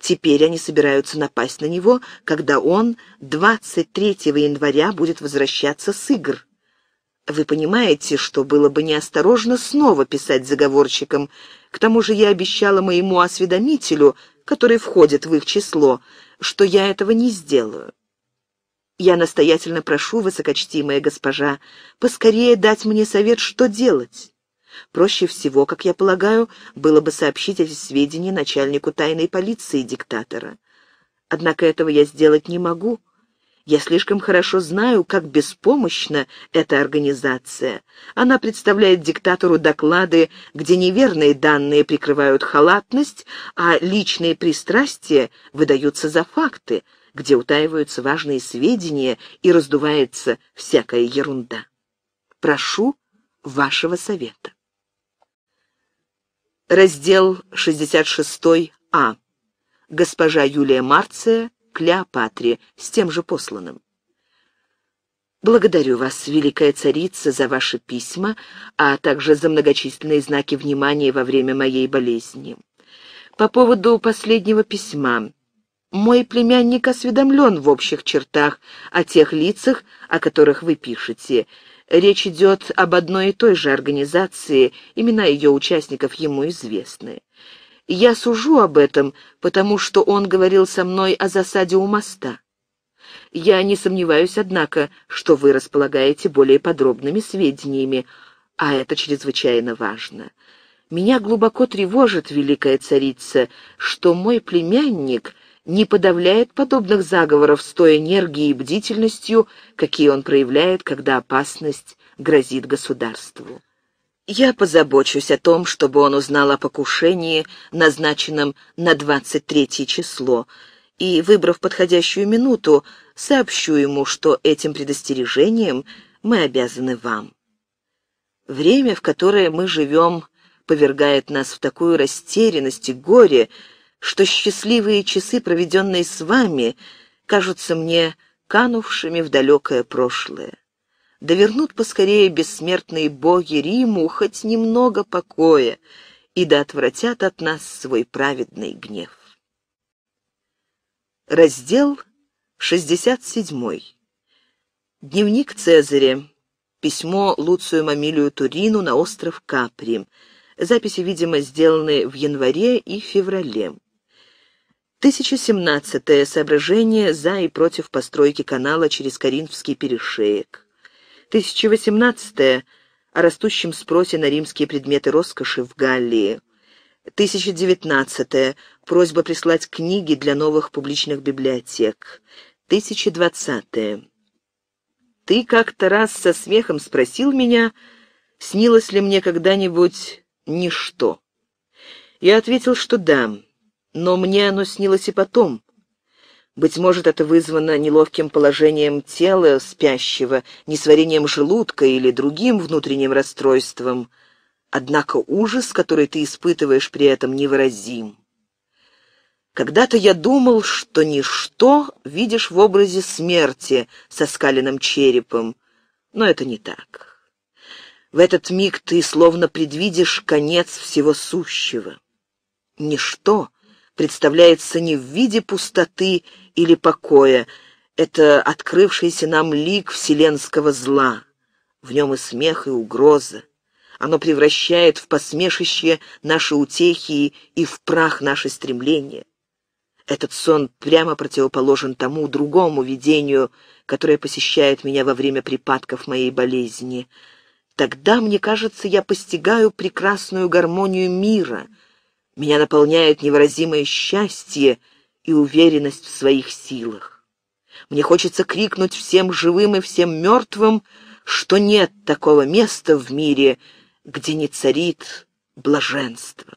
Теперь они собираются напасть на него, когда он 23 января будет возвращаться с игр. Вы понимаете, что было бы неосторожно снова писать заговорщикам, к тому же я обещала моему осведомителю, который входит в их число, что я этого не сделаю. Я настоятельно прошу, высокочтимая госпожа, поскорее дать мне совет, что делать. Проще всего, как я полагаю, было бы сообщить эти сведения начальнику тайной полиции диктатора. Однако этого я сделать не могу. Я слишком хорошо знаю, как беспомощна эта организация. Она представляет диктатору доклады, где неверные данные прикрывают халатность, а личные пристрастия выдаются за факты, где утаиваются важные сведения и раздувается всякая ерунда. Прошу вашего совета. Раздел 66А. Госпожа Юлия Марция Клеопатре с тем же посланным. Благодарю вас, великая царица, за ваши письма, а также за многочисленные знаки внимания во время моей болезни. По поводу последнего письма. Мой племянник осведомлен в общих чертах о тех лицах, о которых вы пишете. Речь идет об одной и той же организации, имена ее участников ему известны. Я сужу об этом, потому что он говорил со мной о засаде у моста. Я не сомневаюсь, однако, что вы располагаете более подробными сведениями, а это чрезвычайно важно. Меня глубоко тревожит, великая царица, что мой племянник не подавляет подобных заговоров с той энергией и бдительностью, какие он проявляет, когда опасность грозит государству. Я позабочусь о том, чтобы он узнал о покушении, назначенном на 23 число, и, выбрав подходящую минуту, сообщу ему, что этим предостережением мы обязаны вам. Время, в которое мы живем, повергает нас в такую растерянность и горе, что счастливые часы, проведенные с вами, кажутся мне канувшими в далекое прошлое да вернут поскорее бессмертные боги Риму хоть немного покоя и да отвратят от нас свой праведный гнев. Раздел 67. Дневник Цезаря. Письмо Луцию Мамилию Турину на остров Капри. Записи, видимо, сделаны в январе и феврале. 1017. Соображение за и против постройки канала через Каринфский перешеек. 1018 о растущем спросе на римские предметы роскоши в Галлии. 1019 просьба прислать книги для новых публичных библиотек. 1020 -е. Ты как-то раз со смехом спросил меня, снилось ли мне когда-нибудь ничто. Я ответил, что да, но мне оно снилось и потом, быть может, это вызвано неловким положением тела спящего, несварением желудка или другим внутренним расстройством. Однако ужас, который ты испытываешь при этом, невыразим. Когда-то я думал, что ничто видишь в образе смерти со скаленным черепом, но это не так. В этот миг ты словно предвидишь конец всего сущего. Ничто представляется не в виде пустоты или покоя. Это открывшийся нам лик вселенского зла. В нем и смех, и угроза. Оно превращает в посмешище наши утехи и в прах наши стремления. Этот сон прямо противоположен тому другому видению, которое посещает меня во время припадков моей болезни. Тогда, мне кажется, я постигаю прекрасную гармонию мира. Меня наполняет невыразимое счастье — и уверенность в своих силах. Мне хочется крикнуть всем живым и всем мертвым, что нет такого места в мире, где не царит блаженство.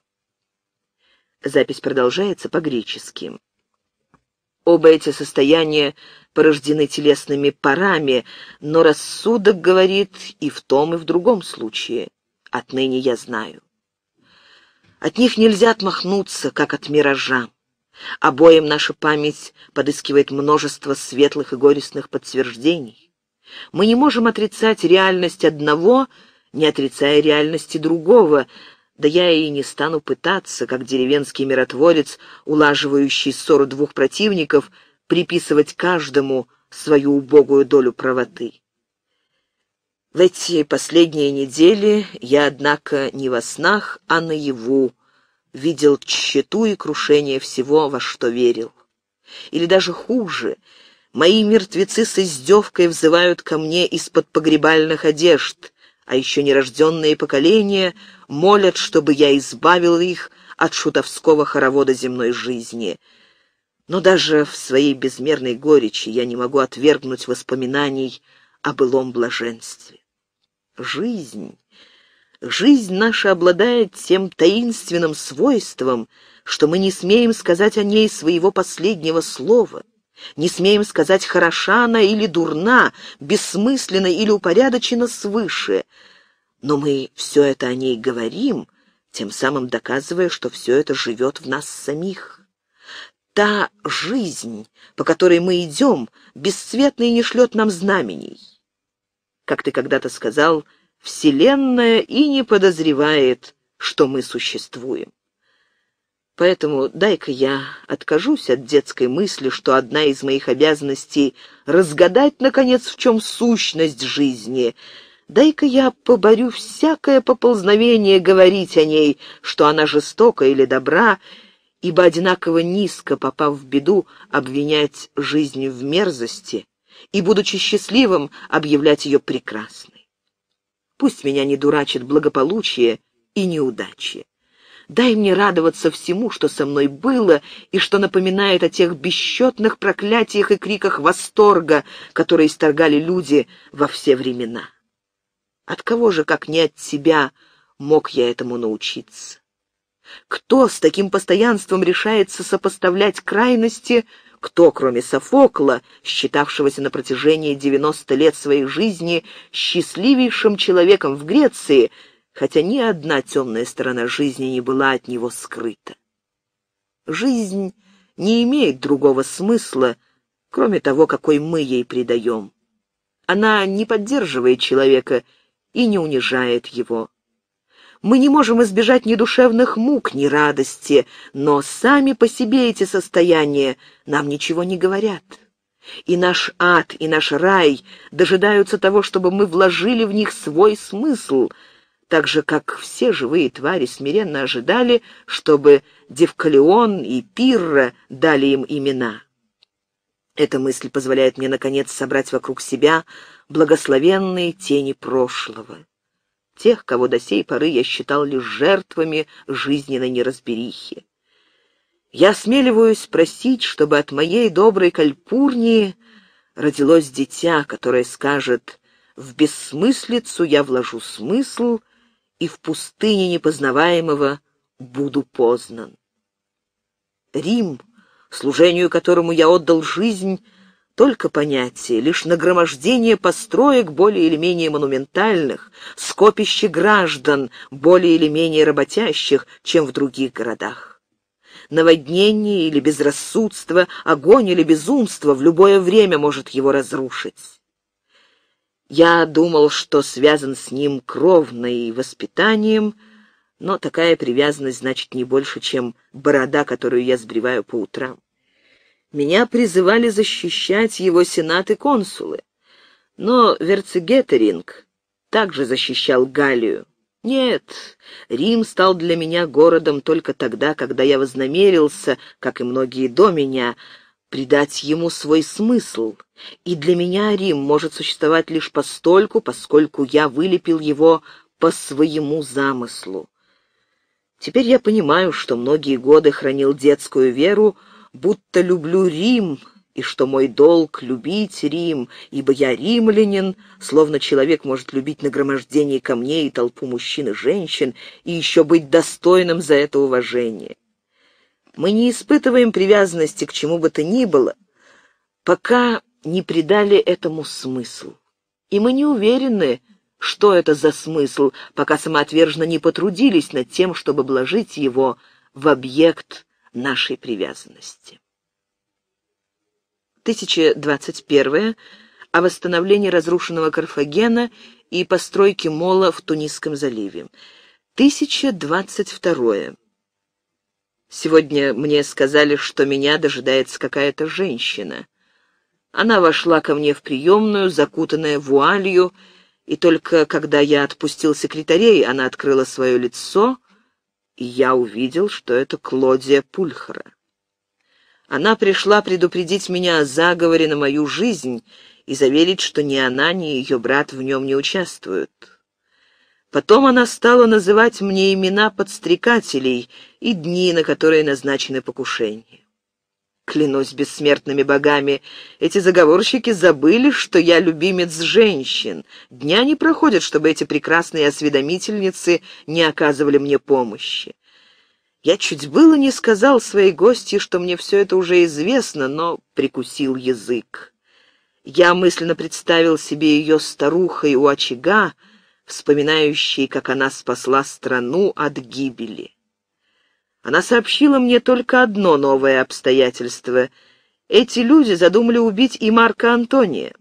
Запись продолжается по-гречески. Оба эти состояния порождены телесными парами, но рассудок говорит и в том, и в другом случае. Отныне я знаю. От них нельзя отмахнуться, как от миража. Обоим наша память подыскивает множество светлых и горестных подтверждений. Мы не можем отрицать реальность одного, не отрицая реальности другого, да я и не стану пытаться, как деревенский миротворец, улаживающий ссору двух противников, приписывать каждому свою убогую долю правоты. В эти последние недели я, однако, не во снах, а наяву видел тщету и крушение всего, во что верил. Или даже хуже, мои мертвецы с издевкой взывают ко мне из-под погребальных одежд, а еще нерожденные поколения молят, чтобы я избавил их от шутовского хоровода земной жизни. Но даже в своей безмерной горечи я не могу отвергнуть воспоминаний о былом блаженстве. Жизнь Жизнь наша обладает тем таинственным свойством, что мы не смеем сказать о ней своего последнего слова, не смеем сказать, хороша она или дурна, бессмысленно или упорядочена свыше. Но мы все это о ней говорим, тем самым доказывая, что все это живет в нас самих. Та жизнь, по которой мы идем, бесцветно и не шлет нам знамений. Как ты когда-то сказал, — Вселенная и не подозревает, что мы существуем. Поэтому дай-ка я откажусь от детской мысли, что одна из моих обязанностей — разгадать, наконец, в чем сущность жизни. Дай-ка я поборю всякое поползновение говорить о ней, что она жестока или добра, ибо одинаково низко, попав в беду, обвинять жизнь в мерзости и, будучи счастливым, объявлять ее прекрасной. Пусть меня не дурачит благополучие и неудачи. Дай мне радоваться всему, что со мной было и что напоминает о тех бесчетных проклятиях и криках восторга, которые исторгали люди во все времена. От кого же, как не от тебя, мог я этому научиться? Кто с таким постоянством решается сопоставлять крайности кто, кроме Софокла, считавшегося на протяжении 90 лет своей жизни счастливейшим человеком в Греции, хотя ни одна темная сторона жизни не была от него скрыта? Жизнь не имеет другого смысла, кроме того, какой мы ей придаем. Она не поддерживает человека и не унижает его мы не можем избежать ни душевных мук, ни радости, но сами по себе эти состояния нам ничего не говорят. И наш ад, и наш рай дожидаются того, чтобы мы вложили в них свой смысл, так же, как все живые твари смиренно ожидали, чтобы Девкалион и Пирра дали им имена. Эта мысль позволяет мне, наконец, собрать вокруг себя благословенные тени прошлого тех, кого до сей поры я считал лишь жертвами жизненной неразберихи. Я осмеливаюсь просить, чтобы от моей доброй кальпурнии родилось дитя, которое скажет «в бессмыслицу я вложу смысл и в пустыне непознаваемого буду познан». Рим, служению которому я отдал жизнь, только понятие, лишь нагромождение построек более или менее монументальных, скопище граждан более или менее работящих, чем в других городах. Наводнение или безрассудство, огонь или безумство в любое время может его разрушить. Я думал, что связан с ним кровной воспитанием, но такая привязанность значит не больше, чем борода, которую я сбриваю по утрам. Меня призывали защищать его сенат и консулы. Но Верцегетеринг также защищал Галлию. Нет, Рим стал для меня городом только тогда, когда я вознамерился, как и многие до меня, придать ему свой смысл. И для меня Рим может существовать лишь постольку, поскольку я вылепил его по своему замыслу. Теперь я понимаю, что многие годы хранил детскую веру будто люблю Рим, и что мой долг — любить Рим, ибо я римлянин, словно человек может любить нагромождение камней и толпу мужчин и женщин, и еще быть достойным за это уважение. Мы не испытываем привязанности к чему бы то ни было, пока не придали этому смысл. И мы не уверены, что это за смысл, пока самоотверженно не потрудились над тем, чтобы вложить его в объект нашей привязанности. 1021 о восстановлении разрушенного Карфагена и постройке мола в Тунисском заливе. 1022 Сегодня мне сказали, что меня дожидается какая-то женщина. Она вошла ко мне в приемную, закутанная вуалью, и только когда я отпустил секретарей, она открыла свое лицо и я увидел, что это Клодия Пульхара. Она пришла предупредить меня о заговоре на мою жизнь и заверить, что ни она, ни ее брат в нем не участвуют. Потом она стала называть мне имена подстрекателей и дни, на которые назначены покушения. Клянусь бессмертными богами, эти заговорщики забыли, что я любимец женщин. Дня не проходит, чтобы эти прекрасные осведомительницы не оказывали мне помощи. Я чуть было не сказал своей гости, что мне все это уже известно, но прикусил язык. Я мысленно представил себе ее старухой у очага, вспоминающей, как она спасла страну от гибели. Она сообщила мне только одно новое обстоятельство. Эти люди задумали убить и Марка Антония.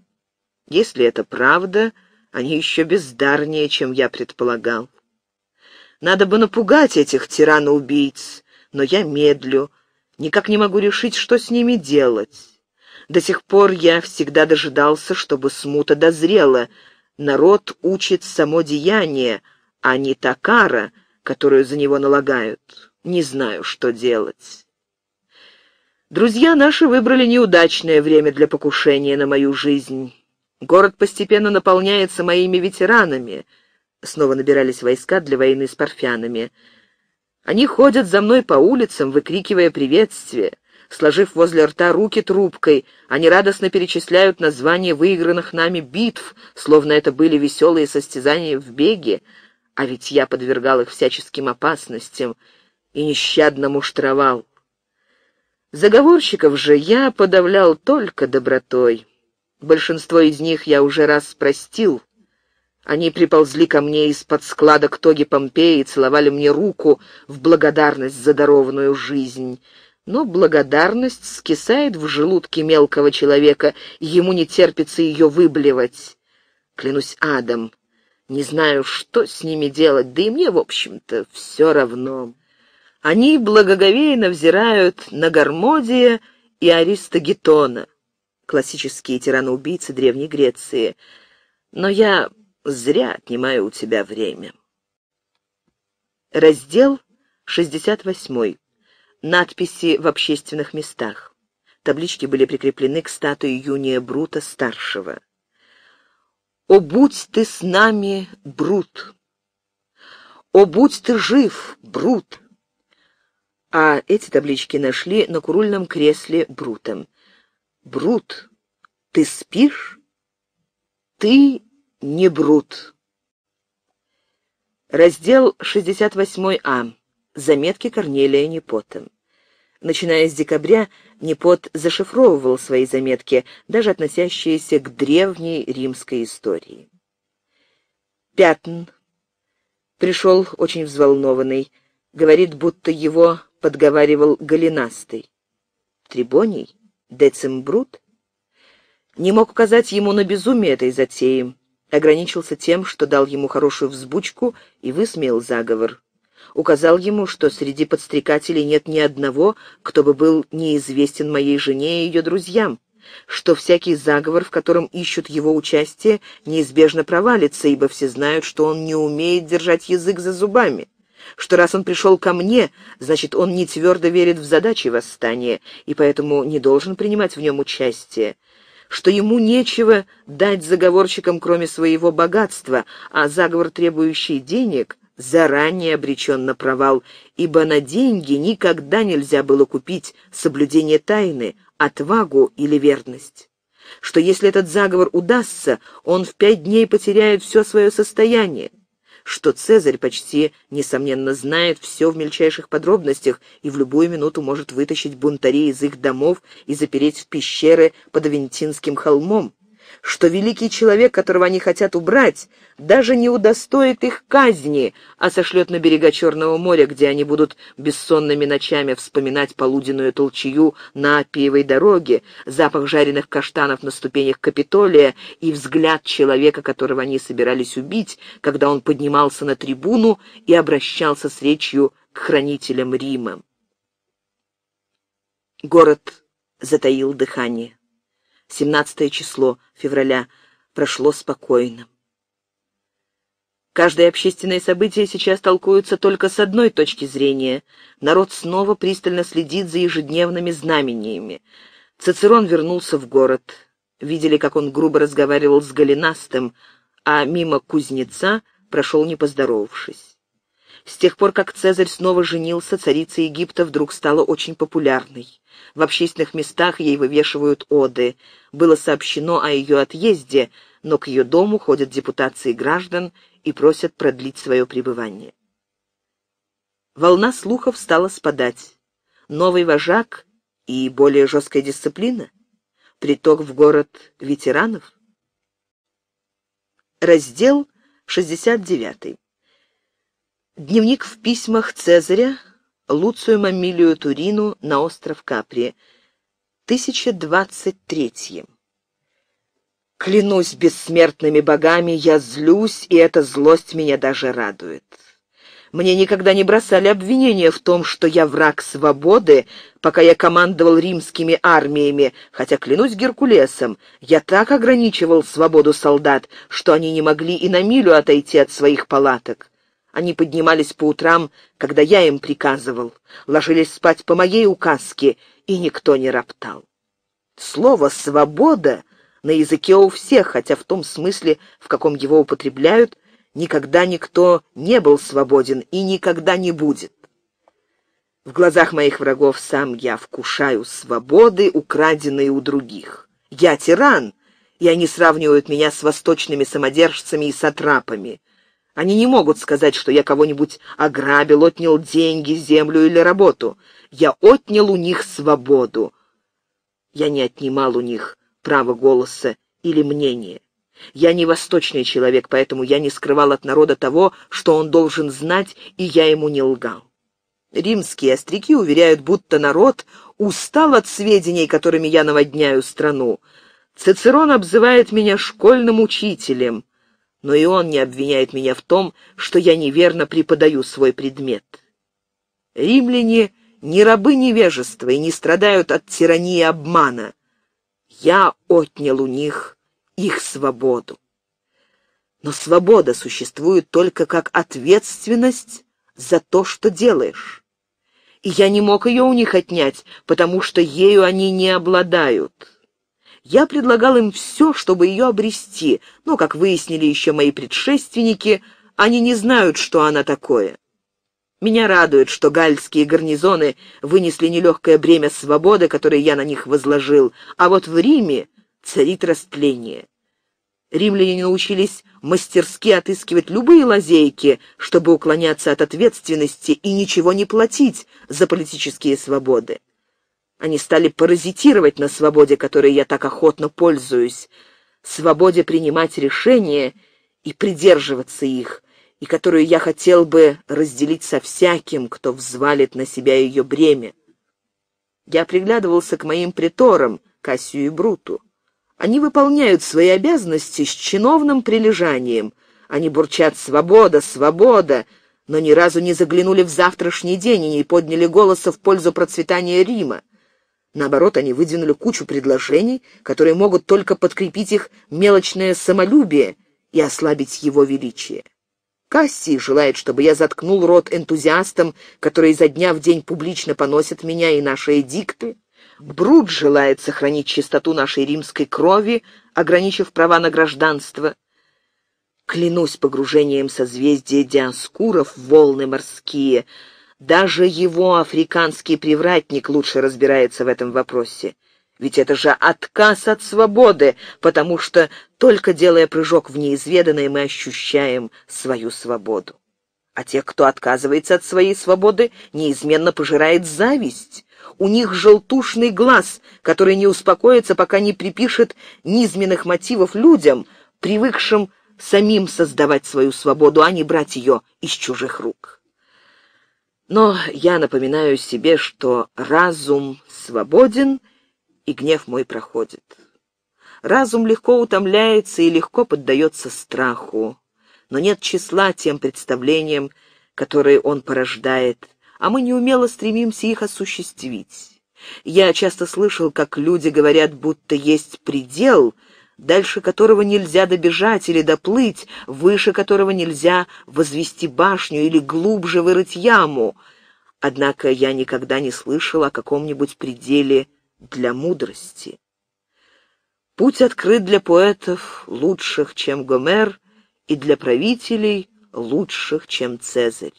Если это правда, они еще бездарнее, чем я предполагал. Надо бы напугать этих тираноубийц, но я медлю, никак не могу решить, что с ними делать. До сих пор я всегда дожидался, чтобы смута дозрела. Народ учит само деяние, а не такара, которую за него налагают не знаю, что делать. Друзья наши выбрали неудачное время для покушения на мою жизнь. Город постепенно наполняется моими ветеранами. Снова набирались войска для войны с парфянами. Они ходят за мной по улицам, выкрикивая приветствие. Сложив возле рта руки трубкой, они радостно перечисляют названия выигранных нами битв, словно это были веселые состязания в беге. А ведь я подвергал их всяческим опасностям — и нещадно муштровал. Заговорщиков же я подавлял только добротой. Большинство из них я уже раз простил. Они приползли ко мне из-под склада к тоге Помпеи и целовали мне руку в благодарность за дарованную жизнь. Но благодарность скисает в желудке мелкого человека, и ему не терпится ее выблевать. Клянусь адом, не знаю, что с ними делать, да и мне, в общем-то, все равно. Они благоговейно взирают на Гармодия и Аристогетона, классические тираноубийцы Древней Греции. Но я зря отнимаю у тебя время. Раздел 68. Надписи в общественных местах. Таблички были прикреплены к статуе Юния Брута-старшего. «О, будь ты с нами, Брут! О, будь ты жив, Брут!» а эти таблички нашли на курульном кресле Брутом. «Брут, ты спишь? Ты не Брут». Раздел 68А. Заметки Корнелия Непота. Начиная с декабря, Непот зашифровывал свои заметки, даже относящиеся к древней римской истории. Пятн. Пришел очень взволнованный. Говорит, будто его подговаривал голенастый. Трибоний? Децимбрут? Не мог указать ему на безумие этой затеи. Ограничился тем, что дал ему хорошую взбучку и высмеял заговор. Указал ему, что среди подстрекателей нет ни одного, кто бы был неизвестен моей жене и ее друзьям что всякий заговор, в котором ищут его участие, неизбежно провалится, ибо все знают, что он не умеет держать язык за зубами что раз он пришел ко мне, значит, он не твердо верит в задачи восстания и поэтому не должен принимать в нем участие, что ему нечего дать заговорщикам, кроме своего богатства, а заговор, требующий денег, заранее обречен на провал, ибо на деньги никогда нельзя было купить соблюдение тайны, отвагу или верность что если этот заговор удастся, он в пять дней потеряет все свое состояние, что Цезарь почти, несомненно, знает все в мельчайших подробностях и в любую минуту может вытащить бунтарей из их домов и запереть в пещеры под Авентинским холмом что великий человек, которого они хотят убрать, даже не удостоит их казни, а сошлет на берега Черного моря, где они будут бессонными ночами вспоминать полуденную толчью на Апиевой дороге, запах жареных каштанов на ступенях Капитолия и взгляд человека, которого они собирались убить, когда он поднимался на трибуну и обращался с речью к хранителям Рима. Город затаил дыхание. 17 число февраля, прошло спокойно. Каждое общественное событие сейчас толкуется только с одной точки зрения. Народ снова пристально следит за ежедневными знамениями. Цицерон вернулся в город. Видели, как он грубо разговаривал с Голенастым, а мимо кузнеца прошел не поздоровавшись. С тех пор, как Цезарь снова женился, царица Египта вдруг стала очень популярной. В общественных местах ей вывешивают оды. Было сообщено о ее отъезде, но к ее дому ходят депутации граждан и просят продлить свое пребывание. Волна слухов стала спадать. Новый вожак и более жесткая дисциплина? Приток в город ветеранов? Раздел 69. Дневник в письмах Цезаря Луцию Мамилию Турину на остров Капри, 1023. Клянусь бессмертными богами, я злюсь, и эта злость меня даже радует. Мне никогда не бросали обвинения в том, что я враг свободы, пока я командовал римскими армиями, хотя, клянусь Геркулесом, я так ограничивал свободу солдат, что они не могли и на милю отойти от своих палаток. Они поднимались по утрам, когда я им приказывал, ложились спать по моей указке, и никто не роптал. Слово «свобода» на языке у всех, хотя в том смысле, в каком его употребляют, никогда никто не был свободен и никогда не будет. В глазах моих врагов сам я вкушаю свободы, украденные у других. Я тиран, и они сравнивают меня с восточными самодержцами и сатрапами. Они не могут сказать, что я кого-нибудь ограбил, отнял деньги, землю или работу. Я отнял у них свободу. Я не отнимал у них право голоса или мнения. Я не восточный человек, поэтому я не скрывал от народа того, что он должен знать, и я ему не лгал. Римские остряки уверяют, будто народ устал от сведений, которыми я наводняю страну. Цицерон обзывает меня школьным учителем но и он не обвиняет меня в том, что я неверно преподаю свой предмет. Римляне не рабы невежества и не страдают от тирании обмана. Я отнял у них их свободу. Но свобода существует только как ответственность за то, что делаешь. И я не мог ее у них отнять, потому что ею они не обладают. Я предлагал им все, чтобы ее обрести, но, как выяснили еще мои предшественники, они не знают, что она такое. Меня радует, что гальские гарнизоны вынесли нелегкое бремя свободы, которое я на них возложил, а вот в Риме царит растление. Римляне научились мастерски отыскивать любые лазейки, чтобы уклоняться от ответственности и ничего не платить за политические свободы. Они стали паразитировать на свободе, которой я так охотно пользуюсь, свободе принимать решения и придерживаться их, и которую я хотел бы разделить со всяким, кто взвалит на себя ее бремя. Я приглядывался к моим приторам, Кассию и Бруту. Они выполняют свои обязанности с чиновным прилежанием. Они бурчат «Свобода! Свобода!», но ни разу не заглянули в завтрашний день и не подняли голоса в пользу процветания Рима. Наоборот, они выдвинули кучу предложений, которые могут только подкрепить их мелочное самолюбие и ослабить его величие. Кассий желает, чтобы я заткнул рот энтузиастам, которые изо дня в день публично поносят меня и наши эдикты. Брут желает сохранить чистоту нашей римской крови, ограничив права на гражданство. Клянусь погружением созвездия Диаскуров в волны морские — даже его африканский привратник лучше разбирается в этом вопросе. Ведь это же отказ от свободы, потому что, только делая прыжок в неизведанное, мы ощущаем свою свободу. А те, кто отказывается от своей свободы, неизменно пожирает зависть. У них желтушный глаз, который не успокоится, пока не припишет низменных мотивов людям, привыкшим самим создавать свою свободу, а не брать ее из чужих рук. Но я напоминаю себе, что разум свободен, и гнев мой проходит. Разум легко утомляется и легко поддается страху, но нет числа тем представлениям, которые он порождает, а мы неумело стремимся их осуществить. Я часто слышал, как люди говорят, будто есть предел — дальше которого нельзя добежать или доплыть, выше которого нельзя возвести башню или глубже вырыть яму. Однако я никогда не слышал о каком-нибудь пределе для мудрости. Путь открыт для поэтов, лучших, чем Гомер, и для правителей, лучших, чем Цезарь.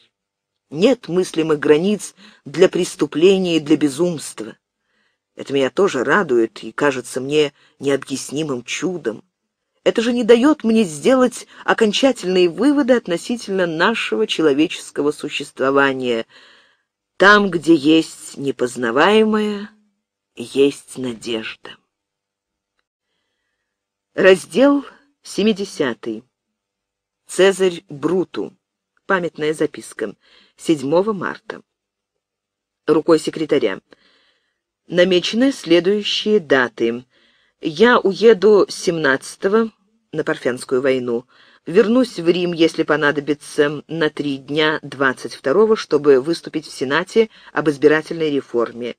Нет мыслимых границ для преступления и для безумства. Это меня тоже радует и кажется мне необъяснимым чудом. Это же не дает мне сделать окончательные выводы относительно нашего человеческого существования. Там, где есть непознаваемое, есть надежда. Раздел 70. Цезарь Бруту. Памятная записка. 7 марта. Рукой секретаря намечены следующие даты. Я уеду 17-го на Парфянскую войну. Вернусь в Рим, если понадобится, на три дня 22-го, чтобы выступить в Сенате об избирательной реформе.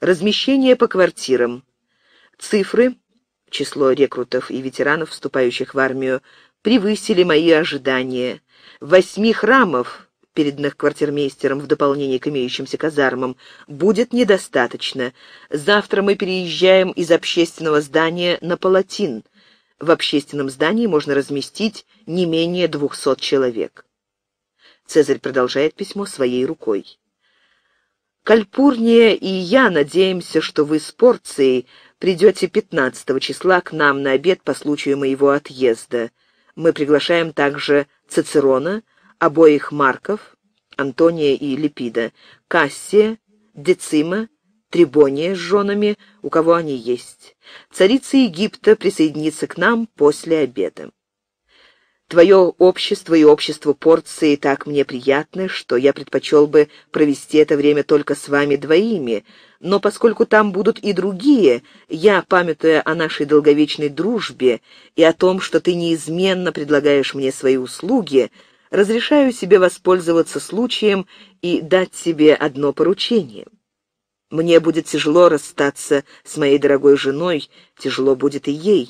Размещение по квартирам. Цифры, число рекрутов и ветеранов, вступающих в армию, превысили мои ожидания. Восьми храмов переданных квартирмейстером в дополнение к имеющимся казармам, будет недостаточно. Завтра мы переезжаем из общественного здания на Палатин. В общественном здании можно разместить не менее двухсот человек. Цезарь продолжает письмо своей рукой. Кальпурния и я надеемся, что вы с порцией придете 15 числа к нам на обед по случаю моего отъезда. Мы приглашаем также Цицерона, обоих Марков, Антония и Липида, Кассия, Децима, Трибония с женами, у кого они есть. Царица Египта присоединится к нам после обеда. Твое общество и общество порции так мне приятны, что я предпочел бы провести это время только с вами двоими, но поскольку там будут и другие, я, памятуя о нашей долговечной дружбе и о том, что ты неизменно предлагаешь мне свои услуги, разрешаю себе воспользоваться случаем и дать себе одно поручение. Мне будет тяжело расстаться с моей дорогой женой, тяжело будет и ей.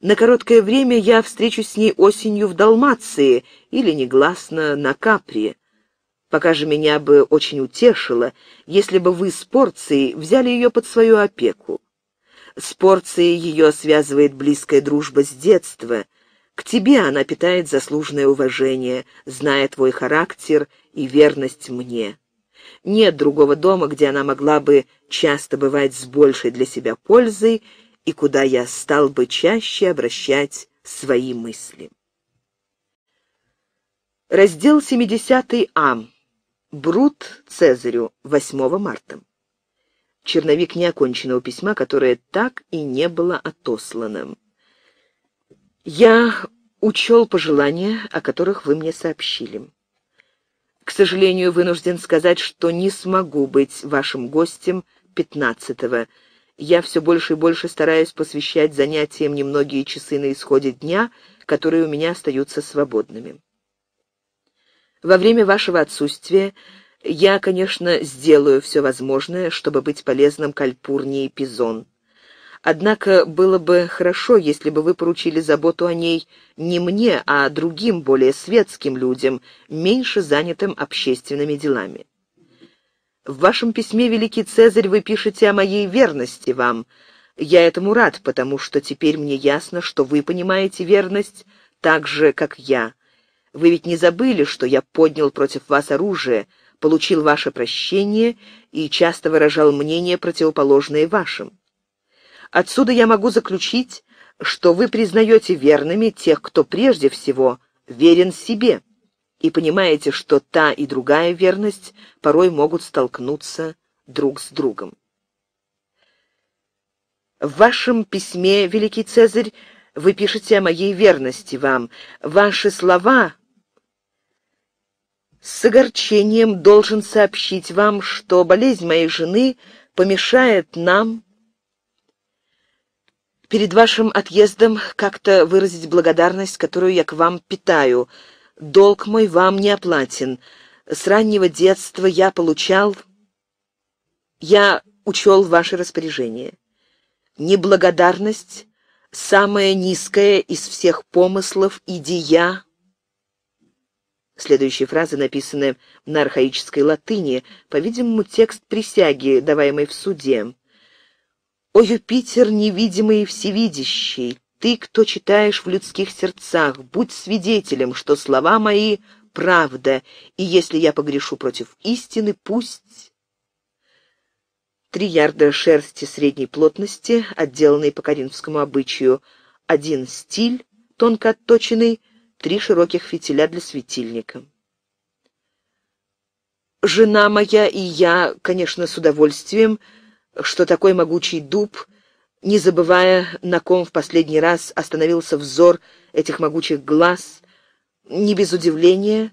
На короткое время я встречусь с ней осенью в Далмации или негласно на Капри. Пока же меня бы очень утешило, если бы вы с Порцией взяли ее под свою опеку. С Порцией ее связывает близкая дружба с детства, к тебе она питает заслуженное уважение, зная твой характер и верность мне. Нет другого дома, где она могла бы часто бывать с большей для себя пользой и куда я стал бы чаще обращать свои мысли. Раздел 70 А. Брут Цезарю. 8 марта. Черновик неоконченного письма, которое так и не было отослано. Я учел пожелания, о которых вы мне сообщили. К сожалению, вынужден сказать, что не смогу быть вашим гостем 15-го. Я все больше и больше стараюсь посвящать занятиям немногие часы на исходе дня, которые у меня остаются свободными. Во время вашего отсутствия я, конечно, сделаю все возможное, чтобы быть полезным Кальпурне и Пизон. Однако было бы хорошо, если бы вы поручили заботу о ней не мне, а другим, более светским людям, меньше занятым общественными делами. В вашем письме, Великий Цезарь, вы пишете о моей верности вам. Я этому рад, потому что теперь мне ясно, что вы понимаете верность так же, как я. Вы ведь не забыли, что я поднял против вас оружие, получил ваше прощение и часто выражал мнение, противоположное вашим. Отсюда я могу заключить, что вы признаете верными тех, кто прежде всего верен себе, и понимаете, что та и другая верность порой могут столкнуться друг с другом. В вашем письме, великий Цезарь, вы пишете о моей верности вам. Ваши слова с огорчением должен сообщить вам, что болезнь моей жены помешает нам перед вашим отъездом как-то выразить благодарность, которую я к вам питаю. Долг мой вам не оплатен. С раннего детства я получал... Я учел ваше распоряжение. Неблагодарность — самая низкая из всех помыслов, и дея. Следующие фразы написаны на архаической латыни, по-видимому, текст присяги, даваемой в суде. О, Юпитер, невидимый и всевидящий, ты, кто читаешь в людских сердцах, будь свидетелем, что слова мои — правда, и если я погрешу против истины, пусть... Три ярда шерсти средней плотности, отделанной по коринфскому обычаю, один стиль, тонко отточенный, три широких фитиля для светильника. Жена моя и я, конечно, с удовольствием, — что такой могучий дуб, не забывая, на ком в последний раз остановился взор этих могучих глаз, не без удивления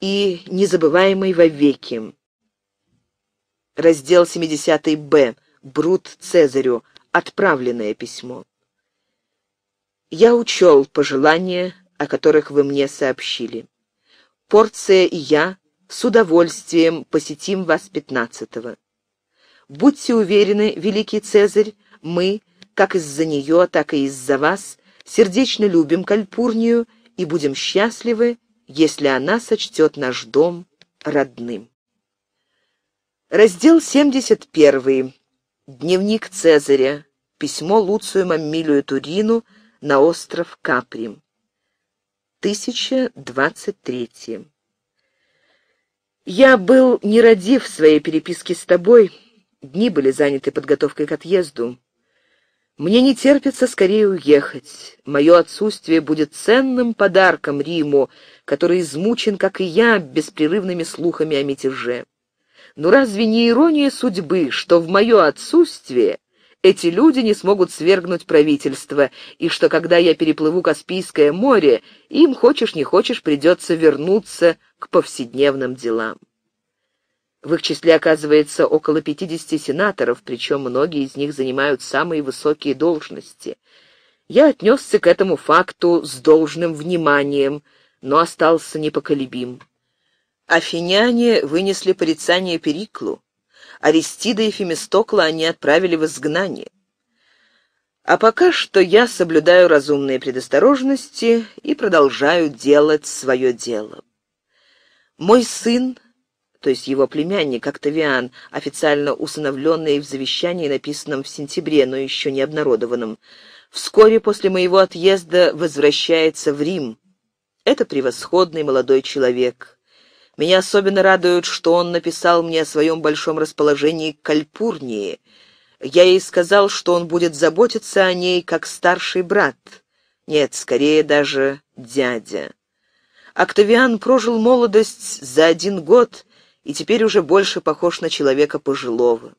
и незабываемый вовеки. Раздел 70 Б. Брут Цезарю. Отправленное письмо. Я учел пожелания, о которых вы мне сообщили. Порция и я с удовольствием посетим вас пятнадцатого. Будьте уверены, великий Цезарь, мы, как из-за нее, так и из-за вас, сердечно любим Кальпурнию и будем счастливы, если она сочтет наш дом родным. Раздел 71. Дневник Цезаря. Письмо Луцию Маммилию Турину на остров Капри. 1023. Я был нерадив в своей переписки с тобой, Дни были заняты подготовкой к отъезду. Мне не терпится скорее уехать. Мое отсутствие будет ценным подарком Риму, который измучен, как и я, беспрерывными слухами о мятеже. Но разве не ирония судьбы, что в мое отсутствие эти люди не смогут свергнуть правительство, и что, когда я переплыву Каспийское море, им, хочешь не хочешь, придется вернуться к повседневным делам? В их числе оказывается около 50 сенаторов, причем многие из них занимают самые высокие должности. Я отнесся к этому факту с должным вниманием, но остался непоколебим. Афиняне вынесли порицание Периклу. Аристида и Фемистокла они отправили в изгнание. А пока что я соблюдаю разумные предосторожности и продолжаю делать свое дело. Мой сын то есть его племянник Октавиан, официально усыновленный в завещании, написанном в сентябре, но еще не обнародованном, вскоре после моего отъезда возвращается в Рим. Это превосходный молодой человек. Меня особенно радует, что он написал мне о своем большом расположении к Кальпурнии. Я ей сказал, что он будет заботиться о ней как старший брат. Нет, скорее даже дядя. Октавиан прожил молодость за один год и теперь уже больше похож на человека пожилого.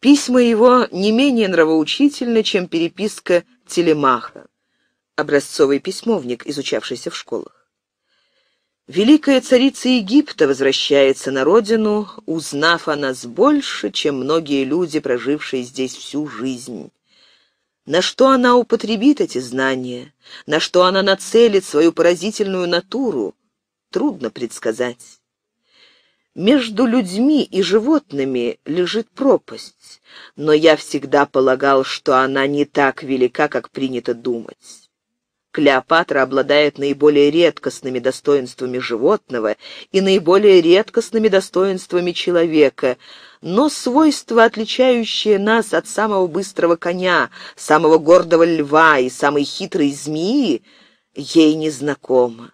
Письма его не менее нравоучительны, чем переписка Телемаха, образцовый письмовник, изучавшийся в школах. Великая царица Египта возвращается на родину, узнав о нас больше, чем многие люди, прожившие здесь всю жизнь. На что она употребит эти знания, на что она нацелит свою поразительную натуру, трудно предсказать. Между людьми и животными лежит пропасть, но я всегда полагал, что она не так велика, как принято думать. Клеопатра обладает наиболее редкостными достоинствами животного и наиболее редкостными достоинствами человека, но свойства, отличающие нас от самого быстрого коня, самого гордого льва и самой хитрой змеи, ей незнакомо.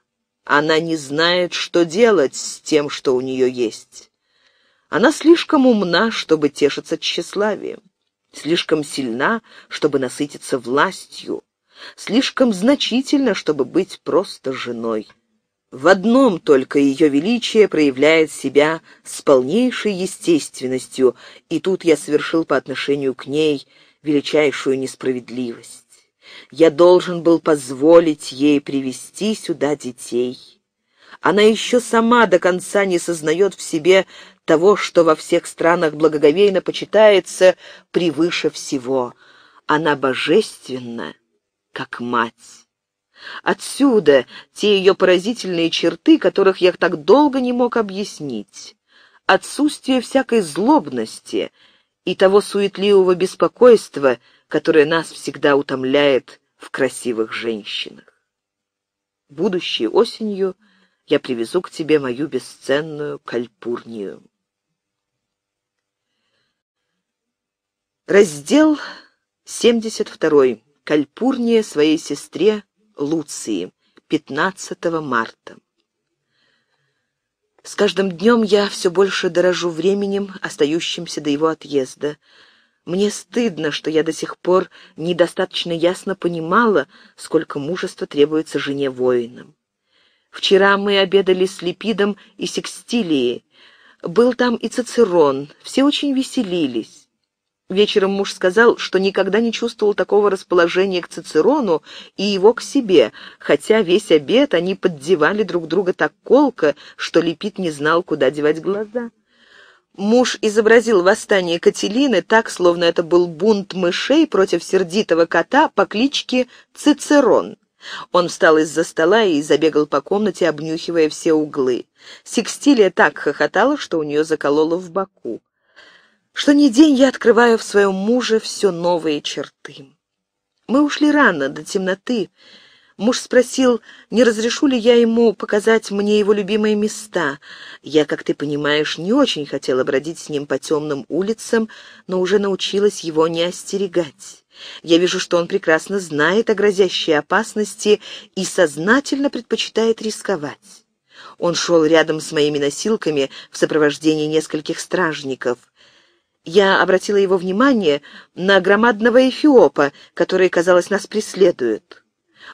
Она не знает, что делать с тем, что у нее есть. Она слишком умна, чтобы тешиться тщеславием, слишком сильна, чтобы насытиться властью, слишком значительна, чтобы быть просто женой. В одном только ее величие проявляет себя с полнейшей естественностью, и тут я совершил по отношению к ней величайшую несправедливость. Я должен был позволить ей привести сюда детей. Она еще сама до конца не сознает в себе того, что во всех странах благоговейно почитается превыше всего. Она божественна, как мать. Отсюда те ее поразительные черты, которых я так долго не мог объяснить. Отсутствие всякой злобности и того суетливого беспокойства, которое нас всегда утомляет в красивых женщинах. Будущей осенью я привезу к тебе мою бесценную кальпурнию. Раздел 72. Кальпурния своей сестре Луции. 15 марта. С каждым днем я все больше дорожу временем, остающимся до его отъезда. Мне стыдно, что я до сих пор недостаточно ясно понимала, сколько мужества требуется жене воинам. Вчера мы обедали с Липидом и Секстилией. Был там и Цицерон, все очень веселились. Вечером муж сказал, что никогда не чувствовал такого расположения к Цицерону и его к себе, хотя весь обед они поддевали друг друга так колко, что Липид не знал, куда девать глаза. Муж изобразил восстание Кателины так, словно это был бунт мышей против сердитого кота по кличке Цицерон. Он встал из-за стола и забегал по комнате, обнюхивая все углы. Секстилия так хохотала, что у нее заколола в боку. Что ни день я открываю в своем муже все новые черты. Мы ушли рано, до темноты, Муж спросил, не разрешу ли я ему показать мне его любимые места. Я, как ты понимаешь, не очень хотела бродить с ним по темным улицам, но уже научилась его не остерегать. Я вижу, что он прекрасно знает о грозящей опасности и сознательно предпочитает рисковать. Он шел рядом с моими носилками в сопровождении нескольких стражников. Я обратила его внимание на громадного эфиопа, который, казалось, нас преследует.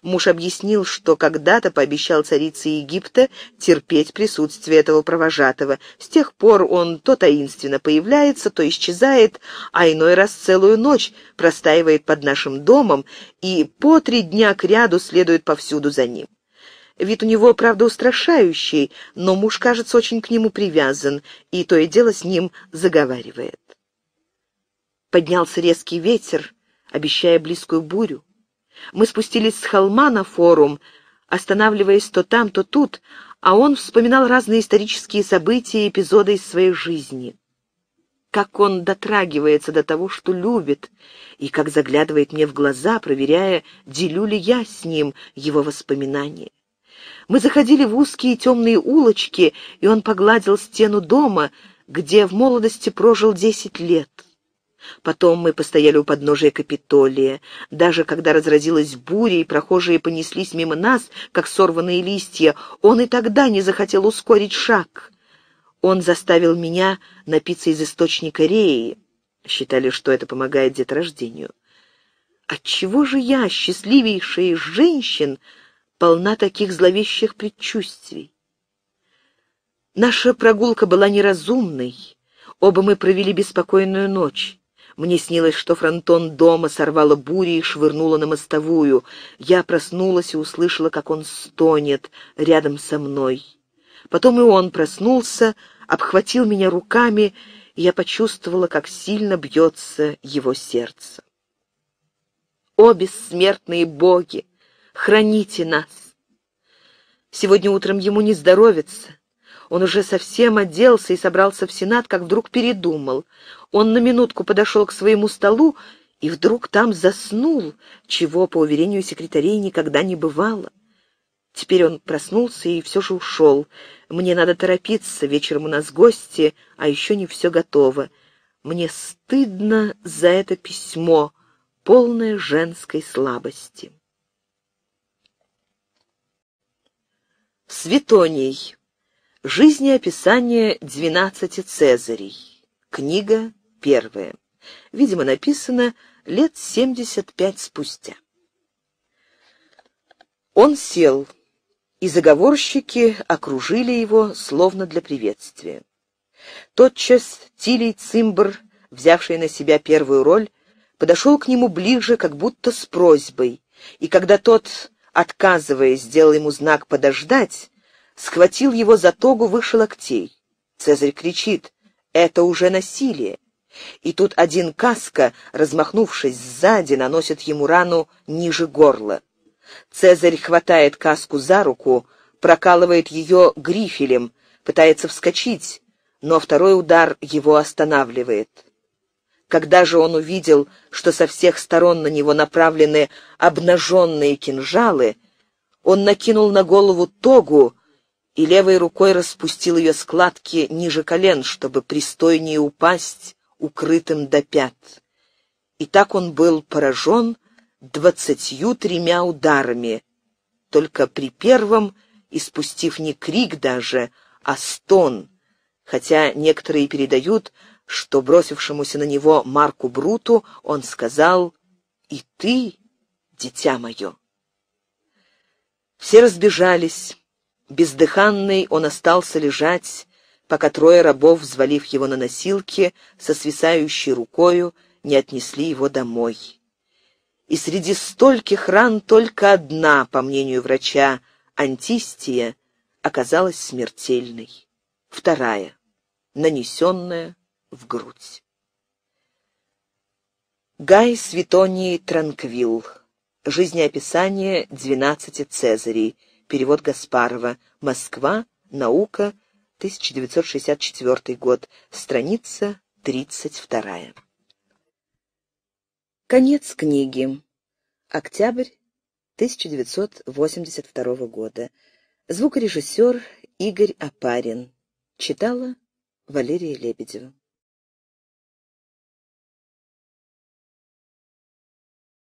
Муж объяснил, что когда-то пообещал царице Египта терпеть присутствие этого провожатого. С тех пор он то таинственно появляется, то исчезает, а иной раз целую ночь простаивает под нашим домом, и по три дня к ряду следует повсюду за ним. Вид у него, правда, устрашающий, но муж, кажется, очень к нему привязан, и то и дело с ним заговаривает. Поднялся резкий ветер, обещая близкую бурю. Мы спустились с холма на форум, останавливаясь то там, то тут, а он вспоминал разные исторические события и эпизоды из своей жизни. Как он дотрагивается до того, что любит, и как заглядывает мне в глаза, проверяя, делю ли я с ним его воспоминания. Мы заходили в узкие темные улочки, и он погладил стену дома, где в молодости прожил десять лет. Потом мы постояли у подножия Капитолия. Даже когда разразилась буря и прохожие понеслись мимо нас, как сорванные листья, он и тогда не захотел ускорить шаг. Он заставил меня напиться из источника Реи. Считали, что это помогает деторождению. Отчего же я, счастливейшая из женщин, полна таких зловещих предчувствий? Наша прогулка была неразумной. Оба мы провели беспокойную ночь. Мне снилось, что фронтон дома сорвала бурей и швырнула на мостовую. Я проснулась и услышала, как он стонет рядом со мной. Потом и он проснулся, обхватил меня руками, и я почувствовала, как сильно бьется его сердце. О, бессмертные боги, храните нас! Сегодня утром ему не здоровится. Он уже совсем оделся и собрался в Сенат, как вдруг передумал. Он на минутку подошел к своему столу и вдруг там заснул, чего, по уверению секретарей, никогда не бывало. Теперь он проснулся и все же ушел. Мне надо торопиться, вечером у нас гости, а еще не все готово. Мне стыдно за это письмо, полное женской слабости. Светоний Жизнеописание двенадцати Цезарей. Книга первая. Видимо, написано лет семьдесят пять спустя. Он сел, и заговорщики окружили его словно для приветствия. Тотчас Тилий Цимбр, взявший на себя первую роль, подошел к нему ближе, как будто с просьбой, и когда тот, отказываясь, сделал ему знак «подождать», схватил его за тогу выше локтей. Цезарь кричит «Это уже насилие!» И тут один каска, размахнувшись сзади, наносит ему рану ниже горла. Цезарь хватает каску за руку, прокалывает ее грифелем, пытается вскочить, но второй удар его останавливает. Когда же он увидел, что со всех сторон на него направлены обнаженные кинжалы, он накинул на голову тогу, и левой рукой распустил ее складки ниже колен, чтобы пристойнее упасть, укрытым до пят. И так он был поражен двадцатью тремя ударами. Только при первом, испустив не крик даже, а стон, хотя некоторые передают, что бросившемуся на него Марку Бруту он сказал «И ты, дитя мое». Все разбежались, Бездыханный он остался лежать, пока трое рабов, взвалив его на носилки, со свисающей рукою не отнесли его домой. И среди стольких ран только одна, по мнению врача, антистия, оказалась смертельной. Вторая, нанесенная в грудь. Гай Светоний Транквилл. Жизнеописание 12 Цезарей. Перевод Гаспарова. Москва. Наука. 1964 год. Страница 32. Конец книги. Октябрь 1982 года. Звукорежиссер Игорь Апарин. Читала Валерия Лебедева.